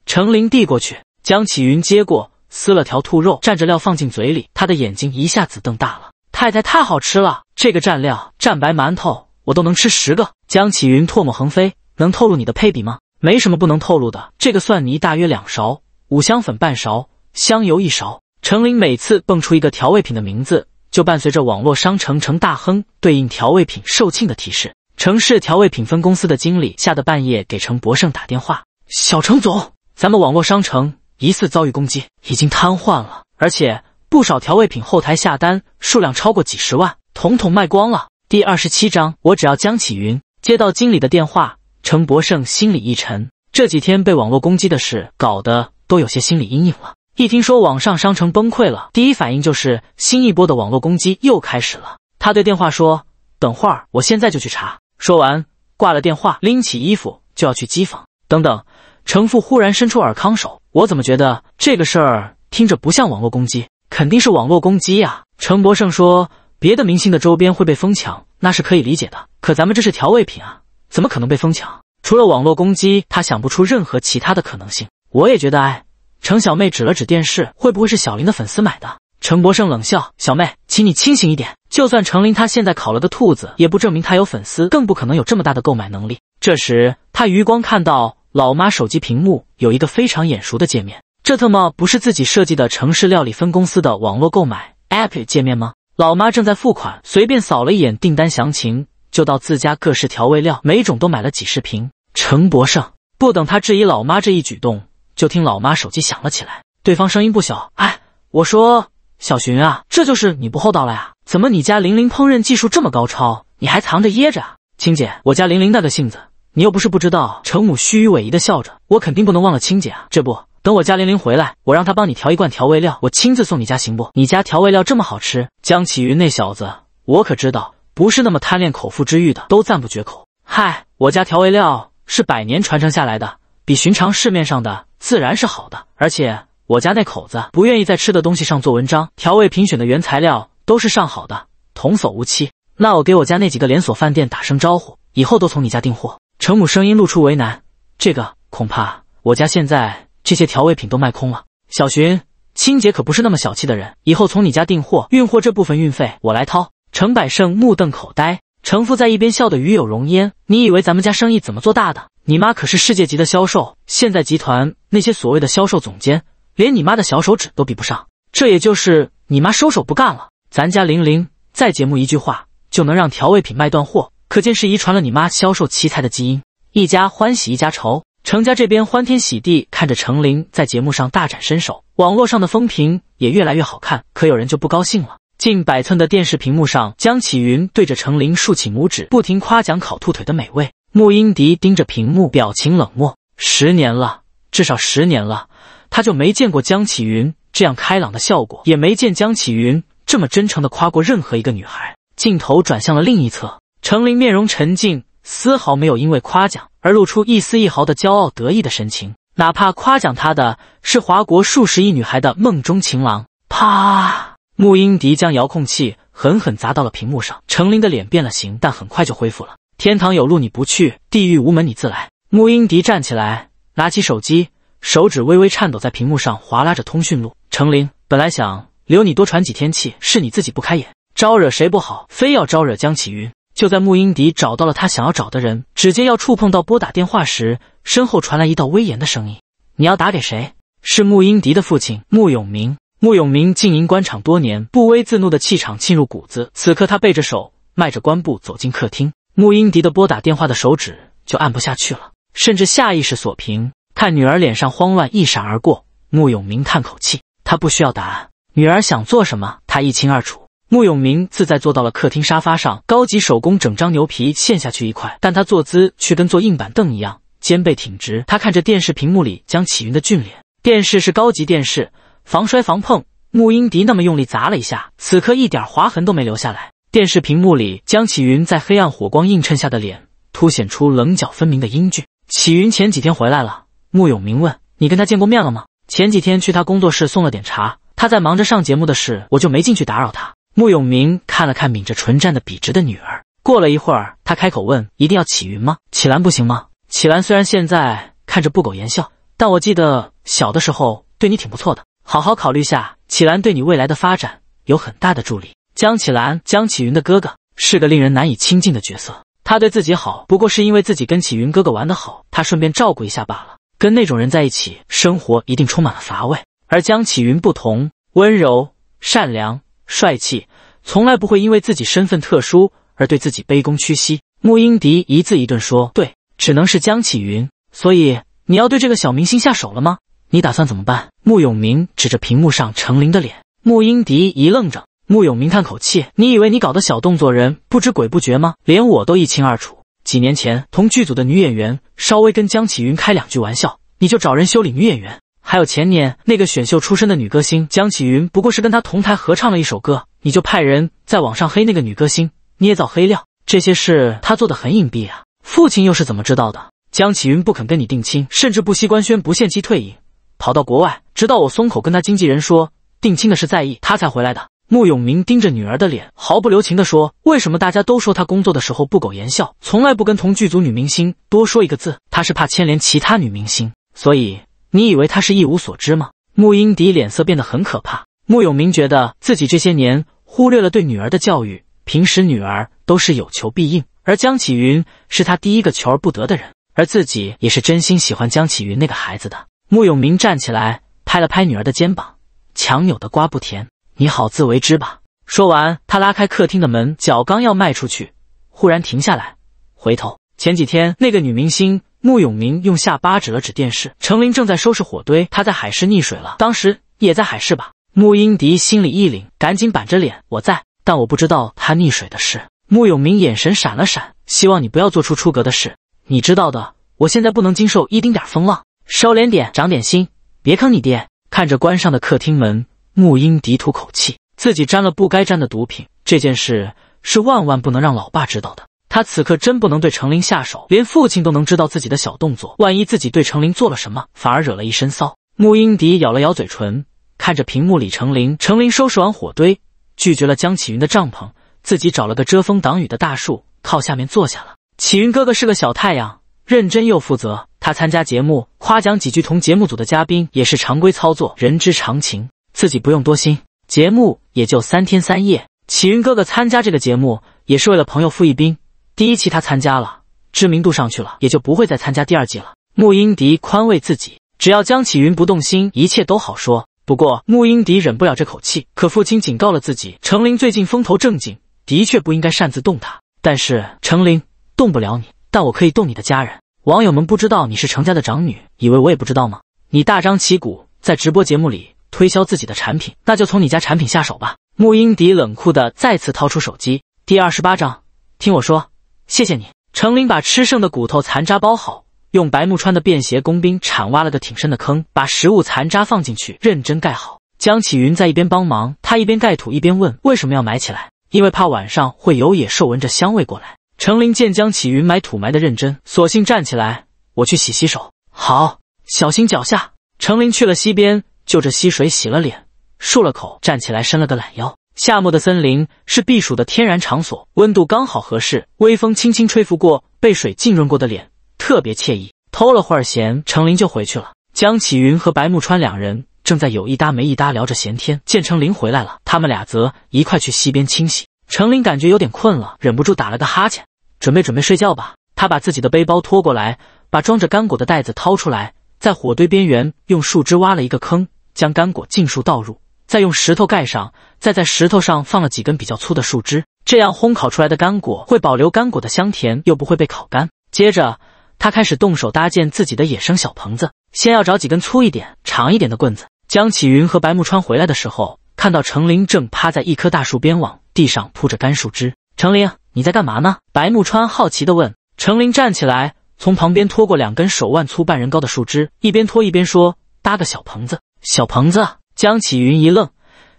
程琳递过去，江启云接过，撕了条兔肉蘸着料放进嘴里，他的眼睛一下子瞪大了。太太太好吃了，这个蘸料蘸白馒头我都能吃十个。江启云唾沫横飞，能透露你的配比吗？没什么不能透露的，这个蒜泥大约两勺，五香粉半勺，香油一勺。程琳每次蹦出一个调味品的名字。就伴随着网络商城成大亨对应调味品售罄的提示，城市调味品分公司的经理吓得半夜给程博胜打电话：“小程总，咱们网络商城疑似遭遇攻击，已经瘫痪了，而且不少调味品后台下单数量超过几十万，统统卖光了。”第二十七章，我只要江启云接到经理的电话，程博胜心里一沉，这几天被网络攻击的事搞得都有些心理阴影了。一听说网上商城崩溃了，第一反应就是新一波的网络攻击又开始了。他对电话说：“等会儿，我现在就去查。”说完挂了电话，拎起衣服就要去机房。等等，程父忽然伸出耳康手：“我怎么觉得这个事儿听着不像网络攻击？肯定是网络攻击呀！”程伯胜说：“别的明星的周边会被疯抢，那是可以理解的。可咱们这是调味品啊，怎么可能被疯抢？除了网络攻击，他想不出任何其他的可能性。”我也觉得，哎。程小妹指了指电视，会不会是小林的粉丝买的？陈伯胜冷笑：“小妹，请你清醒一点。就算程林他现在烤了个兔子，也不证明他有粉丝，更不可能有这么大的购买能力。”这时，他余光看到老妈手机屏幕有一个非常眼熟的界面，这特么不是自己设计的城市料理分公司的网络购买 APP 界面吗？老妈正在付款，随便扫了一眼订单详情，就到自家各式调味料，每种都买了几十瓶。陈伯胜不等他质疑老妈这一举动。就听老妈手机响了起来，对方声音不小。哎，我说小寻啊，这就是你不厚道了呀！怎么你家玲玲烹饪技术这么高超，你还藏着掖着啊？青姐，我家玲玲那个性子，你又不是不知道。程母虚与委蛇的笑着，我肯定不能忘了青姐啊！这不，等我家玲玲回来，我让她帮你调一罐调味料，我亲自送你家，行不？你家调味料这么好吃，江启云那小子，我可知道不是那么贪恋口腹之欲的，都赞不绝口。嗨，我家调味料是百年传承下来的。比寻常市面上的自然是好的，而且我家那口子不愿意在吃的东西上做文章，调味品选的原材料都是上好的，童叟无欺。那我给我家那几个连锁饭店打声招呼，以后都从你家订货。程母声音露出为难，这个恐怕我家现在这些调味品都卖空了。小寻，青姐可不是那么小气的人，以后从你家订货，运货这部分运费我来掏。程百胜目瞪口呆，程父在一边笑得语有容焉。你以为咱们家生意怎么做大的？你妈可是世界级的销售，现在集团那些所谓的销售总监，连你妈的小手指都比不上。这也就是你妈收手不干了。咱家玲玲在节目一句话就能让调味品卖断货，可见是遗传了你妈销售奇才的基因。一家欢喜一家愁，程家这边欢天喜地看着程玲在节目上大展身手，网络上的风评也越来越好看。可有人就不高兴了。近百寸的电视屏幕上，江启云对着程玲竖起拇指，不停夸奖烤兔腿的美味。穆英迪盯着屏幕，表情冷漠。十年了，至少十年了，他就没见过江启云这样开朗的效果，也没见江启云这么真诚的夸过任何一个女孩。镜头转向了另一侧，程琳面容沉静，丝毫没有因为夸奖而露出一丝一毫的骄傲得意的神情，哪怕夸奖他的是华国数十亿女孩的梦中情郎。啪！穆英迪将遥控器狠狠砸到了屏幕上，程琳的脸变了形，但很快就恢复了。天堂有路你不去，地狱无门你自来。穆英迪站起来，拿起手机，手指微微颤抖，在屏幕上划拉着通讯录。程琳本来想留你多喘几天气，是你自己不开眼，招惹谁不好，非要招惹江启云。就在穆英迪找到了他想要找的人，指尖要触碰到拨打电话时，身后传来一道威严的声音：“你要打给谁？”是穆英迪的父亲穆永明。穆永明经营官场多年，不威自怒的气场沁入骨子。此刻他背着手，迈着官步走进客厅。穆英迪的拨打电话的手指就按不下去了，甚至下意识锁屏，看女儿脸上慌乱一闪而过。穆永明叹口气，他不需要答案，女儿想做什么，他一清二楚。穆永明自在坐到了客厅沙发上，高级手工整张牛皮陷下去一块，但他坐姿却跟坐硬板凳一样，肩背挺直。他看着电视屏幕里江启云的俊脸，电视是高级电视，防摔防碰，穆英迪那么用力砸了一下，此刻一点划痕都没留下来。电视屏幕里，江启云在黑暗火光映衬下的脸凸显出棱角分明的英俊。启云前几天回来了，穆永明问：“你跟他见过面了吗？”前几天去他工作室送了点茶，他在忙着上节目的事，我就没进去打扰他。穆永明看了看抿着唇站的笔直的女儿，过了一会儿，他开口问：“一定要启云吗？启兰不行吗？”启兰虽然现在看着不苟言笑，但我记得小的时候对你挺不错的。好好考虑下，启兰对你未来的发展有很大的助力。江启兰，江启云的哥哥是个令人难以亲近的角色。他对自己好，不过是因为自己跟启云哥哥玩得好，他顺便照顾一下罢了。跟那种人在一起，生活一定充满了乏味。而江启云不同，温柔、善良、帅气，从来不会因为自己身份特殊而对自己卑躬屈膝。穆英迪一字一顿说：“对，只能是江启云。所以你要对这个小明星下手了吗？你打算怎么办？”穆永明指着屏幕上程琳的脸，穆英迪一愣着。穆永明叹口气：“你以为你搞的小动作人不知鬼不觉吗？连我都一清二楚。几年前，同剧组的女演员稍微跟江启云开两句玩笑，你就找人修理女演员；还有前年那个选秀出身的女歌星江启云，不过是跟她同台合唱了一首歌，你就派人在网上黑那个女歌星，捏造黑料。这些事他做的很隐蔽啊。父亲又是怎么知道的？江启云不肯跟你定亲，甚至不惜官宣、不限期退隐，跑到国外，直到我松口跟他经纪人说定亲的事在意他才回来的。”穆永明盯着女儿的脸，毫不留情的说：“为什么大家都说他工作的时候不苟言笑，从来不跟同剧组女明星多说一个字？他是怕牵连其他女明星，所以你以为他是一无所知吗？”穆英迪脸色变得很可怕。穆永明觉得自己这些年忽略了对女儿的教育，平时女儿都是有求必应，而江启云是他第一个求而不得的人，而自己也是真心喜欢江启云那个孩子的。穆永明站起来，拍了拍女儿的肩膀，强扭的瓜不甜。你好自为之吧。说完，他拉开客厅的门，脚刚要迈出去，忽然停下来，回头。前几天那个女明星穆永明用下巴指了指电视，程琳正在收拾火堆。她在海市溺水了，当时也在海市吧？穆英迪心里一凛，赶紧板着脸：“我在，但我不知道她溺水的事。”穆永明眼神闪了闪，希望你不要做出出格的事，你知道的。我现在不能经受一丁点风浪，收敛点，长点心，别坑你爹。看着关上的客厅门。穆英迪吐口气，自己沾了不该沾的毒品这件事是万万不能让老爸知道的。他此刻真不能对程琳下手，连父亲都能知道自己的小动作，万一自己对程琳做了什么，反而惹了一身骚。穆英迪咬了咬嘴唇，看着屏幕里程琳。程琳收拾完火堆，拒绝了江启云的帐篷，自己找了个遮风挡雨的大树靠下面坐下了。启云哥哥是个小太阳，认真又负责。他参加节目，夸奖几句同节目组的嘉宾也是常规操作，人之常情。自己不用多心，节目也就三天三夜。启云哥哥参加这个节目也是为了朋友傅一斌，第一期他参加了，知名度上去了，也就不会再参加第二季了。穆英迪宽慰自己，只要江启云不动心，一切都好说。不过穆英迪忍不了这口气，可父亲警告了自己，程琳最近风头正劲，的确不应该擅自动他。但是程琳动不了你，但我可以动你的家人。网友们不知道你是程家的长女，以为我也不知道吗？你大张旗鼓在直播节目里。推销自己的产品，那就从你家产品下手吧。穆英迪冷酷的再次掏出手机。第二十八章，听我说，谢谢你。程琳把吃剩的骨头残渣包好，用白木川的便携工兵铲挖了个挺深的坑，把食物残渣放进去，认真盖好。江启云在一边帮忙，他一边盖土一边问：“为什么要埋起来？”因为怕晚上会有野兽闻着香味过来。程琳见江启云埋土埋的认真，索性站起来：“我去洗洗手。”好，小心脚下。程琳去了西边。就着溪水洗了脸，漱了口，站起来伸了个懒腰。夏末的森林是避暑的天然场所，温度刚好合适，微风轻轻吹拂过被水浸润过的脸，特别惬意。偷了会儿闲，程琳就回去了。江启云和白木川两人正在有一搭没一搭聊着闲天，见程琳回来了，他们俩则一块去溪边清洗。程琳感觉有点困了，忍不住打了个哈欠，准备准备睡觉吧。他把自己的背包拖过来，把装着干果的袋子掏出来，在火堆边缘用树枝挖了一个坑。将干果尽数倒入，再用石头盖上，再在石头上放了几根比较粗的树枝，这样烘烤出来的干果会保留干果的香甜，又不会被烤干。接着，他开始动手搭建自己的野生小棚子，先要找几根粗一点、长一点的棍子。江启云和白木川回来的时候，看到程林正趴在一棵大树边往地上铺着干树枝。程林，你在干嘛呢？白木川好奇地问。程林站起来，从旁边拖过两根手腕粗、半人高的树枝，一边拖一边说：“搭个小棚子。”小棚子，江启云一愣，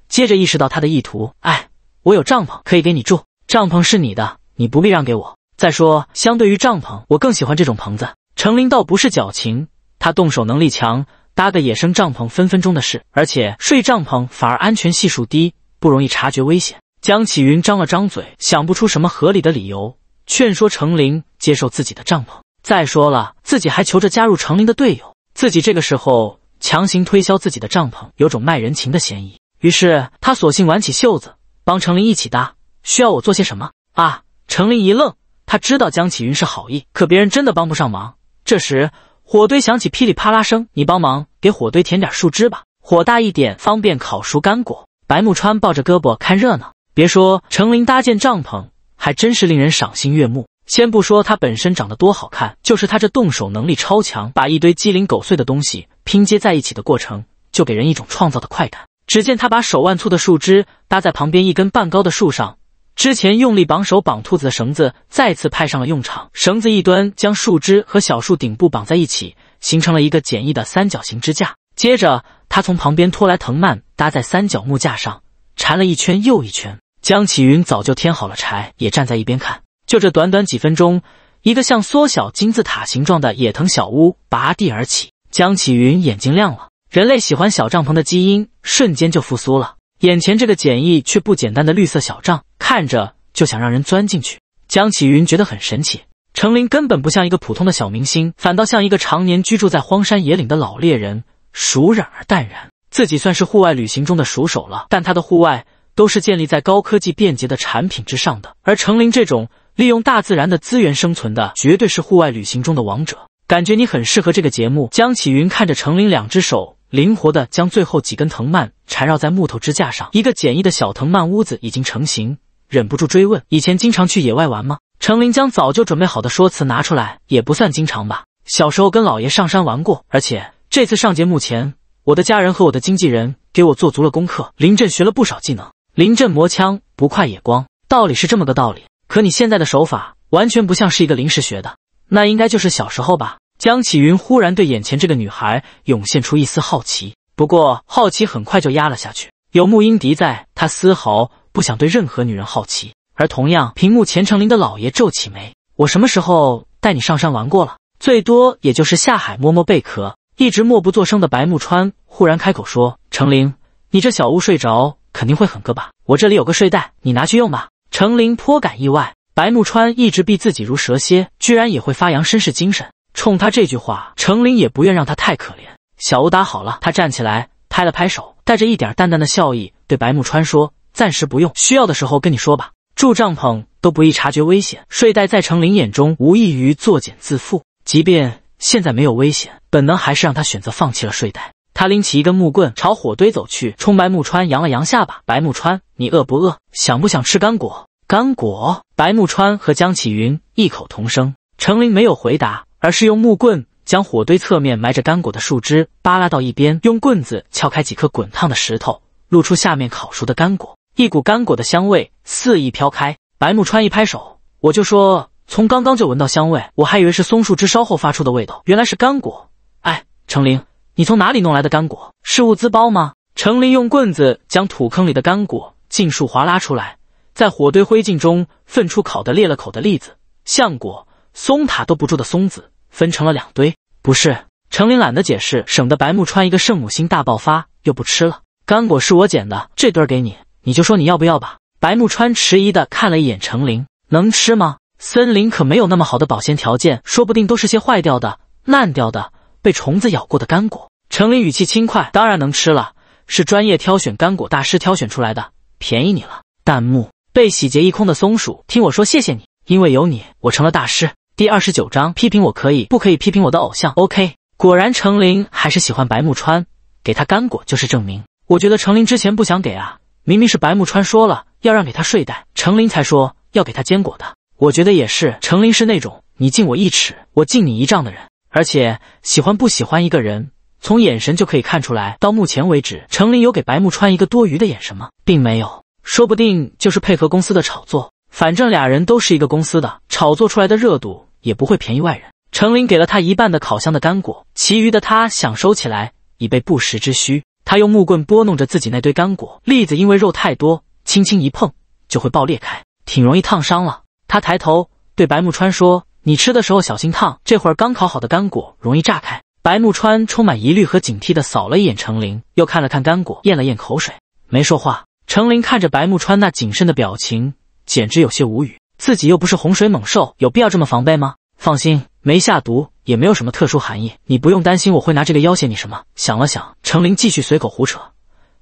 接着意识到他的意图。哎，我有帐篷可以给你住，帐篷是你的，你不必让给我。再说，相对于帐篷，我更喜欢这种棚子。程林倒不是矫情，他动手能力强，搭个野生帐篷分分钟的事。而且睡帐篷反而安全系数低，不容易察觉危险。江启云张了张嘴，想不出什么合理的理由劝说程林接受自己的帐篷。再说了，自己还求着加入程林的队友，自己这个时候。强行推销自己的帐篷，有种卖人情的嫌疑。于是他索性挽起袖子，帮程林一起搭。需要我做些什么啊？程林一愣，他知道江启云是好意，可别人真的帮不上忙。这时火堆响起噼里啪啦声，你帮忙给火堆填点树枝吧，火大一点，方便烤熟干果。白木川抱着胳膊看热闹，别说程林搭建帐篷，还真是令人赏心悦目。先不说他本身长得多好看，就是他这动手能力超强，把一堆鸡零狗碎的东西。拼接在一起的过程，就给人一种创造的快感。只见他把手腕粗的树枝搭在旁边一根半高的树上，之前用力绑手绑兔子的绳子再次派上了用场。绳子一端将树枝和小树顶部绑在一起，形成了一个简易的三角形支架。接着，他从旁边拖来藤蔓，搭在三角木架上，缠了一圈又一圈。江启云早就添好了柴，也站在一边看。就这短短几分钟，一个像缩小金字塔形状的野藤小屋拔地而起。江启云眼睛亮了，人类喜欢小帐篷的基因瞬间就复苏了。眼前这个简易却不简单的绿色小帐，看着就想让人钻进去。江启云觉得很神奇。程琳根本不像一个普通的小明星，反倒像一个常年居住在荒山野岭的老猎人，熟稔而淡然。自己算是户外旅行中的熟手了，但他的户外都是建立在高科技便捷的产品之上的。而程琳这种利用大自然的资源生存的，绝对是户外旅行中的王者。感觉你很适合这个节目。江启云看着程琳，两只手灵活的将最后几根藤蔓缠绕在木头支架上，一个简易的小藤蔓屋子已经成型，忍不住追问：“以前经常去野外玩吗？”程琳将早就准备好的说辞拿出来，也不算经常吧。小时候跟姥爷上山玩过，而且这次上节目前，我的家人和我的经纪人给我做足了功课，临阵学了不少技能。临阵磨枪，不快也光，道理是这么个道理。可你现在的手法完全不像是一个临时学的。那应该就是小时候吧。江启云忽然对眼前这个女孩涌现出一丝好奇，不过好奇很快就压了下去。有穆英迪在，他丝毫不想对任何女人好奇。而同样屏幕前程林的老爷皱起眉：“我什么时候带你上山玩过了？最多也就是下海摸摸贝壳。”一直默不作声的白木川忽然开口说：“程林，你这小屋睡着肯定会很硌吧？我这里有个睡袋，你拿去用吧。”程林颇感意外。白木川一直避自己如蛇蝎，居然也会发扬绅士精神。冲他这句话，程琳也不愿让他太可怜。小吴打好了，他站起来拍了拍手，带着一点淡淡的笑意对白木川说：“暂时不用，需要的时候跟你说吧。住帐篷都不易察觉危险，睡袋在程琳眼中无异于作茧自缚。即便现在没有危险，本能还是让他选择放弃了睡袋。他拎起一根木棍朝火堆走去，冲白木川扬了扬下巴：“白木川，你饿不饿？想不想吃干果？干果？”白木川和江启云异口同声。程琳没有回答，而是用木棍将火堆侧面埋着干果的树枝扒拉到一边，用棍子撬开几颗滚烫的石头，露出下面烤熟的干果。一股干果的香味肆意飘开。白木川一拍手，我就说从刚刚就闻到香味，我还以为是松树枝烧后发出的味道，原来是干果。哎，程琳，你从哪里弄来的干果？是物资包吗？程琳用棍子将土坑里的干果尽数划拉出来。在火堆灰烬中分出烤得裂了口的栗子、橡果、松塔都不住的松子，分成了两堆。不是，程琳懒得解释，省得白木川一个圣母心大爆发又不吃了。干果是我捡的，这堆给你，你就说你要不要吧。白木川迟疑的看了一眼程琳，能吃吗？森林可没有那么好的保鲜条件，说不定都是些坏掉的、烂掉的、被虫子咬过的干果。程琳语气轻快，当然能吃了，是专业挑选干果大师挑选出来的，便宜你了。弹幕。被洗劫一空的松鼠，听我说，谢谢你，因为有你，我成了大师。第二十九章，批评我可以，不可以批评我的偶像？OK，果然程林还是喜欢白木川，给他干果就是证明。我觉得程林之前不想给啊，明明是白木川说了要让给他睡袋，程林才说要给他坚果的。我觉得也是，程林是那种你敬我一尺，我敬你一丈的人。而且喜欢不喜欢一个人，从眼神就可以看出来。到目前为止，程林有给白木川一个多余的眼神吗？并没有。说不定就是配合公司的炒作，反正俩人都是一个公司的，炒作出来的热度也不会便宜外人。程琳给了他一半的烤箱的干果，其余的他想收起来，以备不时之需。他用木棍拨弄着自己那堆干果，栗子因为肉太多，轻轻一碰就会爆裂开，挺容易烫伤了。他抬头对白木川说：“你吃的时候小心烫，这会儿刚烤好的干果容易炸开。”白木川充满疑虑和警惕的扫了一眼程琳，又看了看干果，咽了咽口水，没说话。程琳看着白木川那谨慎的表情，简直有些无语。自己又不是洪水猛兽，有必要这么防备吗？放心，没下毒，也没有什么特殊含义，你不用担心我会拿这个要挟你什么。想了想，程琳继续随口胡扯：“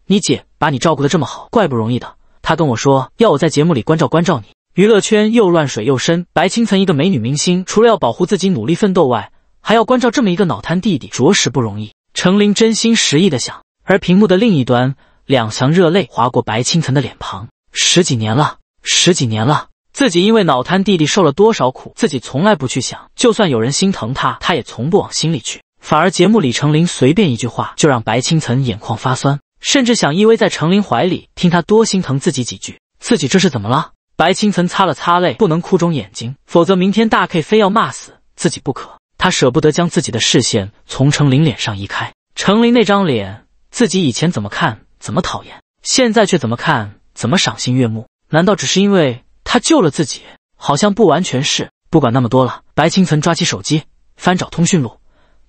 你姐把你照顾得这么好，怪不容易的。她跟我说，要我在节目里关照关照你。娱乐圈又乱水又深，白青岑一个美女明星，除了要保护自己努力奋斗外，还要关照这么一个脑瘫弟弟，着实不容易。”程琳真心实意的想。而屏幕的另一端。两行热泪划过白青岑的脸庞。十几年了，十几年了，自己因为脑瘫弟弟受了多少苦，自己从来不去想。就算有人心疼他，他也从不往心里去。反而节目里，程琳随便一句话就让白青岑眼眶发酸，甚至想依偎在程琳怀里，听他多心疼自己几句。自己这是怎么了？白青岑擦了擦泪，不能哭肿眼睛，否则明天大 K 非要骂死自己不可。他舍不得将自己的视线从程琳脸上移开。程琳那张脸，自己以前怎么看？怎么讨厌，现在却怎么看怎么赏心悦目？难道只是因为他救了自己？好像不完全是。不管那么多了，白青岑抓起手机翻找通讯录，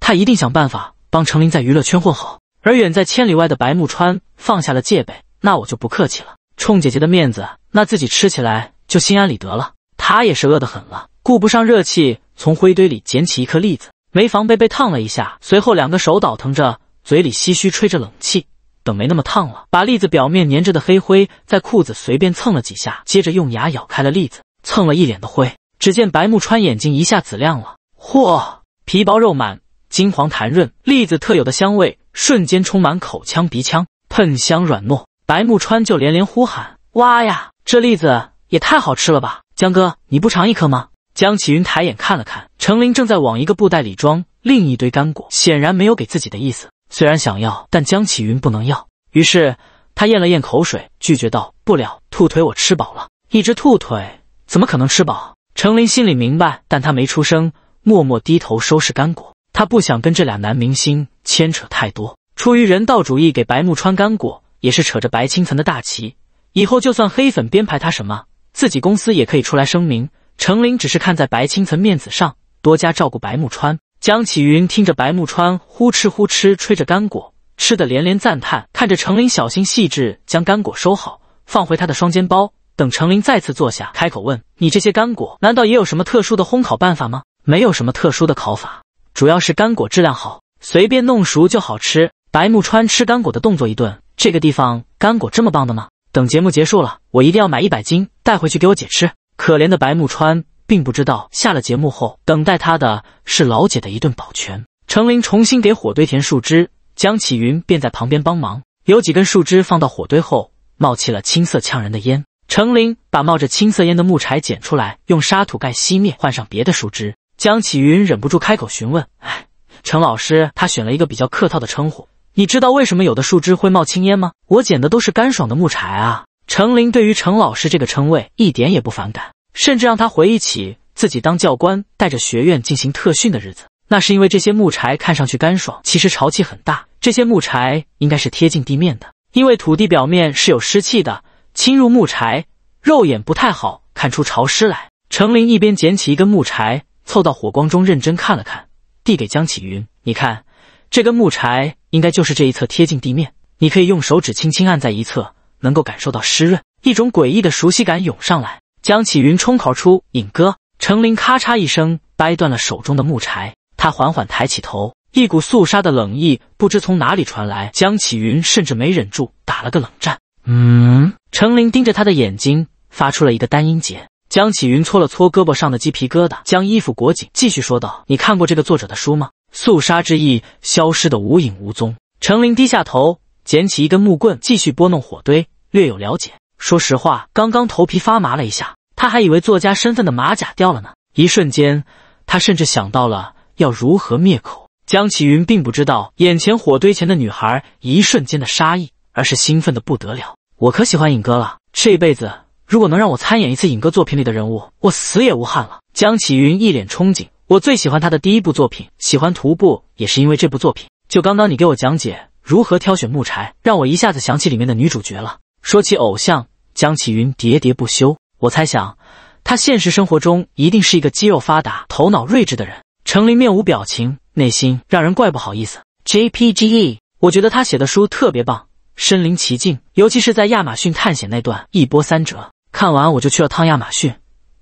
他一定想办法帮程琳在娱乐圈混好。而远在千里外的白木川放下了戒备，那我就不客气了，冲姐姐的面子，那自己吃起来就心安理得了。他也是饿得很了，顾不上热气，从灰堆里捡起一颗栗子，没防备被烫了一下，随后两个手倒腾着，嘴里唏嘘吹着冷气。等没那么烫了，把栗子表面粘着的黑灰在裤子随便蹭了几下，接着用牙咬开了栗子，蹭了一脸的灰。只见白木川眼睛一下子亮了，嚯，皮薄肉满，金黄弹润，栗子特有的香味瞬间充满口腔鼻腔，喷香软糯。白木川就连连呼喊：“哇呀，这栗子也太好吃了吧！”江哥，你不尝一颗吗？江启云抬眼看了看，程琳正在往一个布袋里装另一堆干果，显然没有给自己的意思。虽然想要，但江启云不能要。于是他咽了咽口水，拒绝道：“不了，兔腿我吃饱了。一只兔腿怎么可能吃饱？”程琳心里明白，但他没出声，默默低头收拾干果。他不想跟这俩男明星牵扯太多。出于人道主义，给白木川干果也是扯着白青岑的大旗。以后就算黑粉编排他什么，自己公司也可以出来声明。程琳只是看在白青岑面子上，多加照顾白木川。江启云听着白木川呼哧呼哧吹着干果，吃得连连赞叹，看着程琳小心细致将干果收好，放回他的双肩包。等程琳再次坐下，开口问：“你这些干果难道也有什么特殊的烘烤办法吗？”“没有什么特殊的烤法，主要是干果质量好，随便弄熟就好吃。”白木川吃干果的动作一顿，这个地方干果这么棒的吗？等节目结束了，我一定要买一百斤带回去给我姐吃。可怜的白木川。并不知道，下了节目后等待他的是老姐的一顿保全。程琳重新给火堆填树枝，江启云便在旁边帮忙。有几根树枝放到火堆后，冒起了青色呛人的烟。程琳把冒着青色烟的木柴捡出来，用沙土盖熄灭，换上别的树枝。江启云忍不住开口询问：“哎，程老师，他选了一个比较客套的称呼。你知道为什么有的树枝会冒青烟吗？我捡的都是干爽的木柴啊。”程琳对于程老师这个称谓一点也不反感。甚至让他回忆起自己当教官带着学院进行特训的日子。那是因为这些木柴看上去干爽，其实潮气很大。这些木柴应该是贴近地面的，因为土地表面是有湿气的，侵入木柴，肉眼不太好看出潮湿来。程林一边捡起一根木柴，凑到火光中认真看了看，递给江启云：“你看，这根木柴应该就是这一侧贴近地面。你可以用手指轻轻按在一侧，能够感受到湿润。一种诡异的熟悉感涌上来。”江启云冲口出：“尹哥，程琳咔嚓一声，掰断了手中的木柴。他缓缓抬起头，一股肃杀的冷意不知从哪里传来。江启云甚至没忍住打了个冷战。嗯。程琳盯着他的眼睛，发出了一个单音节。江启云搓了搓胳膊上的鸡皮疙瘩，将衣服裹紧，继续说道：“你看过这个作者的书吗？”肃杀之意消失的无影无踪。程琳低下头，捡起一根木棍，继续拨弄火堆，略有了解。说实话，刚刚头皮发麻了一下。他还以为作家身份的马甲掉了呢，一瞬间，他甚至想到了要如何灭口。江启云并不知道眼前火堆前的女孩一瞬间的杀意，而是兴奋的不得了。我可喜欢尹哥了，这辈子如果能让我参演一次尹哥作品里的人物，我死也无憾了。江启云一脸憧憬。我最喜欢他的第一部作品，喜欢徒步也是因为这部作品。就刚刚你给我讲解如何挑选木柴，让我一下子想起里面的女主角了。说起偶像，江启云喋喋不休。我猜想，他现实生活中一定是一个肌肉发达、头脑睿智的人。程琳面无表情，内心让人怪不好意思。JPG，我觉得他写的书特别棒，身临其境，尤其是在亚马逊探险那段，一波三折。看完我就去了趟亚马逊，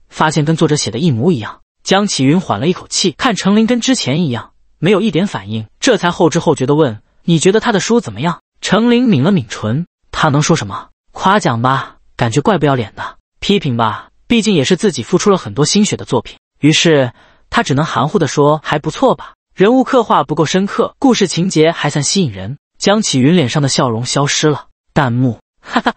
发现跟作者写的一模一样。江启云缓了一口气，看程琳跟之前一样，没有一点反应，这才后知后觉的问：“你觉得他的书怎么样？”程琳抿了抿唇，他能说什么？夸奖吧，感觉怪不要脸的。批评吧，毕竟也是自己付出了很多心血的作品。于是他只能含糊的说：“还不错吧，人物刻画不够深刻，故事情节还算吸引人。”江启云脸上的笑容消失了。弹幕：哈哈，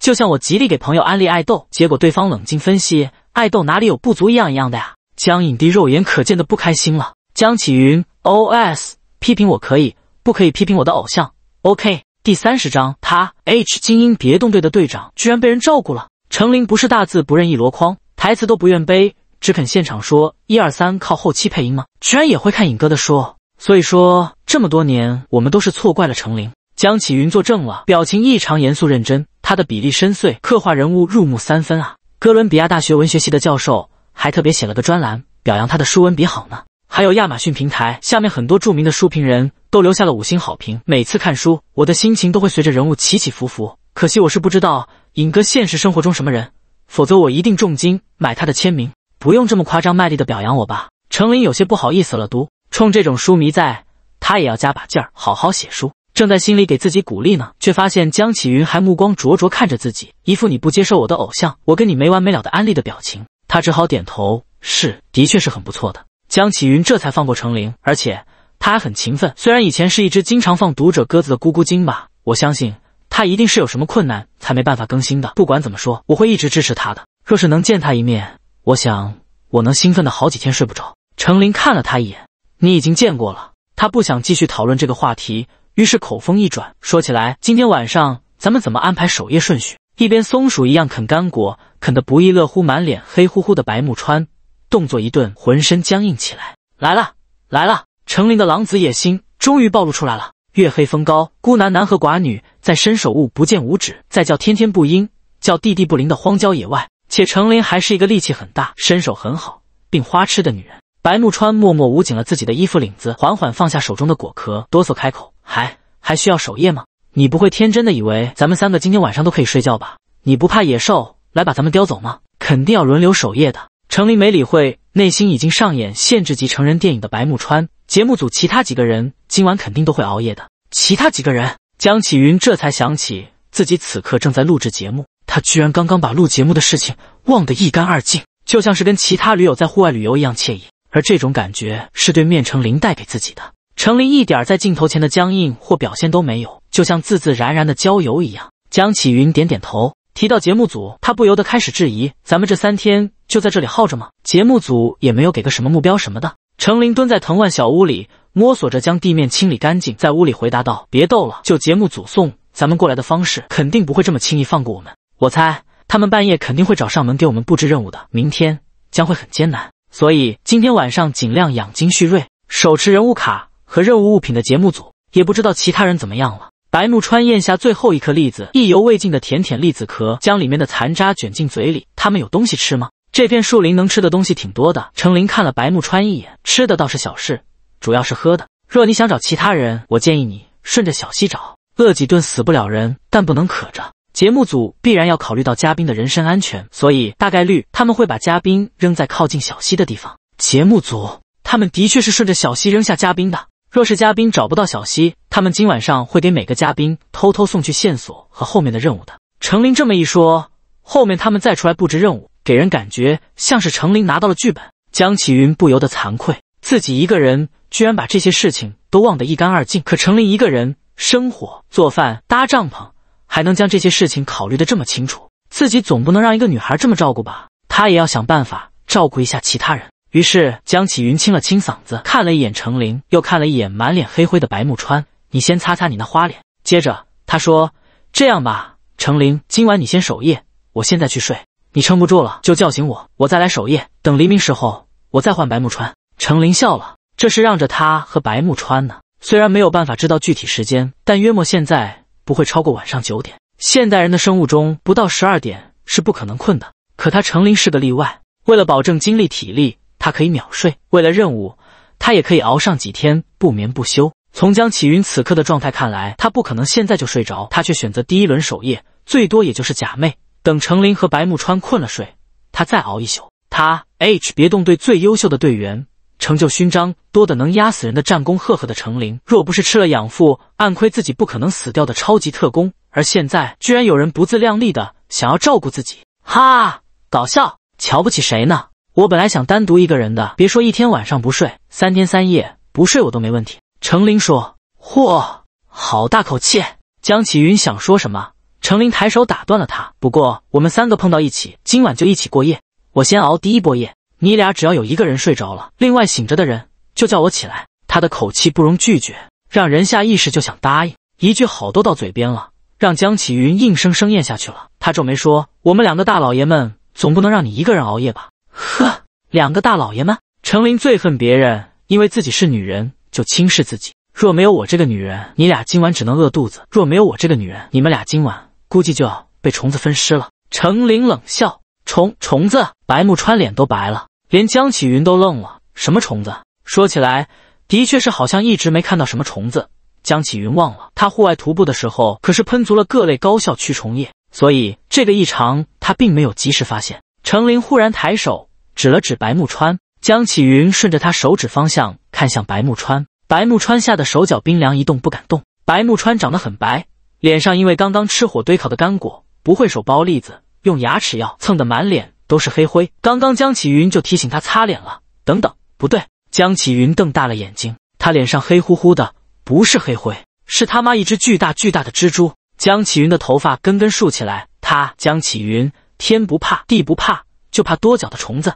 就像我极力给朋友安利爱豆，结果对方冷静分析爱豆哪里有不足一样一样的呀。江影帝肉眼可见的不开心了。江启云 O.S. 批评我可以，不可以批评我的偶像？OK。第三十章，他 H 精英别动队的队长居然被人照顾了。程琳不是大字不认一箩筐，台词都不愿背，只肯现场说一二三，靠后期配音吗？居然也会看影哥的说。所以说这么多年，我们都是错怪了程琳。江启云作证了，表情异常严肃认真，他的比例深邃，刻画人物入木三分啊！哥伦比亚大学文学系的教授还特别写了个专栏，表扬他的书文笔好呢。还有亚马逊平台下面很多著名的书评人都留下了五星好评。每次看书，我的心情都会随着人物起起伏伏。可惜我是不知道。尹哥现实生活中什么人？否则我一定重金买他的签名。不用这么夸张，卖力的表扬我吧。程琳有些不好意思了，读，冲这种书迷在，他也要加把劲儿，好好写书。正在心里给自己鼓励呢，却发现江启云还目光灼灼看着自己，一副你不接受我的偶像，我跟你没完没了的安利的表情。他只好点头，是，的确是很不错的。江启云这才放过程琳，而且他还很勤奋，虽然以前是一只经常放读者鸽子的咕咕精吧，我相信。他一定是有什么困难才没办法更新的。不管怎么说，我会一直支持他的。若是能见他一面，我想我能兴奋的好几天睡不着。程琳看了他一眼，你已经见过了。他不想继续讨论这个话题，于是口风一转，说起来，今天晚上咱们怎么安排守夜顺序？一边松鼠一样啃干果，啃得不亦乐乎，满脸黑乎乎的白木川，动作一顿，浑身僵硬起来。来了，来了！程琳的狼子野心终于暴露出来了。月黑风高，孤男男和寡女在伸手物不见五指、在叫天天不应、叫地地不灵的荒郊野外。且程琳还是一个力气很大、身手很好并花痴的女人。白木川默默捂紧了自己的衣服领子，缓缓放下手中的果壳，哆嗦开口：“还还需要守夜吗？你不会天真的以为咱们三个今天晚上都可以睡觉吧？你不怕野兽来把咱们叼走吗？肯定要轮流守夜的。”程琳没理会，内心已经上演限制级成人电影的白木川。节目组其他几个人今晚肯定都会熬夜的。其他几个人，江启云这才想起自己此刻正在录制节目，他居然刚刚把录节目的事情忘得一干二净，就像是跟其他驴友在户外旅游一样惬意。而这种感觉是对面程琳带给自己的。程琳一点在镜头前的僵硬或表现都没有，就像自自然然的郊游一样。江启云点点头。提到节目组，他不由得开始质疑：“咱们这三天就在这里耗着吗？节目组也没有给个什么目标什么的。”程琳蹲在藤蔓小屋里，摸索着将地面清理干净，在屋里回答道：“别逗了，就节目组送咱们过来的方式，肯定不会这么轻易放过我们。我猜他们半夜肯定会找上门给我们布置任务的。明天将会很艰难，所以今天晚上尽量养精蓄锐。”手持人物卡和任务物品的节目组，也不知道其他人怎么样了。白木川咽下最后一颗栗子，意犹未尽的舔舔栗子壳，将里面的残渣卷进嘴里。他们有东西吃吗？这片树林能吃的东西挺多的。程琳看了白木川一眼，吃的倒是小事，主要是喝的。若你想找其他人，我建议你顺着小溪找。饿几顿死不了人，但不能渴着。节目组必然要考虑到嘉宾的人身安全，所以大概率他们会把嘉宾扔在靠近小溪的地方。节目组，他们的确是顺着小溪扔下嘉宾的。若是嘉宾找不到小溪，他们今晚上会给每个嘉宾偷偷送去线索和后面的任务的。程琳这么一说，后面他们再出来布置任务，给人感觉像是程琳拿到了剧本。江启云不由得惭愧，自己一个人居然把这些事情都忘得一干二净。可程琳一个人生火、做饭、搭帐篷，还能将这些事情考虑的这么清楚，自己总不能让一个女孩这么照顾吧？她也要想办法照顾一下其他人。于是江启云清了清嗓子，看了一眼程琳，又看了一眼满脸黑灰的白木川：“你先擦擦你那花脸。”接着他说：“这样吧，程琳，今晚你先守夜，我现在去睡。你撑不住了就叫醒我，我再来守夜。等黎明时候，我再换白木川。”程琳笑了，这是让着他和白木川呢。虽然没有办法知道具体时间，但约莫现在不会超过晚上九点。现代人的生物钟不到十二点是不可能困的，可他程琳是个例外。为了保证精力体力。他可以秒睡，为了任务，他也可以熬上几天不眠不休。从江启云此刻的状态看来，他不可能现在就睡着，他却选择第一轮守夜，最多也就是假寐。等程琳和白木川困了睡，他再熬一宿。他 H 别动队最优秀的队员，成就勋章多的能压死人的战功赫赫的程琳，若不是吃了养父暗亏，自己不可能死掉的超级特工，而现在居然有人不自量力的想要照顾自己，哈，搞笑，瞧不起谁呢？我本来想单独一个人的，别说一天晚上不睡，三天三夜不睡，我都没问题。程琳说：“嚯，好大口气！”江启云想说什么，程琳抬手打断了他。不过我们三个碰到一起，今晚就一起过夜。我先熬第一波夜，你俩只要有一个人睡着了，另外醒着的人就叫我起来。他的口气不容拒绝，让人下意识就想答应。一句好都到嘴边了，让江启云硬生生咽下去了。他皱眉说：“我们两个大老爷们，总不能让你一个人熬夜吧？”呵，两个大老爷们，程琳最恨别人因为自己是女人就轻视自己。若没有我这个女人，你俩今晚只能饿肚子；若没有我这个女人，你们俩今晚估计就要被虫子分尸了。程琳冷笑，虫虫子，白木川脸都白了，连江启云都愣了。什么虫子？说起来，的确是好像一直没看到什么虫子。江启云忘了，他户外徒步的时候可是喷足了各类高效驱虫液，所以这个异常他并没有及时发现。程琳忽然抬手。指了指白木川，江启云顺着他手指方向看向白木川，白木川吓得手脚冰凉，一动不敢动。白木川长得很白，脸上因为刚刚吃火堆烤的干果，不会手剥栗子，用牙齿要蹭的满脸都是黑灰。刚刚江启云就提醒他擦脸了。等等，不对！江启云瞪大了眼睛，他脸上黑乎乎的，不是黑灰，是他妈一只巨大巨大的蜘蛛！江启云的头发根根竖起来，他江启云天不怕地不怕，就怕多脚的虫子。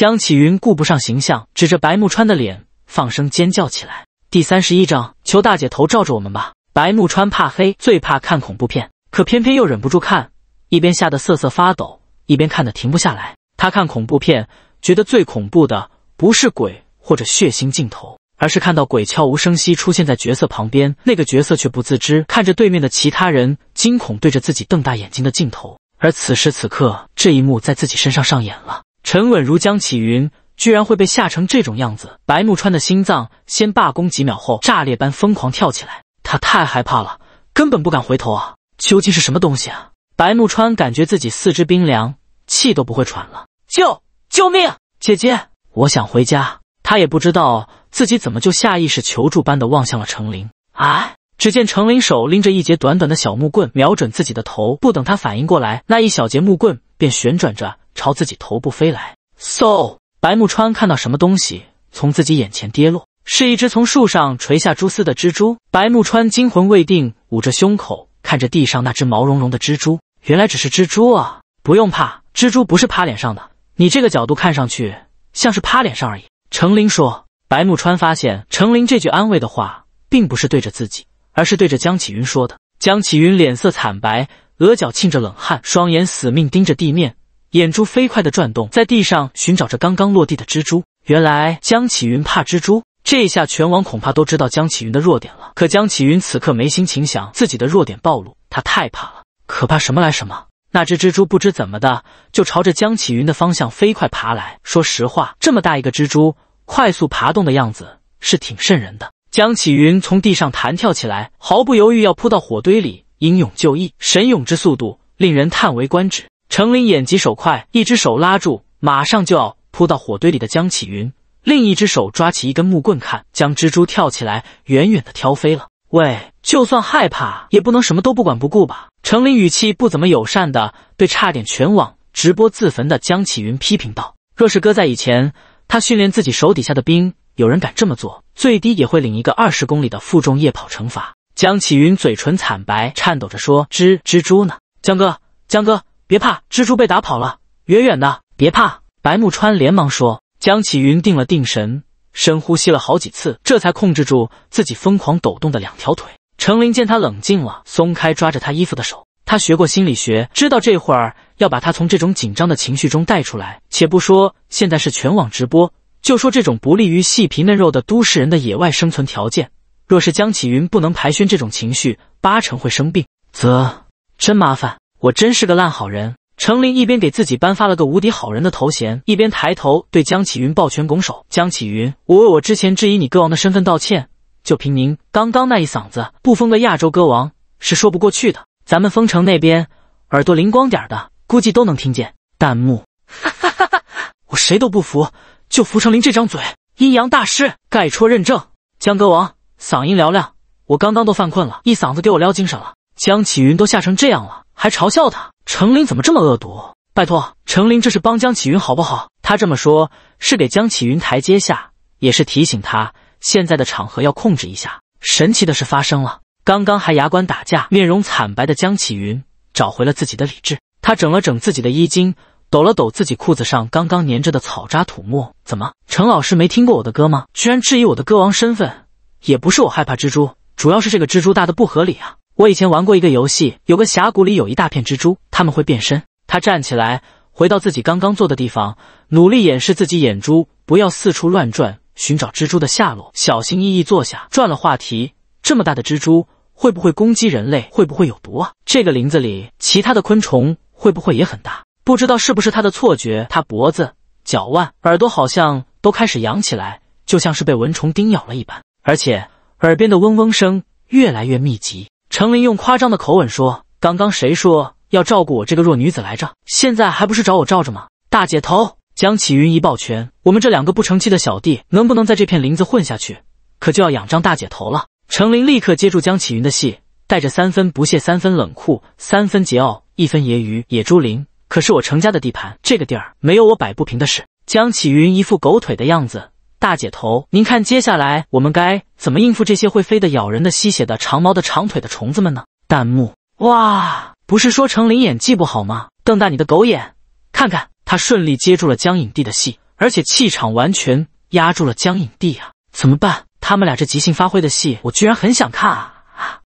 江启云顾不上形象，指着白木川的脸放声尖叫起来。第三十一章，求大姐头罩着我们吧。白木川怕黑，最怕看恐怖片，可偏偏又忍不住看，一边吓得瑟瑟发抖，一边看的停不下来。他看恐怖片，觉得最恐怖的不是鬼或者血腥镜头，而是看到鬼悄无声息出现在角色旁边，那个角色却不自知，看着对面的其他人惊恐，对着自己瞪大眼睛的镜头。而此时此刻，这一幕在自己身上上演了。沉稳如江启云，居然会被吓成这种样子！白木川的心脏先罢工几秒，后炸裂般疯狂跳起来。他太害怕了，根本不敢回头啊！究竟是什么东西啊？白木川感觉自己四肢冰凉，气都不会喘了！救救命！姐姐，我想回家。他也不知道自己怎么就下意识求助般的望向了程琳。啊！只见程琳手拎着一截短短的小木棍，瞄准自己的头。不等他反应过来，那一小截木棍便旋转着。朝自己头部飞来，嗖！白木川看到什么东西从自己眼前跌落，是一只从树上垂下蛛丝的蜘蛛。白木川惊魂未定，捂着胸口看着地上那只毛茸茸的蜘蛛，原来只是蜘蛛啊，不用怕，蜘蛛不是趴脸上的，你这个角度看上去像是趴脸上而已。程琳说，白木川发现程琳这句安慰的话并不是对着自己，而是对着江启云说的。江启云脸色惨白，额角沁着冷汗，双眼死命盯着地面。眼珠飞快的转动，在地上寻找着刚刚落地的蜘蛛。原来江启云怕蜘蛛，这一下全网恐怕都知道江启云的弱点了。可江启云此刻没心情想自己的弱点暴露，他太怕了，可怕什么来什么。那只蜘蛛不知怎么的就朝着江启云的方向飞快爬来。说实话，这么大一个蜘蛛快速爬动的样子是挺瘆人的。江启云从地上弹跳起来，毫不犹豫要扑到火堆里，英勇就义。神勇之速度令人叹为观止。程琳眼疾手快，一只手拉住马上就要扑到火堆里的江启云，另一只手抓起一根木棍，看将蜘蛛跳起来，远远的挑飞了。喂，就算害怕，也不能什么都不管不顾吧？程琳语气不怎么友善的对差点全网直播自焚的江启云批评道：“若是搁在以前，他训练自己手底下的兵，有人敢这么做，最低也会领一个二十公里的负重夜跑惩罚。”江启云嘴唇惨白，颤抖着说：“蜘蜘蛛呢？江哥，江哥。”别怕，蜘蛛被打跑了，远远的。别怕，白木川连忙说。江启云定了定神，深呼吸了好几次，这才控制住自己疯狂抖动的两条腿。程琳见他冷静了，松开抓着他衣服的手。他学过心理学，知道这会儿要把他从这种紧张的情绪中带出来。且不说现在是全网直播，就说这种不利于细皮嫩肉的都市人的野外生存条件，若是江启云不能排宣这种情绪，八成会生病，则真麻烦。我真是个烂好人，程琳一边给自己颁发了个无敌好人的头衔，一边抬头对江启云抱拳拱手。江启云，我为我之前质疑你歌王的身份道歉。就凭您刚刚那一嗓子，不封个亚洲歌王是说不过去的。咱们丰城那边耳朵灵光点的，估计都能听见。弹幕，哈哈哈哈！我谁都不服，就服程林这张嘴。阴阳大师盖戳认证，江歌王嗓音嘹亮。我刚刚都犯困了，一嗓子给我撩精神了。江启云都吓成这样了。还嘲笑他，程琳怎么这么恶毒？拜托，程琳这是帮江启云好不好？他这么说，是给江启云台阶下，也是提醒他现在的场合要控制一下。神奇的事发生了，刚刚还牙关打架、面容惨白的江启云找回了自己的理智。他整了整自己的衣襟，抖了抖自己裤子上刚刚粘着的草渣土沫。怎么，程老师没听过我的歌吗？居然质疑我的歌王身份，也不是我害怕蜘蛛，主要是这个蜘蛛大的不合理啊。我以前玩过一个游戏，有个峡谷里有一大片蜘蛛，他们会变身。他站起来，回到自己刚刚坐的地方，努力掩饰自己眼珠，不要四处乱转，寻找蜘蛛的下落。小心翼翼坐下，转了话题：这么大的蜘蛛会不会攻击人类？会不会有毒啊？这个林子里其他的昆虫会不会也很大？不知道是不是他的错觉，他脖子、脚腕、耳朵好像都开始痒起来，就像是被蚊虫叮咬了一般，而且耳边的嗡嗡声越来越密集。程琳用夸张的口吻说：“刚刚谁说要照顾我这个弱女子来着？现在还不是找我罩着吗？”大姐头江启云一抱拳：“我们这两个不成器的小弟，能不能在这片林子混下去，可就要仰仗大姐头了。”程琳立刻接住江启云的戏，带着三分不屑、三分冷酷、三分桀骜、一分揶揄：“野猪林可是我程家的地盘，这个地儿没有我摆不平的事。”江启云一副狗腿的样子。大姐头，您看接下来我们该怎么应付这些会飞的、咬人的、吸血的、长毛的、长腿的虫子们呢？弹幕哇，不是说程琳演技不好吗？瞪大你的狗眼看看，他顺利接住了江影帝的戏，而且气场完全压住了江影帝啊！怎么办？他们俩这即兴发挥的戏，我居然很想看啊！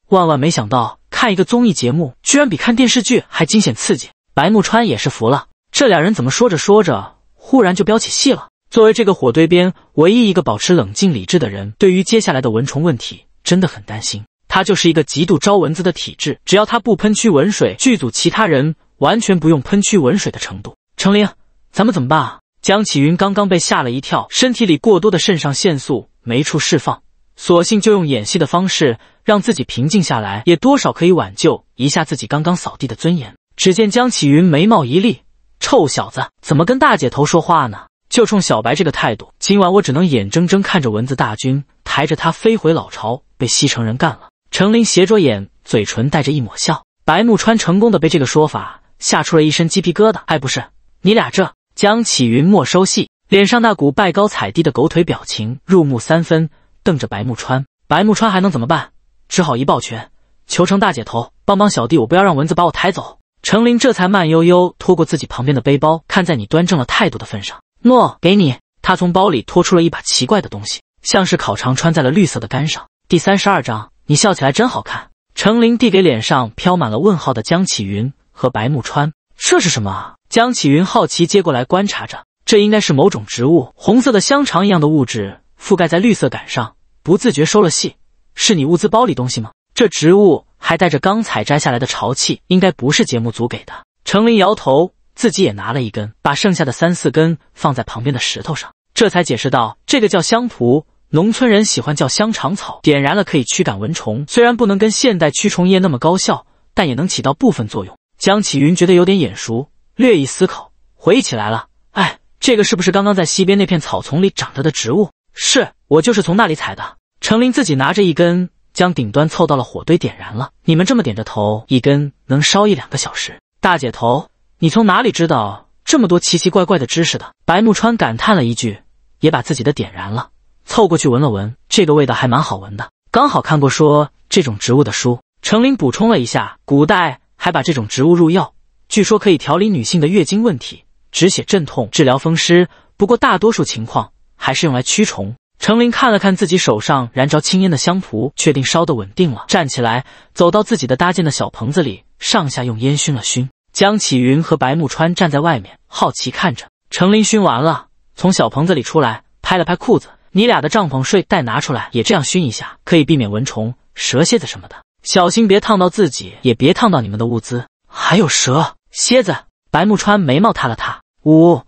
万万没想到，看一个综艺节目居然比看电视剧还惊险刺激。白木川也是服了，这俩人怎么说着说着忽然就飙起戏了？作为这个火堆边唯一一个保持冷静理智的人，对于接下来的蚊虫问题真的很担心。他就是一个极度招蚊子的体质，只要他不喷驱蚊水，剧组其他人完全不用喷驱蚊水的程度。程琳，咱们怎么办啊？江启云刚刚被吓了一跳，身体里过多的肾上腺素没处释放，索性就用演戏的方式让自己平静下来，也多少可以挽救一下自己刚刚扫地的尊严。只见江启云眉毛一立，臭小子怎么跟大姐头说话呢？就冲小白这个态度，今晚我只能眼睁睁看着蚊子大军抬着他飞回老巢，被西城人干了。程琳斜着眼，嘴唇带着一抹笑。白木川成功的被这个说法吓出了一身鸡皮疙瘩。哎，不是，你俩这……江启云没收戏，脸上那股拜高踩低的狗腿表情入木三分，瞪着白木川。白木川还能怎么办？只好一抱拳，求成大姐头帮帮小弟，我不要让蚊子把我抬走。程琳这才慢悠悠拖过自己旁边的背包，看在你端正了态度的份上。诺，给你。他从包里拖出了一把奇怪的东西，像是烤肠穿在了绿色的杆上。第三十二章，你笑起来真好看。程琳递给脸上飘满了问号的江启云和白木川，这是什么？江启云好奇接过来观察着，这应该是某种植物，红色的香肠一样的物质覆盖在绿色杆上。不自觉收了细。是你物资包里东西吗？这植物还带着刚采摘下来的潮气，应该不是节目组给的。程琳摇头。自己也拿了一根，把剩下的三四根放在旁边的石头上，这才解释道：“这个叫香蒲，农村人喜欢叫香肠草，点燃了可以驱赶蚊虫。虽然不能跟现代驱虫液那么高效，但也能起到部分作用。”江启云觉得有点眼熟，略一思考，回忆起来了：“哎，这个是不是刚刚在西边那片草丛里长着的植物？是，我就是从那里采的。”程林自己拿着一根，将顶端凑到了火堆，点燃了。你们这么点着头，一根能烧一两个小时。大姐头。你从哪里知道这么多奇奇怪怪的知识的？白木川感叹了一句，也把自己的点燃了，凑过去闻了闻，这个味道还蛮好闻的。刚好看过说这种植物的书，程琳补充了一下，古代还把这种植物入药，据说可以调理女性的月经问题、止血、镇痛、治疗风湿。不过大多数情况还是用来驱虫。程琳看了看自己手上燃着青烟的香蒲，确定烧得稳定了，站起来走到自己的搭建的小棚子里，上下用烟熏了熏。江启云和白木川站在外面，好奇看着程林熏完了，从小棚子里出来，拍了拍裤子：“你俩的帐篷睡袋拿出来，也这样熏一下，可以避免蚊虫、蛇、蝎子什么的。小心别烫到自己，也别烫到你们的物资。还有蛇、蝎子。”白木川眉毛塌了塌，呜，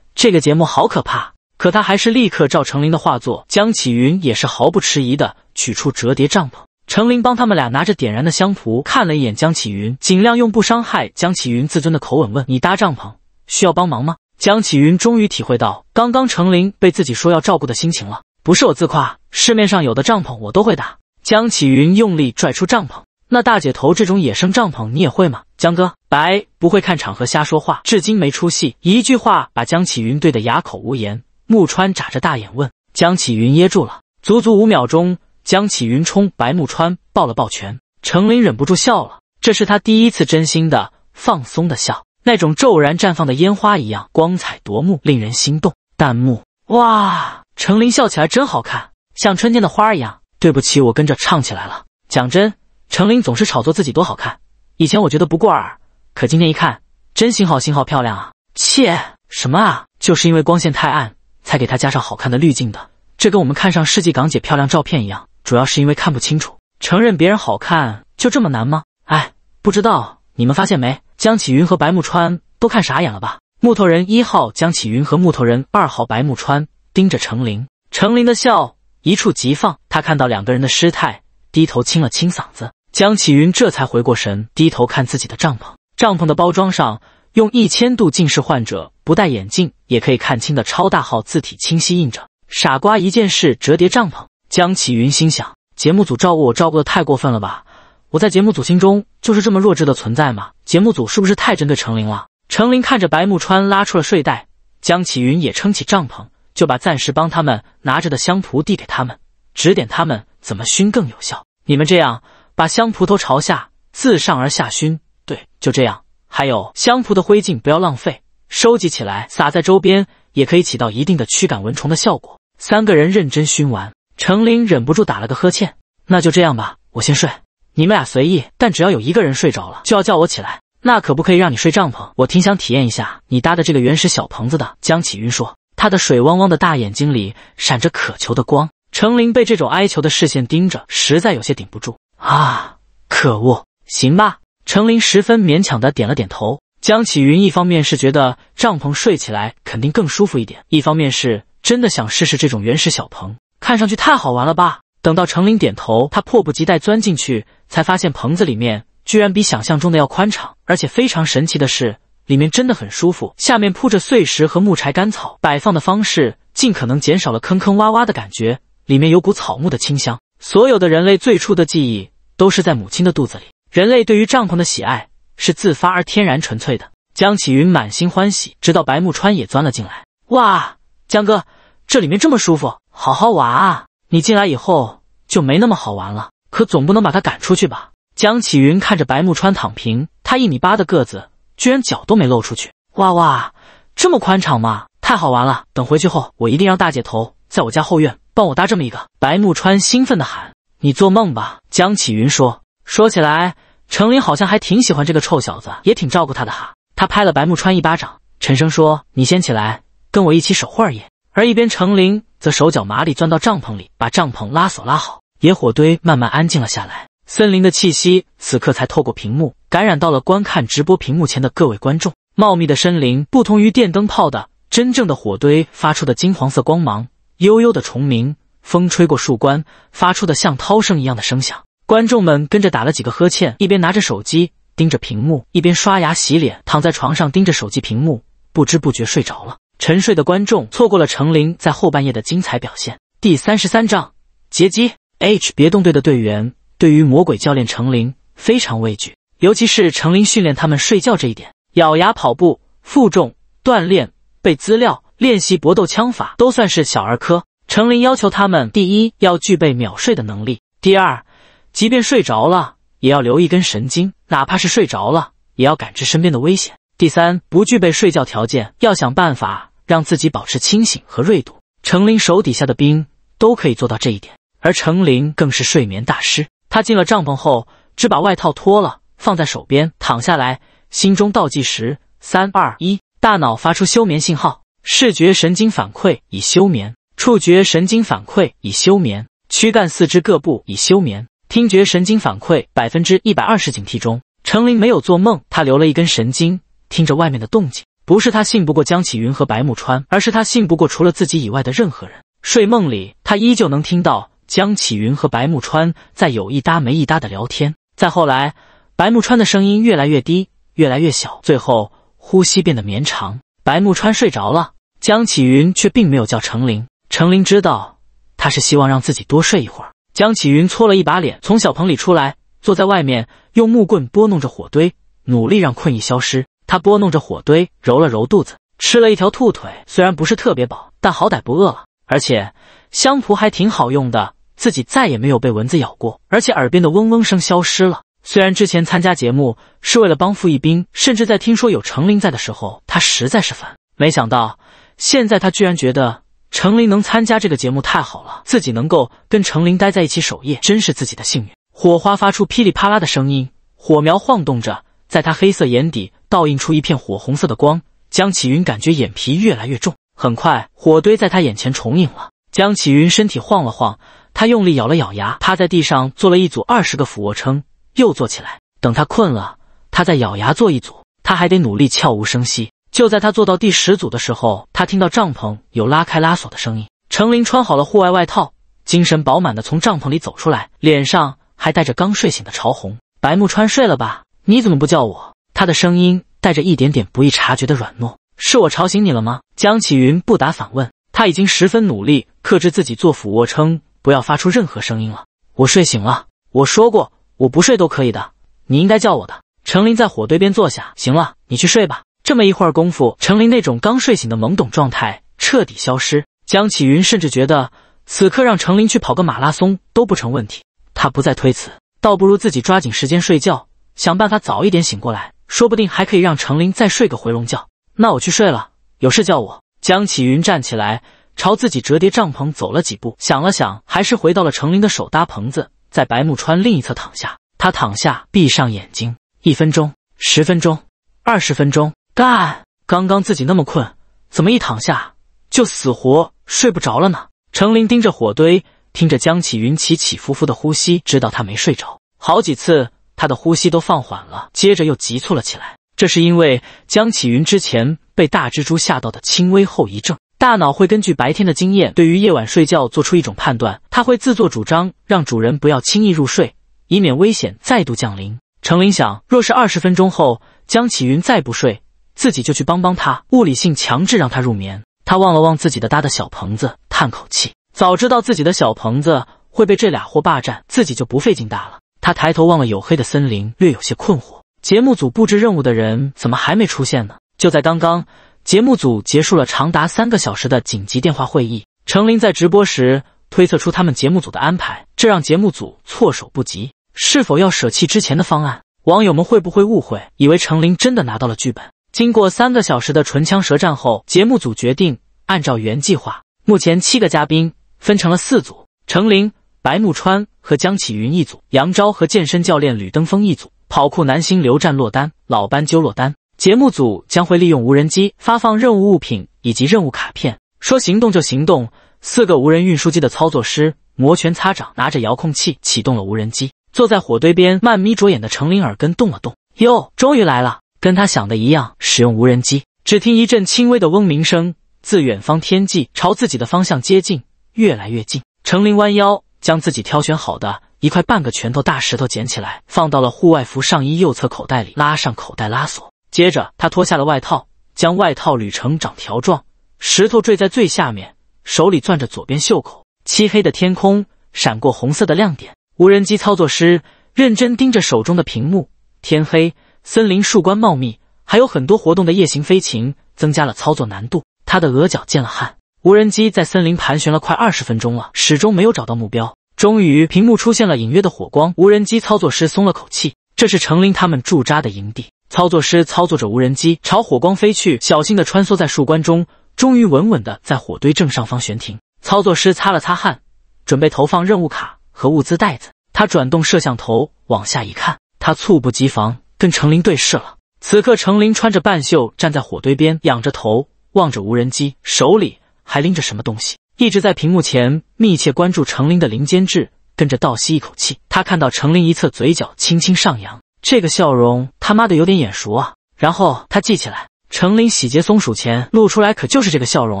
这个节目好可怕。可他还是立刻照程林的画作。江启云也是毫不迟疑的取出折叠帐篷。程琳帮他们俩拿着点燃的香蒲，看了一眼江启云，尽量用不伤害江启云自尊的口吻问：“你搭帐篷需要帮忙吗？”江启云终于体会到刚刚程琳被自己说要照顾的心情了。不是我自夸，市面上有的帐篷我都会搭。江启云用力拽出帐篷，那大姐头这种野生帐篷你也会吗？江哥白不会看场合瞎说话，至今没出戏，一句话把江启云怼得哑口无言。木川眨着大眼问江启云，噎住了，足足五秒钟。江启云冲白木川抱了抱拳，程琳忍不住笑了，这是他第一次真心的放松的笑，那种骤然绽放的烟花一样，光彩夺目，令人心动。弹幕：哇，程琳笑起来真好看，像春天的花一样。对不起，我跟着唱起来了。讲真，程琳总是炒作自己多好看，以前我觉得不过耳，可今天一看，真信号信号漂亮啊！切什么啊？就是因为光线太暗，才给他加上好看的滤镜的，这跟我们看上世纪港姐漂亮照片一样。主要是因为看不清楚。承认别人好看就这么难吗？哎，不知道你们发现没？江启云和白木川都看傻眼了吧？木头人一号江启云和木头人二号白木川盯着程琳，程琳的笑一触即放。他看到两个人的失态，低头清了清嗓子。江启云这才回过神，低头看自己的帐篷。帐篷的包装上用一千度近视患者不戴眼镜也可以看清的超大号字体清晰印着：“傻瓜一件事，折叠帐篷。”江启云心想，节目组照顾我照顾的太过分了吧？我在节目组心中就是这么弱智的存在吗？节目组是不是太针对程林了？程林看着白木川拉出了睡袋，江启云也撑起帐篷，就把暂时帮他们拿着的香蒲递给他们，指点他们怎么熏更有效。你们这样，把香蒲头朝下，自上而下熏，对，就这样。还有香蒲的灰烬不要浪费，收集起来撒在周边，也可以起到一定的驱赶蚊虫的效果。三个人认真熏完。程琳忍不住打了个呵欠，那就这样吧，我先睡，你们俩随意。但只要有一个人睡着了，就要叫我起来。那可不可以让你睡帐篷？我挺想体验一下你搭的这个原始小棚子的。江启云说，他的水汪汪的大眼睛里闪着渴求的光。程琳被这种哀求的视线盯着，实在有些顶不住啊！可恶，行吧。程琳十分勉强的点了点头。江启云一方面是觉得帐篷睡起来肯定更舒服一点，一方面是真的想试试这种原始小棚。看上去太好玩了吧！等到程林点头，他迫不及待钻进去，才发现棚子里面居然比想象中的要宽敞，而且非常神奇的是，里面真的很舒服。下面铺着碎石和木柴、干草，摆放的方式尽可能减少了坑坑洼洼的感觉。里面有股草木的清香。所有的人类最初的记忆都是在母亲的肚子里，人类对于帐篷的喜爱是自发而天然、纯粹的。江启云满心欢喜，直到白木川也钻了进来。哇，江哥，这里面这么舒服！好好玩啊！你进来以后就没那么好玩了。可总不能把他赶出去吧？江启云看着白木川躺平，他一米八的个子，居然脚都没露出去。哇哇，这么宽敞吗？太好玩了！等回去后，我一定让大姐头在我家后院帮我搭这么一个。白木川兴奋的喊：“你做梦吧！”江启云说：“说起来，程琳好像还挺喜欢这个臭小子，也挺照顾他的哈。”他拍了白木川一巴掌，沉声说：“你先起来，跟我一起守会夜。”而一边，程琳。的手脚麻利钻到帐篷里，把帐篷拉锁拉好，野火堆慢慢安静了下来。森林的气息此刻才透过屏幕感染到了观看直播屏幕前的各位观众。茂密的森林不同于电灯泡的，真正的火堆发出的金黄色光芒，悠悠的虫鸣，风吹过树冠发出的像涛声一样的声响。观众们跟着打了几个呵欠，一边拿着手机盯着屏幕，一边刷牙洗脸，躺在床上盯着手机屏幕，不知不觉睡着了。沉睡的观众错过了程林在后半夜的精彩表现。第三十三章劫机。H 别动队的队员对于魔鬼教练程林非常畏惧，尤其是程林训练他们睡觉这一点。咬牙跑步、负重锻炼、背资料、练习搏斗枪法都算是小儿科。程林要求他们：第一，要具备秒睡的能力；第二，即便睡着了，也要留一根神经，哪怕是睡着了，也要感知身边的危险。第三，不具备睡觉条件，要想办法让自己保持清醒和锐度。程琳手底下的兵都可以做到这一点，而程琳更是睡眠大师。他进了帐篷后，只把外套脱了放在手边，躺下来，心中倒计时：三、二、一。大脑发出休眠信号，视觉神经反馈已休眠，触觉神经反馈已休眠，躯干四肢各部已休眠，听觉神经反馈百分之一百二十，警惕中。程琳没有做梦，他留了一根神经。听着外面的动静，不是他信不过江启云和白木川，而是他信不过除了自己以外的任何人。睡梦里，他依旧能听到江启云和白木川在有一搭没一搭的聊天。再后来，白木川的声音越来越低，越来越小，最后呼吸变得绵长。白木川睡着了，江启云却并没有叫程琳。程琳知道他是希望让自己多睡一会儿。江启云搓了一把脸，从小棚里出来，坐在外面，用木棍拨弄着火堆，努力让困意消失。他拨弄着火堆，揉了揉肚子，吃了一条兔腿，虽然不是特别饱，但好歹不饿了。而且香蒲还挺好用的，自己再也没有被蚊子咬过，而且耳边的嗡嗡声消失了。虽然之前参加节目是为了帮傅一斌，甚至在听说有程琳在的时候，他实在是烦。没想到现在他居然觉得程琳能参加这个节目太好了，自己能够跟程琳待在一起守夜，真是自己的幸运。火花发出噼里啪啦的声音，火苗晃动着，在他黑色眼底。倒映出一片火红色的光，江启云感觉眼皮越来越重，很快火堆在他眼前重影了。江启云身体晃了晃，他用力咬了咬牙，趴在地上做了一组二十个俯卧撑，又坐起来。等他困了，他再咬牙做一组。他还得努力悄无声息。就在他做到第十组的时候，他听到帐篷有拉开拉锁的声音。程琳穿好了户外外套，精神饱满的从帐篷里走出来，脸上还带着刚睡醒的潮红。白木川睡了吧？你怎么不叫我？他的声音带着一点点不易察觉的软糯：“是我吵醒你了吗？”江启云不答反问，他已经十分努力克制自己做俯卧撑，不要发出任何声音了。我睡醒了，我说过我不睡都可以的，你应该叫我的。程琳在火堆边坐下，行了，你去睡吧。这么一会儿功夫，程琳那种刚睡醒的懵懂状态彻底消失。江启云甚至觉得此刻让程琳去跑个马拉松都不成问题。他不再推辞，倒不如自己抓紧时间睡觉，想办法早一点醒过来。说不定还可以让程琳再睡个回笼觉。那我去睡了，有事叫我。江启云站起来，朝自己折叠帐篷走了几步，想了想，还是回到了程琳的手搭棚子，在白木川另一侧躺下。他躺下，闭上眼睛，一分钟，十分钟，二十分钟，干！刚刚自己那么困，怎么一躺下就死活睡不着了呢？程琳盯着火堆，听着江启云起起伏伏的呼吸，知道他没睡着，好几次。他的呼吸都放缓了，接着又急促了起来。这是因为江启云之前被大蜘蛛吓到的轻微后遗症，大脑会根据白天的经验，对于夜晚睡觉做出一种判断，他会自作主张让主人不要轻易入睡，以免危险再度降临。程琳想，若是二十分钟后江启云再不睡，自己就去帮帮他，物理性强制让他入眠。他望了望自己的搭的小棚子，叹口气，早知道自己的小棚子会被这俩货霸占，自己就不费劲搭了。他抬头望了黝黑的森林，略有些困惑。节目组布置任务的人怎么还没出现呢？就在刚刚，节目组结束了长达三个小时的紧急电话会议。程琳在直播时推测出他们节目组的安排，这让节目组措手不及。是否要舍弃之前的方案？网友们会不会误会，以为程琳真的拿到了剧本？经过三个小时的唇枪舌战后，节目组决定按照原计划。目前七个嘉宾分成了四组：程琳、白木川。和江启云一组，杨昭和健身教练吕登峰一组，跑酷男星刘湛落单，老班鸠落单。节目组将会利用无人机发放任务物品以及任务卡片，说行动就行动。四个无人运输机的操作师摩拳擦掌，拿着遥控器启动了无人机。坐在火堆边慢眯着眼的程琳耳根动了动，哟，终于来了，跟他想的一样。使用无人机，只听一阵轻微的嗡鸣声自远方天际朝自己的方向接近，越来越近。程琳弯腰。将自己挑选好的一块半个拳头大石头捡起来，放到了户外服上衣右侧口袋里，拉上口袋拉锁。接着，他脱下了外套，将外套捋成长条状，石头坠在最下面，手里攥着左边袖口。漆黑的天空闪过红色的亮点，无人机操作师认真盯着手中的屏幕。天黑，森林树冠茂密，还有很多活动的夜行飞禽，增加了操作难度。他的额角见了汗。无人机在森林盘旋了快二十分钟了，始终没有找到目标。终于，屏幕出现了隐约的火光，无人机操作师松了口气。这是程林他们驻扎的营地。操作师操作着无人机朝火光飞去，小心的穿梭在树冠中，终于稳稳的在火堆正上方悬停。操作师擦了擦汗，准备投放任务卡和物资袋子。他转动摄像头往下一看，他猝不及防跟程林对视了。此刻，程林穿着半袖站在火堆边，仰着头望着无人机，手里。还拎着什么东西？一直在屏幕前密切关注程琳的林间志跟着倒吸一口气。他看到程琳一侧嘴角轻轻上扬，这个笑容他妈的有点眼熟啊！然后他记起来，程琳洗劫松鼠前露出来可就是这个笑容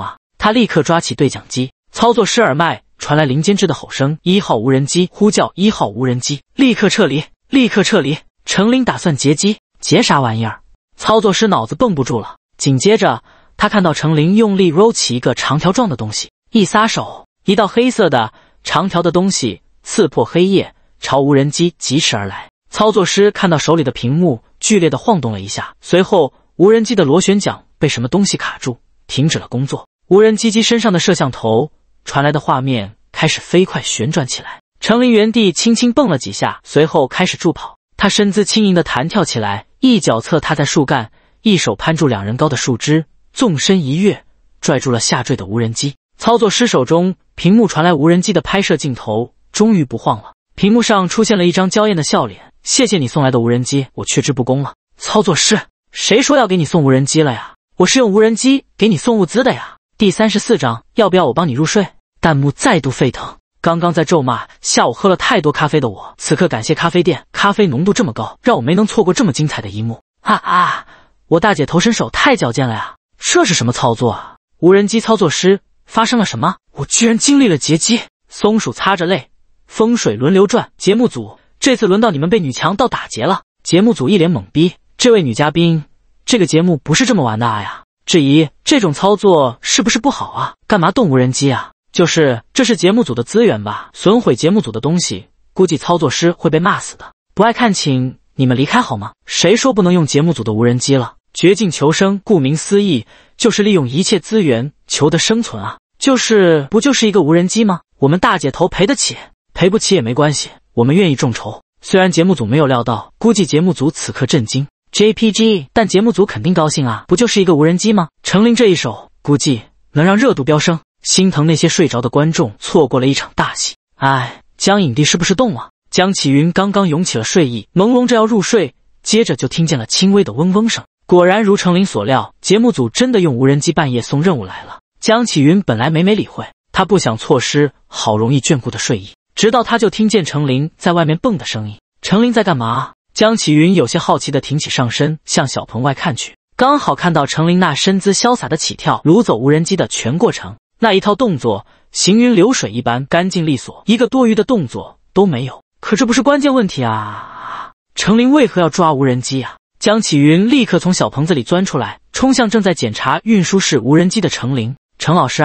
啊！他立刻抓起对讲机，操作师耳麦传来林间志的吼声：“一号无人机呼叫，一号无人机立刻撤离，立刻撤离！”程琳打算劫机，劫啥玩意儿？操作师脑子绷不住了，紧接着。他看到程琳用力揉起一个长条状的东西，一撒手，一道黑色的长条的东西刺破黑夜，朝无人机疾驰而来。操作师看到手里的屏幕剧烈的晃动了一下，随后无人机的螺旋桨被什么东西卡住，停止了工作。无人机机身上的摄像头传来的画面开始飞快旋转起来。程琳原地轻轻蹦了几下，随后开始助跑。他身姿轻盈的弹跳起来，一脚侧踏在树干，一手攀住两人高的树枝。纵身一跃，拽住了下坠的无人机。操作师手中屏幕传来无人机的拍摄镜头，终于不晃了。屏幕上出现了一张娇艳的笑脸。谢谢你送来的无人机，我却之不恭了。操作师，谁说要给你送无人机了呀？我是用无人机给你送物资的呀。第三十四章，要不要我帮你入睡？弹幕再度沸腾。刚刚在咒骂下午喝了太多咖啡的我，此刻感谢咖啡店咖啡浓度这么高，让我没能错过这么精彩的一幕。啊啊！我大姐头身手太矫健了呀！这是什么操作啊？无人机操作师发生了什么？我居然经历了劫机！松鼠擦着泪，风水轮流转，节目组这次轮到你们被女强盗打劫了。节目组一脸懵逼，这位女嘉宾，这个节目不是这么玩的啊！呀？质疑这种操作是不是不好啊？干嘛动无人机啊？就是这是节目组的资源吧？损毁节目组的东西，估计操作师会被骂死的。不爱看，请你们离开好吗？谁说不能用节目组的无人机了？绝境求生，顾名思义就是利用一切资源求得生存啊！就是不就是一个无人机吗？我们大姐头赔得起，赔不起也没关系，我们愿意众筹。虽然节目组没有料到，估计节目组此刻震惊，JPG，但节目组肯定高兴啊！不就是一个无人机吗？程林这一手，估计能让热度飙升。心疼那些睡着的观众错过了一场大戏。哎，江影帝是不是动了？江启云刚刚涌起了睡意，朦胧着要入睡，接着就听见了轻微的嗡嗡声。果然如程琳所料，节目组真的用无人机半夜送任务来了。江启云本来没没理会，他不想错失好容易眷顾的睡意，直到他就听见程琳在外面蹦的声音。程琳在干嘛？江启云有些好奇的挺起上身，向小棚外看去，刚好看到程琳那身姿潇洒的起跳，掳走无人机的全过程。那一套动作行云流水一般，干净利索，一个多余的动作都没有。可这不是关键问题啊，程琳为何要抓无人机呀？江启云立刻从小棚子里钻出来，冲向正在检查运输式无人机的程林。程老师，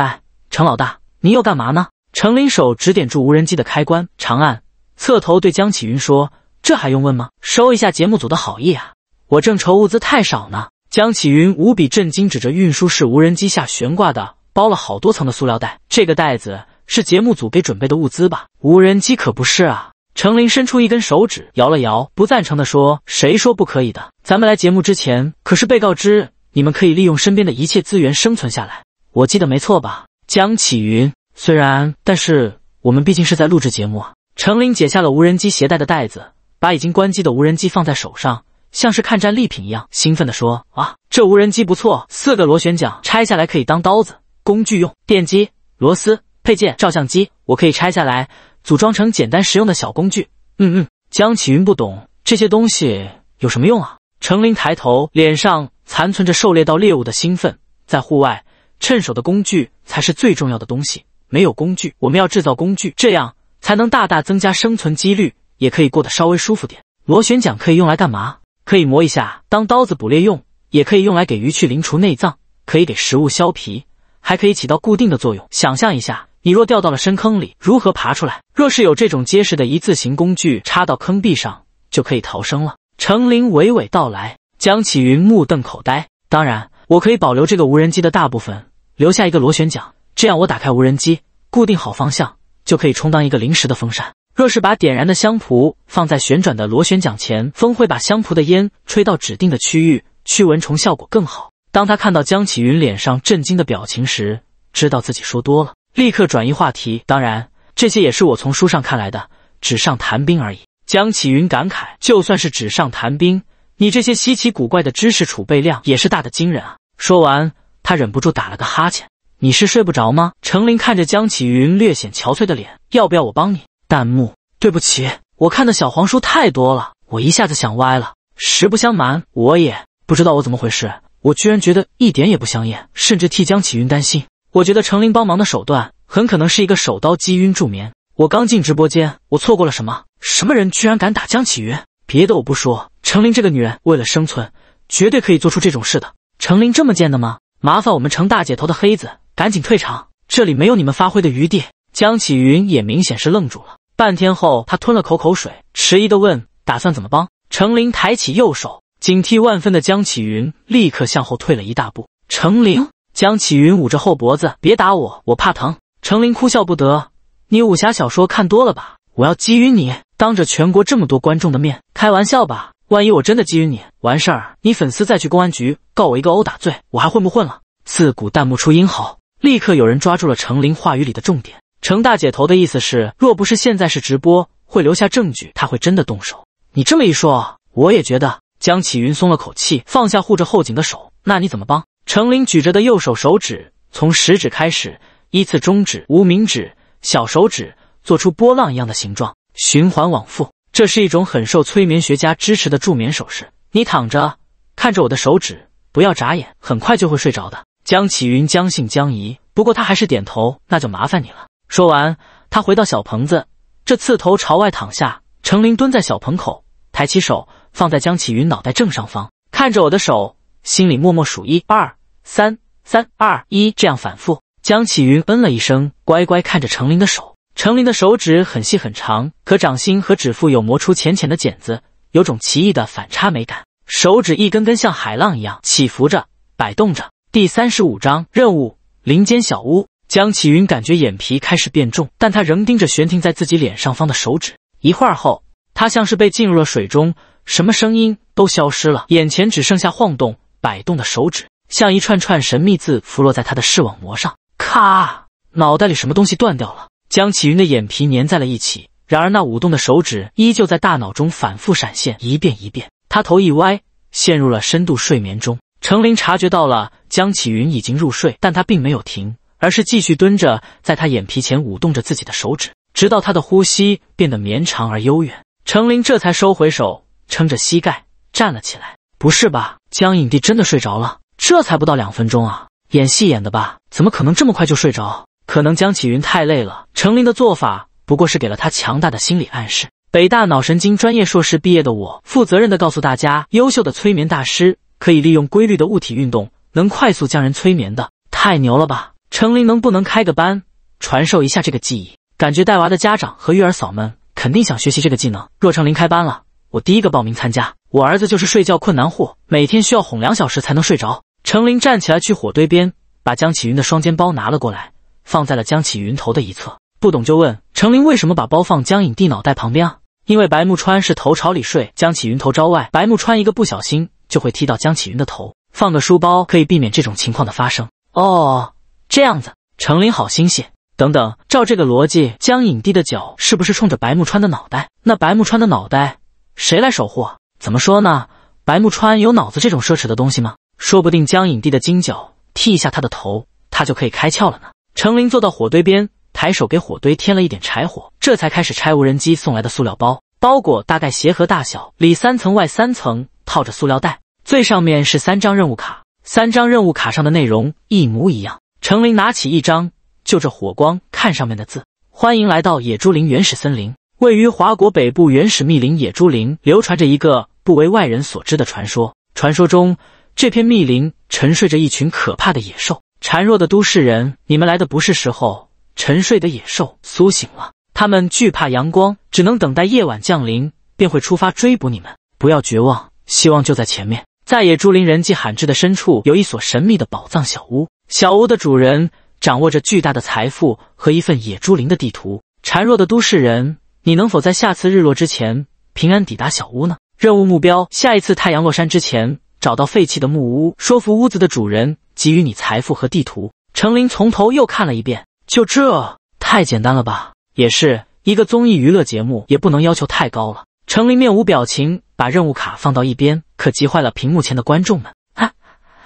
程老大，您又干嘛呢？程林手指点住无人机的开关，长按，侧头对江启云说：“这还用问吗？收一下节目组的好意啊！我正愁物资太少呢。”江启云无比震惊，指着运输式无人机下悬挂的包了好多层的塑料袋：“这个袋子是节目组给准备的物资吧？无人机可不是啊！”程琳伸出一根手指摇了摇，不赞成的说：“谁说不可以的？咱们来节目之前可是被告知，你们可以利用身边的一切资源生存下来。我记得没错吧？”江启云，虽然但是我们毕竟是在录制节目啊。程琳解下了无人机携带的袋子，把已经关机的无人机放在手上，像是看战利品一样兴奋的说：“啊，这无人机不错，四个螺旋桨拆下来可以当刀子、工具用。电机、螺丝、配件、照相机，我可以拆下来。”组装成简单实用的小工具。嗯嗯，江启云不懂这些东西有什么用啊？程琳抬头，脸上残存着狩猎到猎物的兴奋。在户外，趁手的工具才是最重要的东西。没有工具，我们要制造工具，这样才能大大增加生存几率，也可以过得稍微舒服点。螺旋桨可以用来干嘛？可以磨一下当刀子捕猎用，也可以用来给鱼去鳞除内脏，可以给食物削皮，还可以起到固定的作用。想象一下。你若掉到了深坑里，如何爬出来？若是有这种结实的一字形工具插到坑壁上，就可以逃生了。程林娓娓道来，江启云目瞪口呆。当然，我可以保留这个无人机的大部分，留下一个螺旋桨，这样我打开无人机，固定好方向，就可以充当一个临时的风扇。若是把点燃的香蒲放在旋转的螺旋桨前，风会把香蒲的烟吹到指定的区域，驱蚊虫效果更好。当他看到江启云脸上震惊的表情时，知道自己说多了。立刻转移话题，当然这些也是我从书上看来的，纸上谈兵而已。江启云感慨，就算是纸上谈兵，你这些稀奇古怪的知识储备量也是大的惊人啊！说完，他忍不住打了个哈欠。你是睡不着吗？程琳看着江启云略显憔悴的脸，要不要我帮你？弹幕，对不起，我看的小黄书太多了，我一下子想歪了。实不相瞒，我也不知道我怎么回事，我居然觉得一点也不香艳，甚至替江启云担心。我觉得程琳帮忙的手段很可能是一个手刀击晕助眠。我刚进直播间，我错过了什么？什么人居然敢打江启云？别的我不说，程琳这个女人为了生存，绝对可以做出这种事的。程琳这么贱的吗？麻烦我们程大姐头的黑子赶紧退场，这里没有你们发挥的余地。江启云也明显是愣住了，半天后他吞了口口水，迟疑的问：“打算怎么帮？”程琳抬起右手，警惕万分的江启云立刻向后退了一大步。程琳。江启云捂着后脖子，别打我，我怕疼。程琳哭笑不得，你武侠小说看多了吧？我要击晕你，当着全国这么多观众的面开玩笑吧？万一我真的击晕你，完事儿你粉丝再去公安局告我一个殴打罪，我还混不混了？自古弹幕出英豪，立刻有人抓住了程琳话语里的重点。程大姐头的意思是，若不是现在是直播，会留下证据，他会真的动手。你这么一说，我也觉得。江启云松了口气，放下护着后颈的手。那你怎么帮？程琳举着的右手手指，从食指开始，依次中指、无名指、小手指，做出波浪一样的形状，循环往复。这是一种很受催眠学家支持的助眠手势。你躺着，看着我的手指，不要眨眼，很快就会睡着的。江启云将信将疑，不过他还是点头。那就麻烦你了。说完，他回到小棚子，这刺头朝外躺下。程琳蹲在小棚口，抬起手放在江启云脑袋正上方，看着我的手。心里默默数一、二、三、三、二、一，这样反复。江启云嗯了一声，乖乖看着程琳的手。程琳的手指很细很长，可掌心和指腹有磨出浅浅的茧子，有种奇异的反差美感。手指一根根像海浪一样起伏着、摆动着。第三十五章任务：林间小屋。江启云感觉眼皮开始变重，但他仍盯着悬停在自己脸上方的手指。一会儿后，他像是被浸入了水中，什么声音都消失了，眼前只剩下晃动。摆动的手指像一串串神秘字浮落在他的视网膜上，咔！脑袋里什么东西断掉了。江启云的眼皮粘在了一起，然而那舞动的手指依旧在大脑中反复闪现，一遍一遍。他头一歪，陷入了深度睡眠中。程琳察觉到了江启云已经入睡，但他并没有停，而是继续蹲着，在他眼皮前舞动着自己的手指，直到他的呼吸变得绵长而悠远。程琳这才收回手，撑着膝盖站了起来。不是吧？江影帝真的睡着了？这才不到两分钟啊！演戏演的吧？怎么可能这么快就睡着？可能江启云太累了。程琳的做法不过是给了他强大的心理暗示。北大脑神经专业硕士毕业的我，负责任的告诉大家，优秀的催眠大师可以利用规律的物体运动，能快速将人催眠的，太牛了吧！程琳能不能开个班传授一下这个技艺？感觉带娃的家长和育儿嫂们肯定想学习这个技能。若程林开班了，我第一个报名参加。我儿子就是睡觉困难户，每天需要哄两小时才能睡着。程琳站起来去火堆边，把江启云的双肩包拿了过来，放在了江启云头的一侧。不懂就问，程琳为什么把包放江影帝脑袋旁边啊？因为白木川是头朝里睡，江启云头朝外，白木川一个不小心就会踢到江启云的头，放个书包可以避免这种情况的发生。哦，这样子，程琳好心细。等等，照这个逻辑，江影帝的脚是不是冲着白木川的脑袋？那白木川的脑袋谁来守护？怎么说呢？白木川有脑子这种奢侈的东西吗？说不定江影帝的金角剃一下他的头，他就可以开窍了呢。程琳坐到火堆边，抬手给火堆添了一点柴火，这才开始拆无人机送来的塑料包。包裹大概鞋盒大小，里三层外三层套着塑料袋，最上面是三张任务卡。三张任务卡上的内容一模一样。程琳拿起一张，就着火光看上面的字：“欢迎来到野猪林原始森林，位于华国北部原始密林。野猪林流传着一个。”不为外人所知的传说。传说中，这片密林沉睡着一群可怕的野兽。孱弱的都市人，你们来的不是时候。沉睡的野兽苏醒了，他们惧怕阳光，只能等待夜晚降临，便会出发追捕你们。不要绝望，希望就在前面。在野猪林人迹罕至的深处，有一所神秘的宝藏小屋。小屋的主人掌握着巨大的财富和一份野猪林的地图。孱弱的都市人，你能否在下次日落之前平安抵达小屋呢？任务目标：下一次太阳落山之前，找到废弃的木屋，说服屋子的主人给予你财富和地图。程琳从头又看了一遍，就这太简单了吧？也是一个综艺娱乐节目，也不能要求太高了。程琳面无表情，把任务卡放到一边，可急坏了屏幕前的观众们啊！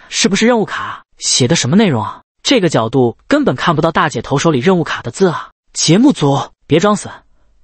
是不是任务卡写的什么内容啊？这个角度根本看不到大姐头手里任务卡的字啊！节目组，别装死，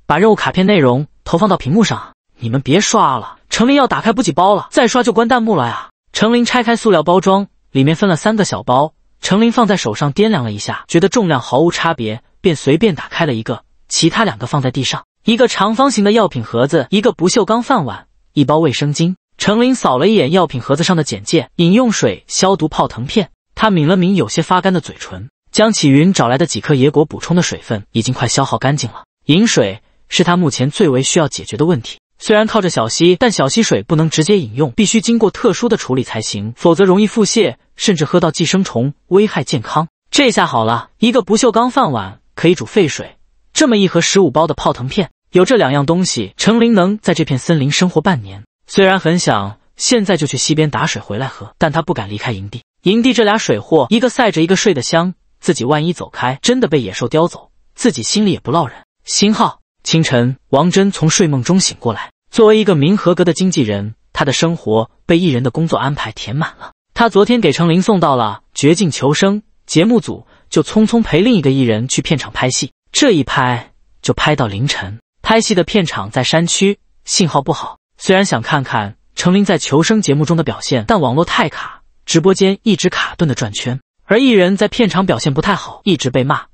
把任务卡片内容投放到屏幕上你们别刷了，程林要打开补给包了，再刷就关弹幕了呀！程林拆开塑料包装，里面分了三个小包。程林放在手上掂量了一下，觉得重量毫无差别，便随便打开了一个，其他两个放在地上。一个长方形的药品盒子，一个不锈钢饭碗，一包卫生巾。程林扫了一眼药品盒子上的简介：饮用水消毒泡腾片。他抿了抿有些发干的嘴唇，江启云找来的几颗野果补充的水分已经快消耗干净了，饮水是他目前最为需要解决的问题。虽然靠着小溪，但小溪水不能直接饮用，必须经过特殊的处理才行，否则容易腹泻，甚至喝到寄生虫，危害健康。这下好了，一个不锈钢饭碗可以煮沸水，这么一盒十五包的泡腾片，有这两样东西，程林能在这片森林生活半年。虽然很想现在就去溪边打水回来喝，但他不敢离开营地。营地这俩水货，一个晒着，一个睡得香，自己万一走开，真的被野兽叼走，自己心里也不落人。星号。清晨，王真从睡梦中醒过来。作为一个名合格的经纪人，他的生活被艺人的工作安排填满了。他昨天给程琳送到了《绝境求生》节目组，就匆匆陪另一个艺人去片场拍戏。这一拍就拍到凌晨。拍戏的片场在山区，信号不好。虽然想看看程琳在求生节目中的表现，但网络太卡，直播间一直卡顿的转圈。而艺人在片场表现不太好，一直被骂。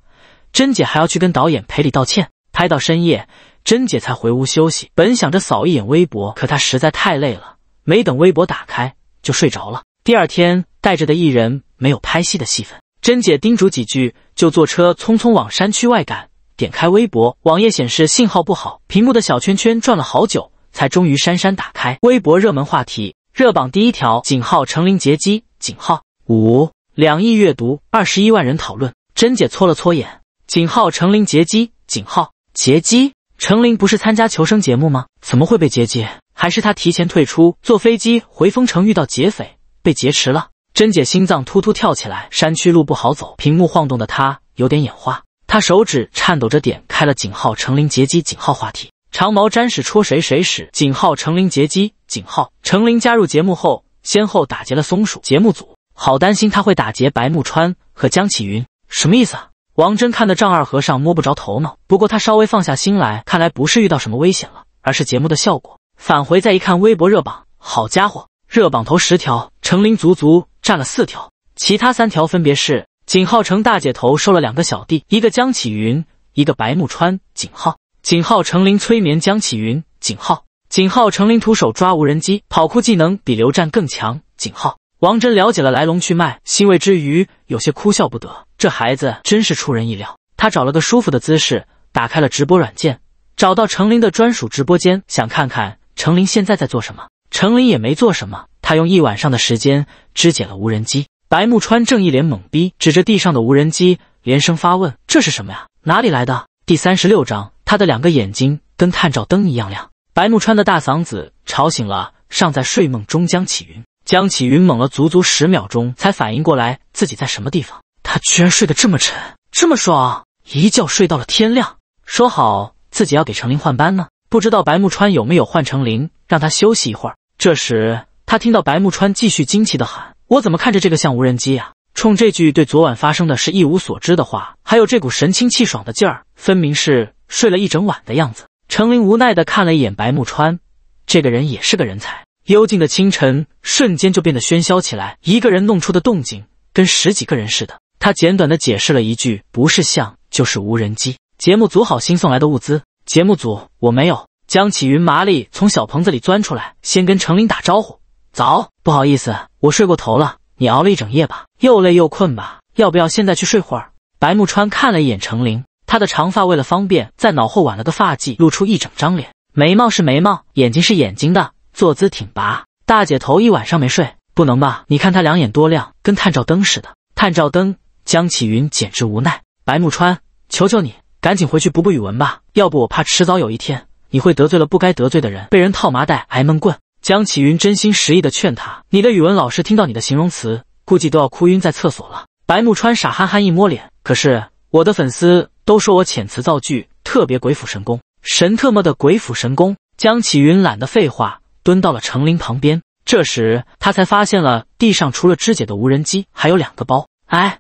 珍姐还要去跟导演赔礼道歉。拍到深夜，珍姐才回屋休息。本想着扫一眼微博，可她实在太累了，没等微博打开就睡着了。第二天带着的艺人没有拍戏的戏份，珍姐叮嘱几句，就坐车匆匆往山区外赶。点开微博，网页显示信号不好，屏幕的小圈圈转了好久，才终于姗姗打开。微博热门话题热榜第一条：井号成林劫机井号五两亿阅读，二十一万人讨论。珍姐搓了搓眼，井号成林劫机井号。劫机！程琳不是参加求生节目吗？怎么会被劫机？还是他提前退出，坐飞机回丰城遇到劫匪被劫持了？珍姐心脏突突跳起来，山区路不好走，屏幕晃动的她有点眼花。她手指颤抖着点开了井号程林劫机井号话题，长毛沾屎戳谁谁屎。井号程林劫机井号程林加入节目后，先后打劫了松鼠节目组，好担心他会打劫白木川和江启云，什么意思？啊？王真看得丈二和尚摸不着头脑，不过他稍微放下心来，看来不是遇到什么危险了，而是节目的效果。返回再一看微博热榜，好家伙，热榜头十条，程林足足占了四条，其他三条分别是：景浩成大姐头收了两个小弟，一个江启云，一个白木川；景浩。景浩程林催眠江启云；景浩。景浩程林徒手抓无人机，跑酷技能比刘湛更强；景浩，王真了解了来龙去脉，欣慰之余有些哭笑不得。这孩子真是出人意料。他找了个舒服的姿势，打开了直播软件，找到程琳的专属直播间，想看看程琳现在在做什么。程琳也没做什么，他用一晚上的时间肢解了无人机。白木川正一脸懵逼，指着地上的无人机，连声发问：“这是什么呀？哪里来的？”第三十六章，他的两个眼睛跟探照灯一样亮。白木川的大嗓子吵醒了尚在睡梦中江启云。江启云懵了足足十秒钟，才反应过来自己在什么地方。他居然睡得这么沉，这么爽，一觉睡到了天亮。说好自己要给程琳换班呢，不知道白木川有没有换程琳，让他休息一会儿。这时，他听到白木川继续惊奇的喊：“我怎么看着这个像无人机啊？”冲这句对昨晚发生的是一无所知的话，还有这股神清气爽的劲儿，分明是睡了一整晚的样子。程琳无奈的看了一眼白木川，这个人也是个人才。幽静的清晨瞬间就变得喧嚣起来，一个人弄出的动静跟十几个人似的。他简短的解释了一句：“不是像，就是无人机。”节目组好心送来的物资。节目组，我没有。江启云麻利从小棚子里钻出来，先跟程琳打招呼：“早，不好意思，我睡过头了。你熬了一整夜吧？又累又困吧？要不要现在去睡会儿？”白木川看了一眼程琳，她的长发为了方便，在脑后挽了个发髻，露出一整张脸。眉毛是眉毛，眼睛是眼睛的，坐姿挺拔。大姐头一晚上没睡，不能吧？你看她两眼多亮，跟探照灯似的。探照灯。江启云简直无奈：“白木川，求求你，赶紧回去补补语文吧，要不我怕迟早有一天你会得罪了不该得罪的人，被人套麻袋挨闷棍。”江启云真心实意的劝他：“你的语文老师听到你的形容词，估计都要哭晕在厕所了。”白木川傻憨憨一摸脸：“可是我的粉丝都说我遣词造句特别鬼斧神工，神特么的鬼斧神工！”江启云懒得废话，蹲到了程林旁边。这时他才发现了地上除了肢解的无人机，还有两个包。哎。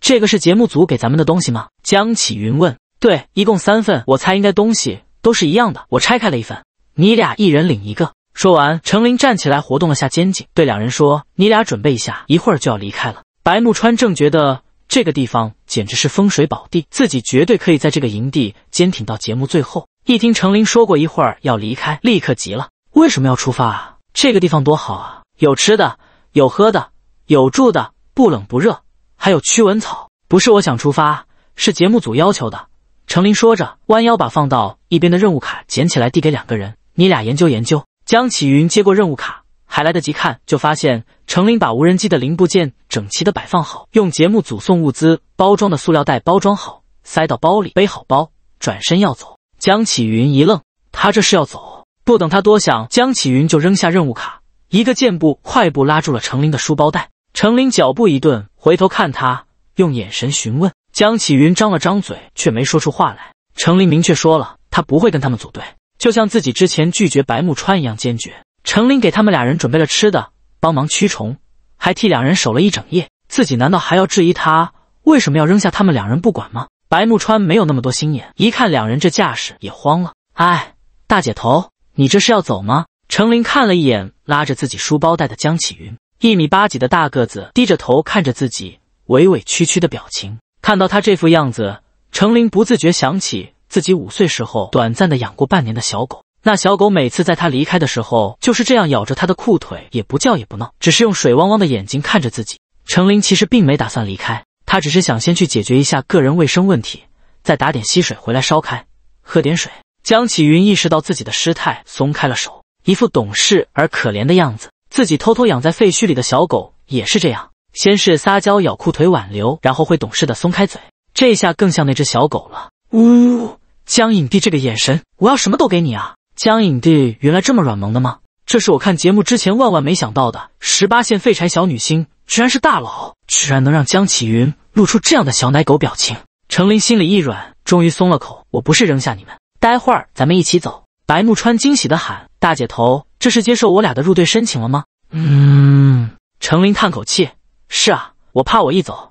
这个是节目组给咱们的东西吗？江启云问。对，一共三份，我猜应该东西都是一样的。我拆开了一份，你俩一人领一个。说完，程琳站起来活动了下肩颈，对两人说：“你俩准备一下，一会儿就要离开了。”白木川正觉得这个地方简直是风水宝地，自己绝对可以在这个营地坚挺到节目最后。一听程琳说过一会儿要离开，立刻急了：“为什么要出发？啊？这个地方多好啊，有吃的，有喝的，有住的，不冷不热。”还有驱蚊草，不是我想出发，是节目组要求的。程琳说着，弯腰把放到一边的任务卡捡起来，递给两个人：“你俩研究研究。”江启云接过任务卡，还来得及看，就发现程琳把无人机的零部件整齐的摆放好，用节目组送物资包装的塑料袋包装好，塞到包里，背好包，转身要走。江启云一愣，他这是要走？不等他多想，江启云就扔下任务卡，一个箭步，快步拉住了程琳的书包带。程琳脚步一顿，回头看他，用眼神询问江启云。张了张嘴，却没说出话来。程琳明确说了，他不会跟他们组队，就像自己之前拒绝白木川一样坚决。程琳给他们俩人准备了吃的，帮忙驱虫，还替两人守了一整夜。自己难道还要质疑他为什么要扔下他们两人不管吗？白木川没有那么多心眼，一看两人这架势也慌了。哎，大姐头，你这是要走吗？程琳看了一眼拉着自己书包带的江启云。一米八几的大个子低着头看着自己，委委屈屈的表情。看到他这副样子，程琳不自觉想起自己五岁时候短暂的养过半年的小狗。那小狗每次在他离开的时候，就是这样咬着他的裤腿，也不叫也不闹，只是用水汪汪的眼睛看着自己。程琳其实并没打算离开，他只是想先去解决一下个人卫生问题，再打点溪水回来烧开，喝点水。江启云意识到自己的失态，松开了手，一副懂事而可怜的样子。自己偷偷养在废墟里的小狗也是这样，先是撒娇咬裤腿挽留，然后会懂事的松开嘴，这下更像那只小狗了。呜，江影帝这个眼神，我要什么都给你啊！江影帝原来这么软萌的吗？这是我看节目之前万万没想到的，十八线废柴小女星居然是大佬，居然能让江启云露出这样的小奶狗表情。程琳心里一软，终于松了口，我不是扔下你们，待会儿咱们一起走。白木川惊喜的喊。大姐头，这是接受我俩的入队申请了吗？嗯，程琳叹口气：“是啊，我怕我一走，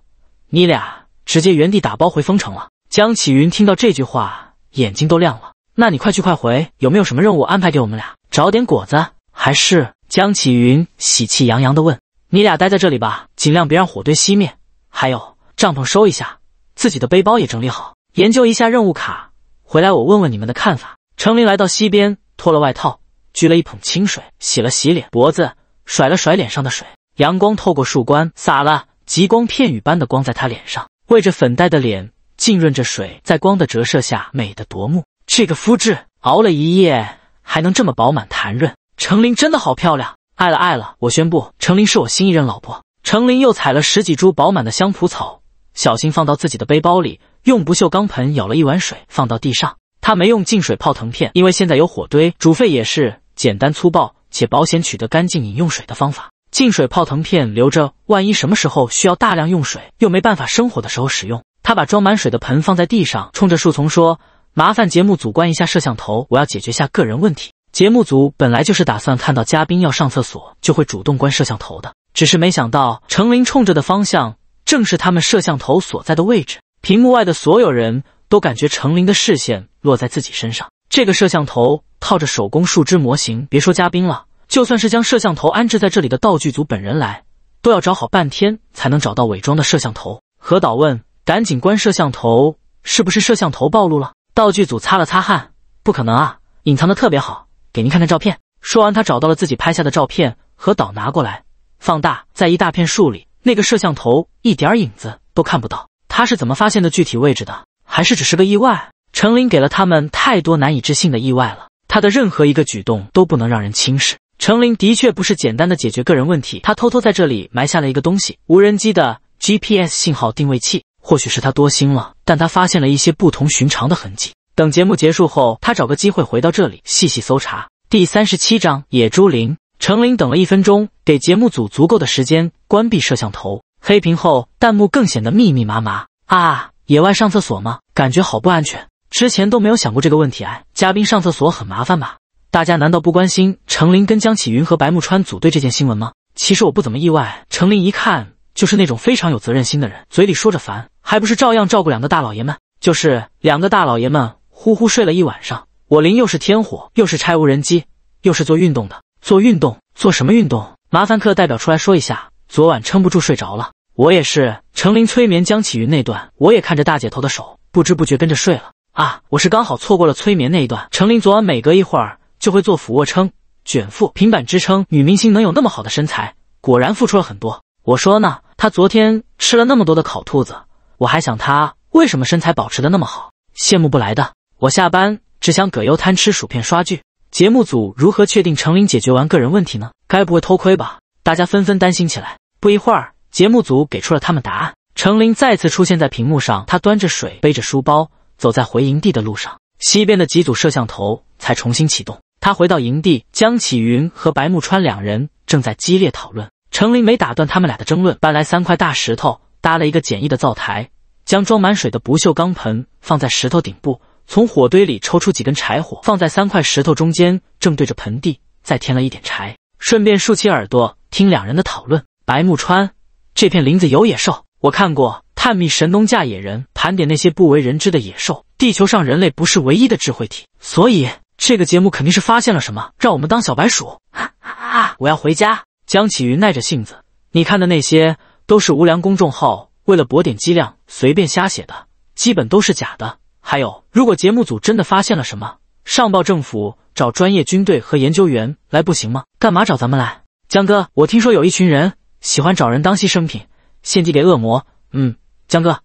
你俩直接原地打包回丰城了。”江启云听到这句话，眼睛都亮了：“那你快去快回，有没有什么任务安排给我们俩？找点果子还是……”江启云喜气洋洋的问：“你俩待在这里吧，尽量别让火堆熄灭。还有，帐篷收一下，自己的背包也整理好，研究一下任务卡，回来我问问你们的看法。”程琳来到西边，脱了外套。掬了一捧清水，洗了洗脸，脖子甩了甩脸上的水。阳光透过树冠，洒了极光片羽般的光在她脸上，为着粉黛的脸浸润着水，在光的折射下，美得夺目。这个肤质，熬了一夜还能这么饱满弹润，程琳真的好漂亮，爱了爱了！我宣布，程琳是我新一任老婆。程琳又采了十几株饱满的香蒲草，小心放到自己的背包里，用不锈钢盆舀了一碗水，放到地上。她没用净水泡藤片，因为现在有火堆煮沸也是。简单粗暴且保险，取得干净饮用水的方法。净水泡腾片留着，万一什么时候需要大量用水又没办法生火的时候使用。他把装满水的盆放在地上，冲着树丛说：“麻烦节目组关一下摄像头，我要解决下个人问题。”节目组本来就是打算看到嘉宾要上厕所就会主动关摄像头的，只是没想到程林冲着的方向正是他们摄像头所在的位置。屏幕外的所有人都感觉程林的视线落在自己身上。这个摄像头套着手工树枝模型，别说嘉宾了，就算是将摄像头安置在这里的道具组本人来，都要找好半天才能找到伪装的摄像头。何导问：“赶紧关摄像头，是不是摄像头暴露了？”道具组擦了擦汗：“不可能啊，隐藏的特别好，给您看看照片。”说完，他找到了自己拍下的照片。何导拿过来放大，在一大片树里，那个摄像头一点儿影子都看不到。他是怎么发现的具体位置的？还是只是个意外？程琳给了他们太多难以置信的意外了，他的任何一个举动都不能让人轻视。程琳的确不是简单的解决个人问题，他偷偷在这里埋下了一个东西——无人机的 GPS 信号定位器。或许是他多心了，但他发现了一些不同寻常的痕迹。等节目结束后，他找个机会回到这里细细搜查。第三十七章野猪林。程琳等了一分钟，给节目组足够的时间关闭摄像头，黑屏后，弹幕更显得密密麻麻啊！野外上厕所吗？感觉好不安全。之前都没有想过这个问题哎，嘉宾上厕所很麻烦吧？大家难道不关心程琳跟江启云和白木川组队这件新闻吗？其实我不怎么意外，程琳一看就是那种非常有责任心的人，嘴里说着烦，还不是照样照顾两个大老爷们？就是两个大老爷们呼呼睡了一晚上，我林又是天火，又是拆无人机，又是做运动的，做运动做什么运动？麻烦课代表出来说一下，昨晚撑不住睡着了，我也是。程琳催眠江启云那段，我也看着大姐头的手，不知不觉跟着睡了。啊！我是刚好错过了催眠那一段。程琳昨晚每隔一会儿就会做俯卧撑、卷腹、平板支撑。女明星能有那么好的身材，果然付出了很多。我说呢，她昨天吃了那么多的烤兔子，我还想她为什么身材保持的那么好，羡慕不来的。我下班只想葛优瘫吃薯片刷剧。节目组如何确定程琳解决完个人问题呢？该不会偷窥吧？大家纷纷担心起来。不一会儿，节目组给出了他们答案。程琳再次出现在屏幕上，她端着水，背着书包。走在回营地的路上，西边的几组摄像头才重新启动。他回到营地，江启云和白木川两人正在激烈讨论。程林没打断他们俩的争论，搬来三块大石头，搭了一个简易的灶台，将装满水的不锈钢盆放在石头顶部，从火堆里抽出几根柴火放在三块石头中间，正对着盆地，再添了一点柴，顺便竖起耳朵听两人的讨论。白木川，这片林子有野兽，我看过。探秘神农架野人，盘点那些不为人知的野兽。地球上人类不是唯一的智慧体，所以这个节目肯定是发现了什么，让我们当小白鼠。啊哈哈，我要回家。江启云耐着性子，你看的那些都是无良公众号为了博点击量随便瞎写的，基本都是假的。还有，如果节目组真的发现了什么，上报政府找专业军队和研究员来不行吗？干嘛找咱们来？江哥，我听说有一群人喜欢找人当牺牲品，献祭给恶魔。嗯。江哥，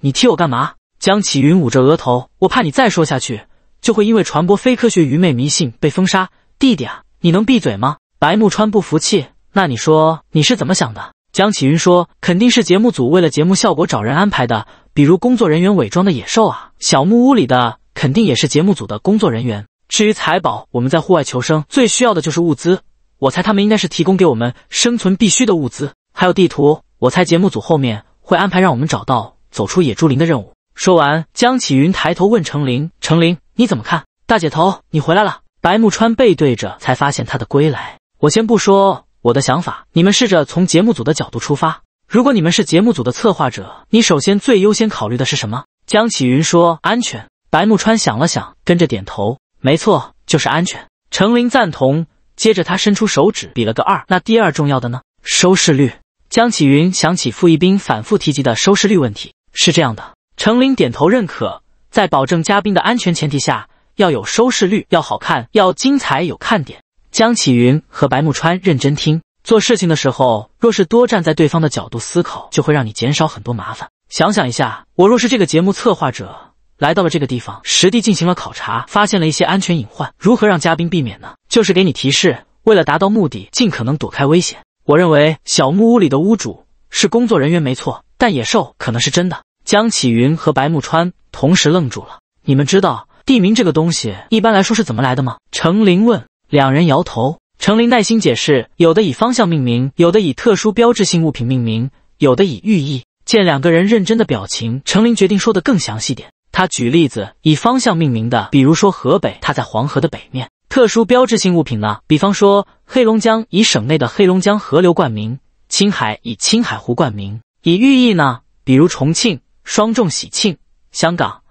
你踢我干嘛？江启云捂着额头，我怕你再说下去，就会因为传播非科学、愚昧迷信被封杀。弟弟啊，你能闭嘴吗？白木川不服气，那你说你是怎么想的？江启云说，肯定是节目组为了节目效果找人安排的，比如工作人员伪装的野兽啊，小木屋里的肯定也是节目组的工作人员。至于财宝，我们在户外求生最需要的就是物资，我猜他们应该是提供给我们生存必需的物资，还有地图。我猜节目组后面。会安排让我们找到走出野猪林的任务。说完，江启云抬头问程琳：“程琳，你怎么看？”大姐头，你回来了。白木川背对着，才发现他的归来。我先不说我的想法，你们试着从节目组的角度出发。如果你们是节目组的策划者，你首先最优先考虑的是什么？江启云说：“安全。”白木川想了想，跟着点头：“没错，就是安全。”程琳赞同，接着他伸出手指比了个二。那第二重要的呢？收视率。江启云想起傅一斌反复提及的收视率问题，是这样的。程琳点头认可，在保证嘉宾的安全前提下，要有收视率，要好看，要精彩，有看点。江启云和白木川认真听。做事情的时候，若是多站在对方的角度思考，就会让你减少很多麻烦。想想一下，我若是这个节目策划者，来到了这个地方，实地进行了考察，发现了一些安全隐患，如何让嘉宾避免呢？就是给你提示，为了达到目的，尽可能躲开危险。我认为小木屋里的屋主是工作人员，没错，但野兽可能是真的。江启云和白木川同时愣住了。你们知道地名这个东西一般来说是怎么来的吗？程林问。两人摇头。程林耐心解释：有的以方向命名，有的以特殊标志性物品命名，有的以寓意。见两个人认真的表情，程林决定说的更详细点。他举例子：以方向命名的，比如说河北，它在黄河的北面。特殊标志性物品呢？比方说，黑龙江以省内的黑龙江河流冠名，青海以青海湖冠名，以寓意呢？比如重庆双重喜庆，香港，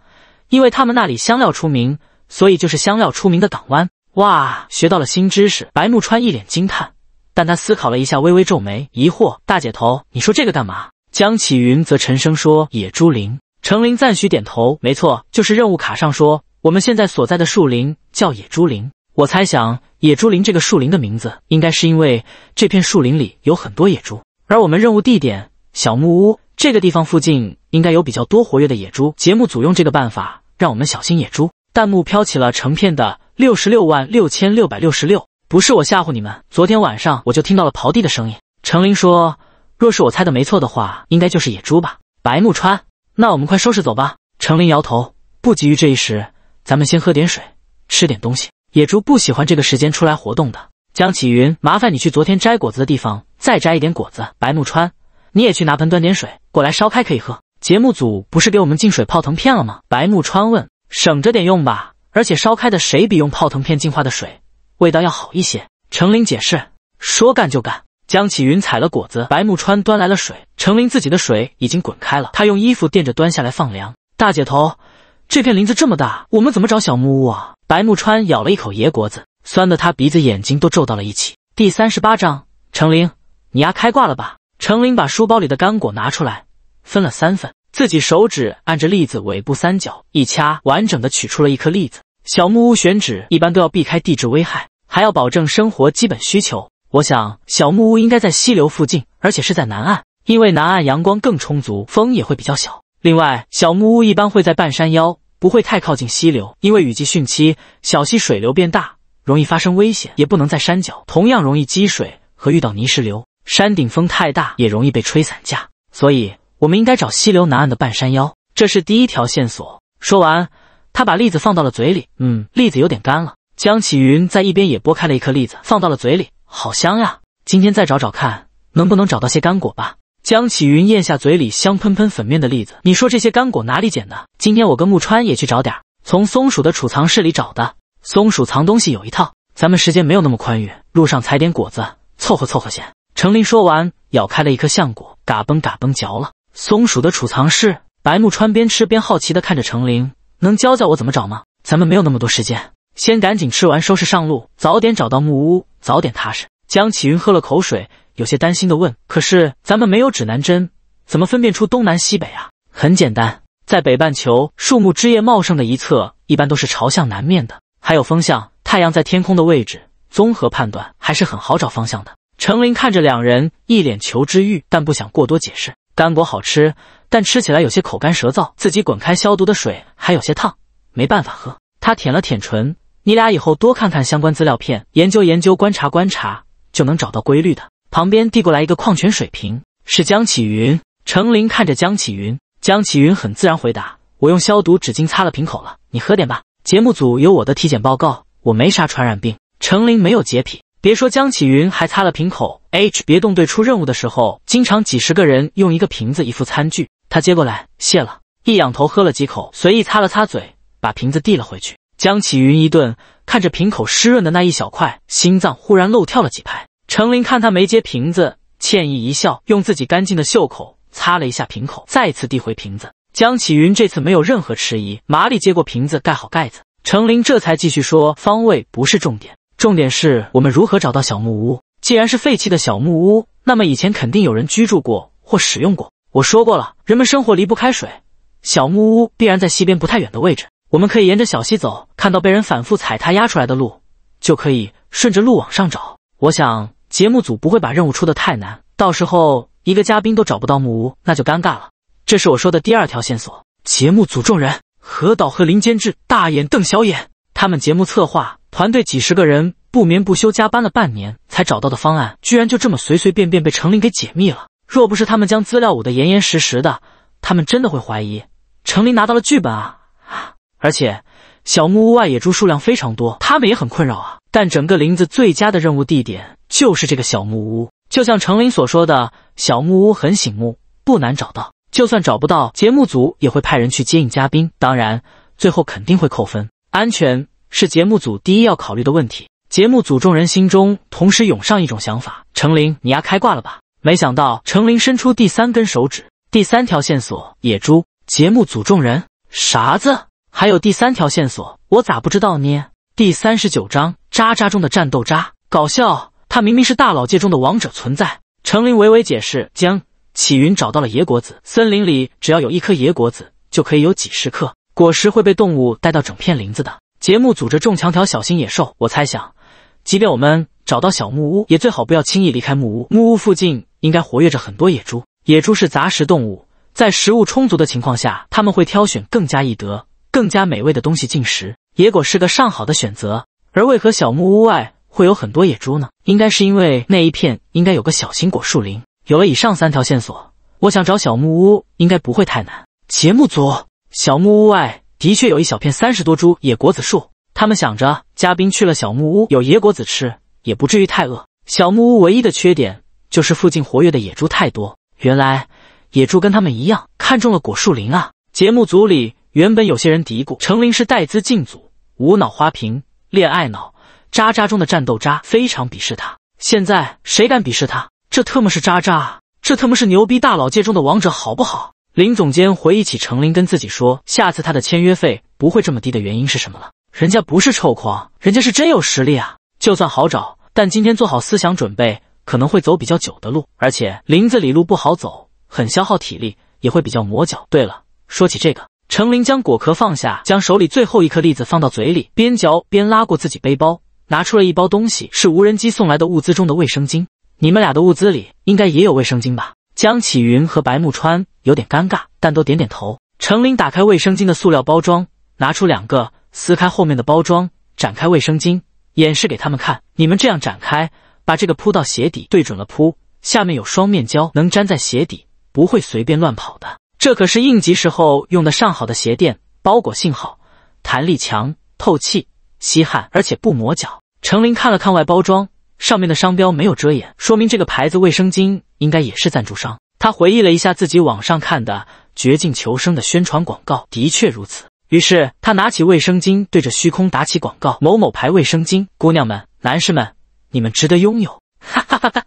因为他们那里香料出名，所以就是香料出名的港湾。哇，学到了新知识！白木川一脸惊叹，但他思考了一下，微微皱眉，疑惑：“大姐头，你说这个干嘛？”江启云则沉声说：“野猪林。”程林赞许点头：“没错，就是任务卡上说，我们现在所在的树林叫野猪林。”我猜想，野猪林这个树林的名字，应该是因为这片树林里有很多野猪。而我们任务地点小木屋这个地方附近，应该有比较多活跃的野猪。节目组用这个办法让我们小心野猪。弹幕飘起了成片的六十六万六千六百六十六。不是我吓唬你们，昨天晚上我就听到了刨地的声音。程林说，若是我猜的没错的话，应该就是野猪吧？白木川，那我们快收拾走吧。程林摇头，不急于这一时，咱们先喝点水，吃点东西。野猪不喜欢这个时间出来活动的。江启云，麻烦你去昨天摘果子的地方再摘一点果子。白木川，你也去拿盆端点水过来烧开，可以喝。节目组不是给我们净水泡腾片了吗？白木川问。省着点用吧，而且烧开的水比用泡腾片净化的水味道要好一些。程琳解释。说干就干。江启云采了果子，白木川端来了水，程琳自己的水已经滚开了，他用衣服垫着端下来放凉。大姐头。这片林子这么大，我们怎么找小木屋啊？白木川咬了一口野果子，酸得他鼻子眼睛都皱到了一起。第三十八章，程琳，你丫开挂了吧？程琳把书包里的干果拿出来，分了三份，自己手指按着栗子尾部三角一掐，完整的取出了一颗栗子。小木屋选址一般都要避开地质危害，还要保证生活基本需求。我想，小木屋应该在溪流附近，而且是在南岸，因为南岸阳光更充足，风也会比较小。另外，小木屋一般会在半山腰，不会太靠近溪流，因为雨季汛期小溪水流变大，容易发生危险；也不能在山脚，同样容易积水和遇到泥石流。山顶风太大，也容易被吹散架。所以，我们应该找溪流南岸的半山腰，这是第一条线索。说完，他把栗子放到了嘴里，嗯，栗子有点干了。江启云在一边也剥开了一颗栗子，放到了嘴里，好香呀！今天再找找看，能不能找到些干果吧。江启云咽下嘴里香喷喷粉面的栗子，你说这些干果哪里捡的？今天我跟木川也去找点儿，从松鼠的储藏室里找的。松鼠藏东西有一套，咱们时间没有那么宽裕，路上采点果子凑合凑合先。程林说完，咬开了一颗橡果，嘎嘣嘎嘣嚼了。松鼠的储藏室，白木川边吃边好奇地看着程林，能教教我怎么找吗？咱们没有那么多时间，先赶紧吃完，收拾上路，早点找到木屋，早点踏实。江启云喝了口水。有些担心的问：“可是咱们没有指南针，怎么分辨出东南西北啊？”很简单，在北半球，树木枝叶茂盛的一侧一般都是朝向南面的。还有风向、太阳在天空的位置，综合判断还是很好找方向的。程琳看着两人一脸求知欲，但不想过多解释。干果好吃，但吃起来有些口干舌燥，自己滚开消毒的水还有些烫，没办法喝。他舔了舔唇：“你俩以后多看看相关资料片，研究研究，观察观察，就能找到规律的。”旁边递过来一个矿泉水瓶，是江启云。程琳看着江启云，江启云很自然回答：“我用消毒纸巾擦了瓶口了，你喝点吧。”节目组有我的体检报告，我没啥传染病。程琳没有洁癖，别说江启云还擦了瓶口。H 别动队出任务的时候，经常几十个人用一个瓶子、一副餐具。他接过来，谢了。一仰头喝了几口，随意擦了擦嘴，把瓶子递了回去。江启云一顿，看着瓶口湿润的那一小块，心脏忽然漏跳了几拍。程琳看他没接瓶子，歉意一笑，用自己干净的袖口擦了一下瓶口，再次递回瓶子。江启云这次没有任何迟疑，麻利接过瓶子，盖好盖子。程琳这才继续说：“方位不是重点，重点是我们如何找到小木屋。既然是废弃的小木屋，那么以前肯定有人居住过或使用过。我说过了，人们生活离不开水，小木屋必然在西边不太远的位置。我们可以沿着小溪走，看到被人反复踩踏压出来的路，就可以顺着路往上找。我想。”节目组不会把任务出的太难，到时候一个嘉宾都找不到木屋，那就尴尬了。这是我说的第二条线索。节目组众人，何导和林监制大眼瞪小眼。他们节目策划团队几十个人不眠不休加班了半年才找到的方案，居然就这么随随便便被程琳给解密了。若不是他们将资料捂得严严实实的，他们真的会怀疑程琳拿到了剧本啊啊！而且。小木屋外野猪数量非常多，它们也很困扰啊。但整个林子最佳的任务地点就是这个小木屋。就像程林所说的，小木屋很醒目，不难找到。就算找不到，节目组也会派人去接应嘉宾。当然，最后肯定会扣分。安全是节目组第一要考虑的问题。节目组众人心中同时涌上一种想法：程林，你丫开挂了吧？没想到程林伸出第三根手指，第三条线索：野猪。节目组众人，啥子？还有第三条线索，我咋不知道呢？第三十九章渣渣中的战斗渣，搞笑！他明明是大佬界中的王者存在。程琳娓娓解释，将启云找到了野果子，森林里只要有一颗野果子，就可以有几十克果实会被动物带到整片林子的。节目组着众强条小心野兽，我猜想，即便我们找到小木屋，也最好不要轻易离开木屋。木屋附近应该活跃着很多野猪，野猪是杂食动物，在食物充足的情况下，他们会挑选更加易得。更加美味的东西进食，野果是个上好的选择。而为何小木屋外会有很多野猪呢？应该是因为那一片应该有个小型果树林。有了以上三条线索，我想找小木屋应该不会太难。节目组，小木屋外的确有一小片三十多株野果子树。他们想着，嘉宾去了小木屋有野果子吃，也不至于太饿。小木屋唯一的缺点就是附近活跃的野猪太多。原来野猪跟他们一样看中了果树林啊！节目组里。原本有些人嘀咕，程琳是带资进组、无脑花瓶、恋爱脑渣渣中的战斗渣，非常鄙视他。现在谁敢鄙视他？这特么是渣渣，这特么是牛逼大佬界中的王者，好不好？林总监回忆起程琳跟自己说，下次他的签约费不会这么低的原因是什么了？人家不是臭狂，人家是真有实力啊！就算好找，但今天做好思想准备，可能会走比较久的路，而且林子里路不好走，很消耗体力，也会比较磨脚。对了，说起这个。程琳将果壳放下，将手里最后一颗栗子放到嘴里，边嚼边拉过自己背包，拿出了一包东西，是无人机送来的物资中的卫生巾。你们俩的物资里应该也有卫生巾吧？江启云和白木川有点尴尬，但都点点头。程琳打开卫生巾的塑料包装，拿出两个，撕开后面的包装，展开卫生巾，演示给他们看。你们这样展开，把这个铺到鞋底，对准了铺，下面有双面胶，能粘在鞋底，不会随便乱跑的。这可是应急时候用的上好的鞋垫，包裹性好，弹力强，透气，吸汗，而且不磨脚。程琳看了看外包装上面的商标，没有遮掩，说明这个牌子卫生巾应该也是赞助商。他回忆了一下自己网上看的《绝境求生》的宣传广告，的确如此。于是他拿起卫生巾，对着虚空打起广告：“某某牌卫生巾，姑娘们、男士们，你们值得拥有！”哈哈哈哈！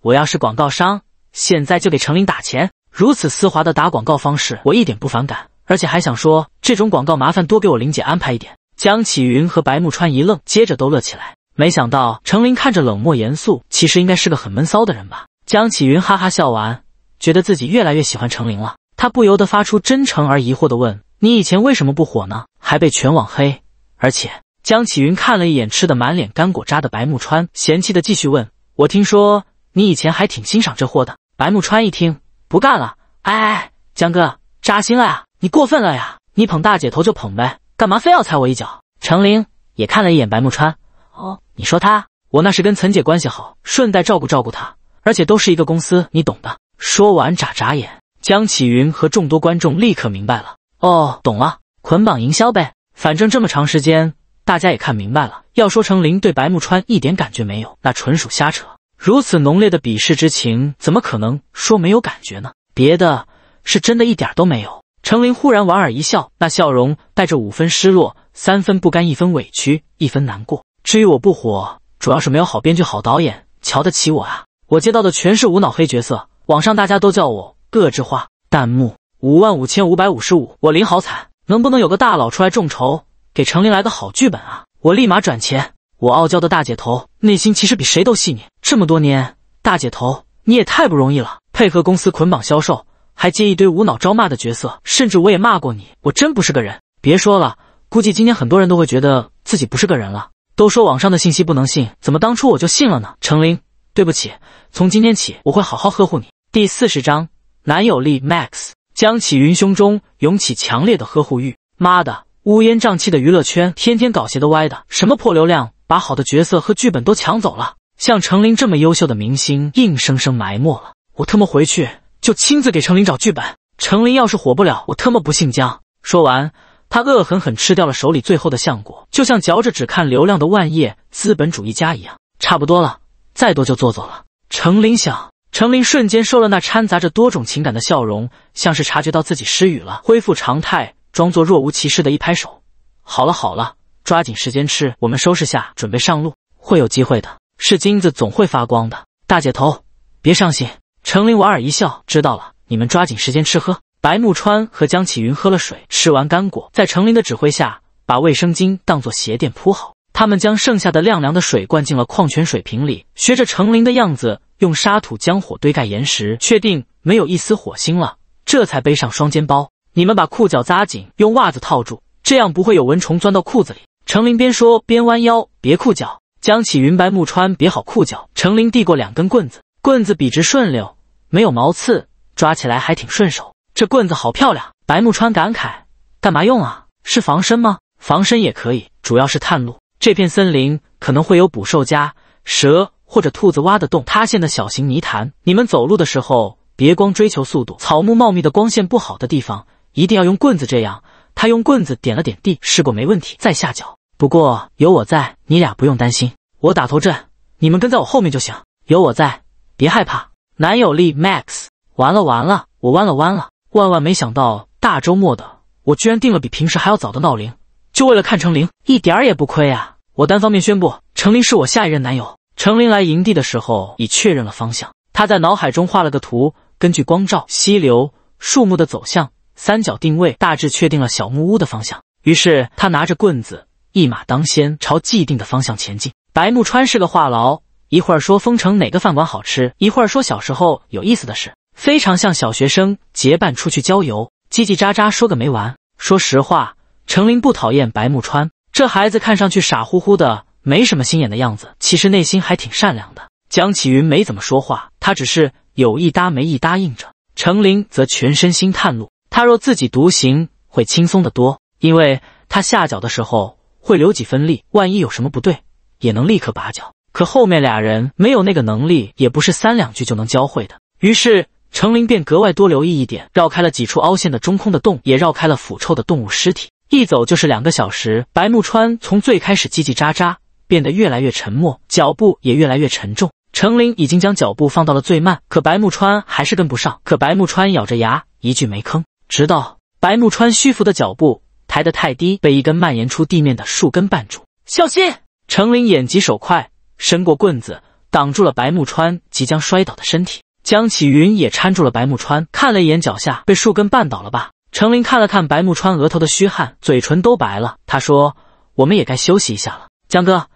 我要是广告商，现在就给程琳打钱。如此丝滑的打广告方式，我一点不反感，而且还想说这种广告麻烦多给我玲姐安排一点。江启云和白木川一愣，接着都乐起来。没想到程琳看着冷漠严肃，其实应该是个很闷骚的人吧？江启云哈哈笑完，觉得自己越来越喜欢程琳了。他不由得发出真诚而疑惑的问：“你以前为什么不火呢？还被全网黑？”而且江启云看了一眼吃的满脸干果渣的白木川，嫌弃的继续问：“我听说你以前还挺欣赏这货的。”白木川一听。不干了，哎，哎，江哥扎心了呀！你过分了呀！你捧大姐头就捧呗，干嘛非要踩我一脚？程琳也看了一眼白木川，哦，你说他？我那是跟岑姐关系好，顺带照顾照顾他，而且都是一个公司，你懂的。说完眨眨眼，江启云和众多观众立刻明白了，哦，懂了，捆绑营销呗。反正这么长时间，大家也看明白了。要说程琳对白木川一点感觉没有，那纯属瞎扯。如此浓烈的鄙视之情，怎么可能说没有感觉呢？别的是真的一点都没有。程琳忽然莞尔一笑，那笑容带着五分失落，三分不甘，一分委屈，一分难过。至于我不火，主要是没有好编剧、好导演瞧得起我啊。我接到的全是无脑黑角色，网上大家都叫我恶之花。弹幕五万五千五百五十五，我林好惨，能不能有个大佬出来众筹，给程琳来个好剧本啊？我立马转钱。我傲娇的大姐头，内心其实比谁都细腻。这么多年，大姐头你也太不容易了，配合公司捆绑销售，还接一堆无脑招骂的角色，甚至我也骂过你，我真不是个人。别说了，估计今天很多人都会觉得自己不是个人了。都说网上的信息不能信，怎么当初我就信了呢？程琳，对不起，从今天起我会好好呵护你。第四十章，男友力 MAX。江启云胸中涌起强烈的呵护欲。妈的，乌烟瘴气的娱乐圈，天天搞些的歪的，什么破流量。把好的角色和剧本都抢走了，像程琳这么优秀的明星硬生生埋没了。我特么回去就亲自给程琳找剧本。程琳要是火不了，我特么不姓姜！说完，他恶狠狠吃掉了手里最后的橡果，就像嚼着只看流量的万叶资本主义家一样。差不多了，再多就做作了。程琳想，程琳瞬间收了那掺杂着多种情感的笑容，像是察觉到自己失语了，恢复常态，装作若无其事的一拍手：“好了好了。”抓紧时间吃，我们收拾下，准备上路，会有机会的，是金子总会发光的。大姐头，别伤心。程琳莞尔一笑，知道了。你们抓紧时间吃喝。白木川和江启云喝了水，吃完干果，在程琳的指挥下，把卫生巾当做鞋垫铺好。他们将剩下的晾凉的水灌进了矿泉水瓶里，学着程琳的样子，用沙土将火堆盖严实，确定没有一丝火星了，这才背上双肩包。你们把裤脚扎紧，用袜子套住，这样不会有蚊虫钻到裤子里。程琳边说边弯腰别裤脚，将起云白木川别好裤脚。程琳递过两根棍子，棍子笔直顺溜，没有毛刺，抓起来还挺顺手。这棍子好漂亮！白木川感慨：“干嘛用啊？是防身吗？防身也可以，主要是探路。这片森林可能会有捕兽夹、蛇或者兔子挖的洞、塌陷的小型泥潭。你们走路的时候别光追求速度，草木茂密的光线不好的地方，一定要用棍子。这样，他用棍子点了点地，试过没问题，再下脚。不过有我在，你俩不用担心。我打头阵，你们跟在我后面就行。有我在，别害怕。男友力 max，完了完了，我弯了弯了。万万没想到，大周末的我居然定了比平时还要早的闹铃，就为了看程琳，一点儿也不亏啊！我单方面宣布，程琳是我下一任男友。程琳来营地的时候已确认了方向，他在脑海中画了个图，根据光照、溪流、树木的走向、三角定位，大致确定了小木屋的方向。于是他拿着棍子。一马当先，朝既定的方向前进。白木川是个话痨，一会儿说丰城哪个饭馆好吃，一会儿说小时候有意思的事，非常像小学生结伴出去郊游，叽叽喳喳说个没完。说实话，程琳不讨厌白木川，这孩子看上去傻乎乎的，没什么心眼的样子，其实内心还挺善良的。江启云没怎么说话，他只是有意搭没意答应着。程琳则全身心探路，他若自己独行会轻松的多，因为他下脚的时候。会留几分力，万一有什么不对，也能立刻拔脚。可后面俩人没有那个能力，也不是三两句就能教会的。于是程琳便格外多留意一点，绕开了几处凹陷的中空的洞，也绕开了腐臭的动物尸体。一走就是两个小时。白木川从最开始叽叽喳喳，变得越来越沉默，脚步也越来越沉重。程琳已经将脚步放到了最慢，可白木川还是跟不上。可白木川咬着牙，一句没吭，直到白木川虚浮的脚步。抬得太低，被一根蔓延出地面的树根绊住，小心！程琳眼疾手快，伸过棍子挡住了白木川即将摔倒的身体。江启云也搀住了白木川，看了一眼脚下，被树根绊倒了吧？程琳看了看白木川额头的虚汗，嘴唇都白了。他说：“我们也该休息一下了，江哥，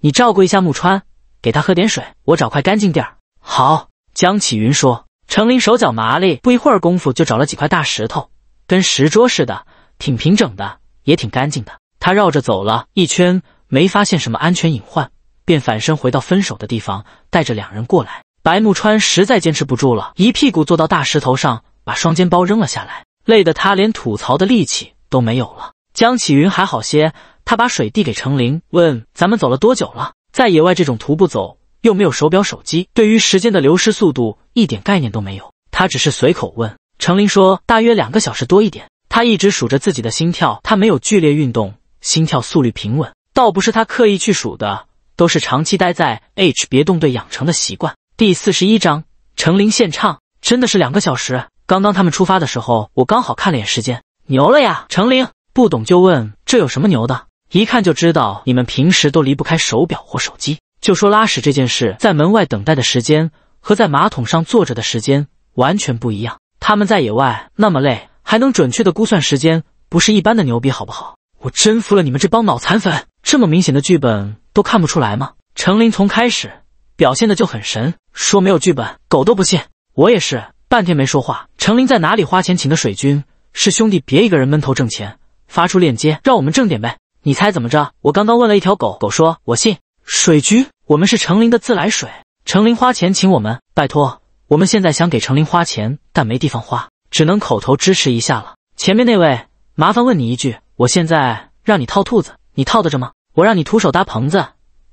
你照顾一下木川，给他喝点水，我找块干净地儿。”好，江启云说。程琳手脚麻利，不一会儿功夫就找了几块大石头，跟石桌似的。挺平整的，也挺干净的。他绕着走了一圈，没发现什么安全隐患，便返身回到分手的地方，带着两人过来。白木川实在坚持不住了，一屁股坐到大石头上，把双肩包扔了下来，累得他连吐槽的力气都没有了。江启云还好些，他把水递给程琳，问：“咱们走了多久了？”在野外这种徒步走，又没有手表、手机，对于时间的流失速度一点概念都没有。他只是随口问程琳说：“大约两个小时多一点。”他一直数着自己的心跳，他没有剧烈运动，心跳速率平稳，倒不是他刻意去数的，都是长期待在 H 别动队养成的习惯。第四十一章，程林献唱，真的是两个小时。刚刚他们出发的时候，我刚好看了眼时间，牛了呀！程林不懂就问，这有什么牛的？一看就知道你们平时都离不开手表或手机。就说拉屎这件事，在门外等待的时间和在马桶上坐着的时间完全不一样。他们在野外那么累。还能准确的估算时间，不是一般的牛逼，好不好？我真服了你们这帮脑残粉，这么明显的剧本都看不出来吗？程琳从开始表现的就很神，说没有剧本，狗都不信。我也是半天没说话。程琳在哪里花钱请的水军？是兄弟，别一个人闷头挣钱，发出链接让我们挣点呗。你猜怎么着？我刚刚问了一条狗，狗说我信。水军，我们是程琳的自来水，程琳花钱请我们，拜托，我们现在想给程琳花钱，但没地方花。只能口头支持一下了。前面那位，麻烦问你一句，我现在让你套兔子，你套得着吗？我让你徒手搭棚子，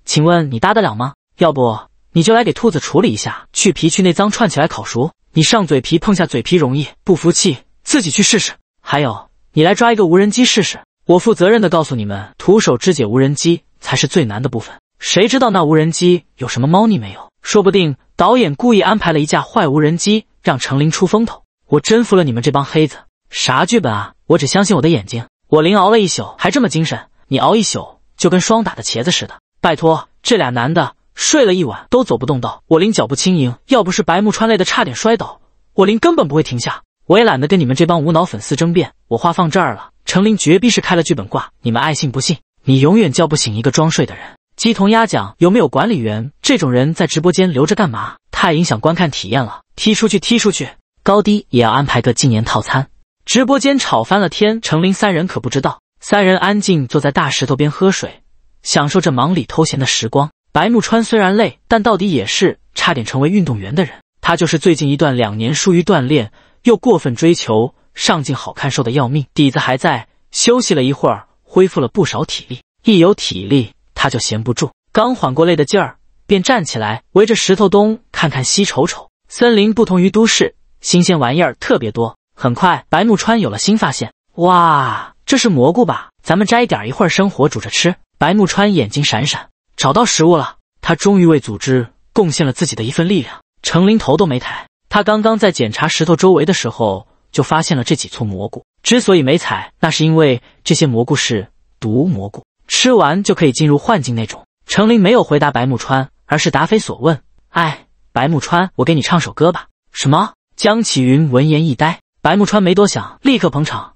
请问你搭得了吗？要不你就来给兔子处理一下，去皮去内脏，串起来烤熟。你上嘴皮碰下嘴皮容易，不服气自己去试试。还有，你来抓一个无人机试试。我负责任的告诉你们，徒手肢解无人机才是最难的部分。谁知道那无人机有什么猫腻没有？说不定导演故意安排了一架坏无人机，让程琳出风头。我真服了你们这帮黑子，啥剧本啊？我只相信我的眼睛。我林熬了一宿还这么精神，你熬一宿就跟霜打的茄子似的。拜托，这俩男的睡了一晚都走不动道。我林脚步轻盈，要不是白木川累的差点摔倒，我林根本不会停下。我也懒得跟你们这帮无脑粉丝争辩。我话放这儿了，程琳绝逼是开了剧本挂。你们爱信不信，你永远叫不醒一个装睡的人。鸡同鸭讲，有没有管理员？这种人在直播间留着干嘛？太影响观看体验了，踢出去！踢出去！高低也要安排个纪念套餐，直播间吵翻了天。程琳三人可不知道，三人安静坐在大石头边喝水，享受着忙里偷闲的时光。白木川虽然累，但到底也是差点成为运动员的人，他就是最近一段两年疏于锻炼，又过分追求上镜好看瘦的要命，底子还在。休息了一会儿，恢复了不少体力。一有体力，他就闲不住，刚缓过累的劲儿，便站起来围着石头东看看西瞅瞅。森林不同于都市。新鲜玩意儿特别多，很快白木川有了新发现。哇，这是蘑菇吧？咱们摘一点一会儿生火煮着吃。白木川眼睛闪闪，找到食物了。他终于为组织贡献了自己的一份力量。程琳头都没抬，他刚刚在检查石头周围的时候就发现了这几簇蘑菇。之所以没采，那是因为这些蘑菇是毒蘑菇，吃完就可以进入幻境那种。程琳没有回答白木川，而是答非所问。哎，白木川，我给你唱首歌吧。什么？江启云闻言一呆，白木川没多想，立刻捧场。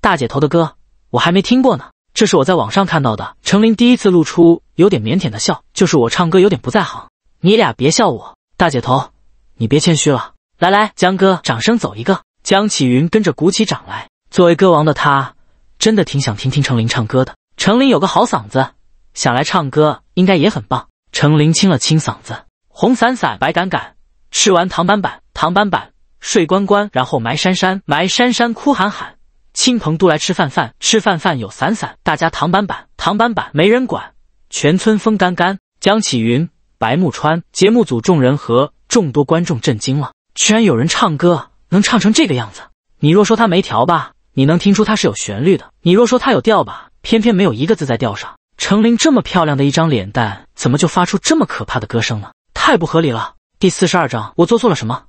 大姐头的歌我还没听过呢，这是我在网上看到的。程琳第一次露出有点腼腆的笑，就是我唱歌有点不在行，你俩别笑我。大姐头，你别谦虚了，来来，江哥，掌声走一个。江启云跟着鼓起掌来。作为歌王的他，真的挺想听听程琳唱歌的。程琳有个好嗓子，想来唱歌应该也很棒。程琳清了清嗓子，红伞伞，白杆杆，吃完糖板板，糖板板。睡关关，然后埋山山，埋山山，哭喊喊，亲朋都来吃饭饭，吃饭饭有伞伞，大家躺板板，躺板板没人管，全村风干干。江启云、白木川，节目组众人和众多观众震惊了，居然有人唱歌能唱成这个样子！你若说他没调吧，你能听出他是有旋律的；你若说他有调吧，偏偏没有一个字在调上。程琳这么漂亮的一张脸蛋，怎么就发出这么可怕的歌声呢？太不合理了！第四十二章，我做错了什么？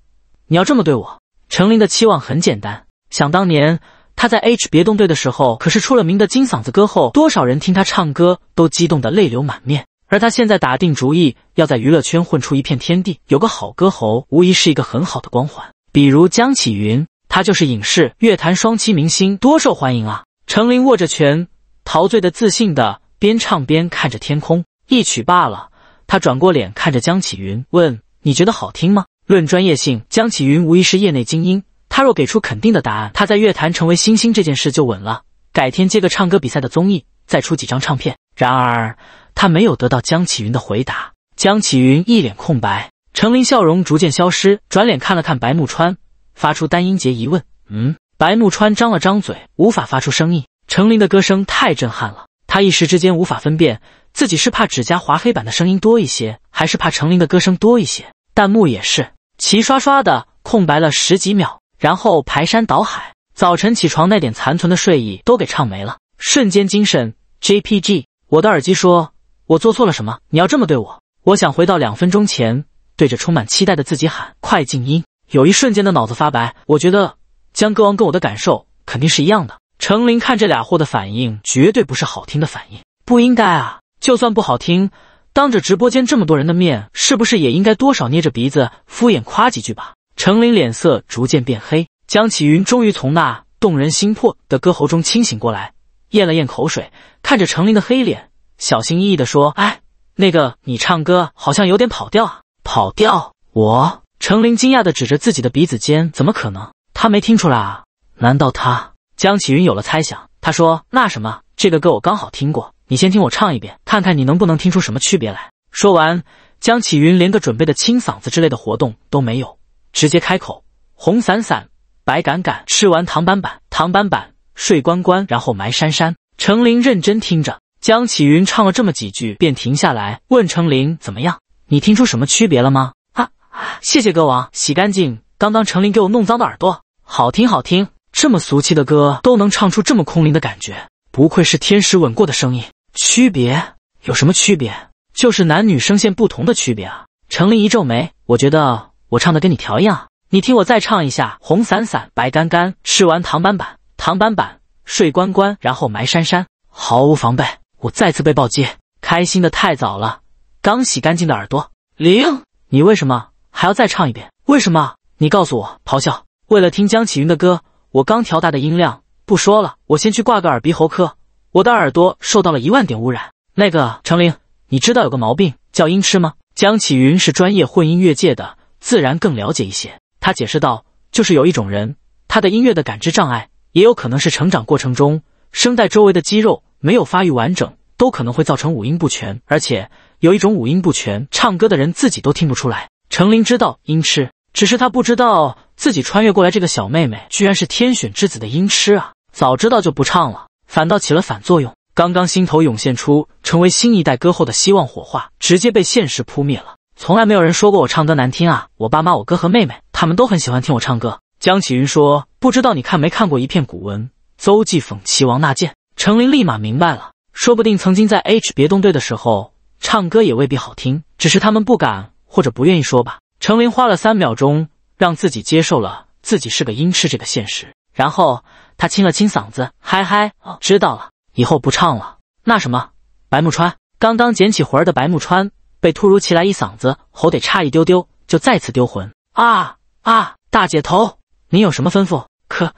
你要这么对我？程琳的期望很简单。想当年他在 H 别动队的时候，可是出了名的金嗓子歌后，多少人听他唱歌都激动得泪流满面。而他现在打定主意要在娱乐圈混出一片天地，有个好歌喉无疑是一个很好的光环。比如江启云，他就是影视乐坛双栖明星，多受欢迎啊！程琳握着拳，陶醉的、自信的，边唱边看着天空。一曲罢了，他转过脸看着江启云，问：“你觉得好听吗？”论专业性，江启云无疑是业内精英。他若给出肯定的答案，他在乐坛成为新星这件事就稳了。改天接个唱歌比赛的综艺，再出几张唱片。然而他没有得到江启云的回答。江启云一脸空白，程琳笑容逐渐消失，转脸看了看白木川，发出单音节疑问：“嗯？”白木川张了张嘴，无法发出声音。程琳的歌声太震撼了，他一时之间无法分辨自己是怕指甲划黑板的声音多一些，还是怕程琳的歌声多一些。弹幕也是。齐刷刷的空白了十几秒，然后排山倒海。早晨起床那点残存的睡意都给唱没了，瞬间精神。JPG，我的耳机说，我做错了什么？你要这么对我？我想回到两分钟前，对着充满期待的自己喊：快静音！有一瞬间的脑子发白，我觉得江歌王跟我的感受肯定是一样的。程琳看这俩货的反应，绝对不是好听的反应，不应该啊！就算不好听。当着直播间这么多人的面，是不是也应该多少捏着鼻子敷衍夸几句吧？程琳脸色逐渐变黑，江启云终于从那动人心魄的歌喉中清醒过来，咽了咽口水，看着程琳的黑脸，小心翼翼地说：“哎，那个，你唱歌好像有点跑调啊。”“跑调？”我。程琳惊讶地指着自己的鼻子尖：“怎么可能？他没听出来啊？难道他？”江启云有了猜想，他说：“那什么，这个歌我刚好听过。”你先听我唱一遍，看看你能不能听出什么区别来。说完，江启云连个准备的清嗓子之类的活动都没有，直接开口：红伞伞，白杆杆，吃完糖板板，糖板板，睡关关，然后埋山山。程琳认真听着江启云唱了这么几句，便停下来问程琳：怎么样？你听出什么区别了吗？啊啊！谢谢歌王，洗干净刚刚程琳给我弄脏的耳朵。好听，好听，这么俗气的歌都能唱出这么空灵的感觉，不愧是天使吻过的声音。区别有什么区别？就是男女声线不同的区别啊！程琳一皱眉，我觉得我唱的跟你调一样你听我再唱一下：红伞伞，白杆杆，吃完糖板板，糖板板，睡关关，然后埋山山。毫无防备，我再次被暴击，开心的太早了。刚洗干净的耳朵，零，你为什么还要再唱一遍？为什么？你告诉我，咆哮！为了听江启云的歌，我刚调大的音量，不说了，我先去挂个耳鼻喉科。我的耳朵受到了一万点污染。那个程琳，你知道有个毛病叫音痴吗？江启云是专业混音乐界的，自然更了解一些。他解释道：“就是有一种人，他的音乐的感知障碍，也有可能是成长过程中声带周围的肌肉没有发育完整，都可能会造成五音不全。而且有一种五音不全，唱歌的人自己都听不出来。”程琳知道音痴，只是他不知道自己穿越过来这个小妹妹居然是天选之子的音痴啊！早知道就不唱了。反倒起了反作用。刚刚心头涌现出成为新一代歌后的希望火化，直接被现实扑灭了。从来没有人说过我唱歌难听啊！我爸妈、我哥和妹妹他们都很喜欢听我唱歌。江启云说：“不知道你看没看过一篇古文《邹忌讽齐王纳谏》？”程林立马明白了，说不定曾经在 H 别动队的时候唱歌也未必好听，只是他们不敢或者不愿意说吧。程林花了三秒钟让自己接受了自己是个音痴这个现实，然后。他清了清嗓子，嗨嗨，知道了，以后不唱了。那什么，白木川，刚刚捡起魂儿的白木川，被突如其来一嗓子吼得差一丢丢，就再次丢魂。啊啊，大姐头，您有什么吩咐？可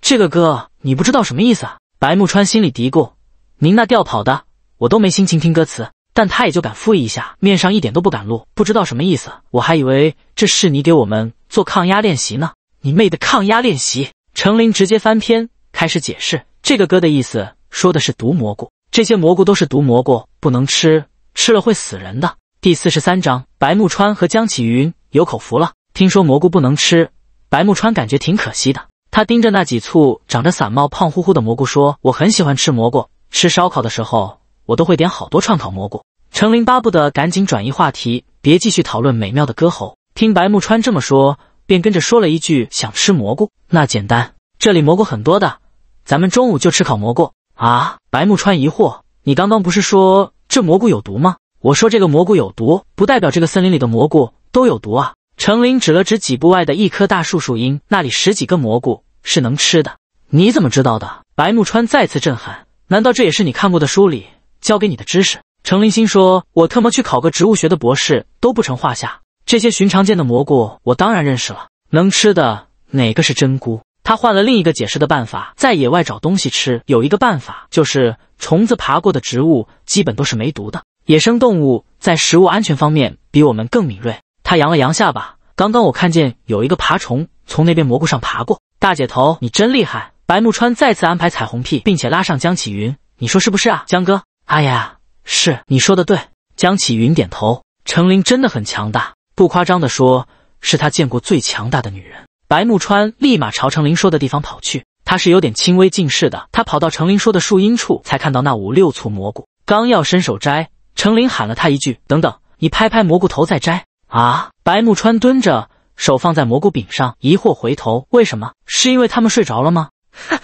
这个歌，你不知道什么意思？啊？白木川心里嘀咕，您那调跑的，我都没心情听歌词。但他也就敢附议一下，面上一点都不敢露，不知道什么意思。我还以为这是你给我们做抗压练习呢。你妹的抗压练习！程琳直接翻篇，开始解释这个歌的意思，说的是毒蘑菇。这些蘑菇都是毒蘑菇，不能吃，吃了会死人的。第四十三章，白木川和江启云有口福了。听说蘑菇不能吃，白木川感觉挺可惜的。他盯着那几簇长着伞帽、胖乎乎的蘑菇说：“我很喜欢吃蘑菇，吃烧烤的时候我都会点好多串烤蘑菇。”程琳巴不得赶紧转移话题，别继续讨论美妙的歌喉。听白木川这么说。便跟着说了一句：“想吃蘑菇，那简单，这里蘑菇很多的，咱们中午就吃烤蘑菇啊。”白木川疑惑：“你刚刚不是说这蘑菇有毒吗？”我说：“这个蘑菇有毒，不代表这个森林里的蘑菇都有毒啊。”程林指了指几步外的一棵大树树荫，那里十几个蘑菇是能吃的。你怎么知道的？白木川再次震撼：“难道这也是你看过的书里教给你的知识？”程林心说：“我特么去考个植物学的博士都不成话下。”这些寻常见的蘑菇，我当然认识了。能吃的哪个是真菇？他换了另一个解释的办法，在野外找东西吃有一个办法，就是虫子爬过的植物基本都是没毒的。野生动物在食物安全方面比我们更敏锐。他扬了扬下巴，刚刚我看见有一个爬虫从那边蘑菇上爬过。大姐头，你真厉害！白木川再次安排彩虹屁，并且拉上江启云，你说是不是啊，江哥？哎呀，是你说的对。江启云点头，程林真的很强大。不夸张的说，是他见过最强大的女人。白木川立马朝程林说的地方跑去。他是有点轻微近视的，他跑到程林说的树荫处，才看到那五六簇蘑菇。刚要伸手摘，程林喊了他一句：“等等，你拍拍蘑菇头再摘啊！”白木川蹲着，手放在蘑菇柄上，疑惑回头：“为什么？是因为他们睡着了吗？”哈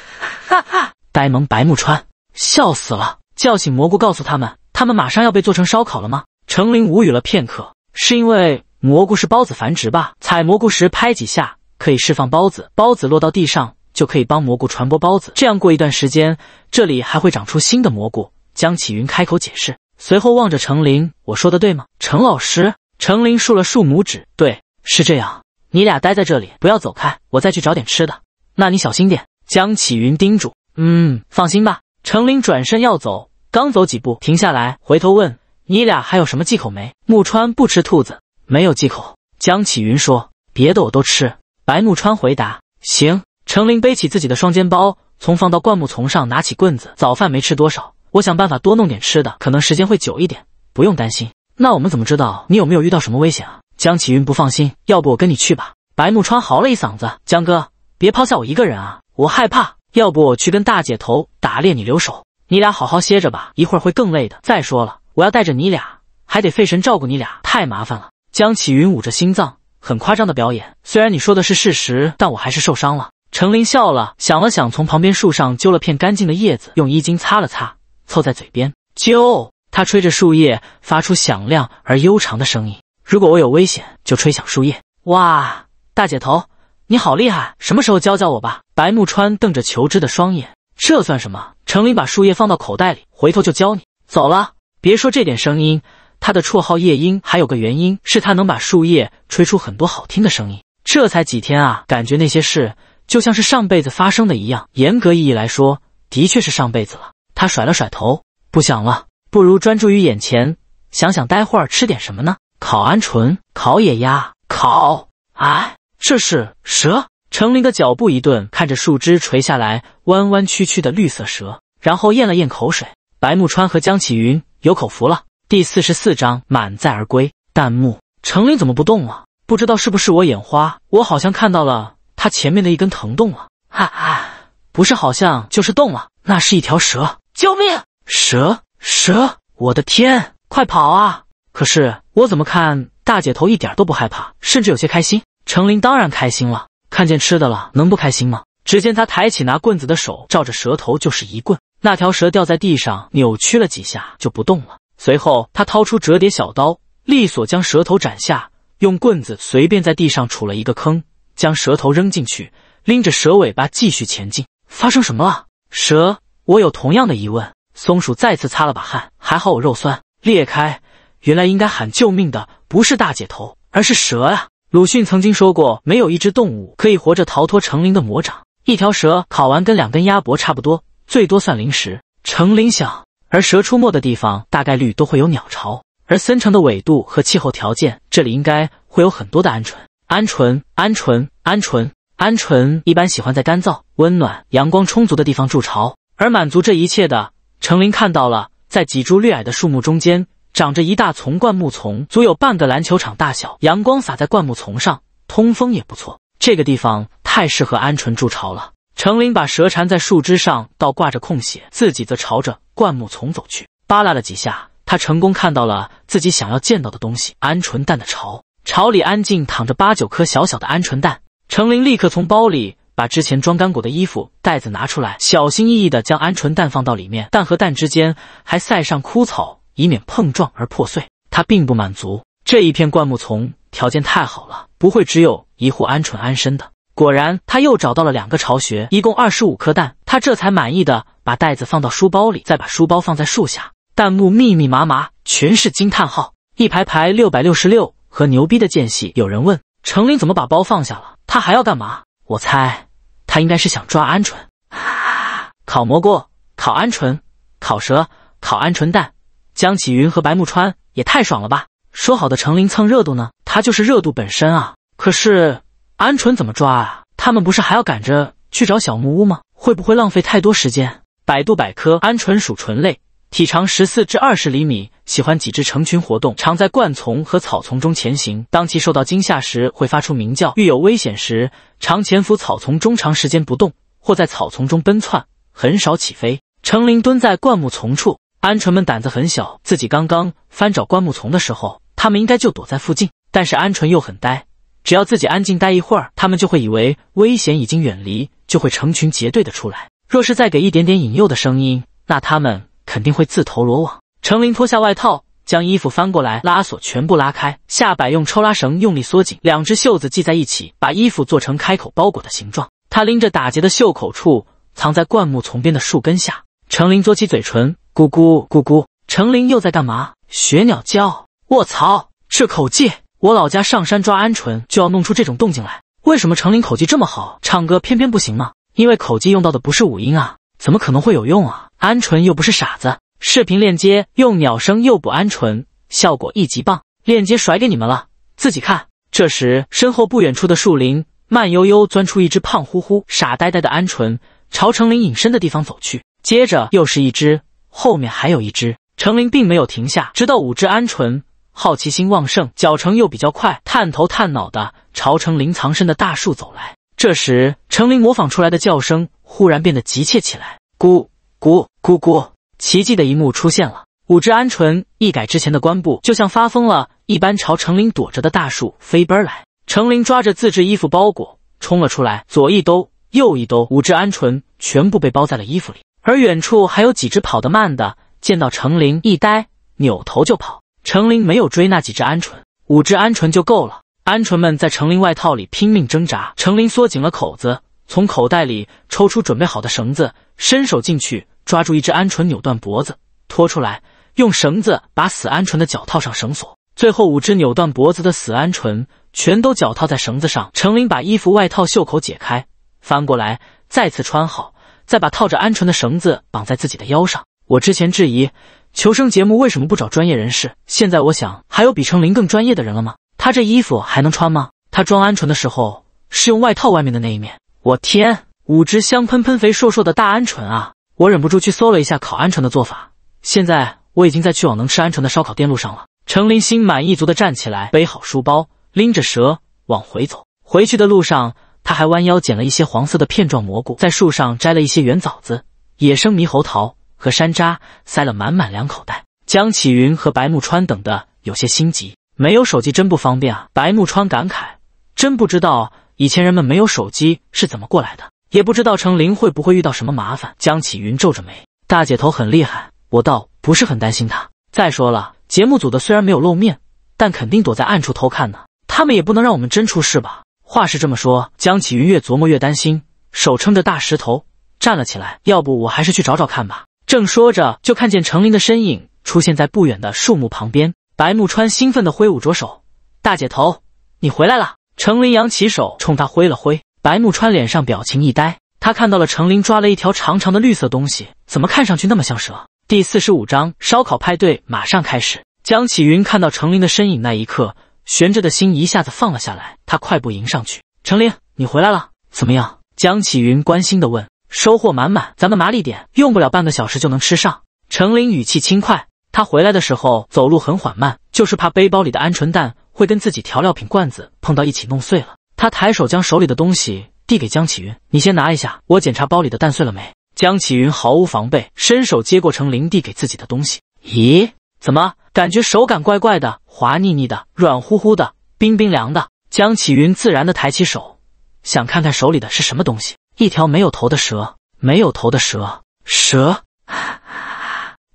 哈，呆萌白木川笑死了。叫醒蘑菇，告诉他们，他们马上要被做成烧烤了吗？程林无语了片刻，是因为。蘑菇是孢子繁殖吧？采蘑菇时拍几下可以释放孢子，孢子落到地上就可以帮蘑菇传播孢子。这样过一段时间，这里还会长出新的蘑菇。江启云开口解释，随后望着程琳，我说的对吗？”程老师，程琳竖了竖拇指：“对，是这样。”你俩待在这里，不要走开，我再去找点吃的。那你小心点，江启云叮嘱。嗯，放心吧。程琳转身要走，刚走几步，停下来，回头问：“你俩还有什么忌口没？”木川不吃兔子。没有忌口，江启云说，别的我都吃。白木川回答，行。程琳背起自己的双肩包，从放到灌木丛上拿起棍子。早饭没吃多少，我想办法多弄点吃的，可能时间会久一点，不用担心。那我们怎么知道你有没有遇到什么危险啊？江启云不放心，要不我跟你去吧？白木川嚎了一嗓子，江哥，别抛下我一个人啊，我害怕。要不我去跟大姐头打猎，你留守，你俩好好歇着吧，一会儿会更累的。再说了，我要带着你俩，还得费神照顾你俩，太麻烦了。江启云捂着心脏，很夸张的表演。虽然你说的是事实，但我还是受伤了。程琳笑了，想了想，从旁边树上揪了片干净的叶子，用衣襟擦了擦，凑在嘴边揪。他吹着树叶，发出响亮而悠长的声音。如果我有危险，就吹响树叶。哇，大姐头，你好厉害！什么时候教教我吧？白木川瞪着求知的双眼，这算什么？程琳把树叶放到口袋里，回头就教你。走了，别说这点声音。他的绰号夜莺还有个原因，是他能把树叶吹出很多好听的声音。这才几天啊，感觉那些事就像是上辈子发生的一样。严格意义来说，的确是上辈子了。他甩了甩头，不想了，不如专注于眼前，想想待会儿吃点什么呢？烤鹌鹑，烤野鸭，烤……啊，这是蛇！程琳的脚步一顿，看着树枝垂下来弯弯曲曲的绿色蛇，然后咽了咽口水。白木川和江启云有口福了。第四十四章满载而归。弹幕：程琳怎么不动了？不知道是不是我眼花，我好像看到了他前面的一根藤动了。哈哈，不是好像就是动了，那是一条蛇！救命！蛇蛇！我的天，快跑啊！可是我怎么看大姐头一点都不害怕，甚至有些开心。程琳当然开心了，看见吃的了能不开心吗？只见他抬起拿棍子的手，照着蛇头就是一棍，那条蛇掉在地上，扭曲了几下就不动了。随后，他掏出折叠小刀，利索将蛇头斩下，用棍子随便在地上杵了一个坑，将蛇头扔进去，拎着蛇尾巴继续前进。发生什么了？蛇？我有同样的疑问。松鼠再次擦了把汗，还好我肉酸裂开。原来应该喊救命的不是大姐头，而是蛇啊！鲁迅曾经说过，没有一只动物可以活着逃脱成林的魔掌。一条蛇烤完跟两根鸭脖差不多，最多算零食。成林想。而蛇出没的地方大概率都会有鸟巢，而森城的纬度和气候条件，这里应该会有很多的鹌鹑。鹌鹑，鹌鹑，鹌鹑，鹌鹑，鹌鹑一般喜欢在干燥、温暖、阳光充足的地方筑巢。而满足这一切的，程林看到了，在几株绿矮的树木中间，长着一大丛灌木丛，足有半个篮球场大小。阳光洒在灌木丛上，通风也不错。这个地方太适合鹌鹑筑巢了。程林把蛇缠在树枝上，倒挂着空隙，自己则朝着。灌木丛走去，扒拉了几下，他成功看到了自己想要见到的东西——鹌鹑蛋的巢。巢里安静躺着八九颗小小的鹌鹑蛋。程琳立刻从包里把之前装干果的衣服袋子拿出来，小心翼翼地将鹌鹑蛋放到里面，蛋和蛋之间还塞上枯草，以免碰撞而破碎。他并不满足，这一片灌木丛条件太好了，不会只有一户鹌鹑安身的。果然，他又找到了两个巢穴，一共二十五颗蛋。他这才满意的把袋子放到书包里，再把书包放在树下。弹幕密密麻麻，全是惊叹号，一排排六百六十六和牛逼的间隙。有人问：程琳怎么把包放下了？他还要干嘛？我猜他应该是想抓鹌鹑。啊！烤蘑菇，烤鹌鹑，烤蛇，烤鹌鹑蛋。江启云和白木川也太爽了吧！说好的程林蹭热度呢？他就是热度本身啊！可是。鹌鹑怎么抓啊？他们不是还要赶着去找小木屋吗？会不会浪费太多时间？百度百科：鹌鹑属鹑类，体长十四至二十厘米，喜欢几只成群活动，常在灌丛和草丛中前行。当其受到惊吓时，会发出鸣叫；遇有危险时，常潜伏草丛中，长时间不动，或在草丛中奔窜，很少起飞。成林蹲在灌木丛处，鹌鹑们胆子很小，自己刚刚翻找灌木丛的时候，他们应该就躲在附近。但是鹌鹑又很呆。只要自己安静待一会儿，他们就会以为危险已经远离，就会成群结队的出来。若是再给一点点引诱的声音，那他们肯定会自投罗网。程琳脱下外套，将衣服翻过来，拉锁全部拉开，下摆用抽拉绳用力缩紧，两只袖子系在一起，把衣服做成开口包裹的形状。他拎着打结的袖口处，藏在灌木丛边的树根下。程琳嘬起嘴唇，咕咕咕咕。程琳又在干嘛？学鸟叫。卧槽，这口气！我老家上山抓鹌鹑就要弄出这种动静来，为什么程林口技这么好，唱歌偏偏不行呢？因为口技用到的不是五音啊，怎么可能会有用啊？鹌鹑又不是傻子，视频链接用鸟声诱捕鹌鹑，效果一级棒，链接甩给你们了，自己看。这时，身后不远处的树林慢悠悠钻出一只胖乎乎、傻呆呆的鹌鹑，朝程林隐身的地方走去。接着又是一只，后面还有一只。程林并没有停下，直到五只鹌鹑。好奇心旺盛，脚程又比较快，探头探脑的朝程林藏身的大树走来。这时，程林模仿出来的叫声忽然变得急切起来，咕咕咕咕。奇迹的一幕出现了，五只鹌鹑一改之前的官步，就像发疯了一般朝程林躲着的大树飞奔来。程林抓着自制衣服包裹冲了出来，左一兜，右一兜，五只鹌鹑全部被包在了衣服里。而远处还有几只跑得慢的，见到程林一呆，扭头就跑。程琳没有追那几只鹌鹑，五只鹌鹑就够了。鹌鹑们在程琳外套里拼命挣扎，程琳缩紧了口子，从口袋里抽出准备好的绳子，伸手进去抓住一只鹌鹑，扭断脖子，拖出来，用绳子把死鹌鹑的脚套上绳索。最后五只扭断脖子的死鹌鹑全都脚套在绳子上。程琳把衣服外套袖口解开，翻过来，再次穿好，再把套着鹌鹑的绳子绑在自己的腰上。我之前质疑。求生节目为什么不找专业人士？现在我想，还有比程琳更专业的人了吗？他这衣服还能穿吗？他装鹌鹑的时候是用外套外面的那一面。我天，五只香喷喷、肥硕硕的大鹌鹑啊！我忍不住去搜了一下烤鹌鹑的做法。现在我已经在去往能吃鹌鹑的烧烤店路上了。程琳心满意足地站起来，背好书包，拎着蛇往回走。回去的路上，他还弯腰捡了一些黄色的片状蘑菇，在树上摘了一些圆枣子、野生猕猴桃。和山楂塞了满满两口袋，江启云和白木川等的有些心急，没有手机真不方便啊！白木川感慨，真不知道以前人们没有手机是怎么过来的，也不知道程琳会不会遇到什么麻烦。江启云皱着眉，大姐头很厉害，我倒不是很担心她。再说了，节目组的虽然没有露面，但肯定躲在暗处偷看呢。他们也不能让我们真出事吧？话是这么说，江启云越琢磨越担心，手撑着大石头站了起来，要不我还是去找找看吧。正说着，就看见程琳的身影出现在不远的树木旁边。白木川兴奋地挥舞着手：“大姐头，你回来了！”程琳扬起手，冲他挥了挥。白木川脸上表情一呆，他看到了程琳抓了一条长长的绿色东西，怎么看上去那么像蛇？第四十五章烧烤派对马上开始。江启云看到程琳的身影那一刻，悬着的心一下子放了下来。他快步迎上去：“程琳，你回来了，怎么样？”江启云关心地问。收获满满，咱们麻利点，用不了半个小时就能吃上。程琳语气轻快，他回来的时候走路很缓慢，就是怕背包里的鹌鹑蛋会跟自己调料品罐子碰到一起弄碎了。他抬手将手里的东西递给江启云：“你先拿一下，我检查包里的蛋碎了没。”江启云毫无防备，伸手接过程琳递给自己的东西。咦，怎么感觉手感怪怪的，滑腻腻的，软乎乎的，冰冰凉的？江启云自然的抬起手，想看看手里的是什么东西。一条没有头的蛇，没有头的蛇，蛇！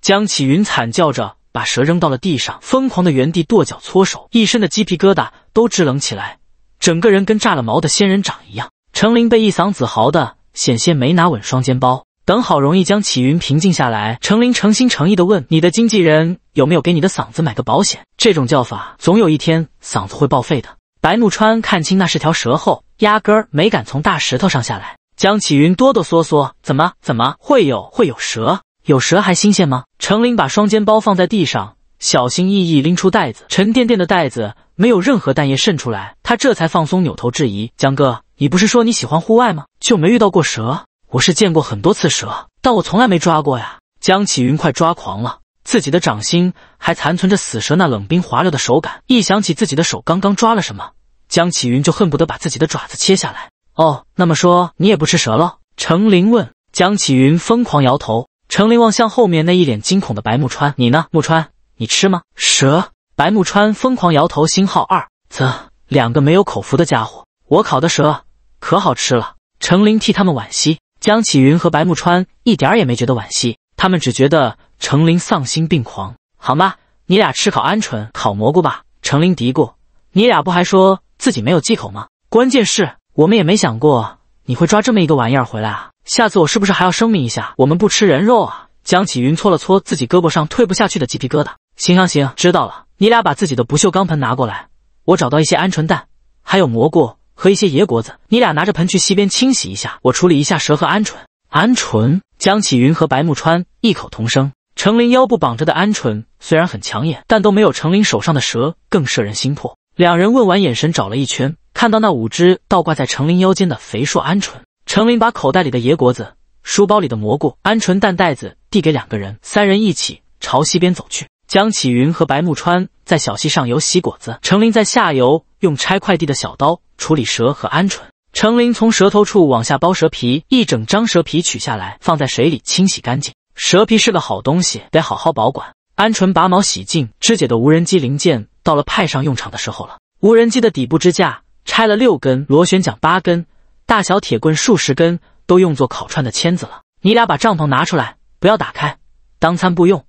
江启云惨叫着把蛇扔到了地上，疯狂的原地跺脚搓手，一身的鸡皮疙瘩都支棱起来，整个人跟炸了毛的仙人掌一样。程琳被一嗓子嚎的险些没拿稳双肩包，等好容易将启云平静下来，程琳诚心诚意的问：“你的经纪人有没有给你的嗓子买个保险？这种叫法总有一天嗓子会报废的。”白木川看清那是条蛇后，压根儿没敢从大石头上下来。江启云哆哆嗦嗦，怎么怎么会有会有蛇？有蛇还新鲜吗？程琳把双肩包放在地上，小心翼翼拎出袋子，沉甸甸的袋子没有任何蛋液渗出来，他这才放松，扭头质疑：“江哥，你不是说你喜欢户外吗？就没遇到过蛇？我是见过很多次蛇，但我从来没抓过呀。”江启云快抓狂了，自己的掌心还残存着死蛇那冷冰滑溜的手感，一想起自己的手刚刚抓了什么，江启云就恨不得把自己的爪子切下来。哦，那么说你也不吃蛇了？程琳问江启云，疯狂摇头。程琳望向后面那一脸惊恐的白木川，你呢？木川，你吃吗？蛇？白木川疯狂摇头。星号二，则两个没有口福的家伙，我烤的蛇可好吃了。程琳替他们惋惜。江启云和白木川一点也没觉得惋惜，他们只觉得程琳丧心病狂。好吧，你俩吃烤鹌鹑、烤蘑菇吧。程琳嘀咕，你俩不还说自己没有忌口吗？关键是。我们也没想过你会抓这么一个玩意儿回来啊！下次我是不是还要声明一下，我们不吃人肉啊？江启云搓了搓自己胳膊上退不下去的鸡皮疙瘩。行行行，知道了。你俩把自己的不锈钢盆拿过来，我找到一些鹌鹑蛋，还有蘑菇和一些野果子。你俩拿着盆去溪边清洗一下，我处理一下蛇和鹌鹑。鹌鹑？江启云和白木川异口同声。程琳腰部绑着的鹌鹑虽然很抢眼，但都没有程琳手上的蛇更摄人心魄。两人问完，眼神找了一圈，看到那五只倒挂在程林腰间的肥硕鹌鹑。程林把口袋里的野果子、书包里的蘑菇、鹌鹑蛋袋子递给两个人，三人一起朝西边走去。江启云和白木川在小溪上游洗果子，程林在下游用拆快递的小刀处理蛇和鹌鹑。程林从蛇头处往下剥蛇皮，一整张蛇皮取下来，放在水里清洗干净。蛇皮是个好东西，得好好保管。鹌鹑拔毛洗净，肢解的无人机零件。到了派上用场的时候了。无人机的底部支架拆了六根，螺旋桨八根，大小铁棍数十根，都用作烤串的签子了。你俩把帐篷拿出来，不要打开，当餐不用。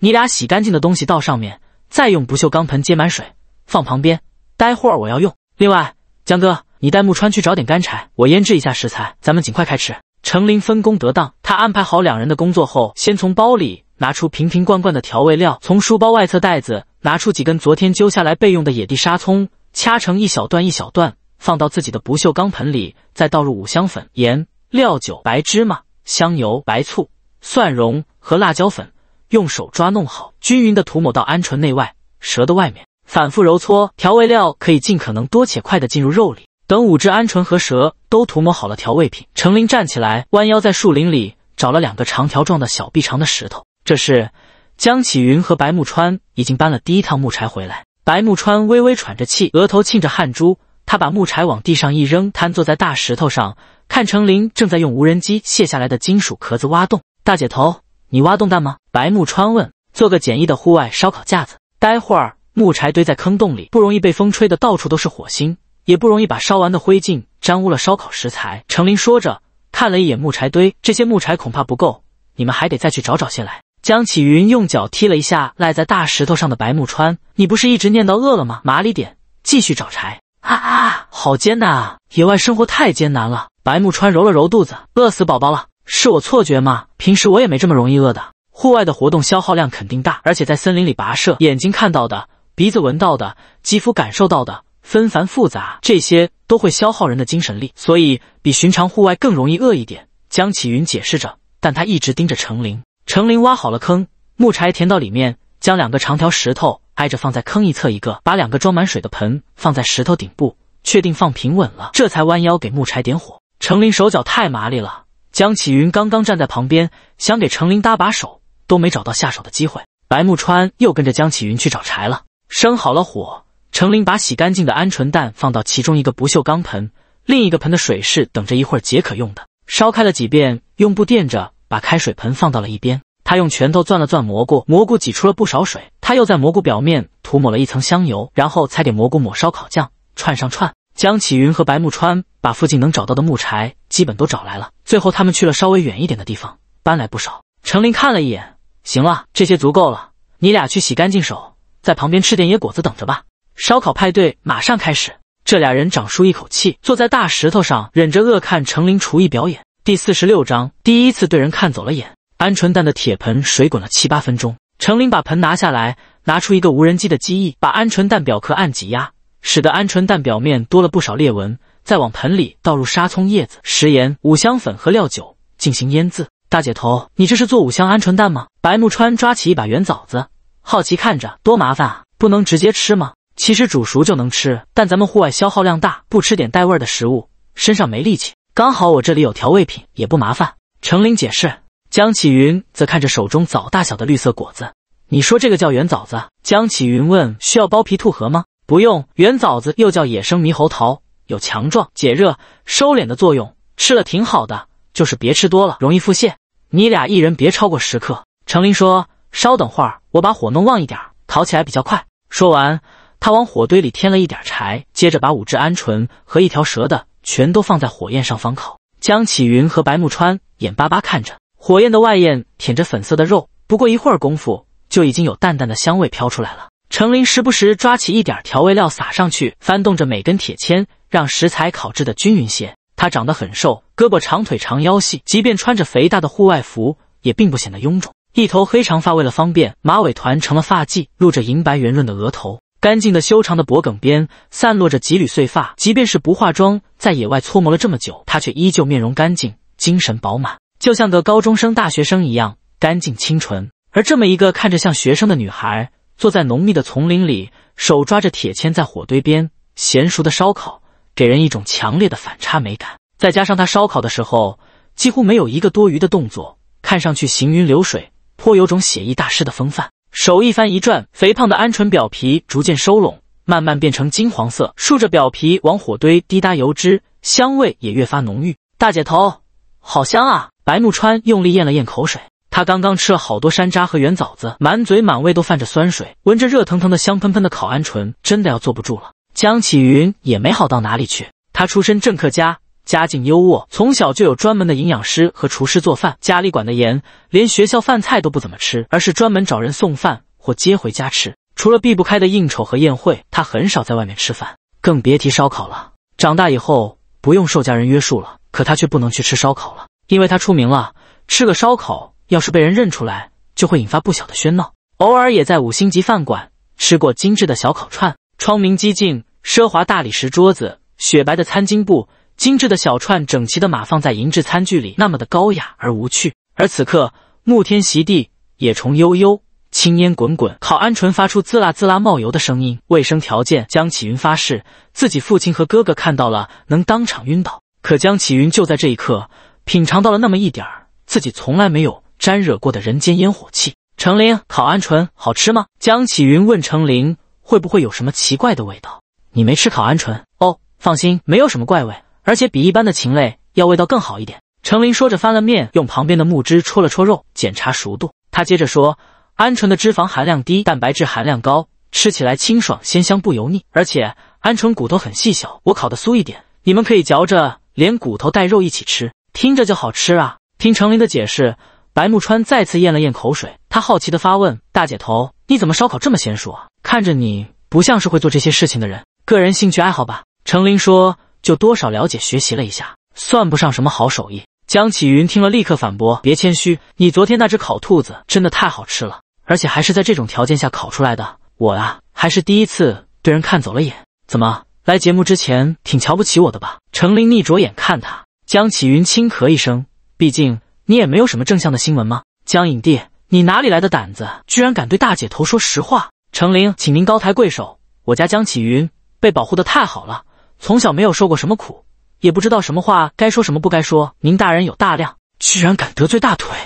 你俩洗干净的东西倒上面，再用不锈钢盆接满水，放旁边。待会儿我要用。另外，江哥，你带木川去找点干柴，我腌制一下食材，咱们尽快开吃。程琳分工得当，他安排好两人的工作后，先从包里拿出瓶瓶罐罐的调味料，从书包外侧袋子。拿出几根昨天揪下来备用的野地沙葱，掐成一小段一小段，放到自己的不锈钢盆里，再倒入五香粉、盐、料酒、白芝麻、香油、白醋、蒜蓉和辣椒粉，用手抓弄好，均匀的涂抹到鹌鹑内外、蛇的外面，反复揉搓，调味料可以尽可能多且快的进入肉里。等五只鹌鹑和蛇都涂抹好了调味品，程琳站起来，弯腰在树林里找了两个长条状的小臂长的石头，这是。江启云和白木川已经搬了第一趟木柴回来。白木川微微喘着气，额头沁着汗珠。他把木柴往地上一扔，瘫坐在大石头上，看程林正在用无人机卸下来的金属壳子挖洞。大姐头，你挖洞干吗？白木川问。做个简易的户外烧烤架子，待会儿木柴堆在坑洞里，不容易被风吹的到处都是火星，也不容易把烧完的灰烬沾污了烧烤食材。程林说着，看了一眼木柴堆，这些木柴恐怕不够，你们还得再去找找些来。江启云用脚踢了一下赖在大石头上的白木川，你不是一直念叨饿了吗？麻利点，继续找柴。啊啊，好艰难啊！野外生活太艰难了。白木川揉了揉肚子，饿死宝宝了。是我错觉吗？平时我也没这么容易饿的。户外的活动消耗量肯定大，而且在森林里跋涉，眼睛看到的、鼻子闻到的、肌肤感受到的纷繁复杂，这些都会消耗人的精神力，所以比寻常户外更容易饿一点。江启云解释着，但他一直盯着程琳。程林挖好了坑，木柴填到里面，将两个长条石头挨着放在坑一侧，一个把两个装满水的盆放在石头顶部，确定放平稳了，这才弯腰给木柴点火。程林手脚太麻利了，江启云刚刚站在旁边想给程林搭把手，都没找到下手的机会。白木川又跟着江启云去找柴了。生好了火，程林把洗干净的鹌鹑蛋放到其中一个不锈钢盆，另一个盆的水是等着一会儿解渴用的。烧开了几遍，用布垫着。把开水盆放到了一边，他用拳头攥了攥蘑菇，蘑菇挤出了不少水。他又在蘑菇表面涂抹了一层香油，然后才给蘑菇抹烧烤酱，串上串。江启云和白木川把附近能找到的木柴基本都找来了，最后他们去了稍微远一点的地方，搬来不少。程林看了一眼，行了，这些足够了。你俩去洗干净手，在旁边吃点野果子等着吧。烧烤派对马上开始，这俩人长舒一口气，坐在大石头上，忍着饿看程林厨艺表演。第四十六章，第一次对人看走了眼。鹌鹑蛋的铁盆水滚了七八分钟，程琳把盆拿下来，拿出一个无人机的机翼，把鹌鹑蛋表壳按挤压，使得鹌鹑蛋表面多了不少裂纹。再往盆里倒入沙葱叶子、食盐、五香粉和料酒进行腌渍。大姐头，你这是做五香鹌鹑蛋吗？白木川抓起一把圆枣子，好奇看着，多麻烦啊，不能直接吃吗？其实煮熟就能吃，但咱们户外消耗量大，不吃点带味儿的食物，身上没力气。刚好我这里有调味品，也不麻烦。程琳解释。江启云则看着手中枣大小的绿色果子，你说这个叫圆枣子？江启云问。需要剥皮吐核吗？不用。圆枣子又叫野生猕猴桃，有强壮、解热、收敛的作用，吃了挺好的，就是别吃多了，容易腹泻。你俩一人别超过十克。程琳说。稍等会儿，我把火弄旺一点，烤起来比较快。说完，他往火堆里添了一点柴，接着把五只鹌鹑和一条蛇的。全都放在火焰上方烤，江启云和白木川眼巴巴看着火焰的外焰舔着粉色的肉，不过一会儿功夫就已经有淡淡的香味飘出来了。程琳时不时抓起一点调味料撒上去，翻动着每根铁签，让食材烤制的均匀些。他长得很瘦，胳膊长腿长腰细，即便穿着肥大的户外服，也并不显得臃肿。一头黑长发为了方便，马尾团成了发髻，露着银白圆润的额头。干净的修长的脖颈边散落着几缕碎发，即便是不化妆，在野外搓磨了这么久，她却依旧面容干净，精神饱满，就像个高中生、大学生一样干净清纯。而这么一个看着像学生的女孩，坐在浓密的丛林里，手抓着铁签在火堆边娴熟的烧烤，给人一种强烈的反差美感。再加上她烧烤的时候几乎没有一个多余的动作，看上去行云流水，颇有种写意大师的风范。手一翻一转，肥胖的鹌鹑表皮逐渐收拢，慢慢变成金黄色，竖着表皮往火堆滴答油脂，香味也越发浓郁。大姐头，好香啊！白木川用力咽了咽口水，他刚刚吃了好多山楂和圆枣子，满嘴满胃都泛着酸水，闻着热腾腾的香喷喷的烤鹌鹑，真的要坐不住了。江启云也没好到哪里去，他出身政客家。家境优渥，从小就有专门的营养师和厨师做饭，家里管得严，连学校饭菜都不怎么吃，而是专门找人送饭或接回家吃。除了避不开的应酬和宴会，他很少在外面吃饭，更别提烧烤了。长大以后不用受家人约束了，可他却不能去吃烧烤了，因为他出名了，吃个烧烤要是被人认出来，就会引发不小的喧闹。偶尔也在五星级饭馆吃过精致的小烤串，窗明几净，奢华大理石桌子，雪白的餐巾布。精致的小串，整齐的码放在银质餐具里，那么的高雅而无趣。而此刻，暮天席地，野虫悠悠，青烟滚滚，烤鹌鹑发出滋啦滋啦冒油的声音。卫生条件，江启云发誓，自己父亲和哥哥看到了能当场晕倒。可江启云就在这一刻品尝到了那么一点儿自己从来没有沾惹过的人间烟火气。程琳，烤鹌鹑好吃吗？江启云问程琳，会不会有什么奇怪的味道？你没吃烤鹌鹑哦，放心，没有什么怪味。而且比一般的禽类要味道更好一点。程林说着，翻了面，用旁边的木枝戳了戳肉，检查熟度。他接着说：“鹌鹑的脂肪含量低，蛋白质含量高，吃起来清爽鲜香，不油腻。而且鹌鹑骨头很细小，我烤的酥一点，你们可以嚼着连骨头带肉一起吃，听着就好吃啊。”听程林的解释，白木川再次咽了咽口水。他好奇地发问：“大姐头，你怎么烧烤这么娴熟啊？看着你不像是会做这些事情的人，个人兴趣爱好吧？”程林说。就多少了解学习了一下，算不上什么好手艺。江启云听了，立刻反驳：“别谦虚，你昨天那只烤兔子真的太好吃了，而且还是在这种条件下烤出来的。我啊，还是第一次对人看走了眼。怎么来节目之前挺瞧不起我的吧？”程琳逆着眼看他，江启云轻咳一声：“毕竟你也没有什么正向的新闻吗？”江影帝，你哪里来的胆子，居然敢对大姐头说实话？程琳，请您高抬贵手，我家江启云被保护的太好了。从小没有受过什么苦，也不知道什么话该说，什么不该说。您大人有大量，居然敢得罪大腿，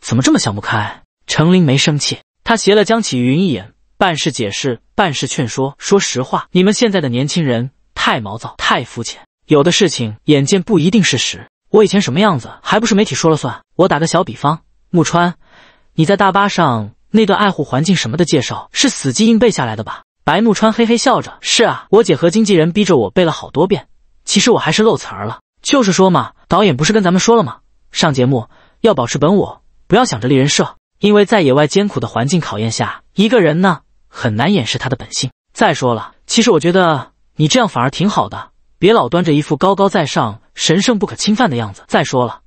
怎么这么想不开？程琳没生气，他斜了江启云一眼，半是解释，半是劝说。说实话，你们现在的年轻人太毛躁，太肤浅，有的事情眼见不一定是实。我以前什么样子，还不是媒体说了算？我打个小比方，木川，你在大巴上那段爱护环境什么的介绍，是死记硬背下来的吧？白木川嘿嘿笑着，是啊，我姐和经纪人逼着我背了好多遍，其实我还是漏词儿了。就是说嘛，导演不是跟咱们说了吗？上节目要保持本我，不要想着立人设，因为在野外艰苦的环境考验下，一个人呢很难掩饰他的本性。再说了，其实我觉得你这样反而挺好的，别老端着一副高高在上、神圣不可侵犯的样子。再说了，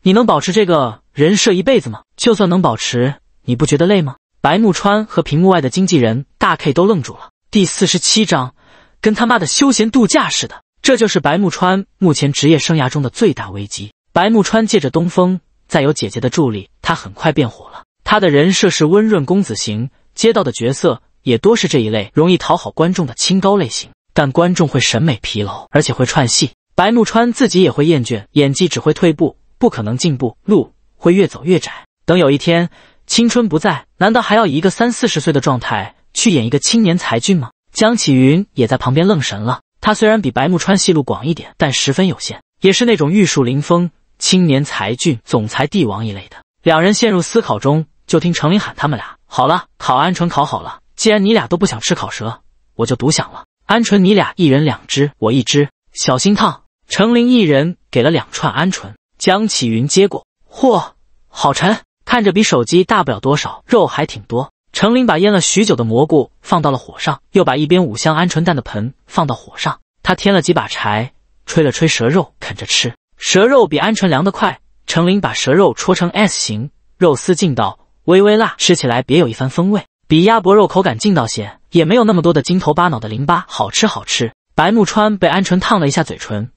你能保持这个人设一辈子吗？就算能保持，你不觉得累吗？白木川和屏幕外的经纪人大 K 都愣住了。第四十七章，跟他妈的休闲度假似的，这就是白木川目前职业生涯中的最大危机。白木川借着东风，再有姐姐的助力，他很快变火了。他的人设是温润公子型，接到的角色也多是这一类容易讨好观众的清高类型。但观众会审美疲劳，而且会串戏，白木川自己也会厌倦，演技只会退步，不可能进步，路会越走越窄。等有一天。青春不在，难道还要以一个三四十岁的状态去演一个青年才俊吗？江启云也在旁边愣神了。他虽然比白木川戏路广一点，但十分有限，也是那种玉树临风、青年才俊、总裁帝王一类的。两人陷入思考中，就听程琳喊他们俩：“好了，烤鹌鹑烤好了。既然你俩都不想吃烤蛇，我就独享了。鹌鹑你俩一人两只，我一只。小心烫。”程琳一人给了两串鹌鹑，江启云接过，嚯，好沉。看着比手机大不了多少，肉还挺多。程琳把腌了许久的蘑菇放到了火上，又把一边五香鹌鹑蛋的盆放到火上。他添了几把柴，吹了吹蛇肉，啃着吃。蛇肉比鹌鹑凉的快。程琳把蛇肉戳成 S 形，肉丝劲道，微微辣，吃起来别有一番风味，比鸭脖肉口感劲道些，也没有那么多的筋头巴脑的淋巴，好吃好吃。白木川被鹌鹑烫了一下嘴唇，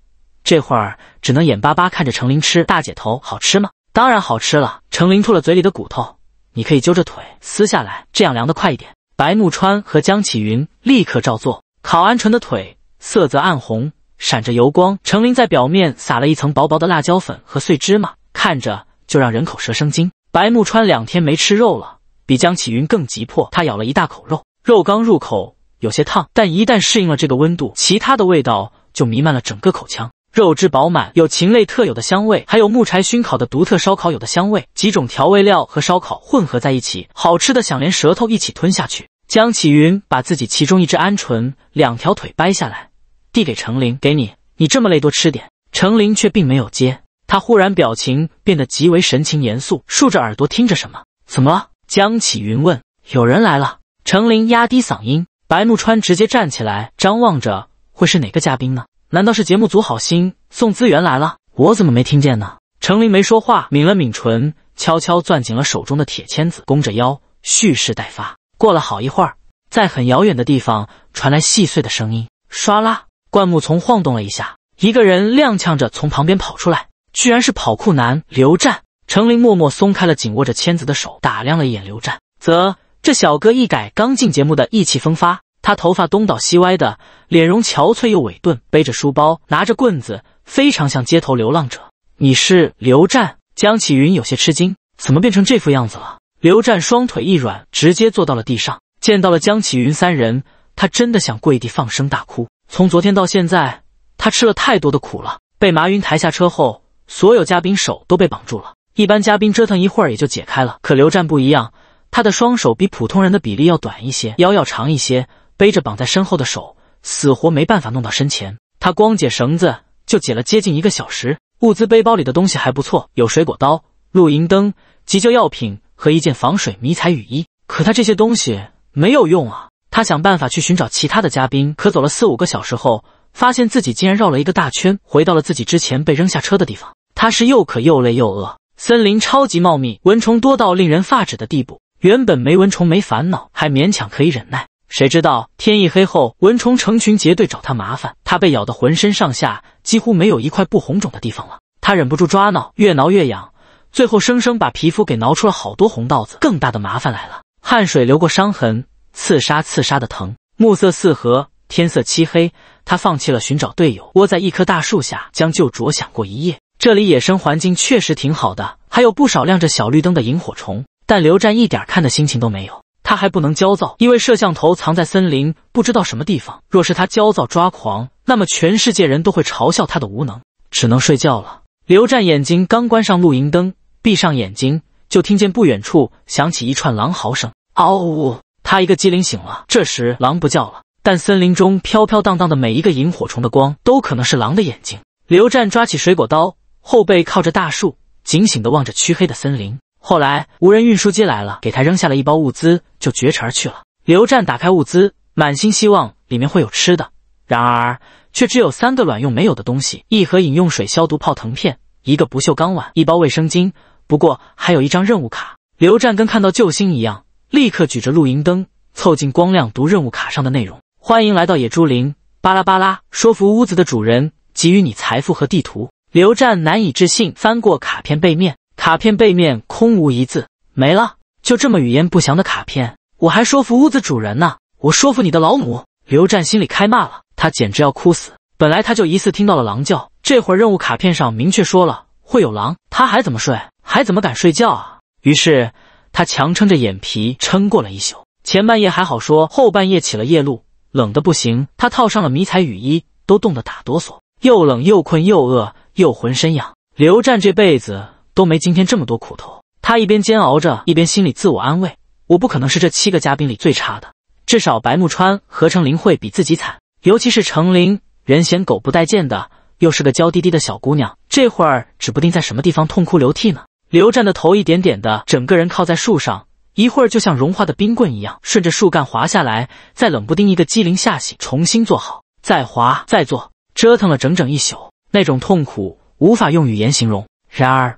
这会儿只能眼巴巴看着程琳吃。大姐头，好吃吗？当然好吃了。程琳吐了嘴里的骨头，你可以揪着腿撕下来，这样凉得快一点。白木川和江启云立刻照做。烤鹌鹑的腿色泽暗红，闪着油光。程琳在表面撒了一层薄薄的辣椒粉和碎芝麻，看着就让人口舌生津。白木川两天没吃肉了，比江启云更急迫。他咬了一大口肉，肉刚入口有些烫，但一旦适应了这个温度，其他的味道就弥漫了整个口腔。肉质饱满，有禽类特有的香味，还有木柴熏烤的独特烧烤有的香味，几种调味料和烧烤混合在一起，好吃的想连舌头一起吞下去。江启云把自己其中一只鹌鹑两条腿掰下来，递给程琳，给你，你这么累，多吃点。程琳却并没有接，他忽然表情变得极为神情严肃，竖着耳朵听着什么。怎么了？江启云问。有人来了。程琳压低嗓音。白木川直接站起来，张望着，会是哪个嘉宾呢？难道是节目组好心送资源来了？我怎么没听见呢？程琳没说话，抿了抿唇，悄悄攥紧了手中的铁签子，弓着腰，蓄势待发。过了好一会儿，在很遥远的地方传来细碎的声音，唰啦，灌木丛晃动了一下，一个人踉跄着从旁边跑出来，居然是跑酷男刘湛。程琳默默松开了紧握着签子的手，打量了一眼刘湛，则这小哥一改刚进节目的意气风发。他头发东倒西歪的，脸容憔悴又委顿，背着书包，拿着棍子，非常像街头流浪者。你是刘湛？江启云有些吃惊，怎么变成这副样子了？刘湛双腿一软，直接坐到了地上。见到了江启云三人，他真的想跪地放声大哭。从昨天到现在，他吃了太多的苦了。被麻云抬下车后，所有嘉宾手都被绑住了。一般嘉宾折腾一会儿也就解开了，可刘湛不一样，他的双手比普通人的比例要短一些，腰要长一些。背着绑在身后的手，死活没办法弄到身前。他光解绳子就解了接近一个小时。物资背包里的东西还不错，有水果刀、露营灯、急救药品和一件防水迷彩雨衣。可他这些东西没有用啊！他想办法去寻找其他的嘉宾，可走了四五个小时后，发现自己竟然绕了一个大圈，回到了自己之前被扔下车的地方。他是又渴又累又饿，森林超级茂密，蚊虫多到令人发指的地步。原本没蚊虫没烦恼，还勉强可以忍耐。谁知道天一黑后，蚊虫成群结队找他麻烦，他被咬得浑身上下几乎没有一块不红肿的地方了。他忍不住抓挠，越挠越痒，最后生生把皮肤给挠出了好多红道子。更大的麻烦来了，汗水流过伤痕，刺杀刺杀的疼。暮色四合，天色漆黑，他放弃了寻找队友，窝在一棵大树下将就着想过一夜。这里野生环境确实挺好的，还有不少亮着小绿灯的萤火虫，但刘湛一点看的心情都没有。他还不能焦躁，因为摄像头藏在森林，不知道什么地方。若是他焦躁抓狂，那么全世界人都会嘲笑他的无能。只能睡觉了。刘湛眼睛刚关上，露营灯，闭上眼睛，就听见不远处响起一串狼嚎声，嗷呜！他一个激灵醒了。这时狼不叫了，但森林中飘飘荡荡的每一个萤火虫的光，都可能是狼的眼睛。刘湛抓起水果刀，后背靠着大树，警醒地望着黢黑的森林。后来，无人运输机来了，给他扔下了一包物资，就绝尘而去了。刘湛打开物资，满心希望里面会有吃的，然而却只有三个卵用没有的东西：一盒饮用水消毒泡腾片，一个不锈钢碗，一包卫生巾。不过还有一张任务卡。刘湛跟看到救星一样，立刻举着露营灯凑近光亮，读任务卡上的内容：“欢迎来到野猪林，巴拉巴拉，说服屋子的主人给予你财富和地图。”刘湛难以置信，翻过卡片背面。卡片背面空无一字，没了，就这么语焉不详的卡片，我还说服屋子主人呢，我说服你的老母。刘湛心里开骂了，他简直要哭死。本来他就疑似听到了狼叫，这会儿任务卡片上明确说了会有狼，他还怎么睡，还怎么敢睡觉啊？于是他强撑着眼皮，撑过了一宿。前半夜还好说，后半夜起了夜路，冷的不行，他套上了迷彩雨衣，都冻得打哆嗦，又冷又困又饿又浑身痒。刘湛这辈子。都没今天这么多苦头。他一边煎熬着，一边心里自我安慰：我不可能是这七个嘉宾里最差的。至少白木川和程林会比自己惨。尤其是程林，人嫌狗不待见的，又是个娇滴滴的小姑娘，这会儿指不定在什么地方痛哭流涕呢。刘湛的头一点点的，整个人靠在树上，一会儿就像融化的冰棍一样顺着树干滑下来，再冷不丁一个机灵吓醒，重新坐好，再滑再坐，折腾了整整一宿，那种痛苦无法用语言形容。然而。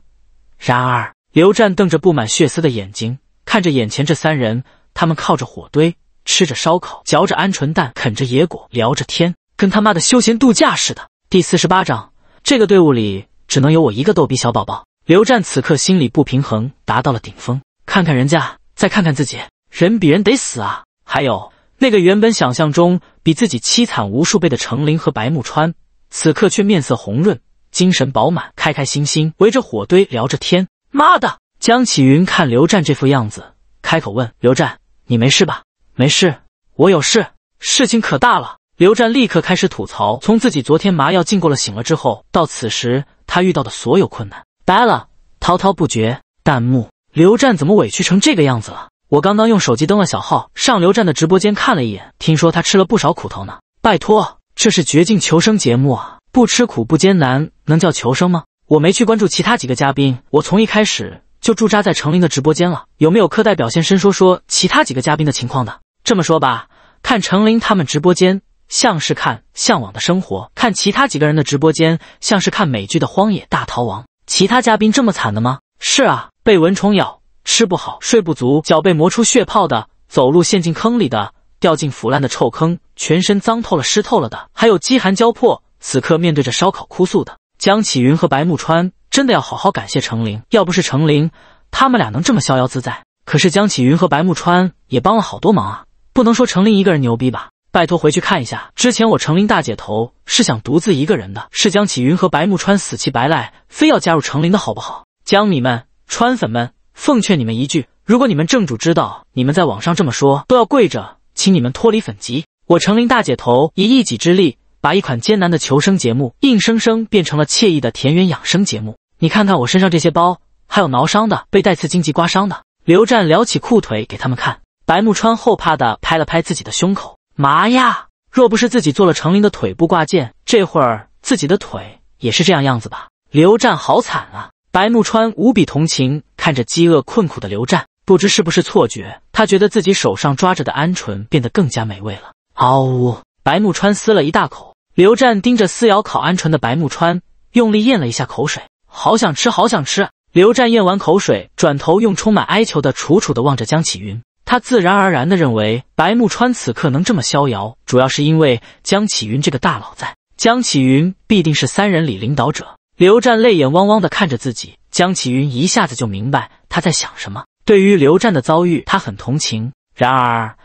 然而，刘湛瞪着布满血丝的眼睛，看着眼前这三人，他们靠着火堆吃着烧烤，嚼着鹌鹑蛋，啃着野果，聊着天，跟他妈的休闲度假似的。第四十八章，这个队伍里只能有我一个逗比小宝宝。刘湛此刻心理不平衡达到了顶峰，看看人家，再看看自己，人比人得死啊！还有那个原本想象中比自己凄惨无数倍的程琳和白木川，此刻却面色红润。精神饱满，开开心心围着火堆聊着天。妈的！江启云看刘湛这副样子，开口问：“刘湛，你没事吧？”“没事，我有事，事情可大了。”刘湛立刻开始吐槽，从自己昨天麻药进过了醒了之后，到此时他遇到的所有困难，呆了，滔滔不绝。弹幕：刘湛怎么委屈成这个样子了？我刚刚用手机登了小号上刘湛的直播间看了一眼，听说他吃了不少苦头呢。拜托，这是绝境求生节目啊，不吃苦不艰难。能叫求生吗？我没去关注其他几个嘉宾，我从一开始就驻扎在程琳的直播间了。有没有课代表现身说说其他几个嘉宾的情况呢？这么说吧，看程琳他们直播间像是看《向往的生活》，看其他几个人的直播间像是看美剧的《荒野大逃亡》。其他嘉宾这么惨的吗？是啊，被蚊虫咬、吃不好、睡不足、脚被磨出血泡的，走路陷进坑里的，掉进腐烂的臭坑，全身脏透了、湿透了的，还有饥寒交迫、此刻面对着烧烤哭诉的。江启云和白木川真的要好好感谢程琳，要不是程琳，他们俩能这么逍遥自在。可是江启云和白木川也帮了好多忙啊，不能说程琳一个人牛逼吧。拜托回去看一下，之前我程琳大姐头是想独自一个人的，是江启云和白木川死乞白赖非要加入程琳的好不好？江米们、川粉们，奉劝你们一句，如果你们正主知道你们在网上这么说，都要跪着请你们脱离粉籍。我程琳大姐头以一己之力。把一款艰难的求生节目硬生生变成了惬意的田园养生节目。你看看我身上这些包，还有挠伤的、被带刺荆棘刮伤的。刘湛撩起裤腿给他们看。白木川后怕的拍了拍自己的胸口，麻呀！若不是自己做了程琳的腿部挂件，这会儿自己的腿也是这样样子吧？刘湛好惨啊！白木川无比同情看着饥饿困苦的刘湛，不知是不是错觉，他觉得自己手上抓着的鹌鹑变得更加美味了。嗷呜！白木川撕了一大口。刘湛盯着撕咬烤鹌鹑的白木川，用力咽了一下口水，好想吃，好想吃。刘湛咽完口水，转头用充满哀求的、楚楚的望着江启云。他自然而然的认为，白木川此刻能这么逍遥，主要是因为江启云这个大佬在。江启云必定是三人里领导者。刘湛泪眼汪汪的看着自己，江启云一下子就明白他在想什么。对于刘湛的遭遇，他很同情。然而，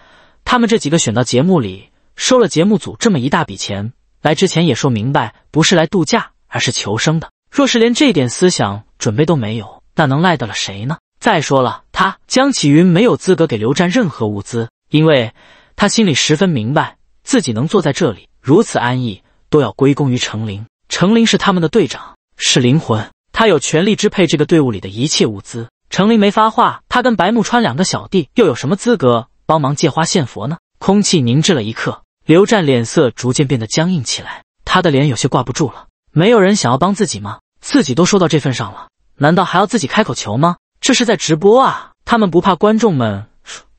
他们这几个选到节目里，收了节目组这么一大笔钱。来之前也说明白，不是来度假，而是求生的。若是连这点思想准备都没有，那能赖得了谁呢？再说了，他江启云没有资格给刘占任何物资，因为他心里十分明白，自己能坐在这里如此安逸，都要归功于程林。程林是他们的队长，是灵魂，他有权利支配这个队伍里的一切物资。程林没发话，他跟白木川两个小弟又有什么资格帮忙借花献佛呢？空气凝滞了一刻。刘湛脸色逐渐变得僵硬起来，他的脸有些挂不住了。没有人想要帮自己吗？自己都说到这份上了，难道还要自己开口求吗？这是在直播啊！他们不怕观众们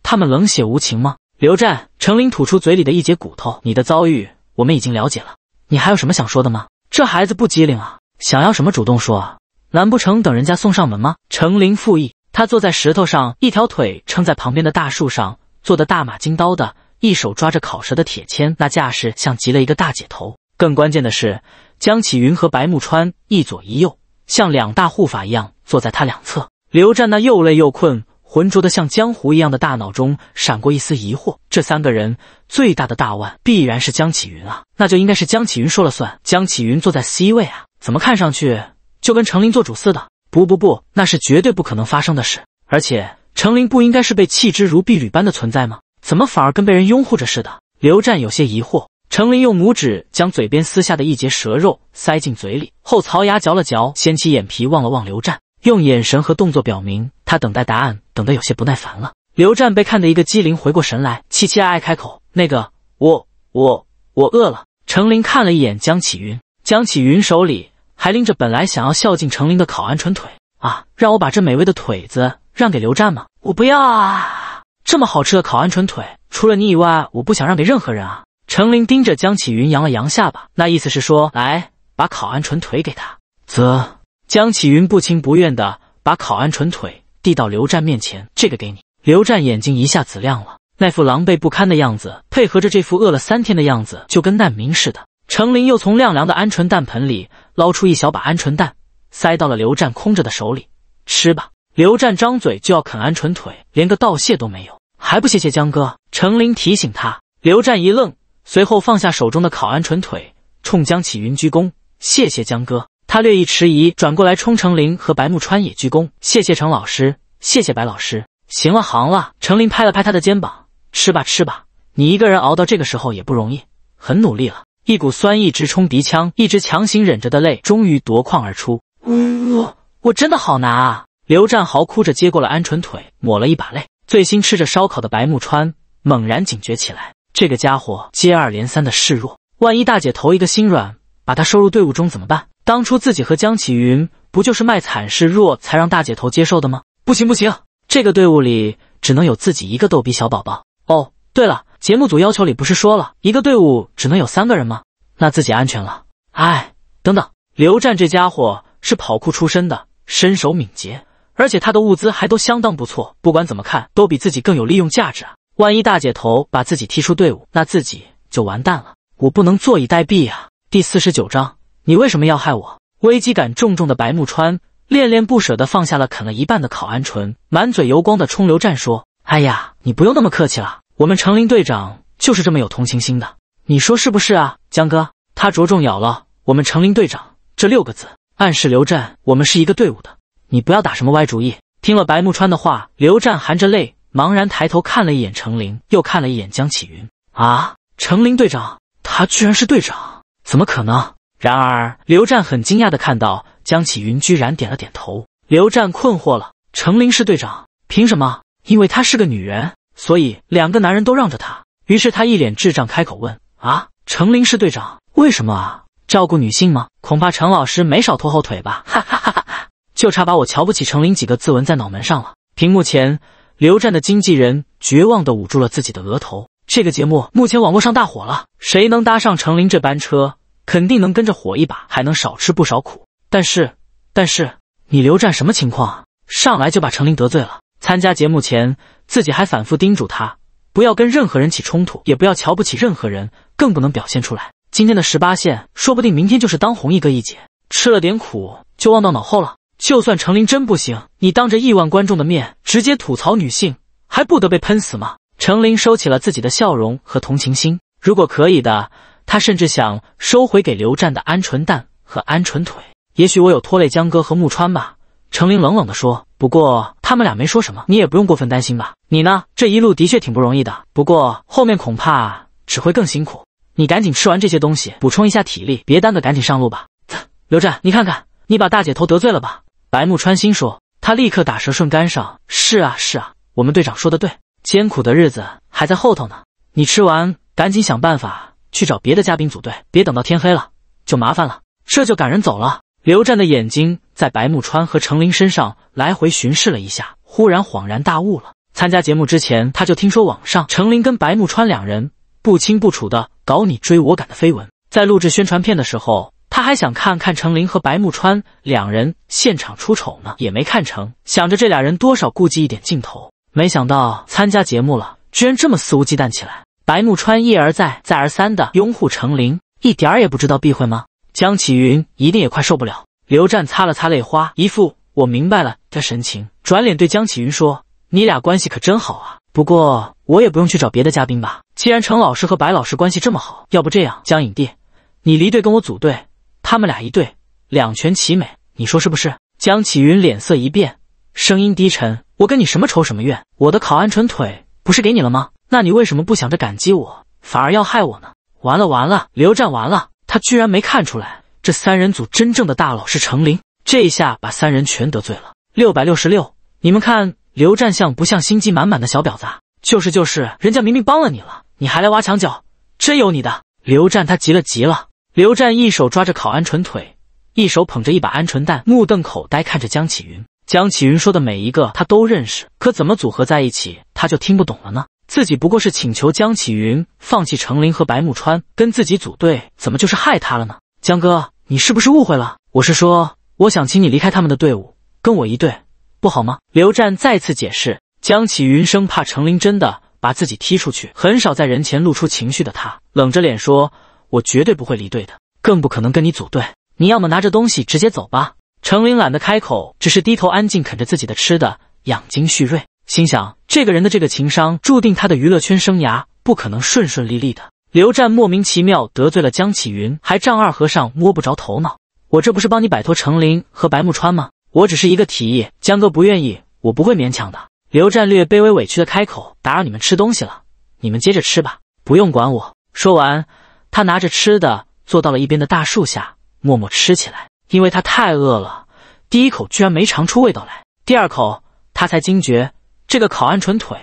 他们冷血无情吗？刘湛，程琳吐出嘴里的一截骨头。你的遭遇我们已经了解了，你还有什么想说的吗？这孩子不机灵啊，想要什么主动说啊？难不成等人家送上门吗？程琳附议。他坐在石头上，一条腿撑在旁边的大树上，坐得大马金刀的。一手抓着烤蛇的铁签，那架势像极了一个大姐头。更关键的是，江启云和白木川一左一右，像两大护法一样坐在他两侧。刘湛那又累又困，浑浊的像浆糊一样的大脑中闪过一丝疑惑：这三个人最大的大腕必然是江启云啊，那就应该是江启云说了算。江启云坐在 C 位啊，怎么看上去就跟程林做主似的？不不不，那是绝对不可能发生的事。而且，程林不应该是被弃之如敝履般的存在吗？怎么反而跟被人拥护着似的？刘湛有些疑惑。程琳用拇指将嘴边撕下的一节蛇肉塞进嘴里，后槽牙嚼了嚼，掀起眼皮望了望刘湛，用眼神和动作表明他等待答案等得有些不耐烦了。刘湛被看得一个机灵，回过神来，凄凄哀哀开口：“那个，我、我、我饿了。”程琳看了一眼江启云，江启云手里还拎着本来想要孝敬程琳的烤鹌鹑腿啊，让我把这美味的腿子让给刘湛吗？我不要啊！这么好吃的烤鹌鹑腿，除了你以外，我不想让给任何人啊！程琳盯着江启云，扬了扬下巴，那意思是说，来，把烤鹌鹑腿给他。则江启云不情不愿的把烤鹌鹑腿递到刘湛面前，这个给你。刘湛眼睛一下子亮了，那副狼狈不堪的样子，配合着这副饿了三天的样子，就跟难民似的。程琳又从晾凉的鹌鹑蛋盆里捞出一小把鹌鹑蛋，塞到了刘湛空着的手里，吃吧。刘湛张嘴就要啃鹌鹑腿，连个道谢都没有。还不谢谢江哥！程琳提醒他。刘湛一愣，随后放下手中的烤鹌鹑腿，冲江启云鞠躬：“谢谢江哥。”他略一迟疑，转过来冲程琳和白木川也鞠躬：“谢谢程老师，谢谢白老师。”行了，行了。程琳拍了拍他的肩膀：“吃吧，吃吧，你一个人熬到这个时候也不容易，很努力了。”一股酸意直冲鼻腔，一直强行忍着的泪终于夺眶而出。呜，我真的好难啊！刘湛豪哭着接过了鹌鹑腿，抹了一把泪。醉心吃着烧烤的白木川猛然警觉起来，这个家伙接二连三的示弱，万一大姐头一个心软，把他收入队伍中怎么办？当初自己和江启云不就是卖惨示弱，才让大姐头接受的吗？不行不行，这个队伍里只能有自己一个逗比小宝宝。哦，对了，节目组要求里不是说了一个队伍只能有三个人吗？那自己安全了。哎，等等，刘湛这家伙是跑酷出身的，身手敏捷。而且他的物资还都相当不错，不管怎么看都比自己更有利用价值啊！万一大姐头把自己踢出队伍，那自己就完蛋了。我不能坐以待毙啊！第四十九章，你为什么要害我？危机感重重的白木川恋恋不舍的放下了啃了一半的烤鹌鹑，满嘴油光的冲刘战说：“哎呀，你不用那么客气了，我们成林队长就是这么有同情心的，你说是不是啊，江哥？”他着重咬了“我们成林队长”这六个字，暗示刘战我们是一个队伍的。你不要打什么歪主意！听了白木川的话，刘湛含着泪，茫然抬头看了一眼程琳，又看了一眼江启云。啊，程琳队长，他居然是队长，怎么可能？然而，刘湛很惊讶的看到江启云居然点了点头。刘湛困惑了：程琳是队长，凭什么？因为她是个女人，所以两个男人都让着她。于是他一脸智障，开口问：啊，程琳是队长，为什么啊？照顾女性吗？恐怕程老师没少拖后腿吧。哈哈哈哈哈。就差把我瞧不起程琳几个字纹在脑门上了。屏幕前，刘湛的经纪人绝望地捂住了自己的额头。这个节目目前网络上大火了，谁能搭上程琳这班车，肯定能跟着火一把，还能少吃不少苦。但是，但是你刘湛什么情况啊？上来就把程琳得罪了。参加节目前，自己还反复叮嘱他，不要跟任何人起冲突，也不要瞧不起任何人，更不能表现出来。今天的十八线，说不定明天就是当红一哥一姐，吃了点苦就忘到脑后了。就算程琳真不行，你当着亿万观众的面直接吐槽女性，还不得被喷死吗？程琳收起了自己的笑容和同情心。如果可以的，她甚至想收回给刘湛的鹌鹑蛋和鹌鹑腿。也许我有拖累江哥和木川吧。程琳冷冷地说。不过他们俩没说什么，你也不用过分担心吧。你呢？这一路的确挺不容易的，不过后面恐怕只会更辛苦。你赶紧吃完这些东西，补充一下体力，别耽搁，赶紧上路吧。刘湛，你看看，你把大姐头得罪了吧？白木川心说：“他立刻打蛇顺杆上。是啊，是啊，我们队长说的对，艰苦的日子还在后头呢。你吃完，赶紧想办法去找别的嘉宾组队，别等到天黑了就麻烦了。”这就赶人走了。刘湛的眼睛在白木川和程琳身上来回巡视了一下，忽然恍然大悟了。参加节目之前，他就听说网上程琳跟白木川两人不清不楚的搞你追我赶的绯闻，在录制宣传片的时候。他还想看看程琳和白木川两人现场出丑呢，也没看成。想着这俩人多少顾忌一点镜头，没想到参加节目了，居然这么肆无忌惮起来。白木川一而再再而三的拥护程琳，一点儿也不知道避讳吗？江启云一定也快受不了。刘湛擦了擦泪花，一副我明白了的神情，转脸对江启云说：“你俩关系可真好啊！不过我也不用去找别的嘉宾吧？既然程老师和白老师关系这么好，要不这样，江影帝，你离队跟我组队。”他们俩一对，两全其美，你说是不是？江启云脸色一变，声音低沉：“我跟你什么仇什么怨？我的烤鹌鹑腿不是给你了吗？那你为什么不想着感激我，反而要害我呢？”完了完了，刘湛完了，他居然没看出来，这三人组真正的大佬是程琳，这一下把三人全得罪了。六百六十六，你们看刘湛像不像心机满满的小婊子？就是就是，人家明明帮了你了，你还来挖墙脚，真有你的！刘湛他急了急了。刘湛一手抓着烤鹌鹑腿，一手捧着一把鹌鹑蛋，目瞪口呆看着江启云。江启云说的每一个他都认识，可怎么组合在一起，他就听不懂了呢？自己不过是请求江启云放弃程林和白木川，跟自己组队，怎么就是害他了呢？江哥，你是不是误会了？我是说，我想请你离开他们的队伍，跟我一队，不好吗？刘湛再次解释。江启云生怕程琳真的把自己踢出去，很少在人前露出情绪的他，冷着脸说。我绝对不会离队的，更不可能跟你组队。你要么拿着东西直接走吧。程琳懒得开口，只是低头安静啃着自己的吃的，养精蓄锐。心想这个人的这个情商，注定他的娱乐圈生涯不可能顺顺利利的。刘湛莫名其妙得罪了江启云，还丈二和尚摸不着头脑。我这不是帮你摆脱程琳和白木川吗？我只是一个提议，江哥不愿意，我不会勉强的。刘湛略卑微委屈的开口：“打扰你们吃东西了，你们接着吃吧，不用管我。”说完。他拿着吃的坐到了一边的大树下，默默吃起来。因为他太饿了，第一口居然没尝出味道来，第二口他才惊觉这个烤鹌鹑腿，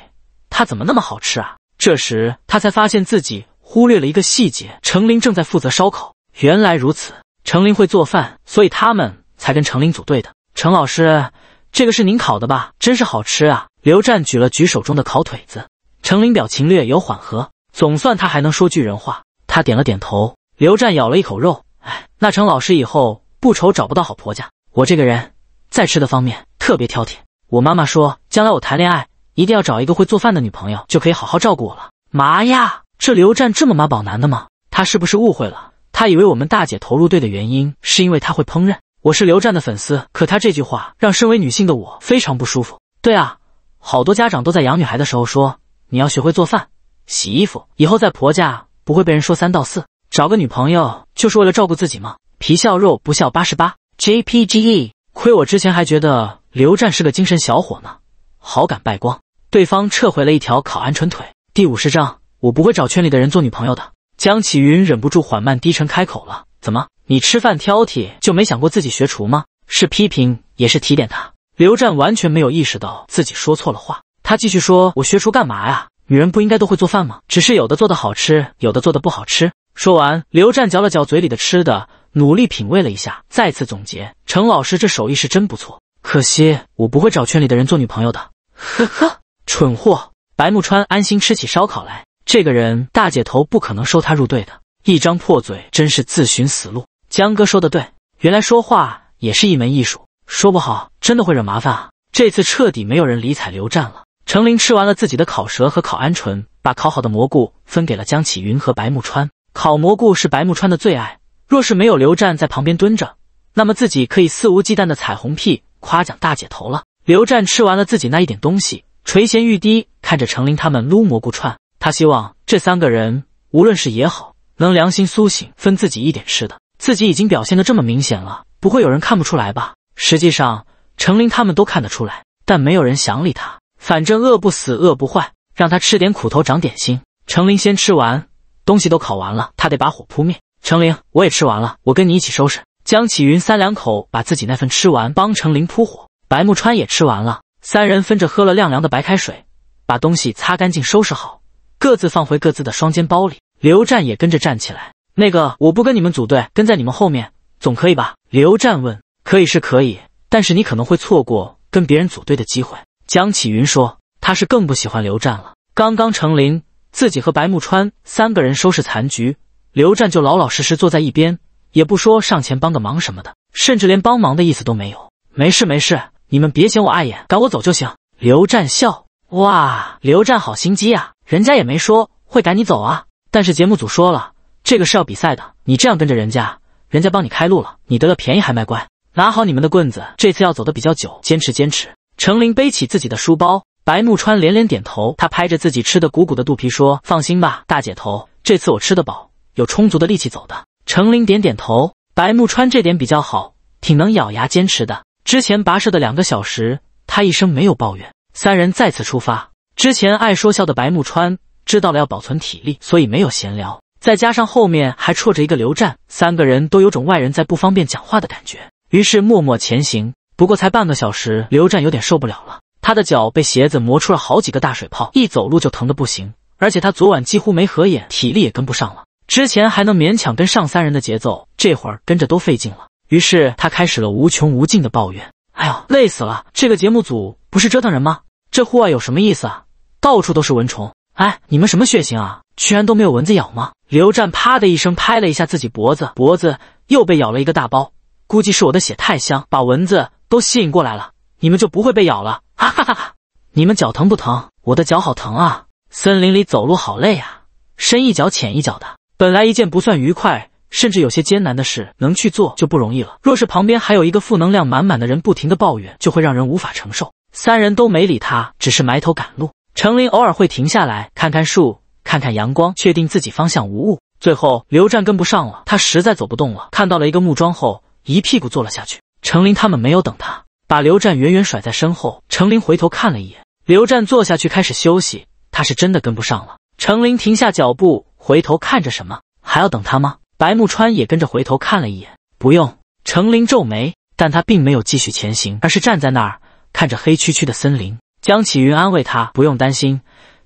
它怎么那么好吃啊？这时他才发现自己忽略了一个细节：程琳正在负责烧烤。原来如此，程琳会做饭，所以他们才跟程琳组队的。程老师，这个是您烤的吧？真是好吃啊！刘湛举了举手中的烤腿子，程琳表情略有缓和，总算他还能说句人话。他点了点头。刘湛咬了一口肉，哎，那程老师以后不愁找不到好婆家。我这个人，在吃的方面特别挑剔。我妈妈说，将来我谈恋爱一定要找一个会做饭的女朋友，就可以好好照顾我了。妈呀，这刘湛这么妈宝男的吗？他是不是误会了？他以为我们大姐投入队的原因是因为他会烹饪。我是刘湛的粉丝，可他这句话让身为女性的我非常不舒服。对啊，好多家长都在养女孩的时候说，你要学会做饭、洗衣服，以后在婆家。不会被人说三道四，找个女朋友就是为了照顾自己吗？皮笑肉不笑，八十八。jpg e，亏我之前还觉得刘湛是个精神小伙呢，好感败光。对方撤回了一条烤鹌鹑腿。第五十章，我不会找圈里的人做女朋友的。江启云忍不住缓慢低沉开口了：“怎么，你吃饭挑剔就没想过自己学厨吗？”是批评也是提点他。刘湛完全没有意识到自己说错了话，他继续说：“我学厨干嘛呀？”女人不应该都会做饭吗？只是有的做的好吃，有的做的不好吃。说完，刘湛嚼了嚼嘴里的吃的，努力品味了一下，再次总结：程老师这手艺是真不错，可惜我不会找圈里的人做女朋友的。呵呵，蠢货！白木川安心吃起烧烤来，这个人大姐头不可能收他入队的，一张破嘴真是自寻死路。江哥说的对，原来说话也是一门艺术，说不好真的会惹麻烦啊。这次彻底没有人理睬刘湛了。程琳吃完了自己的烤蛇和烤鹌鹑，把烤好的蘑菇分给了江启云和白木川。烤蘑菇是白木川的最爱。若是没有刘湛在旁边蹲着，那么自己可以肆无忌惮的彩虹屁夸奖大姐头了。刘湛吃完了自己那一点东西，垂涎欲滴，看着程琳他们撸蘑菇串，他希望这三个人无论是也好，能良心苏醒，分自己一点吃的。自己已经表现的这么明显了，不会有人看不出来吧？实际上，程琳他们都看得出来，但没有人想理他。反正饿不死，饿不坏，让他吃点苦头，长点心。程琳先吃完，东西都烤完了，他得把火扑灭。程琳，我也吃完了，我跟你一起收拾。江启云三两口把自己那份吃完，帮程琳扑火。白木川也吃完了，三人分着喝了晾凉的白开水，把东西擦干净，收拾好，各自放回各自的双肩包里。刘湛也跟着站起来，那个我不跟你们组队，跟在你们后面总可以吧？刘湛问。可以是可以，但是你可能会错过跟别人组队的机会。江启云说：“他是更不喜欢刘湛了。刚刚成林自己和白木川三个人收拾残局，刘湛就老老实实坐在一边，也不说上前帮个忙什么的，甚至连帮忙的意思都没有。没事没事，你们别嫌我碍眼，赶我走就行。”刘湛笑：“哇，刘湛好心机啊！人家也没说会赶你走啊。但是节目组说了，这个是要比赛的，你这样跟着人家，人家帮你开路了，你得了便宜还卖乖。拿好你们的棍子，这次要走的比较久，坚持坚持。”程琳背起自己的书包，白木川连连点头。他拍着自己吃的鼓鼓的肚皮说：“放心吧，大姐头，这次我吃得饱，有充足的力气走的。”程琳点点头，白木川这点比较好，挺能咬牙坚持的。之前跋涉的两个小时，他一声没有抱怨。三人再次出发之前，爱说笑的白木川知道了要保存体力，所以没有闲聊。再加上后面还戳着一个刘站，三个人都有种外人在不方便讲话的感觉，于是默默前行。不过才半个小时，刘湛有点受不了了。他的脚被鞋子磨出了好几个大水泡，一走路就疼得不行。而且他昨晚几乎没合眼，体力也跟不上了。之前还能勉强跟上三人的节奏，这会儿跟着都费劲了。于是他开始了无穷无尽的抱怨：“哎呦，累死了！这个节目组不是折腾人吗？这户外有什么意思啊？到处都是蚊虫。哎，你们什么血型啊？居然都没有蚊子咬吗？”刘湛啪的一声拍了一下自己脖子，脖子又被咬了一个大包，估计是我的血太香，把蚊子。都吸引过来了，你们就不会被咬了。啊哈哈哈！你们脚疼不疼？我的脚好疼啊！森林里走路好累啊，深一脚浅一脚的。本来一件不算愉快，甚至有些艰难的事，能去做就不容易了。若是旁边还有一个负能量满满的人，不停的抱怨，就会让人无法承受。三人都没理他，只是埋头赶路。程琳偶尔会停下来看看树，看看阳光，确定自己方向无误。最后，刘湛跟不上了，他实在走不动了，看到了一个木桩后，一屁股坐了下去。程琳他们没有等他，把刘湛远远甩在身后。程琳回头看了一眼，刘湛坐下去开始休息，他是真的跟不上了。程琳停下脚步，回头看着什么，还要等他吗？白木川也跟着回头看了一眼，不用。程琳皱眉，但他并没有继续前行，而是站在那儿看着黑黢黢的森林。江启云安慰他，不用担心，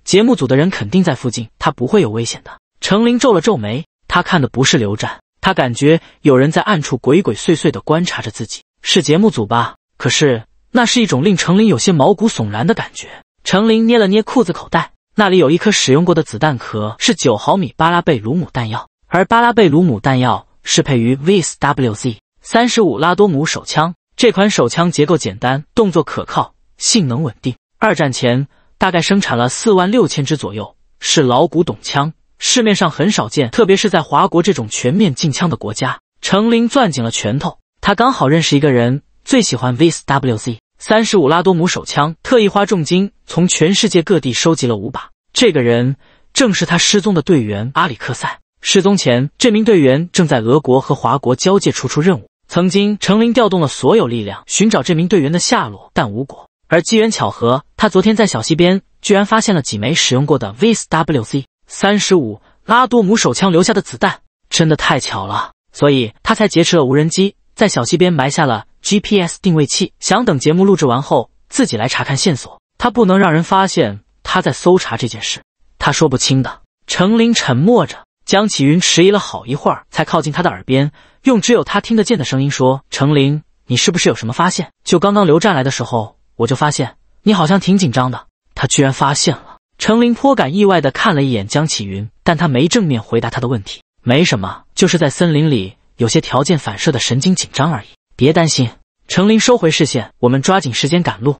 节目组的人肯定在附近，他不会有危险的。程琳皱了皱眉，他看的不是刘湛，他感觉有人在暗处鬼鬼祟祟的观察着自己。是节目组吧？可是那是一种令程林有些毛骨悚然的感觉。程林捏了捏裤子口袋，那里有一颗使用过的子弹壳，是九毫米巴拉贝鲁姆弹药。而巴拉贝鲁姆弹药适配于 VSWZ 三十五拉多姆手枪。这款手枪结构简单，动作可靠，性能稳定。二战前大概生产了四万六千支左右，是老古董枪，市面上很少见，特别是在华国这种全面禁枪的国家。程林攥紧了拳头。他刚好认识一个人，最喜欢 V S W C 三十五拉多姆手枪，特意花重金从全世界各地收集了五把。这个人正是他失踪的队员阿里克塞。失踪前，这名队员正在俄国和华国交界处出任务。曾经，程琳调动了所有力量寻找这名队员的下落，但无果。而机缘巧合，他昨天在小溪边居然发现了几枚使用过的 V S W C 三十五拉多姆手枪留下的子弹，真的太巧了，所以他才劫持了无人机。在小溪边埋下了 GPS 定位器，想等节目录制完后自己来查看线索。他不能让人发现他在搜查这件事，他说不清的。程琳沉默着，江启云迟疑了好一会儿，才靠近他的耳边，用只有他听得见的声音说：“程琳，你是不是有什么发现？就刚刚刘湛来的时候，我就发现你好像挺紧张的。”他居然发现了。程琳颇感意外地看了一眼江启云，但他没正面回答他的问题。没什么，就是在森林里。有些条件反射的神经紧张而已，别担心。程林收回视线，我们抓紧时间赶路。